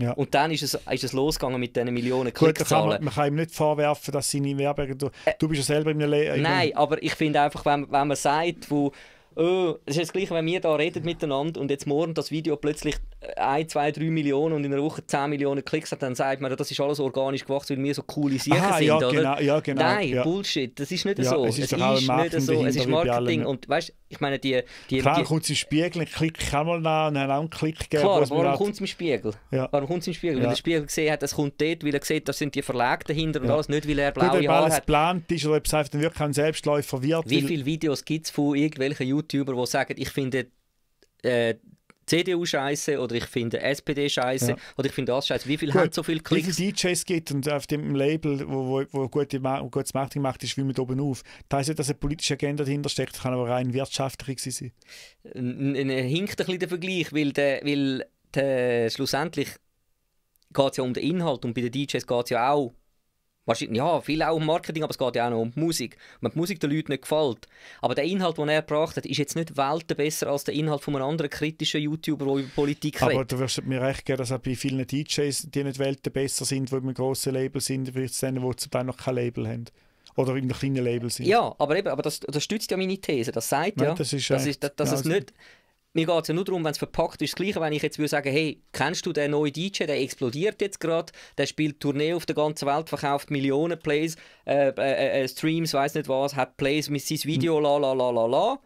Ja. Und dann ist es, ist es losgegangen mit diesen Millionen Klickzahlen. man, man, kann ihm nicht vorwerfen, dass seine Werbung... Du, äh, du bist ja selber in einem... Lehre. nein, aber ich finde einfach, wenn, wenn man sagt, wo oh, es ist das gleiche, wenn wir da reden miteinander und jetzt morgen das Video plötzlich 1, 2, 3 Millionen und in einer Woche 10 Millionen Klicks hat, dann sagt man, das ist alles organisch gewachsen, weil wir so coole Sachen Aha, sind, ja, oder? Genau, ja, genau, Nein, ja. Bullshit, das ist nicht ja, so. Es ist, es ist nicht so, es ist Marketing und weißt, ich meine, die... die Klar, die, kommt es im Spiegel, ich klicke kann man nach und dann auch einen Klick gegeben. Klar, aber warum halt- kommt es im Spiegel? Ja. Warum kommt es im Spiegel? Wenn der Spiegel gesehen hat, es kommt dort, weil er sieht, da sind die Verlage dahinter und alles, nicht weil er blaue Gut, Haare hat. Ob alles geplant ist oder ob es einfach wirklich ein Selbstläufer wird. Wie viele Videos gibt es von irgendwelchen YouTubern, YouTuber, die sagen, ich finde äh, CDU scheiße oder ich finde SPD scheiße ja. oder ich finde das scheiße. Wie viel Gut. haben so viel Klicks? Wie viele DJs gibt und auf dem Label, wo, wo, wo gute, wo gutes Marketing macht, ist wie mit oben auf. Das heißt nicht, dass eine politische Agenda dahinter steckt, kann aber rein wirtschaftlich sein. Hinkt ein der Vergleich, weil, der, weil der, schlussendlich geht es ja um den Inhalt und bei den DJs geht es ja auch Wahrscheinlich, ja, viel auch um Marketing, aber es geht ja auch noch um die Musik. wenn die Musik den Leuten nicht gefällt. Aber der Inhalt, den er gebracht hat, ist jetzt nicht welten besser als der Inhalt von einem anderen kritischen YouTuber, der über Politik aber redet. Aber du wirst mir recht geben, dass auch bei vielen DJs, die nicht welten besser sind, die mit grossen Label sind, vielleicht denen, die zu Teil noch kein Label haben. Oder in einem kleinen Label sind. Ja, aber eben, aber das, das stützt ja meine These. Das sagt Nein, ja, das ist dass, echt, ich, dass, dass ja, es also nicht... Also mir geht es ja nur darum, wenn es verpackt ist, das Gleiche, wenn ich jetzt würde sagen, hey, kennst du den neuen DJ, der explodiert jetzt gerade, der spielt Tournee auf der ganzen Welt, verkauft Millionen Plays, äh, äh, äh, äh Streams, weiß nicht was, hat Plays mit seinem Video, mhm. la la la la la.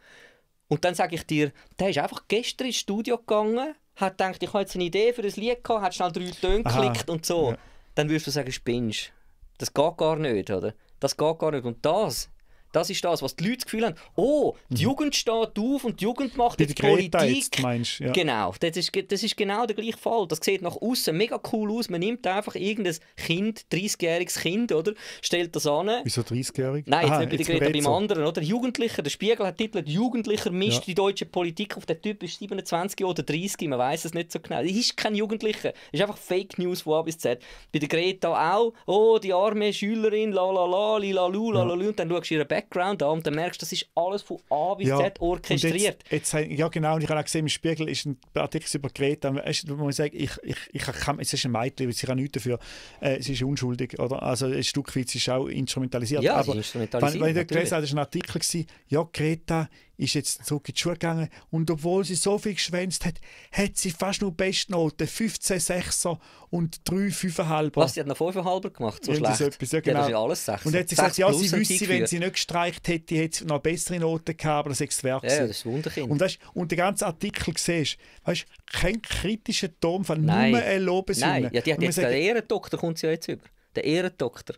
Und dann sage ich dir, der ist einfach gestern ins Studio gegangen, hat gedacht, ich habe jetzt eine Idee für ein Lied gehabt, hat schnell drei Töne geklickt und so. Ja. Dann würdest du sagen, spinnst. Das geht gar nicht, oder? Das geht gar nicht. Und das das ist das, was die Leute das Gefühl haben. Oh, die mhm. Jugend steht auf und die Jugend macht die jetzt Politik. Jetzt meinst, ja. Genau, das ist, das ist genau der gleiche Fall. Das sieht nach außen mega cool aus. Man nimmt einfach irgendein Kind, 30-jähriges Kind, oder? Stellt das an. Wieso 30-jährig? Nein, jetzt Aha, nicht bei jetzt der Greta, beim anderen, oder? Jugendlicher, der Spiegel hat titelt Jugendlicher mischt ja. die deutsche Politik auf. Der Typ ist 27 oder 30, man weiß es nicht so genau. Das ist kein Jugendlicher. Das ist einfach Fake News von A bis Z. Bei der Greta auch. Oh, die arme Schülerin, la la la, li la lu, la la lu. Und dann schaust du ihre Bär Background an und dann merkst du, das ist alles von A bis ja, Z orchestriert. Jetzt, jetzt, ja genau, und ich habe auch gesehen, im Spiegel ist ein Artikel über Greta, wo man sagt, ich, ich, ich kann, es ist ein Mädchen, sie kann nichts dafür, äh, sie ist unschuldig, oder? Also ein Stück weit, sie ist auch instrumentalisiert. Ja, aber, sie ist instrumentalisiert, wenn, wenn ich gelesen habe, das war ein Artikel, gewesen, ja Greta ist jetzt zurück in die Schule gegangen und obwohl sie so viel geschwänzt hat, hat sie fast nur Bestnoten, 15 Sechser und 3 5,5er. Was, sie hat noch 5,5er gemacht, so schlecht? Etwas, ja, genau. Ja, alles 6. Und hat sie gesagt, ja, sie wüsste, wenn sie nicht gestreicht hätte, hätte sie noch bessere Noten gehabt, aber das ist Werk Ja, das ist Wunderkind. Und, weißt, und den ganzen Artikel siehst, weißt, kein kritischer Ton von Nein. nur eine Lobeshymne. Nein, ja, die hat jetzt sagt, der Ehrendoktor, kommt sie ja jetzt über. Der Ehrendoktor.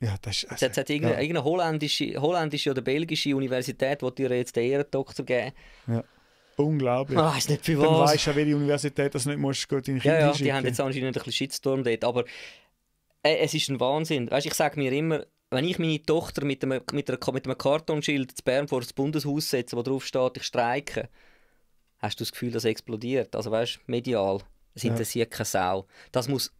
Ja, das ist, also, es hat irgendeine, ja. irgendeine holländische, holländische oder belgische Universität, die dir jetzt den Ehrendoktor geben ja. Unglaublich. Ah, ist nicht für was. Dann weißt du ja, welche Universität das nicht musst, gut in Kinder Ja, ja die haben jetzt anscheinend einen Shitstorm dort, aber äh, es ist ein Wahnsinn. Weißt, ich sage mir immer, wenn ich meine Tochter mit einem, mit einer, mit einem Kartonschild zu Bern vor das Bundeshaus setze, wo drauf steht, ich streike, hast du das Gefühl, das explodiert. Also weißt medial. Es interessiert ja. keine Sau. Das muss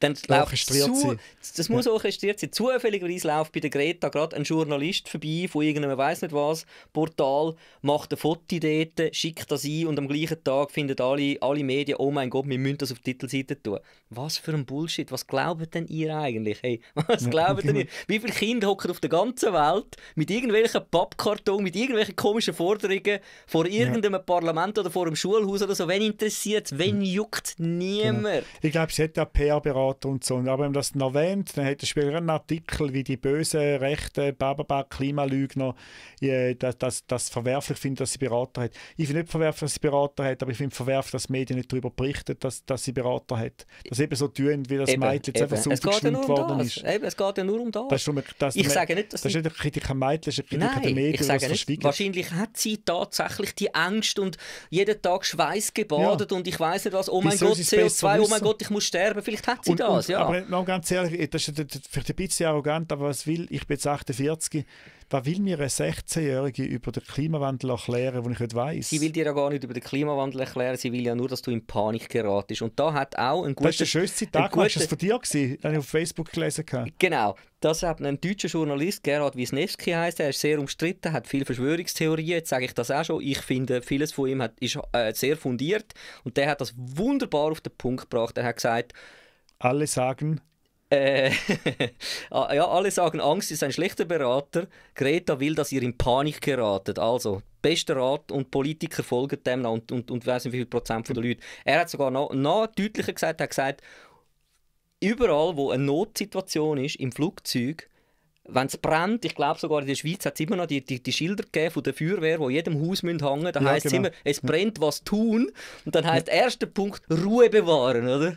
dann läuft zu, das muss ja. orchestriert sein. Zufälligerweise läuft bei der Greta gerade ein Journalist vorbei von irgendeinem weiß nicht was Portal, macht ein Foto dort, schickt das ein und am gleichen Tag finden alle, alle Medien, oh mein Gott, wir müssen das auf die Titelseite tun. Was für ein Bullshit, was glaubt denn ihr eigentlich? Hey, was glaubt denn genau. ihr? Wie viele Kinder hocken auf der ganzen Welt mit irgendwelchen Pappkarton, mit irgendwelchen komischen Forderungen vor irgendeinem ja. Parlament oder vor einem Schulhaus oder so? Wen interessiert es? Wen hm. juckt genau. niemand? Genau. Ich glaube, es hat ja PR-Berater geht und so. aber wenn man das noch erwähnt, dann hat der Spieler einen Artikel, wie die bösen rechten Bababa Klimalügner ja, äh, das, das, das verwerflich finden, dass sie Berater hat. Ich finde nicht verwerflich, dass sie Berater hat, aber ich finde verwerflich, dass die Medien nicht darüber berichten, dass, dass sie Berater hat. Das eben so tun, wie das eben, Mädchen jetzt einfach so es geht ja nur um das. ist. Eben, es geht ja nur um das. das, ist um, das ich sage nicht, dass das ist nicht eine Kritik an Mädchen, das ist eine Kritik Nein, an den Medien, ich sage nicht. Wahrscheinlich hat sie tatsächlich die Angst und jeden Tag Schweiß gebadet ja. und ich weiß nicht was, oh mein Gott, CO2, oh mein Gott, ich muss sterben. Vielleicht hat sie und, aus, ja. Aber noch ganz ehrlich, das ist vielleicht ein bisschen arrogant, aber was will, ich bin jetzt 48, was will mir eine 16-Jährige über den Klimawandel erklären, wo ich nicht weiss? Sie will dir ja gar nicht über den Klimawandel erklären, sie will ja nur, dass du in Panik geratest. Und da hat auch ein guter... Das ist der schönste Tag, guter, das von dir gewesen, den ich auf Facebook gelesen habe. Genau. Das hat ein deutscher Journalist, Gerhard Wisniewski heisst er ist sehr umstritten, hat viele Verschwörungstheorien, jetzt sage ich das auch schon. Ich finde, vieles von ihm hat, ist äh, sehr fundiert und der hat das wunderbar auf den Punkt gebracht. Er hat gesagt, alle sagen. Äh, ah, ja, alle sagen, Angst ist ein schlechter Berater. Greta will, dass ihr in Panik geratet. Also, bester Rat und Politiker folgen dem und, und, und weiß nicht, wie viel Prozent der Leute. Er hat sogar noch, noch deutlicher gesagt, hat gesagt, überall, wo eine Notsituation ist, im Flugzeug, wenn es brennt, ich glaube sogar in der Schweiz hat es immer noch die, die, die Schilder gegeben von der Feuerwehr, die jedem Haus hängen müssen. Da ja, heisst es genau. immer, es brennt, was tun. Und dann heisst ja. erster Punkt, Ruhe bewahren, oder?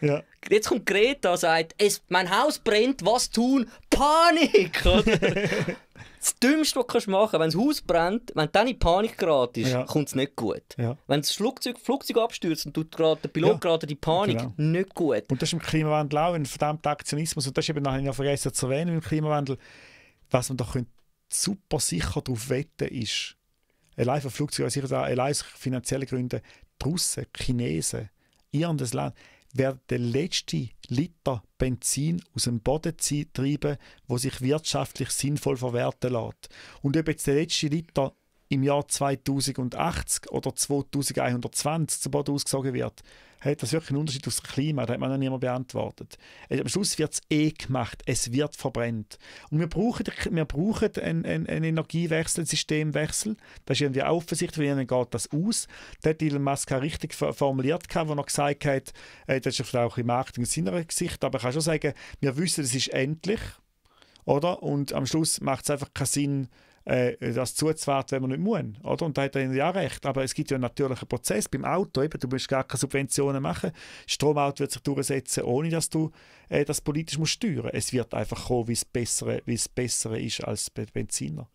Ja. Jetzt kommt Greta und sagt, es, mein Haus brennt, was tun? Panik! das Dümmste, was du machen kannst, wenn das Haus brennt, wenn du dann in Panik geratest, ja. kommt es nicht gut. Ja. Wenn das Flugzeug, Flugzeug abstürzt und tut gerade, der Pilot ja. gerade die Panik, genau. nicht gut. Und das ist im Klimawandel auch ein verdammter Aktionismus. Und das ist eben nachher noch vergessen zu erwähnen im Klimawandel. Was man doch super sicher darauf wetten ist, allein für Flugzeuge, also allein aus finanziellen Gründen, die Russen, die Chinesen, irgendein Land, wer den letzten Liter Benzin aus dem Boden treiben, wo sich wirtschaftlich sinnvoll verwerten lässt. Und ob jetzt der letzte Liter im Jahr 2080 oder 2120 zum Boden ausgesogen wird, hat das wirklich einen Unterschied aufs Klima? Das hat man noch mehr beantwortet. Am Schluss wird es eh gemacht, es wird verbrennt. Und wir brauchen, wir brauchen einen, einen, Energiewechsel, einen Systemwechsel. Das ist irgendwie offensichtlich, wie ihnen geht das aus. Da hat Elon Musk auch richtig formuliert, wo er gesagt hat, äh, das ist vielleicht auch im Marketing seiner Gesicht, aber ich kann schon sagen, wir wissen, es ist endlich. Oder? Und am Schluss macht es einfach keinen Sinn, äh, das zuzuwarten, wenn man nicht muss. Oder? Und da hat er ja recht. Aber es gibt ja einen natürlichen Prozess beim Auto. Eben, du musst gar keine Subventionen machen. Stromauto wird sich durchsetzen, ohne dass du äh, das politisch musst steuern musst. Es wird einfach kommen, wie es besser, wie's ist als Benziner.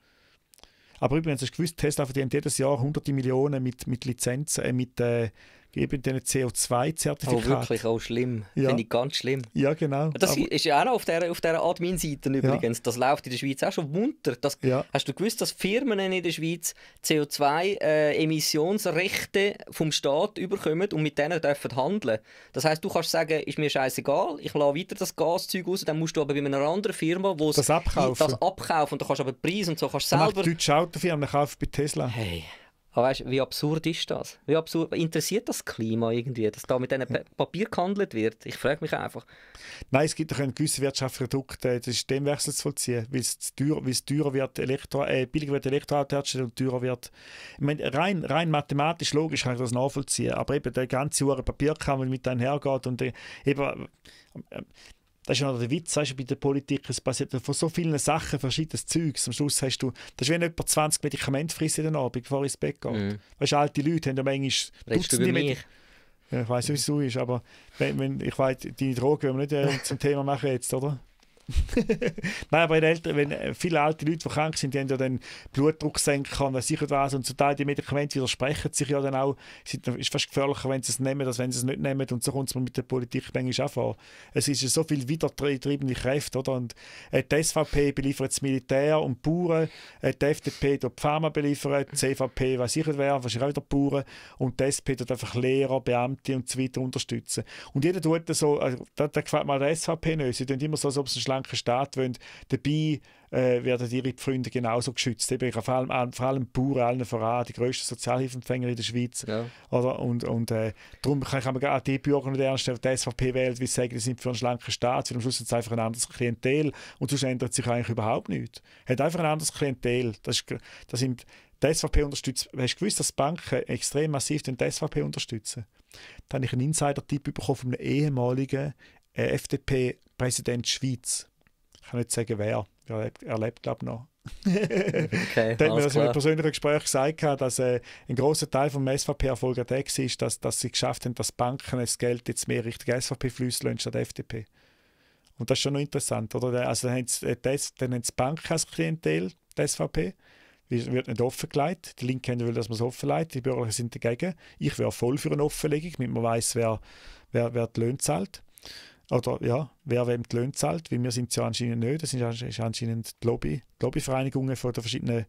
Aber übrigens, hast du gewusst, Tesla verdient jedes Jahr hunderte Millionen mit, mit Lizenzen, äh, mit, äh, geben, diesen CO2-Zertifikaten. Oh, wirklich, auch oh, schlimm. Ja. Finde ich ganz schlimm. Ja, genau. Das Aber ist ja auch noch auf dieser auf der Admin-Seite übrigens. Ja. Das läuft in der Schweiz auch schon munter. Das, ja. Hast du gewusst, dass Firmen in der Schweiz CO2-Emissionsrechte äh, vom Staat überkommen und mit denen dürfen handeln? Das heisst, du kannst sagen, ist mir scheißegal, ich lasse weiter das Gaszeug aus, dann musst du aber bei einer anderen Firma, wo das abkaufen. das abkaufen und du kannst aber den Preis und so kannst du selber... Die deutsche Autofirma kauft bei Tesla. Hey. Aber ah, weißt, wie absurd ist das? Wie absurd interessiert das Klima irgendwie, dass da mit diesen pa Papier gehandelt wird? Ich frage mich einfach. Nein, es gibt doch einen gewissen ist dem Wechsel zu vollziehen, weil es teurer, teurer wird, Elektro, äh, billiger wird Elektroauto herzustellen und teurer wird. Ich meine, rein, rein mathematisch, logisch kann ich das nachvollziehen, aber eben der ganze Uhren Papierkammel mit einhergeht und eben, äh, das ist ja noch der Witz, weißt du, bei der Politik, es passiert von so vielen Sachen verschiedenes Zeugs. Am Schluss hast du, das ist wie wenn jemand 20 Medikamente frisst in der Nacht, bevor ins Bett geht. Mhm. Weißt du, alte Leute haben ja manchmal Dutzende Medikamente. Ja, ich weiß nicht, wie es so ist, aber wenn, wenn, ich weiß, deine Drogen wollen wir nicht äh, zum Thema machen jetzt, oder? Nein, aber Eltern, wenn äh, viele alte Leute, die krank sind, die haben ja dann Blutdrucksenker und sicher was und zum Teil die Medikamente widersprechen sich ja dann auch. Es ist fast gefährlicher, wenn sie es nehmen, als wenn sie es nicht nehmen und so kommt es mit der Politik manchmal auch vor. Es ist so viel widertriebene Kräfte, oder? Und äh, die SVP beliefert das Militär und die Bauern, äh, die FDP die Pharma beliefert, die CVP was ich wäre, wahrscheinlich auch wieder Bauern und die SP dort einfach Lehrer, Beamte und so weiter unterstützen. Und jeder tut das so, also, das, gefällt mir der SVP nicht, sie tun immer so, als ob es ein schlanken Staat wollen. Dabei äh, werden ihre Freunde genauso geschützt. Eben, vor allem, vor allem Bauern allen voran, die grössten Sozialhilfeempfänger in der Schweiz. Ja. Oder? Und, und äh, darum kann, kann man auch die Bürger nicht ernst nehmen, die SVP wählt, wie sie sagen, die sind für einen schlanken Staat, weil am Schluss sind es einfach ein anderes Klientel und sonst ändert sich eigentlich überhaupt nichts. Hat einfach ein anderes Klientel. Das, ist, das sind die SVP unterstützt, hast du gewusst, dass Banken extrem massiv die SVP unterstützen? Dann habe ich einen Insider-Tipp bekommen von einem ehemaligen äh, FDP-Präsident Schweiz. Ich kann nicht sagen, wer. Er lebt, er lebt glaube ich, noch. okay, da hat mir das in einem persönlichen Gespräch gesagt, dass äh, ein großer Teil des SVP-Erfolg der ist, dass, dass sie geschafft haben, dass Banken das Geld jetzt mehr Richtung SVP fließen lassen statt FDP. Und das ist schon noch interessant, oder? Also dann haben sie, äh, das, dann haben sie Banken als Klientel, die SVP, wird nicht offengelegt. Die Linken will, dass man es offenlegt, die Bürger sind dagegen. Ich wäre voll für eine Offenlegung, damit man weiß, wer, wer, wer die Löhne zahlt oder ja, wer wem die Löhne zahlt, weil wir sind es ja anscheinend nicht, das sind anscheinend die, Lobby, die Lobbyvereinigungen von den verschiedenen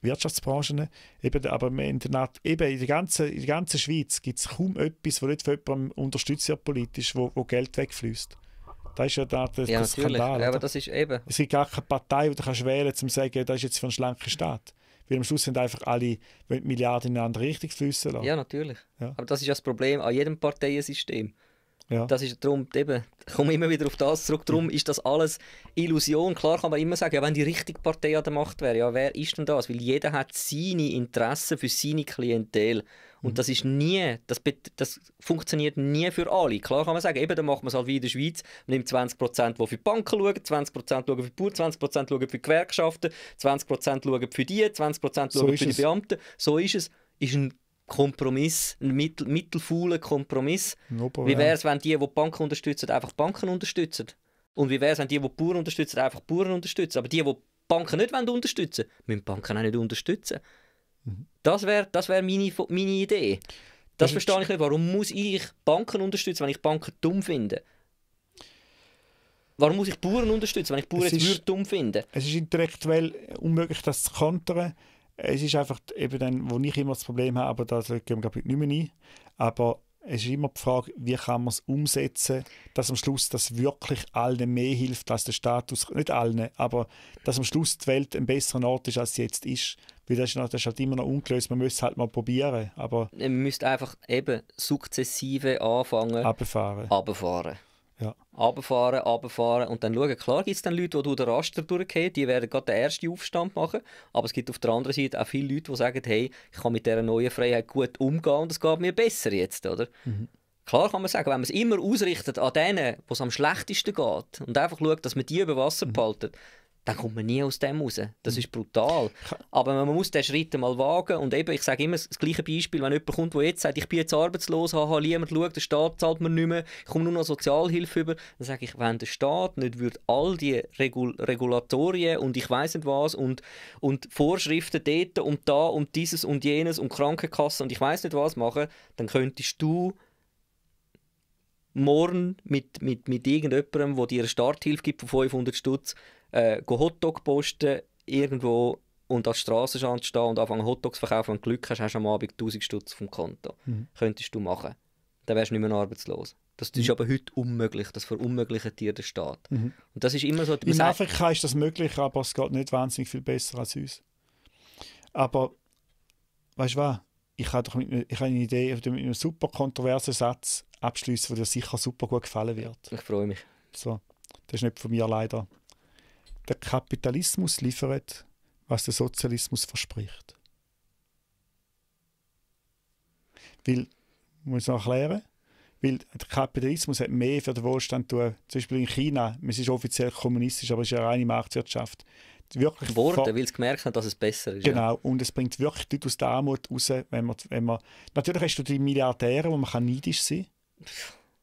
Wirtschaftsbranchen. Eben, aber in der, eben in, der ganzen, in der ganzen Schweiz gibt es kaum etwas, das nicht von jemandem unterstützt wird politisch, wo, wo Geld wegfließt. Das ist ja der, der ja, Skandal. Ja, aber das ist eben. Es gibt gar keine Partei, die du kannst wählen kannst, um zu sagen, das ist jetzt für einen schlanken Staat. Weil am Schluss sind einfach alle Milliarden in eine andere Richtung fließen lassen. Ja, natürlich. Ja. Aber das ist ja das Problem an jedem Parteiensystem. Ja. Das ist darum, eben, ich komme immer wieder auf das zurück, darum ist das alles Illusion. Klar kann man immer sagen, ja, wenn die richtige Partei an der Macht wäre, ja, wer ist denn das? Weil jeder hat seine Interessen für seine Klientel. Und mhm. das ist nie, das, das funktioniert nie für alle. Klar kann man sagen, eben, dann macht man es halt wie in der Schweiz, man nimmt 20%, die für die Banken schauen, 20% schauen für die Bauern, 20% schauen für die Gewerkschaften, 20% schauen für die, 20% schauen so für die Beamten. So ist es. Ist ein Kompromiss, ein mittel, mittelfauler Kompromiss. Nobel, wie wäre es, wenn die, die, Banken unterstützen, einfach Banken unterstützen? Und wie wäre es, wenn die, die, Bauern unterstützen, einfach Bauern unterstützen? Aber die, die Banken nicht unterstützen wollen müssen Banken auch nicht unterstützen. Mhm. Das wäre das wär meine, meine Idee. Das, das verstehe ich nicht. Warum muss ich Banken unterstützen, wenn ich Banken dumm finde? Warum muss ich Bauern unterstützen, wenn ich Bauern jetzt ist, dumm finde? Es ist intellektuell unmöglich, das zu kontern es ist einfach eben dann, wo ich immer das Problem habe, aber da gehen wir glaube ich nicht mehr rein. aber es ist immer die Frage, wie kann man es umsetzen, dass am Schluss das wirklich allen mehr hilft als der Status, nicht allen, aber dass am Schluss die Welt ein besserer Ort ist, als sie jetzt ist. Weil das ist, noch, das ist halt immer noch ungelöst, man müsste es halt mal probieren. Aber man müsste einfach eben sukzessive anfangen. Abfahren. Abfahren. Ja. Runterfahren, und dann schauen. Klar gibt es dann Leute, die durch den Raster durchgehen, die werden gerade den ersten Aufstand machen. Aber es gibt auf der anderen Seite auch viele Leute, die sagen, hey, ich kann mit dieser neuen Freiheit gut umgehen und es geht mir besser jetzt, oder? Mhm. Klar kann man sagen, wenn man es immer ausrichtet an denen, wo es am schlechtesten geht und einfach schaut, dass man die über Wasser mhm dann kommt man nie aus dem raus. Das mhm. ist brutal. Aber man muss den Schritt mal wagen. Und eben, ich sage immer das gleiche Beispiel, wenn jemand kommt, der jetzt sagt, ich bin jetzt arbeitslos, haha, niemand schaut, der Staat zahlt mir nicht mehr, ich komme nur noch Sozialhilfe über, dann sage ich, wenn der Staat nicht würde all die Regul Regulatorien und ich weiß nicht was und, und Vorschriften dort und da und dieses und jenes und Krankenkassen und ich weiß nicht was machen, dann könntest du morgen mit, mit, mit irgendjemandem, der dir eine Starthilfe gibt von 500 Stutz, äh, Hotdog posten irgendwo und an die Strassenrand stehen und anfangen Hotdogs zu verkaufen und Glück hast, hast du am Abend 1000 Stutz vom Konto. Mhm. Könntest du machen. Dann wärst du nicht mehr arbeitslos. Das ist mhm. aber heute unmöglich. Das verunmöglicht dir der Staat. Mhm. Und das ist immer so... In Afrika ist das möglich, aber es geht nicht wahnsinnig viel besser als uns. Aber, weißt du was? Ich habe, doch mit, ich habe eine Idee mit einem super kontroversen Satz abschließen, der dir sicher super gut gefallen wird. Ich freue mich. So, das ist nicht von mir leider. Der Kapitalismus liefert, was der Sozialismus verspricht. Weil, muss ich noch erklären, weil der Kapitalismus hat mehr für den Wohlstand zu tun. Zum Beispiel in China, es ist offiziell kommunistisch, aber es ist ja reine Marktwirtschaft. Wirklich Worte, weil sie gemerkt haben, dass es besser ist. Genau, ja. und es bringt wirklich Leute aus der Armut raus, wenn man, wenn man... Natürlich hast du die Milliardäre, wo man kann neidisch sein kann.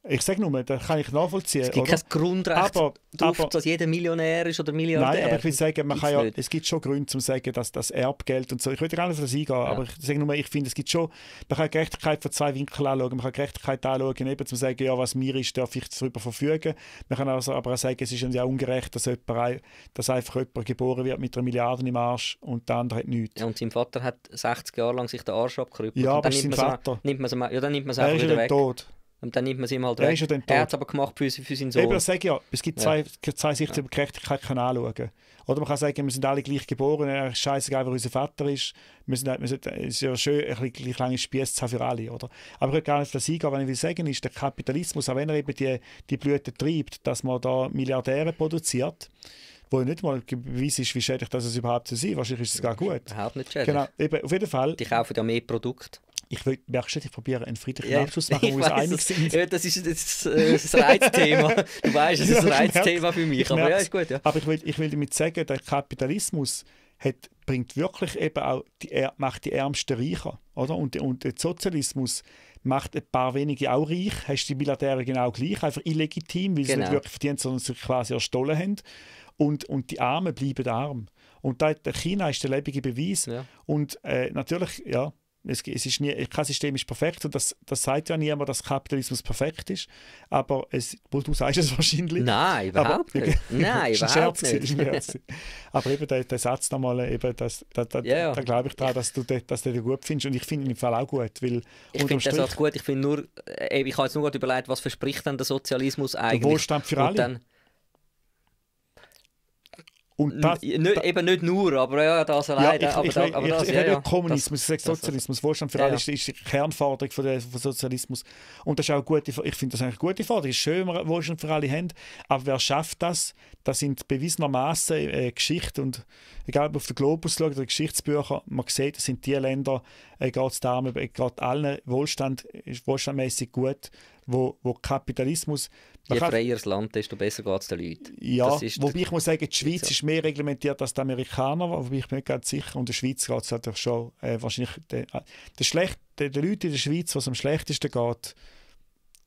Ich sage nur, das kann ich nachvollziehen. Es gibt oder? kein Grundrecht aber, darauf, aber, dass jeder Millionär ist oder Milliardär. Nein, aber ich will sagen, man kann ja, es gibt schon Gründe, um zu sagen, dass das Erbgeld und so, ich will gar nicht darauf eingehen, ja. aber ich sage nur, ich finde, es gibt schon, man kann Gerechtigkeit von zwei Winkeln anschauen. Man kann Gerechtigkeit anschauen, eben zu sagen, ja, was mir ist, darf ich darüber verfügen. Man kann also aber auch sagen, es ist ja ungerecht, dass, jemand, dass einfach jemand geboren wird mit einer Milliarde im Arsch und der andere hat nichts. Ja, und sein Vater hat 60 Jahre lang sich den Arsch abgerüppelt. Ja, aber sein Vater. So, nimmt man so, ja, dann nimmt man es auch wieder weg. Tot. Und dann nimmt man es ihm halt er weg. Ist er hat es aber gemacht für, für seinen Sohn. Eben, das sage ja. Es gibt zwei, ja. zwei Sichten über Gerechtigkeit, kann anschauen. Oder man kann sagen, wir sind alle gleich geboren, er ist scheißegal, wer unser Vater ist. Wir sind, wir sind, es ist ja schön, ein gleich lange Spieß zu haben für alle. Oder? Aber ich würde gar nicht sagen, Was ich will sagen, ist, der Kapitalismus, auch wenn er eben die, die Blüte treibt, dass man da Milliardäre produziert, wo nicht mal beweist ist, wie schädlich das überhaupt zu sein. Wahrscheinlich ist es gar gut. Überhaupt nicht schädlich. Genau, eben, auf jeden Fall. Die kaufen ja mehr Produkte. Ich will, merkst du, ich probiere einen friedlichen ja, Abschluss machen, wo wir uns einig sind. Ja, das ist jetzt äh, das Reizthema. Du weißt, es ist ein Reizthema für mich. Aber ja, ist gut. Ja. Aber ich will, ich will damit sagen, der Kapitalismus hat, bringt wirklich eben auch die, macht die Ärmsten reicher. Oder? Und, und der Sozialismus macht ein paar wenige auch reich. Hast die Milliardäre genau gleich, einfach illegitim, weil genau. sie nicht genau. wirklich verdient, sondern sie quasi erstohlen haben. Und, und die Armen bleiben arm. Und da, China ist der lebende Beweis. Ja. Und äh, natürlich, ja, es, es ist nie, kein System ist perfekt und das, das sagt ja niemand, dass Kapitalismus perfekt ist. Aber es, du sagst es wahrscheinlich. Nein, überhaupt aber, nicht. Nein, ist überhaupt Scherz, nicht. Scherz. aber eben der, der Satz nochmal, eben, das, da, da, ja, ja. da glaube ich daran, dass du, den, dass du den gut findest und ich finde ihn im Fall auch gut. Weil ich finde den Satz gut, ich finde äh, ich habe jetzt nur gerade überlegt, was verspricht denn der Sozialismus eigentlich? Der Wohlstand für alle. Und das, N eben nicht nur, aber ja, das alleine. Also ja, ich, aber, ich, da, aber ich, das, ich, ja, ja, Kommunismus, das, ich sage Sozialismus, Wohlstand für ja, alle ist, ist die Kernforderung von, der, von Sozialismus. Und das ist auch gute, ich finde das eigentlich eine gute Forderung. Es ist schön, wenn wir Wohlstand für alle haben, aber wer schafft das? Das sind bewiesenermaßen äh, Geschichte und egal ob auf den Globus schaut oder Geschichtsbücher, man sieht, das sind die Länder, äh, äh geht darum, äh, allen Wohlstand, ist wohlstandmäßig gut, wo, wo Kapitalismus Je freier das Land, desto besser geht es den Leuten. Ja, wobei ich muss sagen, die Schweiz so. ist mehr reglementiert als die Amerikaner, wobei ich mir nicht ganz sicher und der Schweiz geht es natürlich schon äh, wahrscheinlich den, äh, den, schlecht, den, den Leuten in der Schweiz, was am schlechtesten geht,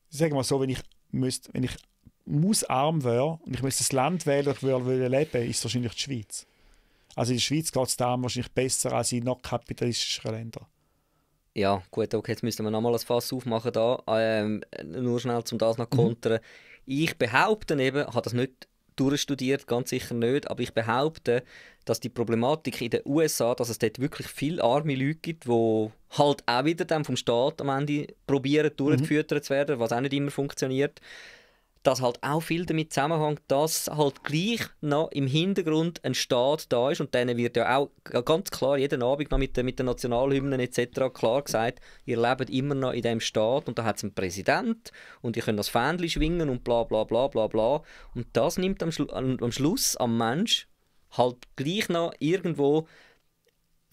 sagen wir mal so, wenn ich, müsst, wenn ich mausarm wäre und ich müsste das Land wählen, ich würde leben, ist wahrscheinlich die Schweiz. Also in der Schweiz geht es darum wahrscheinlich besser als in noch kapitalistischen Ländern. Ja, gut, okay, jetzt müssen wir nochmal ein Fass aufmachen da. Ähm, nur schnell, um das noch zu mhm. kontern. Mhm. Ich behaupte eben, ich habe das nicht durchstudiert, ganz sicher nicht, aber ich behaupte, dass die Problematik in den USA, dass es dort wirklich viele arme Leute gibt, die halt auch wieder dann vom Staat am Ende probieren, mhm. durchgefüttert mhm. zu werden, was auch nicht immer funktioniert dass halt auch viel damit zusammenhängt, dass halt gleich noch im Hintergrund ein Staat da ist und denen wird ja auch ganz klar jeden Abend noch mit, den, mit den Nationalhymnen etc. klar gesagt, ihr lebt immer noch in dem Staat und da hat es einen Präsident und ihr könnt das Fähnchen schwingen und bla bla bla bla bla und das nimmt am, Schlu am, Schluss am Mensch halt gleich noch irgendwo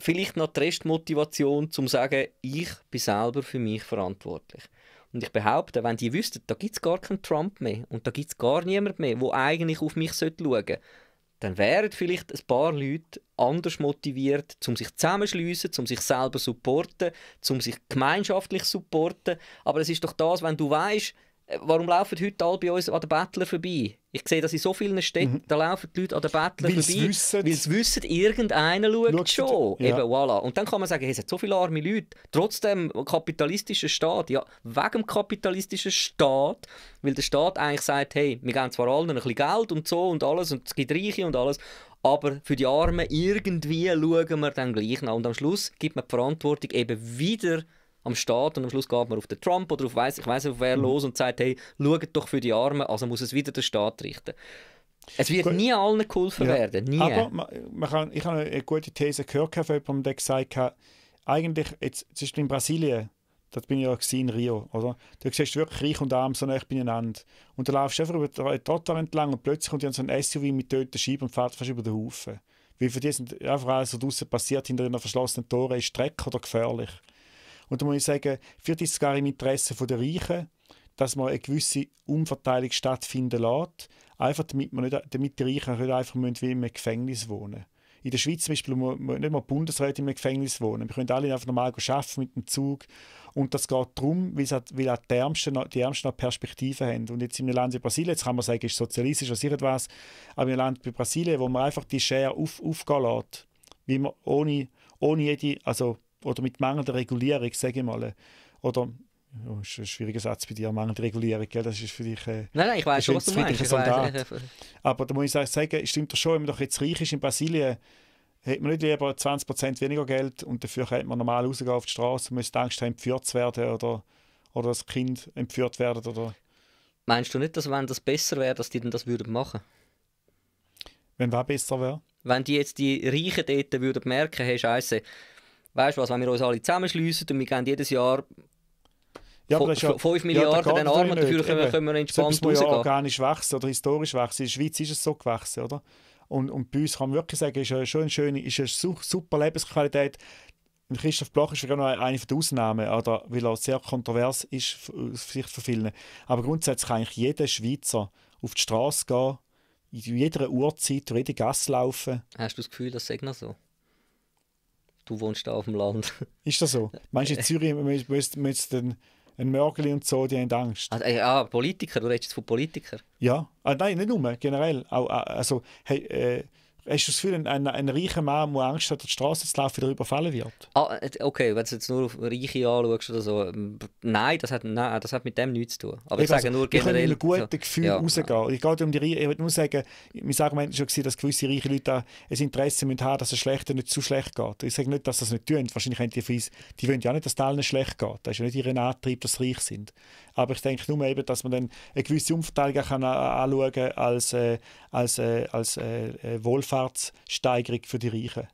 vielleicht noch die Restmotivation um zu sagen, ich bin selber für mich verantwortlich. Und ich behaupte, wenn die wüssten, da gibt es gar keinen Trump mehr und da gibt es gar niemanden mehr, wo eigentlich auf mich schauen sollte, dann wären vielleicht ein paar Leute anders motiviert, um sich zusammenschliessen, um sich selber supporten, um sich gemeinschaftlich supporten. Aber es ist doch das, wenn du weißt, äh, warum laufen heute alle bei uns an den Bettler vorbei? Ich sehe das in so vielen Städten, mhm. da laufen die Leute an den Bettler weil's vorbei. Wissen. Weil sie wissen, irgendeiner schaut, schaut schon. Ja. Eben, voilà. Und dann kann man sagen, hey, es hat so viele arme Leute. Trotzdem, kapitalistischer Staat, ja, wegen dem kapitalistischen Staat, weil der Staat eigentlich sagt, hey, wir geben zwar allen ein bisschen Geld und so und alles und es gibt Reiche und alles, aber für die Armen irgendwie schauen wir dann gleich nach. Und am Schluss gibt man die Verantwortung eben wieder am Staat und am Schluss geht man auf den Trump oder auf weiss, ich weiß nicht wer mhm. los und sagt, hey, schaut doch für die Armen, also muss es wieder der Staat richten. Es wird Gut. nie allen geholfen ja. werden, nie. Aber man, man kann, ich habe eine gute These gehört von jemandem, der gesagt hat, eigentlich, jetzt, zum Beispiel in Brasilien, das bin ich ja in Rio, oder? Du siehst wirklich reich und arm so nah beieinander. Und da laufst du einfach über den Trottoir entlang und plötzlich kommt dann so ein SUV mit töten Scheiben und fährt fast über den Haufen. Weil für die sind einfach alles, was draußen passiert, hinter einer verschlossenen Tore ist Dreck oder gefährlich. Und da muss ich sagen, für das gar im Interesse der Reichen, dass man eine gewisse Umverteilung stattfinden lässt, einfach damit, man nicht, damit die Reichen nicht einfach müssen, wie im Gefängnis wohnen in der Schweiz zum Beispiel muss man nicht mal Bundesräte einem Gefängnis wohnen. Wir können alle einfach normal arbeiten mit dem Zug. Und das geht darum, halt, weil, auch halt die Ärmsten, noch, die Ärmsten noch Perspektiven haben. Und jetzt in einem Land wie Brasilien, jetzt kann man sagen, es ist sozialistisch oder irgendwas, aber in einem Land wie Brasilien, wo man einfach die Schere auf, aufgehen lässt, wie man ohne, ohne jede, also oder mit mangelnder Regulierung, sage ich mal, oder ja, ist ein schwieriger Satz bei dir, mangelnde Regulierung, gell? das ist für dich äh, Nein, nein, ich weiß schon, was du meinst. Soldat. Aber da muss ich sagen, stimmt doch schon, wenn man doch jetzt reich ist in Brasilien, hat man nicht lieber 20% weniger Geld und dafür könnte man normal rausgehen auf die Straße und müsste Angst haben, entführt zu werden oder, oder das Kind entführt werden oder... Meinst du nicht, dass wenn das besser wäre, dass die denn das würden machen? Wenn was besser wäre? Wenn die jetzt die Reichen dort würden merken, hey Scheiße, weißt du was, wenn wir uns alle zusammenschliessen und wir geben jedes Jahr ja, aber das ist ja, 5 Milliarden ja, den Armen, dafür können, wir, können wir entspannt so rausgehen. Ja organisch wachsen oder historisch wachsen. In der Schweiz ist es so gewachsen, oder? Und, und bei uns kann man wirklich sagen, ist eine, schon eine schöne, ist eine super Lebensqualität. Christoph Bloch ist vielleicht noch eine der Ausnahmen, oder, weil er sehr kontrovers ist, vielleicht für viele. Aber grundsätzlich kann eigentlich jeder Schweizer auf die Straße gehen, in jeder Uhrzeit, durch jede Gasse laufen. Hast du das Gefühl, das sei noch so? du wohnst da auf dem Land. Ist das so? Meinst du, in äh. Zürich müsste wir jetzt den ein Mörgeli und so, die haben Angst. Also, äh, ja, Politiker, du redest jetzt von Politikern. Ja, ah, nein, nicht nur, generell. Äh, also, hey, äh, Hast du das Gefühl, ein, ein, ein reicher Mann, der Angst hat, die Straße zu laufen, wieder überfallen wird? Ah, äh, okay, wenn du jetzt nur auf Reiche anschaust oder so. Ähm, nein, das hat, nein, das hat mit dem nichts zu tun. Aber ich, ich sage also, nur generell... Ich kann mit einem guten so. Gefühl ja, Ich, gehe um die ich will nur sagen, mein Argument war schon, dass gewisse reiche Leute ein Interesse haben haben, dass es Schlechter nicht zu schlecht geht. Ich sage nicht, dass das nicht tun. Wahrscheinlich haben die Fies, die wollen ja auch nicht, dass es allen schlecht geht. Das ist ja nicht ihr Antrieb, dass sie reich sind. Aber ich denke nur eben, dass man dann eine gewisse Umverteilung kann äh, anschauen kann als, äh, als, äh, als äh, äh, Wohlfahrtssteigerung für die Reichen.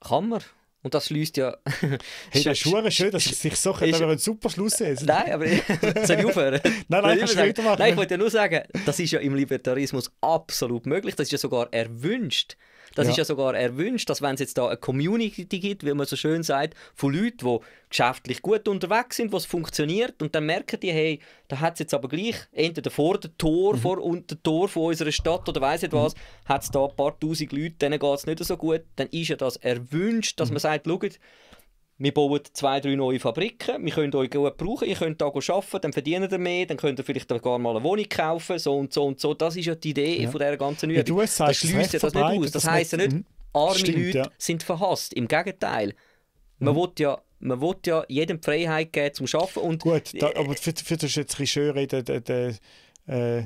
Kann man. Und das schließt ja. hey, das ist schon schön, dass ich sich so können, einen super Schluss setzen. Nein, aber soll ich aufhören? nein, nein, ich, weitermachen. nein, ich wollte ja nur sagen, das ist ja im Libertarismus absolut möglich, das ist ja sogar erwünscht, das ja. ist ja sogar erwünscht, dass wenn es jetzt da eine Community gibt, wie man so schön sagt, von Leuten, die geschäftlich gut unterwegs sind, was funktioniert und dann merken die, hey, da hat es jetzt aber gleich entweder vor dem Tor, mhm. vor unter dem Tor von unserer Stadt oder weiss nicht was, mhm. hat es da ein paar tausend Leute, denen geht es nicht so gut, dann ist ja das erwünscht, dass mhm. man sagt, schaut, wir bauen zwei, drei neue Fabriken, wir können euch gut brauchen, ihr könnt da arbeiten, dann verdient ihr mehr, dann könnt ihr vielleicht gar mal eine Wohnung kaufen, so und so und so. Das ist ja die Idee ja. von dieser ganzen Übung. Ja, das schließt ja das nicht aus. Das, heisst ja nicht, hm, arme Stimmt, Leute ja. sind verhasst. Im Gegenteil. Man mhm. will ja man will ja jedem Freiheit geben zum Arbeiten. Und Gut, da, äh, aber für, für das jetzt ein schön reden, der, der, äh,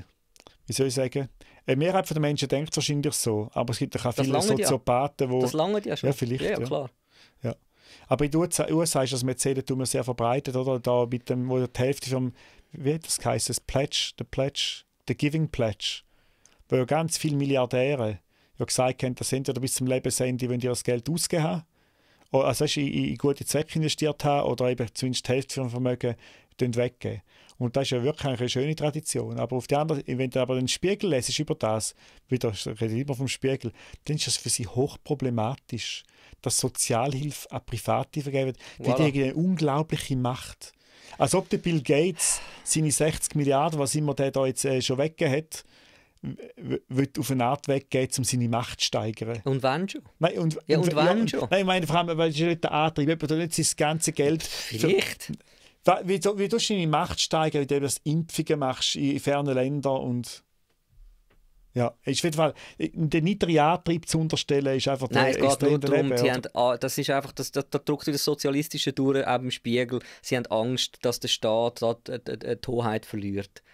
wie soll ich sagen, eine Mehrheit der Menschen denkt wahrscheinlich so, aber es gibt auch viele Soziopathen, die... Das lange ja schon. Ja, vielleicht, ja, ja. klar. Aber in den USA ist das Mäzenentum sehr verbreitet, oder? Da mit dem, wo die Hälfte vom, wie hat das geheißen, das Pledge, der Pledge, der Giving Pledge, wo ja ganz viele Milliardäre ja gesagt haben, dass entweder bis zum Lebensende, wenn ihr das Geld ausgeben haben, oh, also in, in gute Zwecke investiert haben oder eben zumindest die Hälfte vom Vermögen weggeben. Und das ist ja wirklich eine schöne Tradition. Aber auf der anderen, wenn du aber den Spiegel lässt über das, wieder rede immer vom Spiegel, dann ist das für sie hochproblematisch, dass Sozialhilfe an Private vergeben wird. Voilà. Die haben eine unglaubliche Macht. Als ob der Bill Gates seine 60 Milliarden, was immer der da jetzt äh, schon weggegeben hat, wird auf eine Art weggehen, um seine Macht zu steigern. Und wann schon? Nein, und, ja, und, und wann ja, schon? Nein, ich meine, vor allem, weil es ist nicht der Antrieb, jemand hat nicht sein ganzes Geld. Vielleicht. Für, wie, du, wie du deine Macht steigern, indem du das Impfungen machst in fernen Ländern und ja, ist auf jeden Fall, äh, den niedrigen Antrieb zu unterstellen, ist einfach Nein, es geht nur darum, Leben, sie haben, ah, das ist einfach, das, das, das drückt das Sozialistische durch, auch im Spiegel. Sie haben Angst, dass der Staat die, die, die, die Hoheit verliert.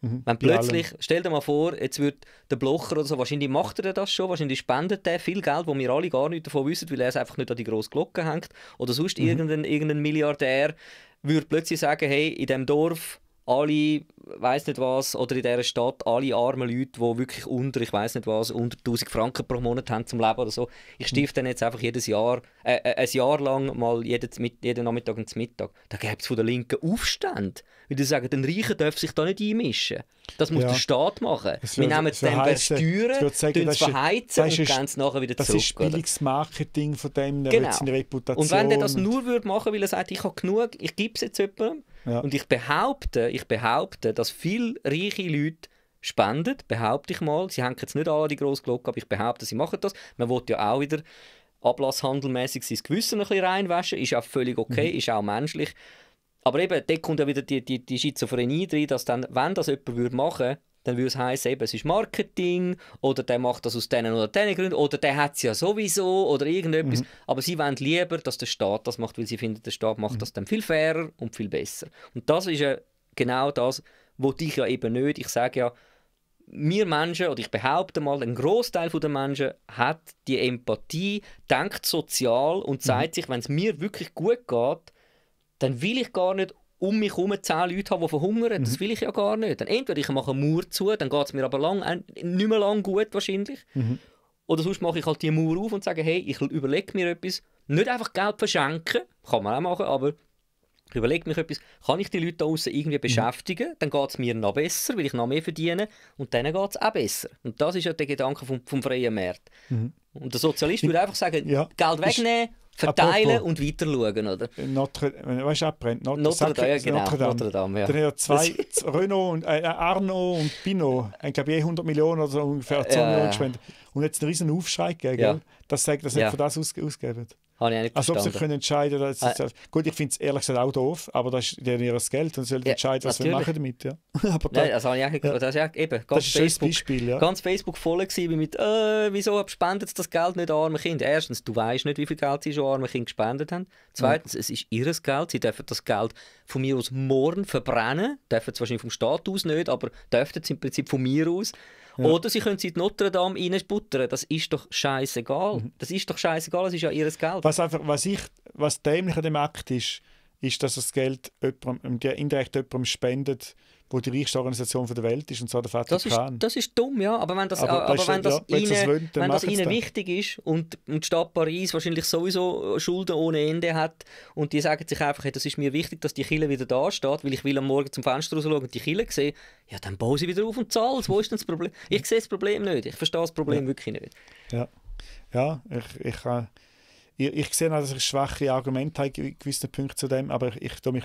Mhm. Wenn plötzlich, stell dir mal vor, jetzt wird der Blocher oder so, wahrscheinlich macht er das schon, wahrscheinlich spendet er viel Geld, wo wir alle gar nicht davon wissen, weil er es einfach nicht an die grosse Glocke hängt. Oder sonst mhm. irgendein, irgendein Milliardär, würde plötzlich sagen, hey, in diesem Dorf alle, weiß nicht was, oder in dieser Stadt alle armen Leute, die wirklich unter, ich weiß nicht was, unter 1000 Franken pro Monat haben zum Leben oder so. Ich mhm. stifte dann jetzt einfach jedes Jahr, äh, äh ein Jahr lang mal jeden, jeden Nachmittag und Mittag. Da gäbe es von der Linken Aufstand. Weil die sagen, den Reichen dürfen sich da nicht einmischen. Das muss ja. der Staat machen. Es Wir nehmen es dann per Steuern, sagen, das verheizen das und gehen es nachher wieder das zurück. Das ist billiges Marketing von dem, der genau. seine Reputation. Und wenn der das nur würde machen, weil er sagt, ich habe genug, ich gebe es jetzt jemandem, ja. Und ich behaupte, ich behaupte, dass viele reiche Leute spenden, behaupte ich mal. Sie hängen jetzt nicht alle die grosse Glocke, aber ich behaupte, sie machen das. Man will ja auch wieder ablasshandelmäßig sein Gewissen ein bisschen reinwaschen. Ist auch völlig okay, mhm. ist auch menschlich. Aber eben, da kommt ja wieder die, die, die Schizophrenie rein, dass dann, wenn das jemand machen würde, dann würde es heißen, eben, es ist Marketing oder der macht das aus diesen oder diesen Gründen oder der hat es ja sowieso oder irgendetwas. Mhm. Aber sie wollen lieber, dass der Staat das macht, weil sie finden, der Staat macht mhm. das dann viel fairer und viel besser. Und das ist ja genau das, was ich ja eben nicht, ich sage ja, wir Menschen, oder ich behaupte mal, ein Großteil der Menschen hat die Empathie, denkt sozial und mhm. sich, wenn es mir wirklich gut geht, dann will ich gar nicht um mich herum zehn Leute habe, die verhungern. Das mhm. will ich ja gar nicht. Dann entweder ich mache einen Mauer zu, dann geht es mir aber lang, äh, nicht mehr lang gut wahrscheinlich. Mhm. Oder sonst mache ich halt die Mauer auf und sage, hey, ich überlege mir etwas. Nicht einfach Geld verschenken, kann man auch machen, aber ich überlege mir etwas, kann ich die Leute da draußen irgendwie mhm. beschäftigen, mhm. dann geht es mir noch besser, weil ich noch mehr verdiene und dann geht es auch besser. Und das ist ja der Gedanke vom, vom freien Markt. Mhm. Und der Sozialist würde einfach sagen, ja. Geld wegnehmen, Verteilen Apropos, und weiter schauen, oder? Äh, Notre, äh, weißt du, abbrennt. Notre, Notre, Dame, genau, Notre Dame. Notre Dame ja. Dann ja zwei, Renault und, äh, äh, Arno und Pino, ich glaube, je 100 Millionen oder so ungefähr, 2 ja, Millionen gespendet. Und jetzt einen riesen Aufschrei gegeben, ja. das sagt, dass sie ja. für das ausgegeben habe ich nicht Als ob sie können entscheiden können. Ah. Äh, halt- Gut, ich finde es ehrlich gesagt auch doof, aber das ist ihr Geld und sollen ja, entscheiden, was natürlich. wir machen damit. Ja. Nein, das, habe ich auch nicht, ja. das ist ja eben ganz ist Facebook, Beispiel, ja. ganz Facebook voll gewesen mit äh, «Wieso spendet das Geld nicht arme Kind?» Erstens, du weißt nicht, wie viel Geld sie schon arme Kind gespendet haben. Zweitens, ja. es ist ihr Geld. Sie dürfen das Geld von mir aus morgen verbrennen. Dürfen es wahrscheinlich vom Staat aus nicht, aber dürfen es im Prinzip von mir aus. Oder sie können sie in Notre Dame reinbuttern. Das ist doch scheißegal. Mhm. Das ist doch scheißegal, das ist ja ihr Geld. Was, einfach, was, ich, was dämlich an dem Akt ist, ist, dass das Geld jemandem, indirekt jemandem spendet, wo die reichste Organisation der Welt ist, und zwar der Vatikan. Das ist, das ist dumm, ja. Aber wenn das, aber, aber wenn das, ja, ihnen, wollen, wenn das ihnen wichtig ist und die Stadt Paris wahrscheinlich sowieso äh, Schulden ohne Ende hat und die sagen sich einfach, hey, das ist mir wichtig, dass die Kille wieder da steht, weil ich will am Morgen zum Fenster rausschauen und die Kille sehe, ja, dann baue sie wieder auf und zahle Wo ist denn das Problem? Ich sehe das Problem nicht. Ich verstehe das Problem ja. wirklich nicht. Ja, ja ich, ich, äh, ich, ich sehe auch, dass ich schwache Argumente habe in gewissen Punkten zu dem, aber ich, ich tue mich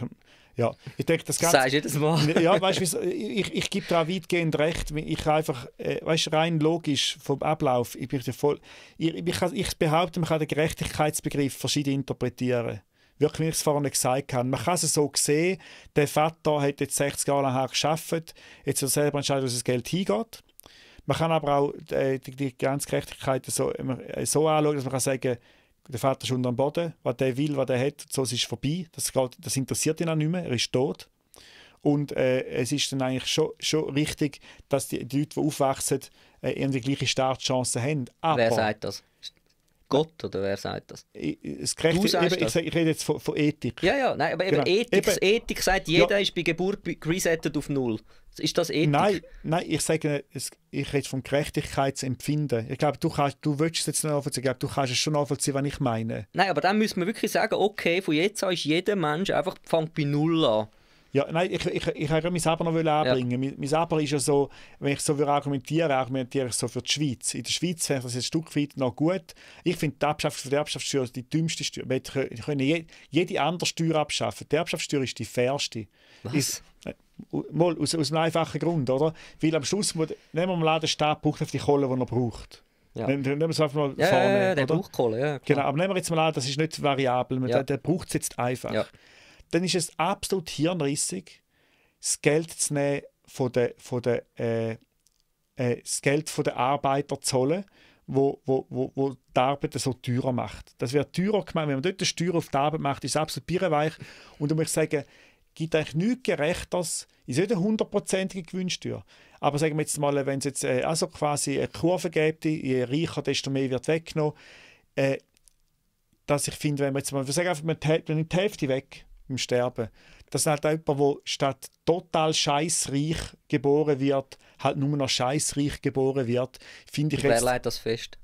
ja, ich denke, das Ganze... Sagst du jedes Mal. ja, weißt du, ich, ich gebe auch weitgehend recht. Ich einfach, äh, weißt rein logisch vom Ablauf, ich bin voll... Ich, ich, ich behaupte, man kann den Gerechtigkeitsbegriff verschieden interpretieren wirklich, wie ich es vorhin gesagt habe. Man kann es so sehen, der Vater hat jetzt 60 Jahre lang gearbeitet, jetzt soll er selber entscheiden, wo das Geld hingeht. Man kann aber auch äh, die, die ganze so, äh, so anschauen, dass man kann sagen der Vater ist unter dem Boden, was der will, was er hat, so ist es vorbei. Das, geht, das interessiert ihn auch nicht mehr, er ist tot. Und äh, es ist dann eigentlich schon, schon richtig, dass die, die Leute, die aufwachsen, äh, die gleiche Startchancen haben. Aber, Wer sagt das? Gott oder wer sagt das? Es du sagst eben, das? Ich, rede jetzt von, von, Ethik. Ja, ja, nein, aber eben genau. Ethik, eben, Ethik sagt, jeder ja. ist bei Geburt resettet auf Null. Ist das Ethik? Nein, nein ich sage, ich rede vom Gerechtigkeitsempfinden. Ich glaube, du, kannst, du willst es jetzt nicht nachvollziehen, ich glaube, du kannst es schon nachvollziehen, was ich meine. Nein, aber dann müssen wir wirklich sagen, okay, von jetzt an ist jeder Mensch einfach fängt bei Null an. Ja, nein, ich, ich, ich wollte mich selber noch anbringen. Ja. Mein, mein selber ist ja so, wenn ich so argumentiere, argumentiere ich so für die Schweiz. In der Schweiz fände ich das ein Stück weit noch gut. Ich finde die Abschaffung der Erbschaftssteuer die dümmste Steuer. Wir können je, jede andere Steuer abschaffen. Die Erbschaftssteuer ist die fairste. Was? Ist, äh, mal aus, aus einem einfachen Grund, oder? Weil am Schluss, muss, nehmen wir mal an, der Staat braucht auf die Kohle, die er braucht. Ja. Nehmen, wir es einfach mal ja, vorne. Ja, ja, der oder? braucht Kohle, ja. Klar. Genau, aber nehmen wir jetzt mal an, das ist nicht variabel. Ja. Der, der braucht es jetzt einfach dann ist es absolut hirnrissig, das Geld zu nehmen von der, von der, äh, äh, das Geld von der Arbeiter zu holen, wo, wo, wo, wo die Arbeit so teurer macht. Das wäre teurer gemacht, wenn man dort eine Steuer auf die Arbeit macht, ist es absolut birrenweich. Und da muss ich sagen, gibt eigentlich nichts Gerechtes. Ist nicht eine hundertprozentige Gewinnsteuer. Aber sagen wir jetzt mal, wenn es jetzt äh, also quasi eine Kurve gibt, je reicher, desto mehr wird weggenommen. Äh, dass ich finde, wenn man jetzt mal, wir sagen einfach, man, man nimmt die Hälfte weg im Sterben. Das ist halt jemand, der statt total scheißreich geboren wird, halt nur noch scheißreich geboren wird, finde ich und Wer leitet das fest?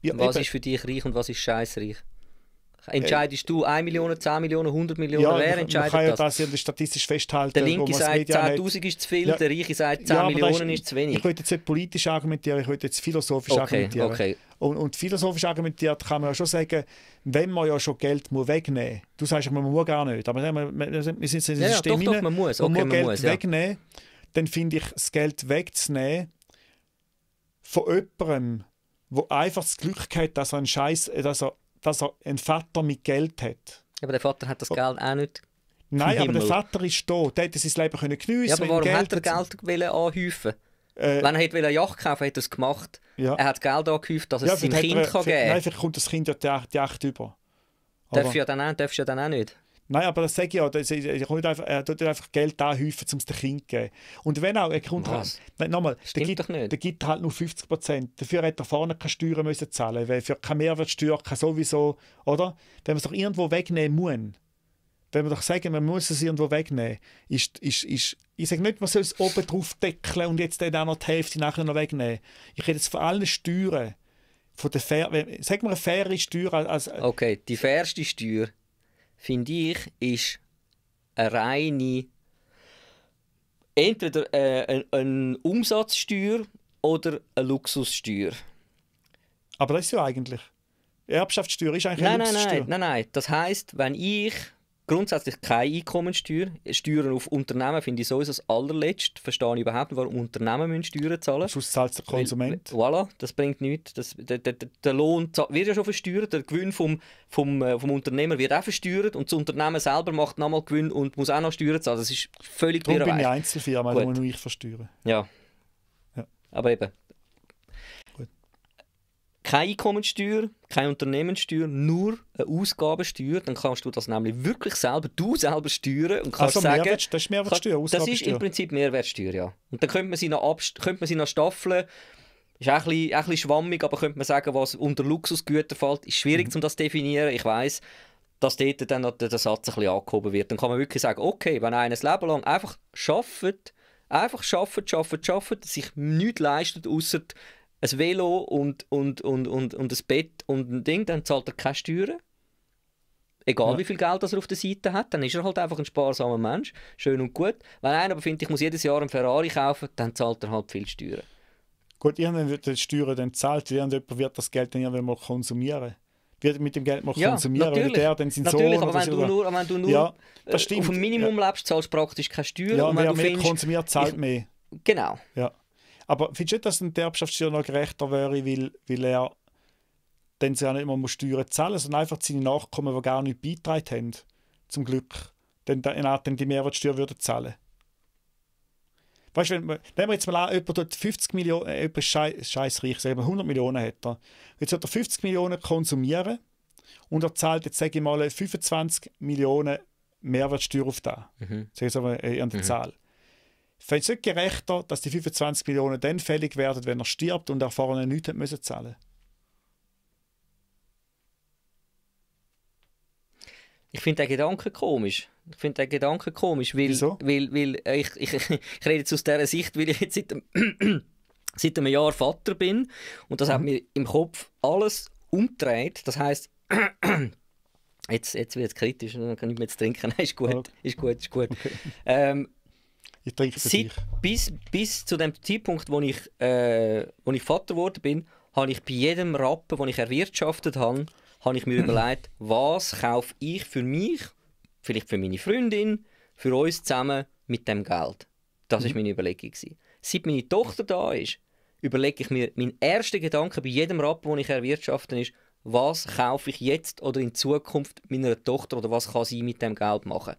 Ja, was eben. ist für dich reich und was ist scheißreich? Entscheidest äh, du 1 Million, 10 Millionen, 100 Millionen? Ja, Wer entscheidet man kann ja das? statistisch festhalten. Der Linke sagt, 10'000 ist zu viel, ja. der Reiche sagt, 10 ja, Millionen ist, ist, zu wenig. Ich könnte jetzt nicht politisch argumentieren, ich könnte jetzt philosophisch okay, argumentieren. Okay. Und, und, philosophisch argumentiert kann man ja schon sagen, wenn man ja schon Geld wegnehmen muss, du sagst, man muss gar nicht, aber wir sind in einem System, ja, doch, doch, man muss, okay, man muss Geld muss, wegnehmen, dann finde ich, das Geld wegzunehmen von jemandem, der einfach das Glück hat, dass er einen Scheiß, dass er dass er einen Vater mit Geld hat. Aber der Vater hat das Geld auch nicht. Nein, aber der Vater ist da. Der hätte sein Leben können geniessen. Ja, aber warum Geld hat er Geld wollen anhäufen? Äh, Wenn er hätte eine Yacht kaufen hätte er es gemacht. Ja. Er hat Geld angehäuft, dass er ja, es seinem Kind er, kann für, geben kann. Nein, vielleicht kommt das Kind ja die Yacht über. Darf ja dann auch, darfst du ja dann auch nicht. Nein, aber das sage ich auch. Das, er, kommt einfach, er tut einfach Geld anhäufen, um es den Kind zu geben. Und wenn auch, er kommt halt, Was? Halt, nochmal, der gibt, der gibt halt nur 50 Prozent. Dafür hätte er vorne keine Steuern müssen zahlen müssen. Für keine Mehrwertsteuer, kann sowieso. Oder? Wenn man es doch irgendwo wegnehmen muss, wenn man doch sagen, man muss es irgendwo wegnehmen, ist, ist, ist ich sage nicht, man soll es oben drauf deckeln und jetzt dann auch noch die Hälfte nachher noch wegnehmen. Ich rede jetzt von allen Steuern. Von der fair, sag mal eine faire Steuer als, als Okay, die fairste Steuer finde ich, ist eine reine entweder äh, eine, Umsatzsteuer oder eine Luxussteuer. Aber das ist ja eigentlich. Erbschaftssteuer ist eigentlich nein, eine Luxussteuer. Nein, nein, nein, nein. Das heißt, wenn ich grundsätzlich keine Einkommensteuer. Steuern auf Unternehmen finde ich sowieso das allerletzte. Verstehe ich überhaupt nicht, warum Unternehmen Steuern zahlen müssen. Sonst zahlt der Konsument. Weil, voilà, das bringt nichts. Das, der, der, der Lohn wird ja schon versteuert, der Gewinn vom, vom, äh, vom Unternehmer wird auch versteuert und das Unternehmen selber macht nochmal Gewinn und muss auch noch Steuern zahlen. Das ist völlig Darum bin ich Einzelfirma, da muss nur ich versteuern. Ja. ja. Aber eben, keine Einkommensteuer, keine Unternehmenssteuer, nur eine Ausgabensteuer, dann kannst du das nämlich wirklich selber, du selber steuern und kannst also sagen... Mehrwert, das ist Mehrwertsteuer, kann, Das ist im Prinzip Mehrwertsteuer, ja. Und dann könnte man sie noch, könnte man sie noch staffeln, ist auch ein, bisschen, auch ein bisschen schwammig, aber könnte man sagen, was unter Luxusgüter fällt, ist schwierig, mhm. um das zu definieren, ich weiß dass dort dann der Satz ein bisschen angehoben wird. Dann kann man wirklich sagen, okay, wenn einer ein Leben lang einfach schafft, einfach schafft, schafft, schafft, sich nichts leistet, außer ein Velo und, und, und, und, und ein Bett und ein Ding, dann zahlt er keine Steuern. Egal ja. wie viel Geld das er auf der Seite hat, dann ist er halt einfach ein sparsamer Mensch. Schön und gut. Wenn einer aber findet, ich muss jedes Jahr einen Ferrari kaufen, dann zahlt er halt viel Steuern. Gut, irgendwann wird die Steuern dann zahlt, irgendjemand wird das Geld dann irgendwann mal konsumieren wird mit dem Geld mal ja, konsumieren, natürlich. weil der dann seinen natürlich, aber wenn du, nur, wenn du nur ja, äh, auf dem Minimum ja. lebst, zahlst du praktisch keine Steuern. Ja, und wer mehr findest, konsumiert, zahlt ich, mehr. Genau. Ja. Aber findest du nicht, dass ein Erbschaftssteuer noch gerechter wäre, weil, weil er dann sie nicht immer Steuern zahlen muss, sondern einfach seine Nachkommen, die gar nicht beitragen haben, zum Glück, dann, dann die Mehrwertsteuer würden zahlen Weißt du, nehmen wir jetzt mal an, jemand hat 50 Millionen, äh, jemand scheiß reich, 100 Millionen hat er. Jetzt hat er 50 Millionen konsumieren und er zahlt jetzt, sage ich mal, 25 Millionen Mehrwertsteuer auf das. Mhm. Sage ich äh, jetzt an der mhm. Zahl fände es nicht gerechter, dass die 25 Millionen dann fällig werden, wenn er stirbt und er vorher nichts müssen zahlen Ich finde den Gedanken komisch. Ich finde den Gedanken komisch, weil, Wieso? weil, weil ich, ich, ich rede jetzt aus dieser Sicht, weil ich jetzt seit, einem, seit einem Jahr Vater bin und das mhm. hat mir im Kopf alles umgedreht. Das heisst, Jetzt, jetzt wird es kritisch, dann kann ich mir jetzt trinken. Nein, ist gut, ist gut, ist gut. Okay. Ähm, ich trinke für Seit, dich. Bis, bis zu dem Zeitpunkt, wo ich, äh, wo ich Vater geworden bin, habe ich bei jedem Rappen, den ich erwirtschaftet habe, habe ich mir überlegt, was kaufe ich für mich, vielleicht für meine Freundin, für uns zusammen mit dem Geld. Das war mhm. meine Überlegung. Seit meine Tochter da ist, überlege ich mir, mein erster Gedanke bei jedem Rappen, den ich erwirtschaften ist, was kaufe ich jetzt oder in Zukunft meiner Tochter oder was kann sie mit dem Geld machen?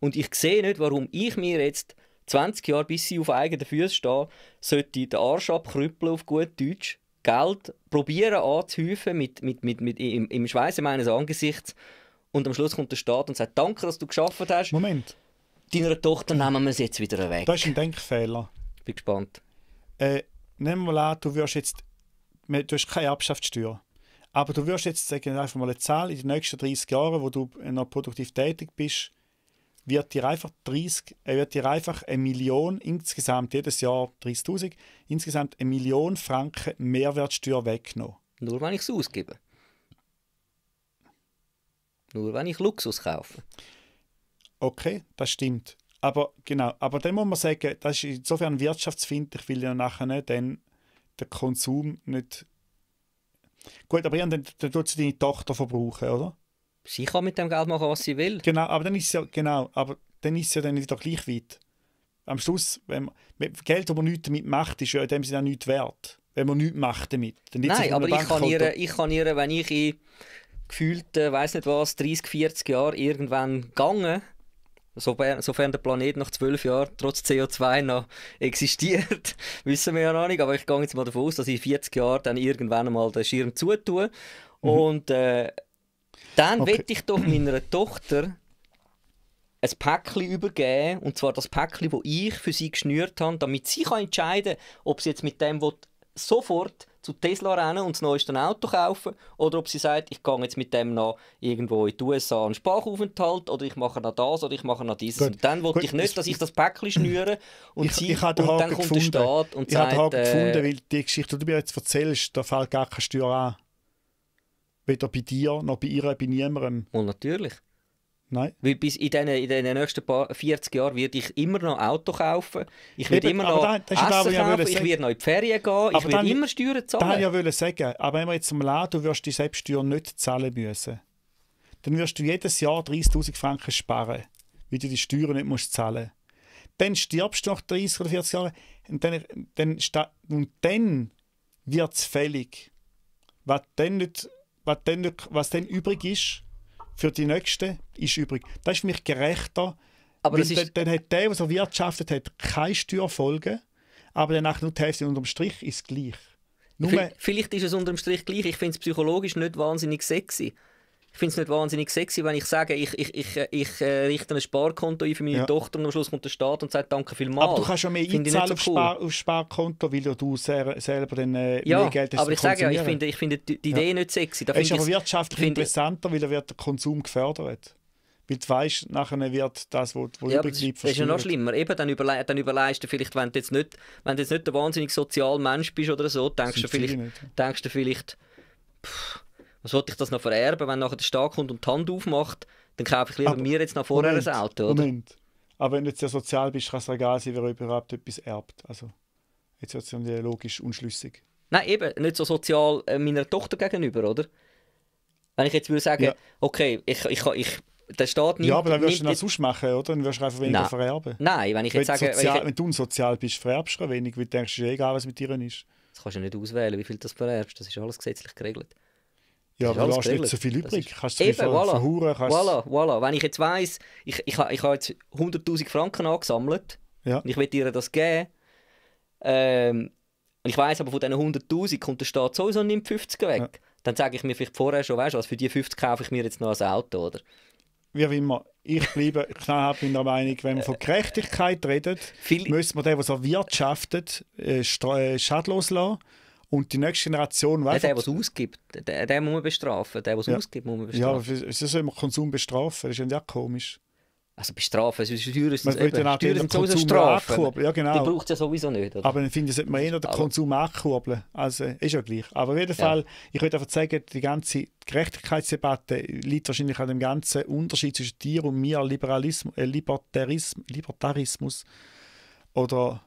Und ich sehe nicht, warum ich mir jetzt 20 Jahre, bis ich auf eigenen Füßen stehe, sollte den Arsch abkrüppeln auf gut Deutsch, Geld probieren anzuhäufen mit, mit, mit, mit, im, im Schweiße meines Angesichts und am Schluss kommt der Staat und sagt, danke, dass du geschafft hast. Moment. Deiner Tochter nehmen wir es jetzt wieder weg. Das ist ein Denkfehler. Ich Bin gespannt. Äh, nehmen wir mal an, du wirst jetzt, du hast keine Erbschaftssteuer. Aber du wirst jetzt sagen, einfach mal eine Zahl in den nächsten 30 Jahren, wo du noch produktiv tätig bist, wird dir einfach 30, äh, wird dir einfach eine Million insgesamt jedes Jahr 30.000 insgesamt eine Million Franken Mehrwertsteuer weggenommen. Nur wenn ich es ausgebe. Nur wenn ich Luxus kaufe. Okay, das stimmt. Aber genau, aber dann muss man sagen, das ist insofern wirtschaftsfindlich, weil ja nachher dann der Konsum nicht Gut, aber dann tut sie deine Tochter verbrauchen, oder? Sie kann mit dem Geld machen, was sie will. Genau, aber dann ist es ja, genau, aber dann ist es ja dann wieder gleich weit. Am Schluss, wenn man, Geld, das man nichts damit macht, ist ja in dem Sinne auch nichts wert. Wenn man nichts macht damit. Nein, aber ich kann, ihre, ich kann ihr, wenn ich in gefühlt, äh, weiß nicht was, 30, 40 Jahren irgendwann gegangen Sofern, der Planet nach zwölf Jahren trotz CO2 noch existiert, wissen wir ja noch nicht. Aber ich gehe jetzt mal davon aus, dass ich in 40 Jahren dann irgendwann mal den Schirm zutue. Mhm. Und äh, dann okay. ich doch meiner Tochter ein Päckchen übergeben, und zwar das Päckchen, das ich für sie geschnürt habe, damit sie kann entscheiden kann, ob sie jetzt mit dem will, sofort zu Tesla rennen und das neueste Auto kaufen oder ob sie sagt, ich gehe jetzt mit dem noch irgendwo in die USA einen Sprachaufenthalt oder ich mache noch das oder ich mache noch dieses. Gut. Und dann wollte ich nicht, dass ich das Päckchen schnüre und ich, sie ich und dann kommt gefunden. der Staat und ich sagt... Ich habe den Haken äh, gefunden, weil die Geschichte, die du mir jetzt erzählst, da fällt gar kein Steuer an. Weder bei dir, noch bei ihr, bei niemandem. Und oh, natürlich. Nein. Weil bis in den, in den nächsten paar 40 Jahren werde ich immer noch Auto kaufen, ich werde immer noch dann, Essen da, kaufen, ich, ich werde noch in die Ferien gehen, aber ich werde immer Steuern zahlen. Das ja sagen. Aber wenn wir jetzt im Laden, du wirst die Selbststeuer nicht zahlen müssen. Dann wirst du jedes Jahr 30'000 Franken sparen, weil du die Steuern nicht musst zahlen Dann stirbst du nach 30 oder 40 Jahren und dann, dann, und dann wird es fällig. Was dann nicht was dann, was dann übrig ist für die Nächsten, ist übrig. Das ist für mich gerechter. Aber weil dann, dann, hat der, der so wirtschaftet hat, keine Steuerfolgen, aber danach nur die Hälfte unterm Strich ist gleich. Nur vielleicht ist es unterm Strich gleich. Ich finde es psychologisch nicht wahnsinnig sexy. Ich finde es nicht wahnsinnig sexy, wenn ich sage, ich, ich, ich, äh, ich äh, richte ein Sparkonto ein für meine ja. Tochter und am Schluss kommt der Staat und sagt «Danke vielmals». Aber du kannst ja mehr einzahlen so auf, cool. Spar auf Sparkonto, weil du sehr, selber dann äh, ja, mehr Geld hast aber ich sage ja, ich finde, ich finde die Idee ja. nicht sexy. Da es ist aber wirtschaftlich interessanter, weil da wird der Konsum gefördert. Weil du weißt, nachher wird das, was ja, übrig bleibt, Das ist ja noch schlimmer. Eben, dann, überle dann überleist du vielleicht, wenn du jetzt nicht, wenn du jetzt nicht ein wahnsinnig sozialer Mensch bist oder so, denkst du vielleicht, denkst du vielleicht pff, was sollte ich das noch vererben, wenn nachher der Staat kommt und die Hand aufmacht, dann kaufe ich lieber aber, mir jetzt noch vorher Moment, ein Auto, oder? Moment. Aber wenn du jetzt sehr sozial bist, kann es egal sein, wer überhaupt etwas erbt. Also, jetzt wird es ja logisch unschlüssig. Nein, eben, nicht so sozial äh, meiner Tochter gegenüber, oder? Wenn ich jetzt würde sagen, ja. okay, ich, ich, ich, der Staat nimmt... Ja, aber dann würdest du das sonst machen, oder? Dann würdest du einfach weniger Nein. vererben. Nein, wenn ich jetzt sage... Sozial, wenn, ich, wenn, du unsozial bist, vererbst du wenig, weil du denkst, es ist egal, was mit dir ist. Das kannst du nicht auswählen, wie viel das vererbst. Das ist alles gesetzlich geregelt. Ja, aber du hast nicht so viel übrig. Kannst du Eben, voilà. verhuren, kannst voilà, voilà. Wenn ich jetzt weiss, ich, ich, ich, habe jetzt 100'000 Franken angesammelt ja. und ich will dir das geben, ähm, und ich weiss aber von diesen 100'000 kommt der Staat sowieso nimmt 50 weg, ja. dann sage ich mir vielleicht vorher schon, weißt du was, für die 50 kaufe ich mir jetzt noch ein Auto, oder? Wie auch immer, ich bleibe knallhart in der Meinung, wenn man von äh. Gerechtigkeit redet, müssen wir den, der so wirtschaftet, äh, äh schadlos lassen. Und die nächste Generation weiß. der, der es ausgibt, der, der muss man bestrafen. Der, der ja. ausgibt, muss man bestrafen. Ja, aber wieso soll man Konsum bestrafen? Das ist ja komisch. Also bestrafen, es ist teuer, es ist sowieso strafen. Ja, genau. Die braucht es ja sowieso nicht. Oder? Aber dann finde ich, sollte man eh noch den Konsum ankurbeln. Also ist ja gleich. Aber auf jeden Fall, ja. ich würde einfach sagen, die ganze Gerechtigkeitsdebatte liegt wahrscheinlich an dem ganzen Unterschied zwischen dir und mir, Liberalismus, äh, Libertarismus oder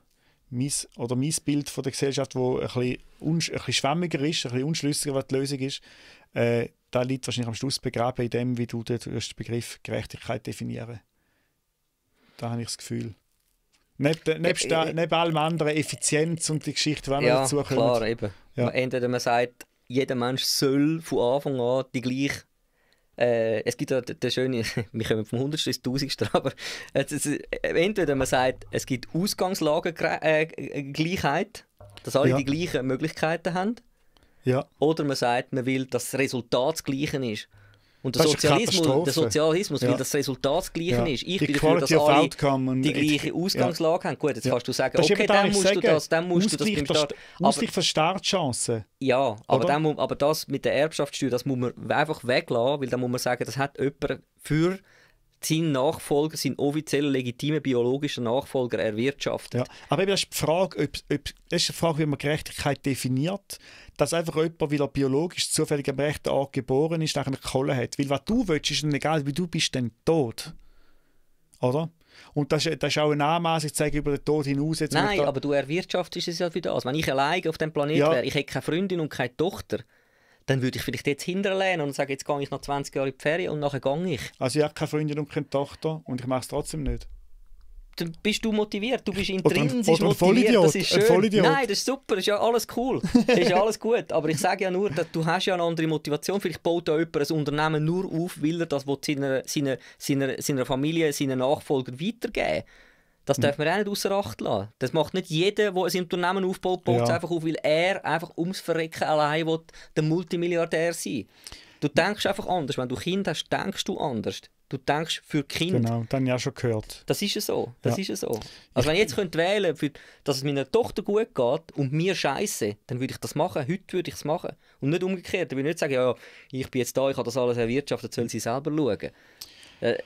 mein, oder mein Bild von der Gesellschaft, wo ein ein bisschen schwammiger ist, ein bisschen unschlüssiger, was die Lösung ist, äh, da liegt wahrscheinlich am Schluss begraben in dem, wie du den Begriff Gerechtigkeit definieren. Da habe ich das Gefühl. Neben, äh, nebst, da, allem anderen Effizienz und die Geschichte, wenn ja, dazu kommt. Klar, eben. Ja. Entweder man sagt, jeder Mensch soll von Anfang an die gleiche äh, es gibt ja den schönen, wir kommen vom Hundertsten ins Tausendste, aber es, äh, entweder man sagt, es gibt Ausgangslagengleichheit, äh, dass alle ja. die gleichen Möglichkeiten haben. Ja. Oder man sagt, man will, dass das Resultat das gleiche ist. Und der Sozialismus, der Sozialismus ja. weil das Resultat das ja. ist. Ich die bin dafür, dass alle die gleiche Ausgangslage ja. haben. Gut, jetzt kannst du sagen, das okay, dann musst sagen, du das, dann musst du das beim Staat. Ausgleich für Startchancen. Ja, aber, dann, aber das mit der Erbschaftssteuer, das muss man einfach weglassen, weil dann muss man sagen, das hat jemand für seine Nachfolger, seinen offiziell legitimen biologischen Nachfolger erwirtschaftet. Ja, aber eben, das ist die Frage, ob, ob, das ist die Frage, wie man Gerechtigkeit definiert. Dass einfach jemand, weil er biologisch zufällig am rechten Ort geboren ist, nachher Kohle hat. Weil was du willst, ist dann egal, wie du bist, dann tot. Oder? Und das, das ist auch eine Anmaßung, ich zeige über den Tod hinaus. Jetzt Nein, aber du erwirtschaftest es ja für das. Wenn ich allein auf dem Planeten ja. wäre, ich hätte keine Freundin und keine Tochter dann würde ich vielleicht jetzt hinterlehnen und sagen, jetzt gehe ich noch 20 Jahre in die Ferien und nachher gehe ich. Also ich habe keine Freundin und keine Tochter und ich mache es trotzdem nicht. Dann bist du motiviert, du bist intrinsisch oder ein, oder ein motiviert, das ist schön. Nein, das ist super, das ist ja alles cool, das ist ja alles gut. Aber ich sage ja nur, dass du hast ja eine andere Motivation. Vielleicht baut da jemand ein Unternehmen nur auf, weil er das seiner, seiner, seiner, seiner Familie, seinen Nachfolgern weitergeben will. Das darf man auch nicht außer Acht lassen. Das macht nicht jeder, der ein Unternehmen aufbaut, baut ja. einfach auf, weil er einfach ums Verrecken allein will, der Multimilliardär sein Du denkst einfach anders. Wenn du Kind hast, denkst du anders. Du denkst für Kind. Genau, dann ja schon gehört. Das ist so. Das ja. ist so. Also wenn ich jetzt könnte wählen könnte, dass es meiner Tochter gut geht und mir scheiße, dann würde ich das machen. Heute würde ich es machen. Und nicht umgekehrt. Ich würde nicht sagen, ja, ich bin jetzt da, ich habe das alles erwirtschaftet, soll sie selber schauen. Äh,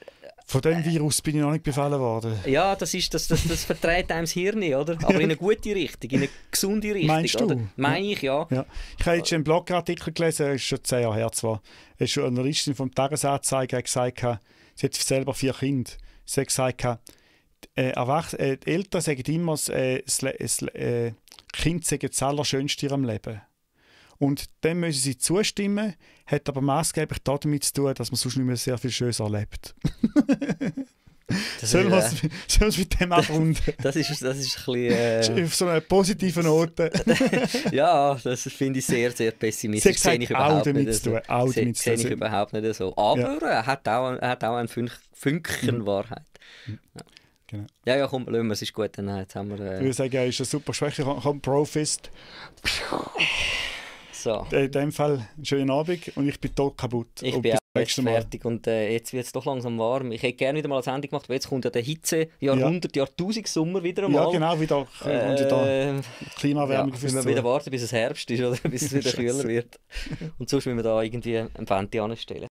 von dem Virus bin ich noch nicht befallen worden. Ja, das, ist, das, das, das vertreibt einem das Hirn, oder? Aber in eine gute Richtung, in eine gesunde Richtung. Meinst du? Oder? Meine ja. ich, ja. ja. Ich habe jetzt einen Blogartikel gelesen, das ist schon zehn Jahre her zwar. Eine Journalistin vom Tagesanzeiger hat gesagt, sie hat selber vier Kinder. Sie hat gesagt, äh, Erwach äh, die Eltern sagen immer, äh, das, äh, das Kind sei das Allerschönste in ihrem Leben. Und dem müssen sie zustimmen, hat aber maßgeblich damit zu tun, dass man sonst nicht mehr sehr viel Schönes erlebt. Äh, sollen wir es mit dem abrunden? Das ist, das ist ein bisschen... Äh, Auf so einer positiven Note. ja, das finde ich sehr, sehr pessimistisch. Sehe ich überhaupt auch nicht zu Auch sehe, sehe ich überhaupt nicht so. Aber ja. er hat auch, er hat auch einen Fün Fünkchen mhm. Wahrheit. Mhm. Ja. Genau. Ja, ja, komm, lösen wir, es ist gut. Dann, äh, jetzt haben wir, äh... Ich würde sagen, er ist eine super Schwäche. Komm, Profist. So. Äh, in dem Fall einen schönen Abend und ich bin tot kaputt. Ich bin auch fertig und äh, jetzt wird es doch langsam warm. Ich hätte gerne wieder mal ein Handy gemacht, weil jetzt kommt ja der Hitze, Jahrhundert, ja. Jahrtausend Sommer wieder einmal. Ja genau, wieder äh, da Klimawärmung. Ja, müssen wir wieder warten, bis es Herbst ist oder bis es wieder kühler wird. Und sonst müssen wir da irgendwie ein Fenty anstellen.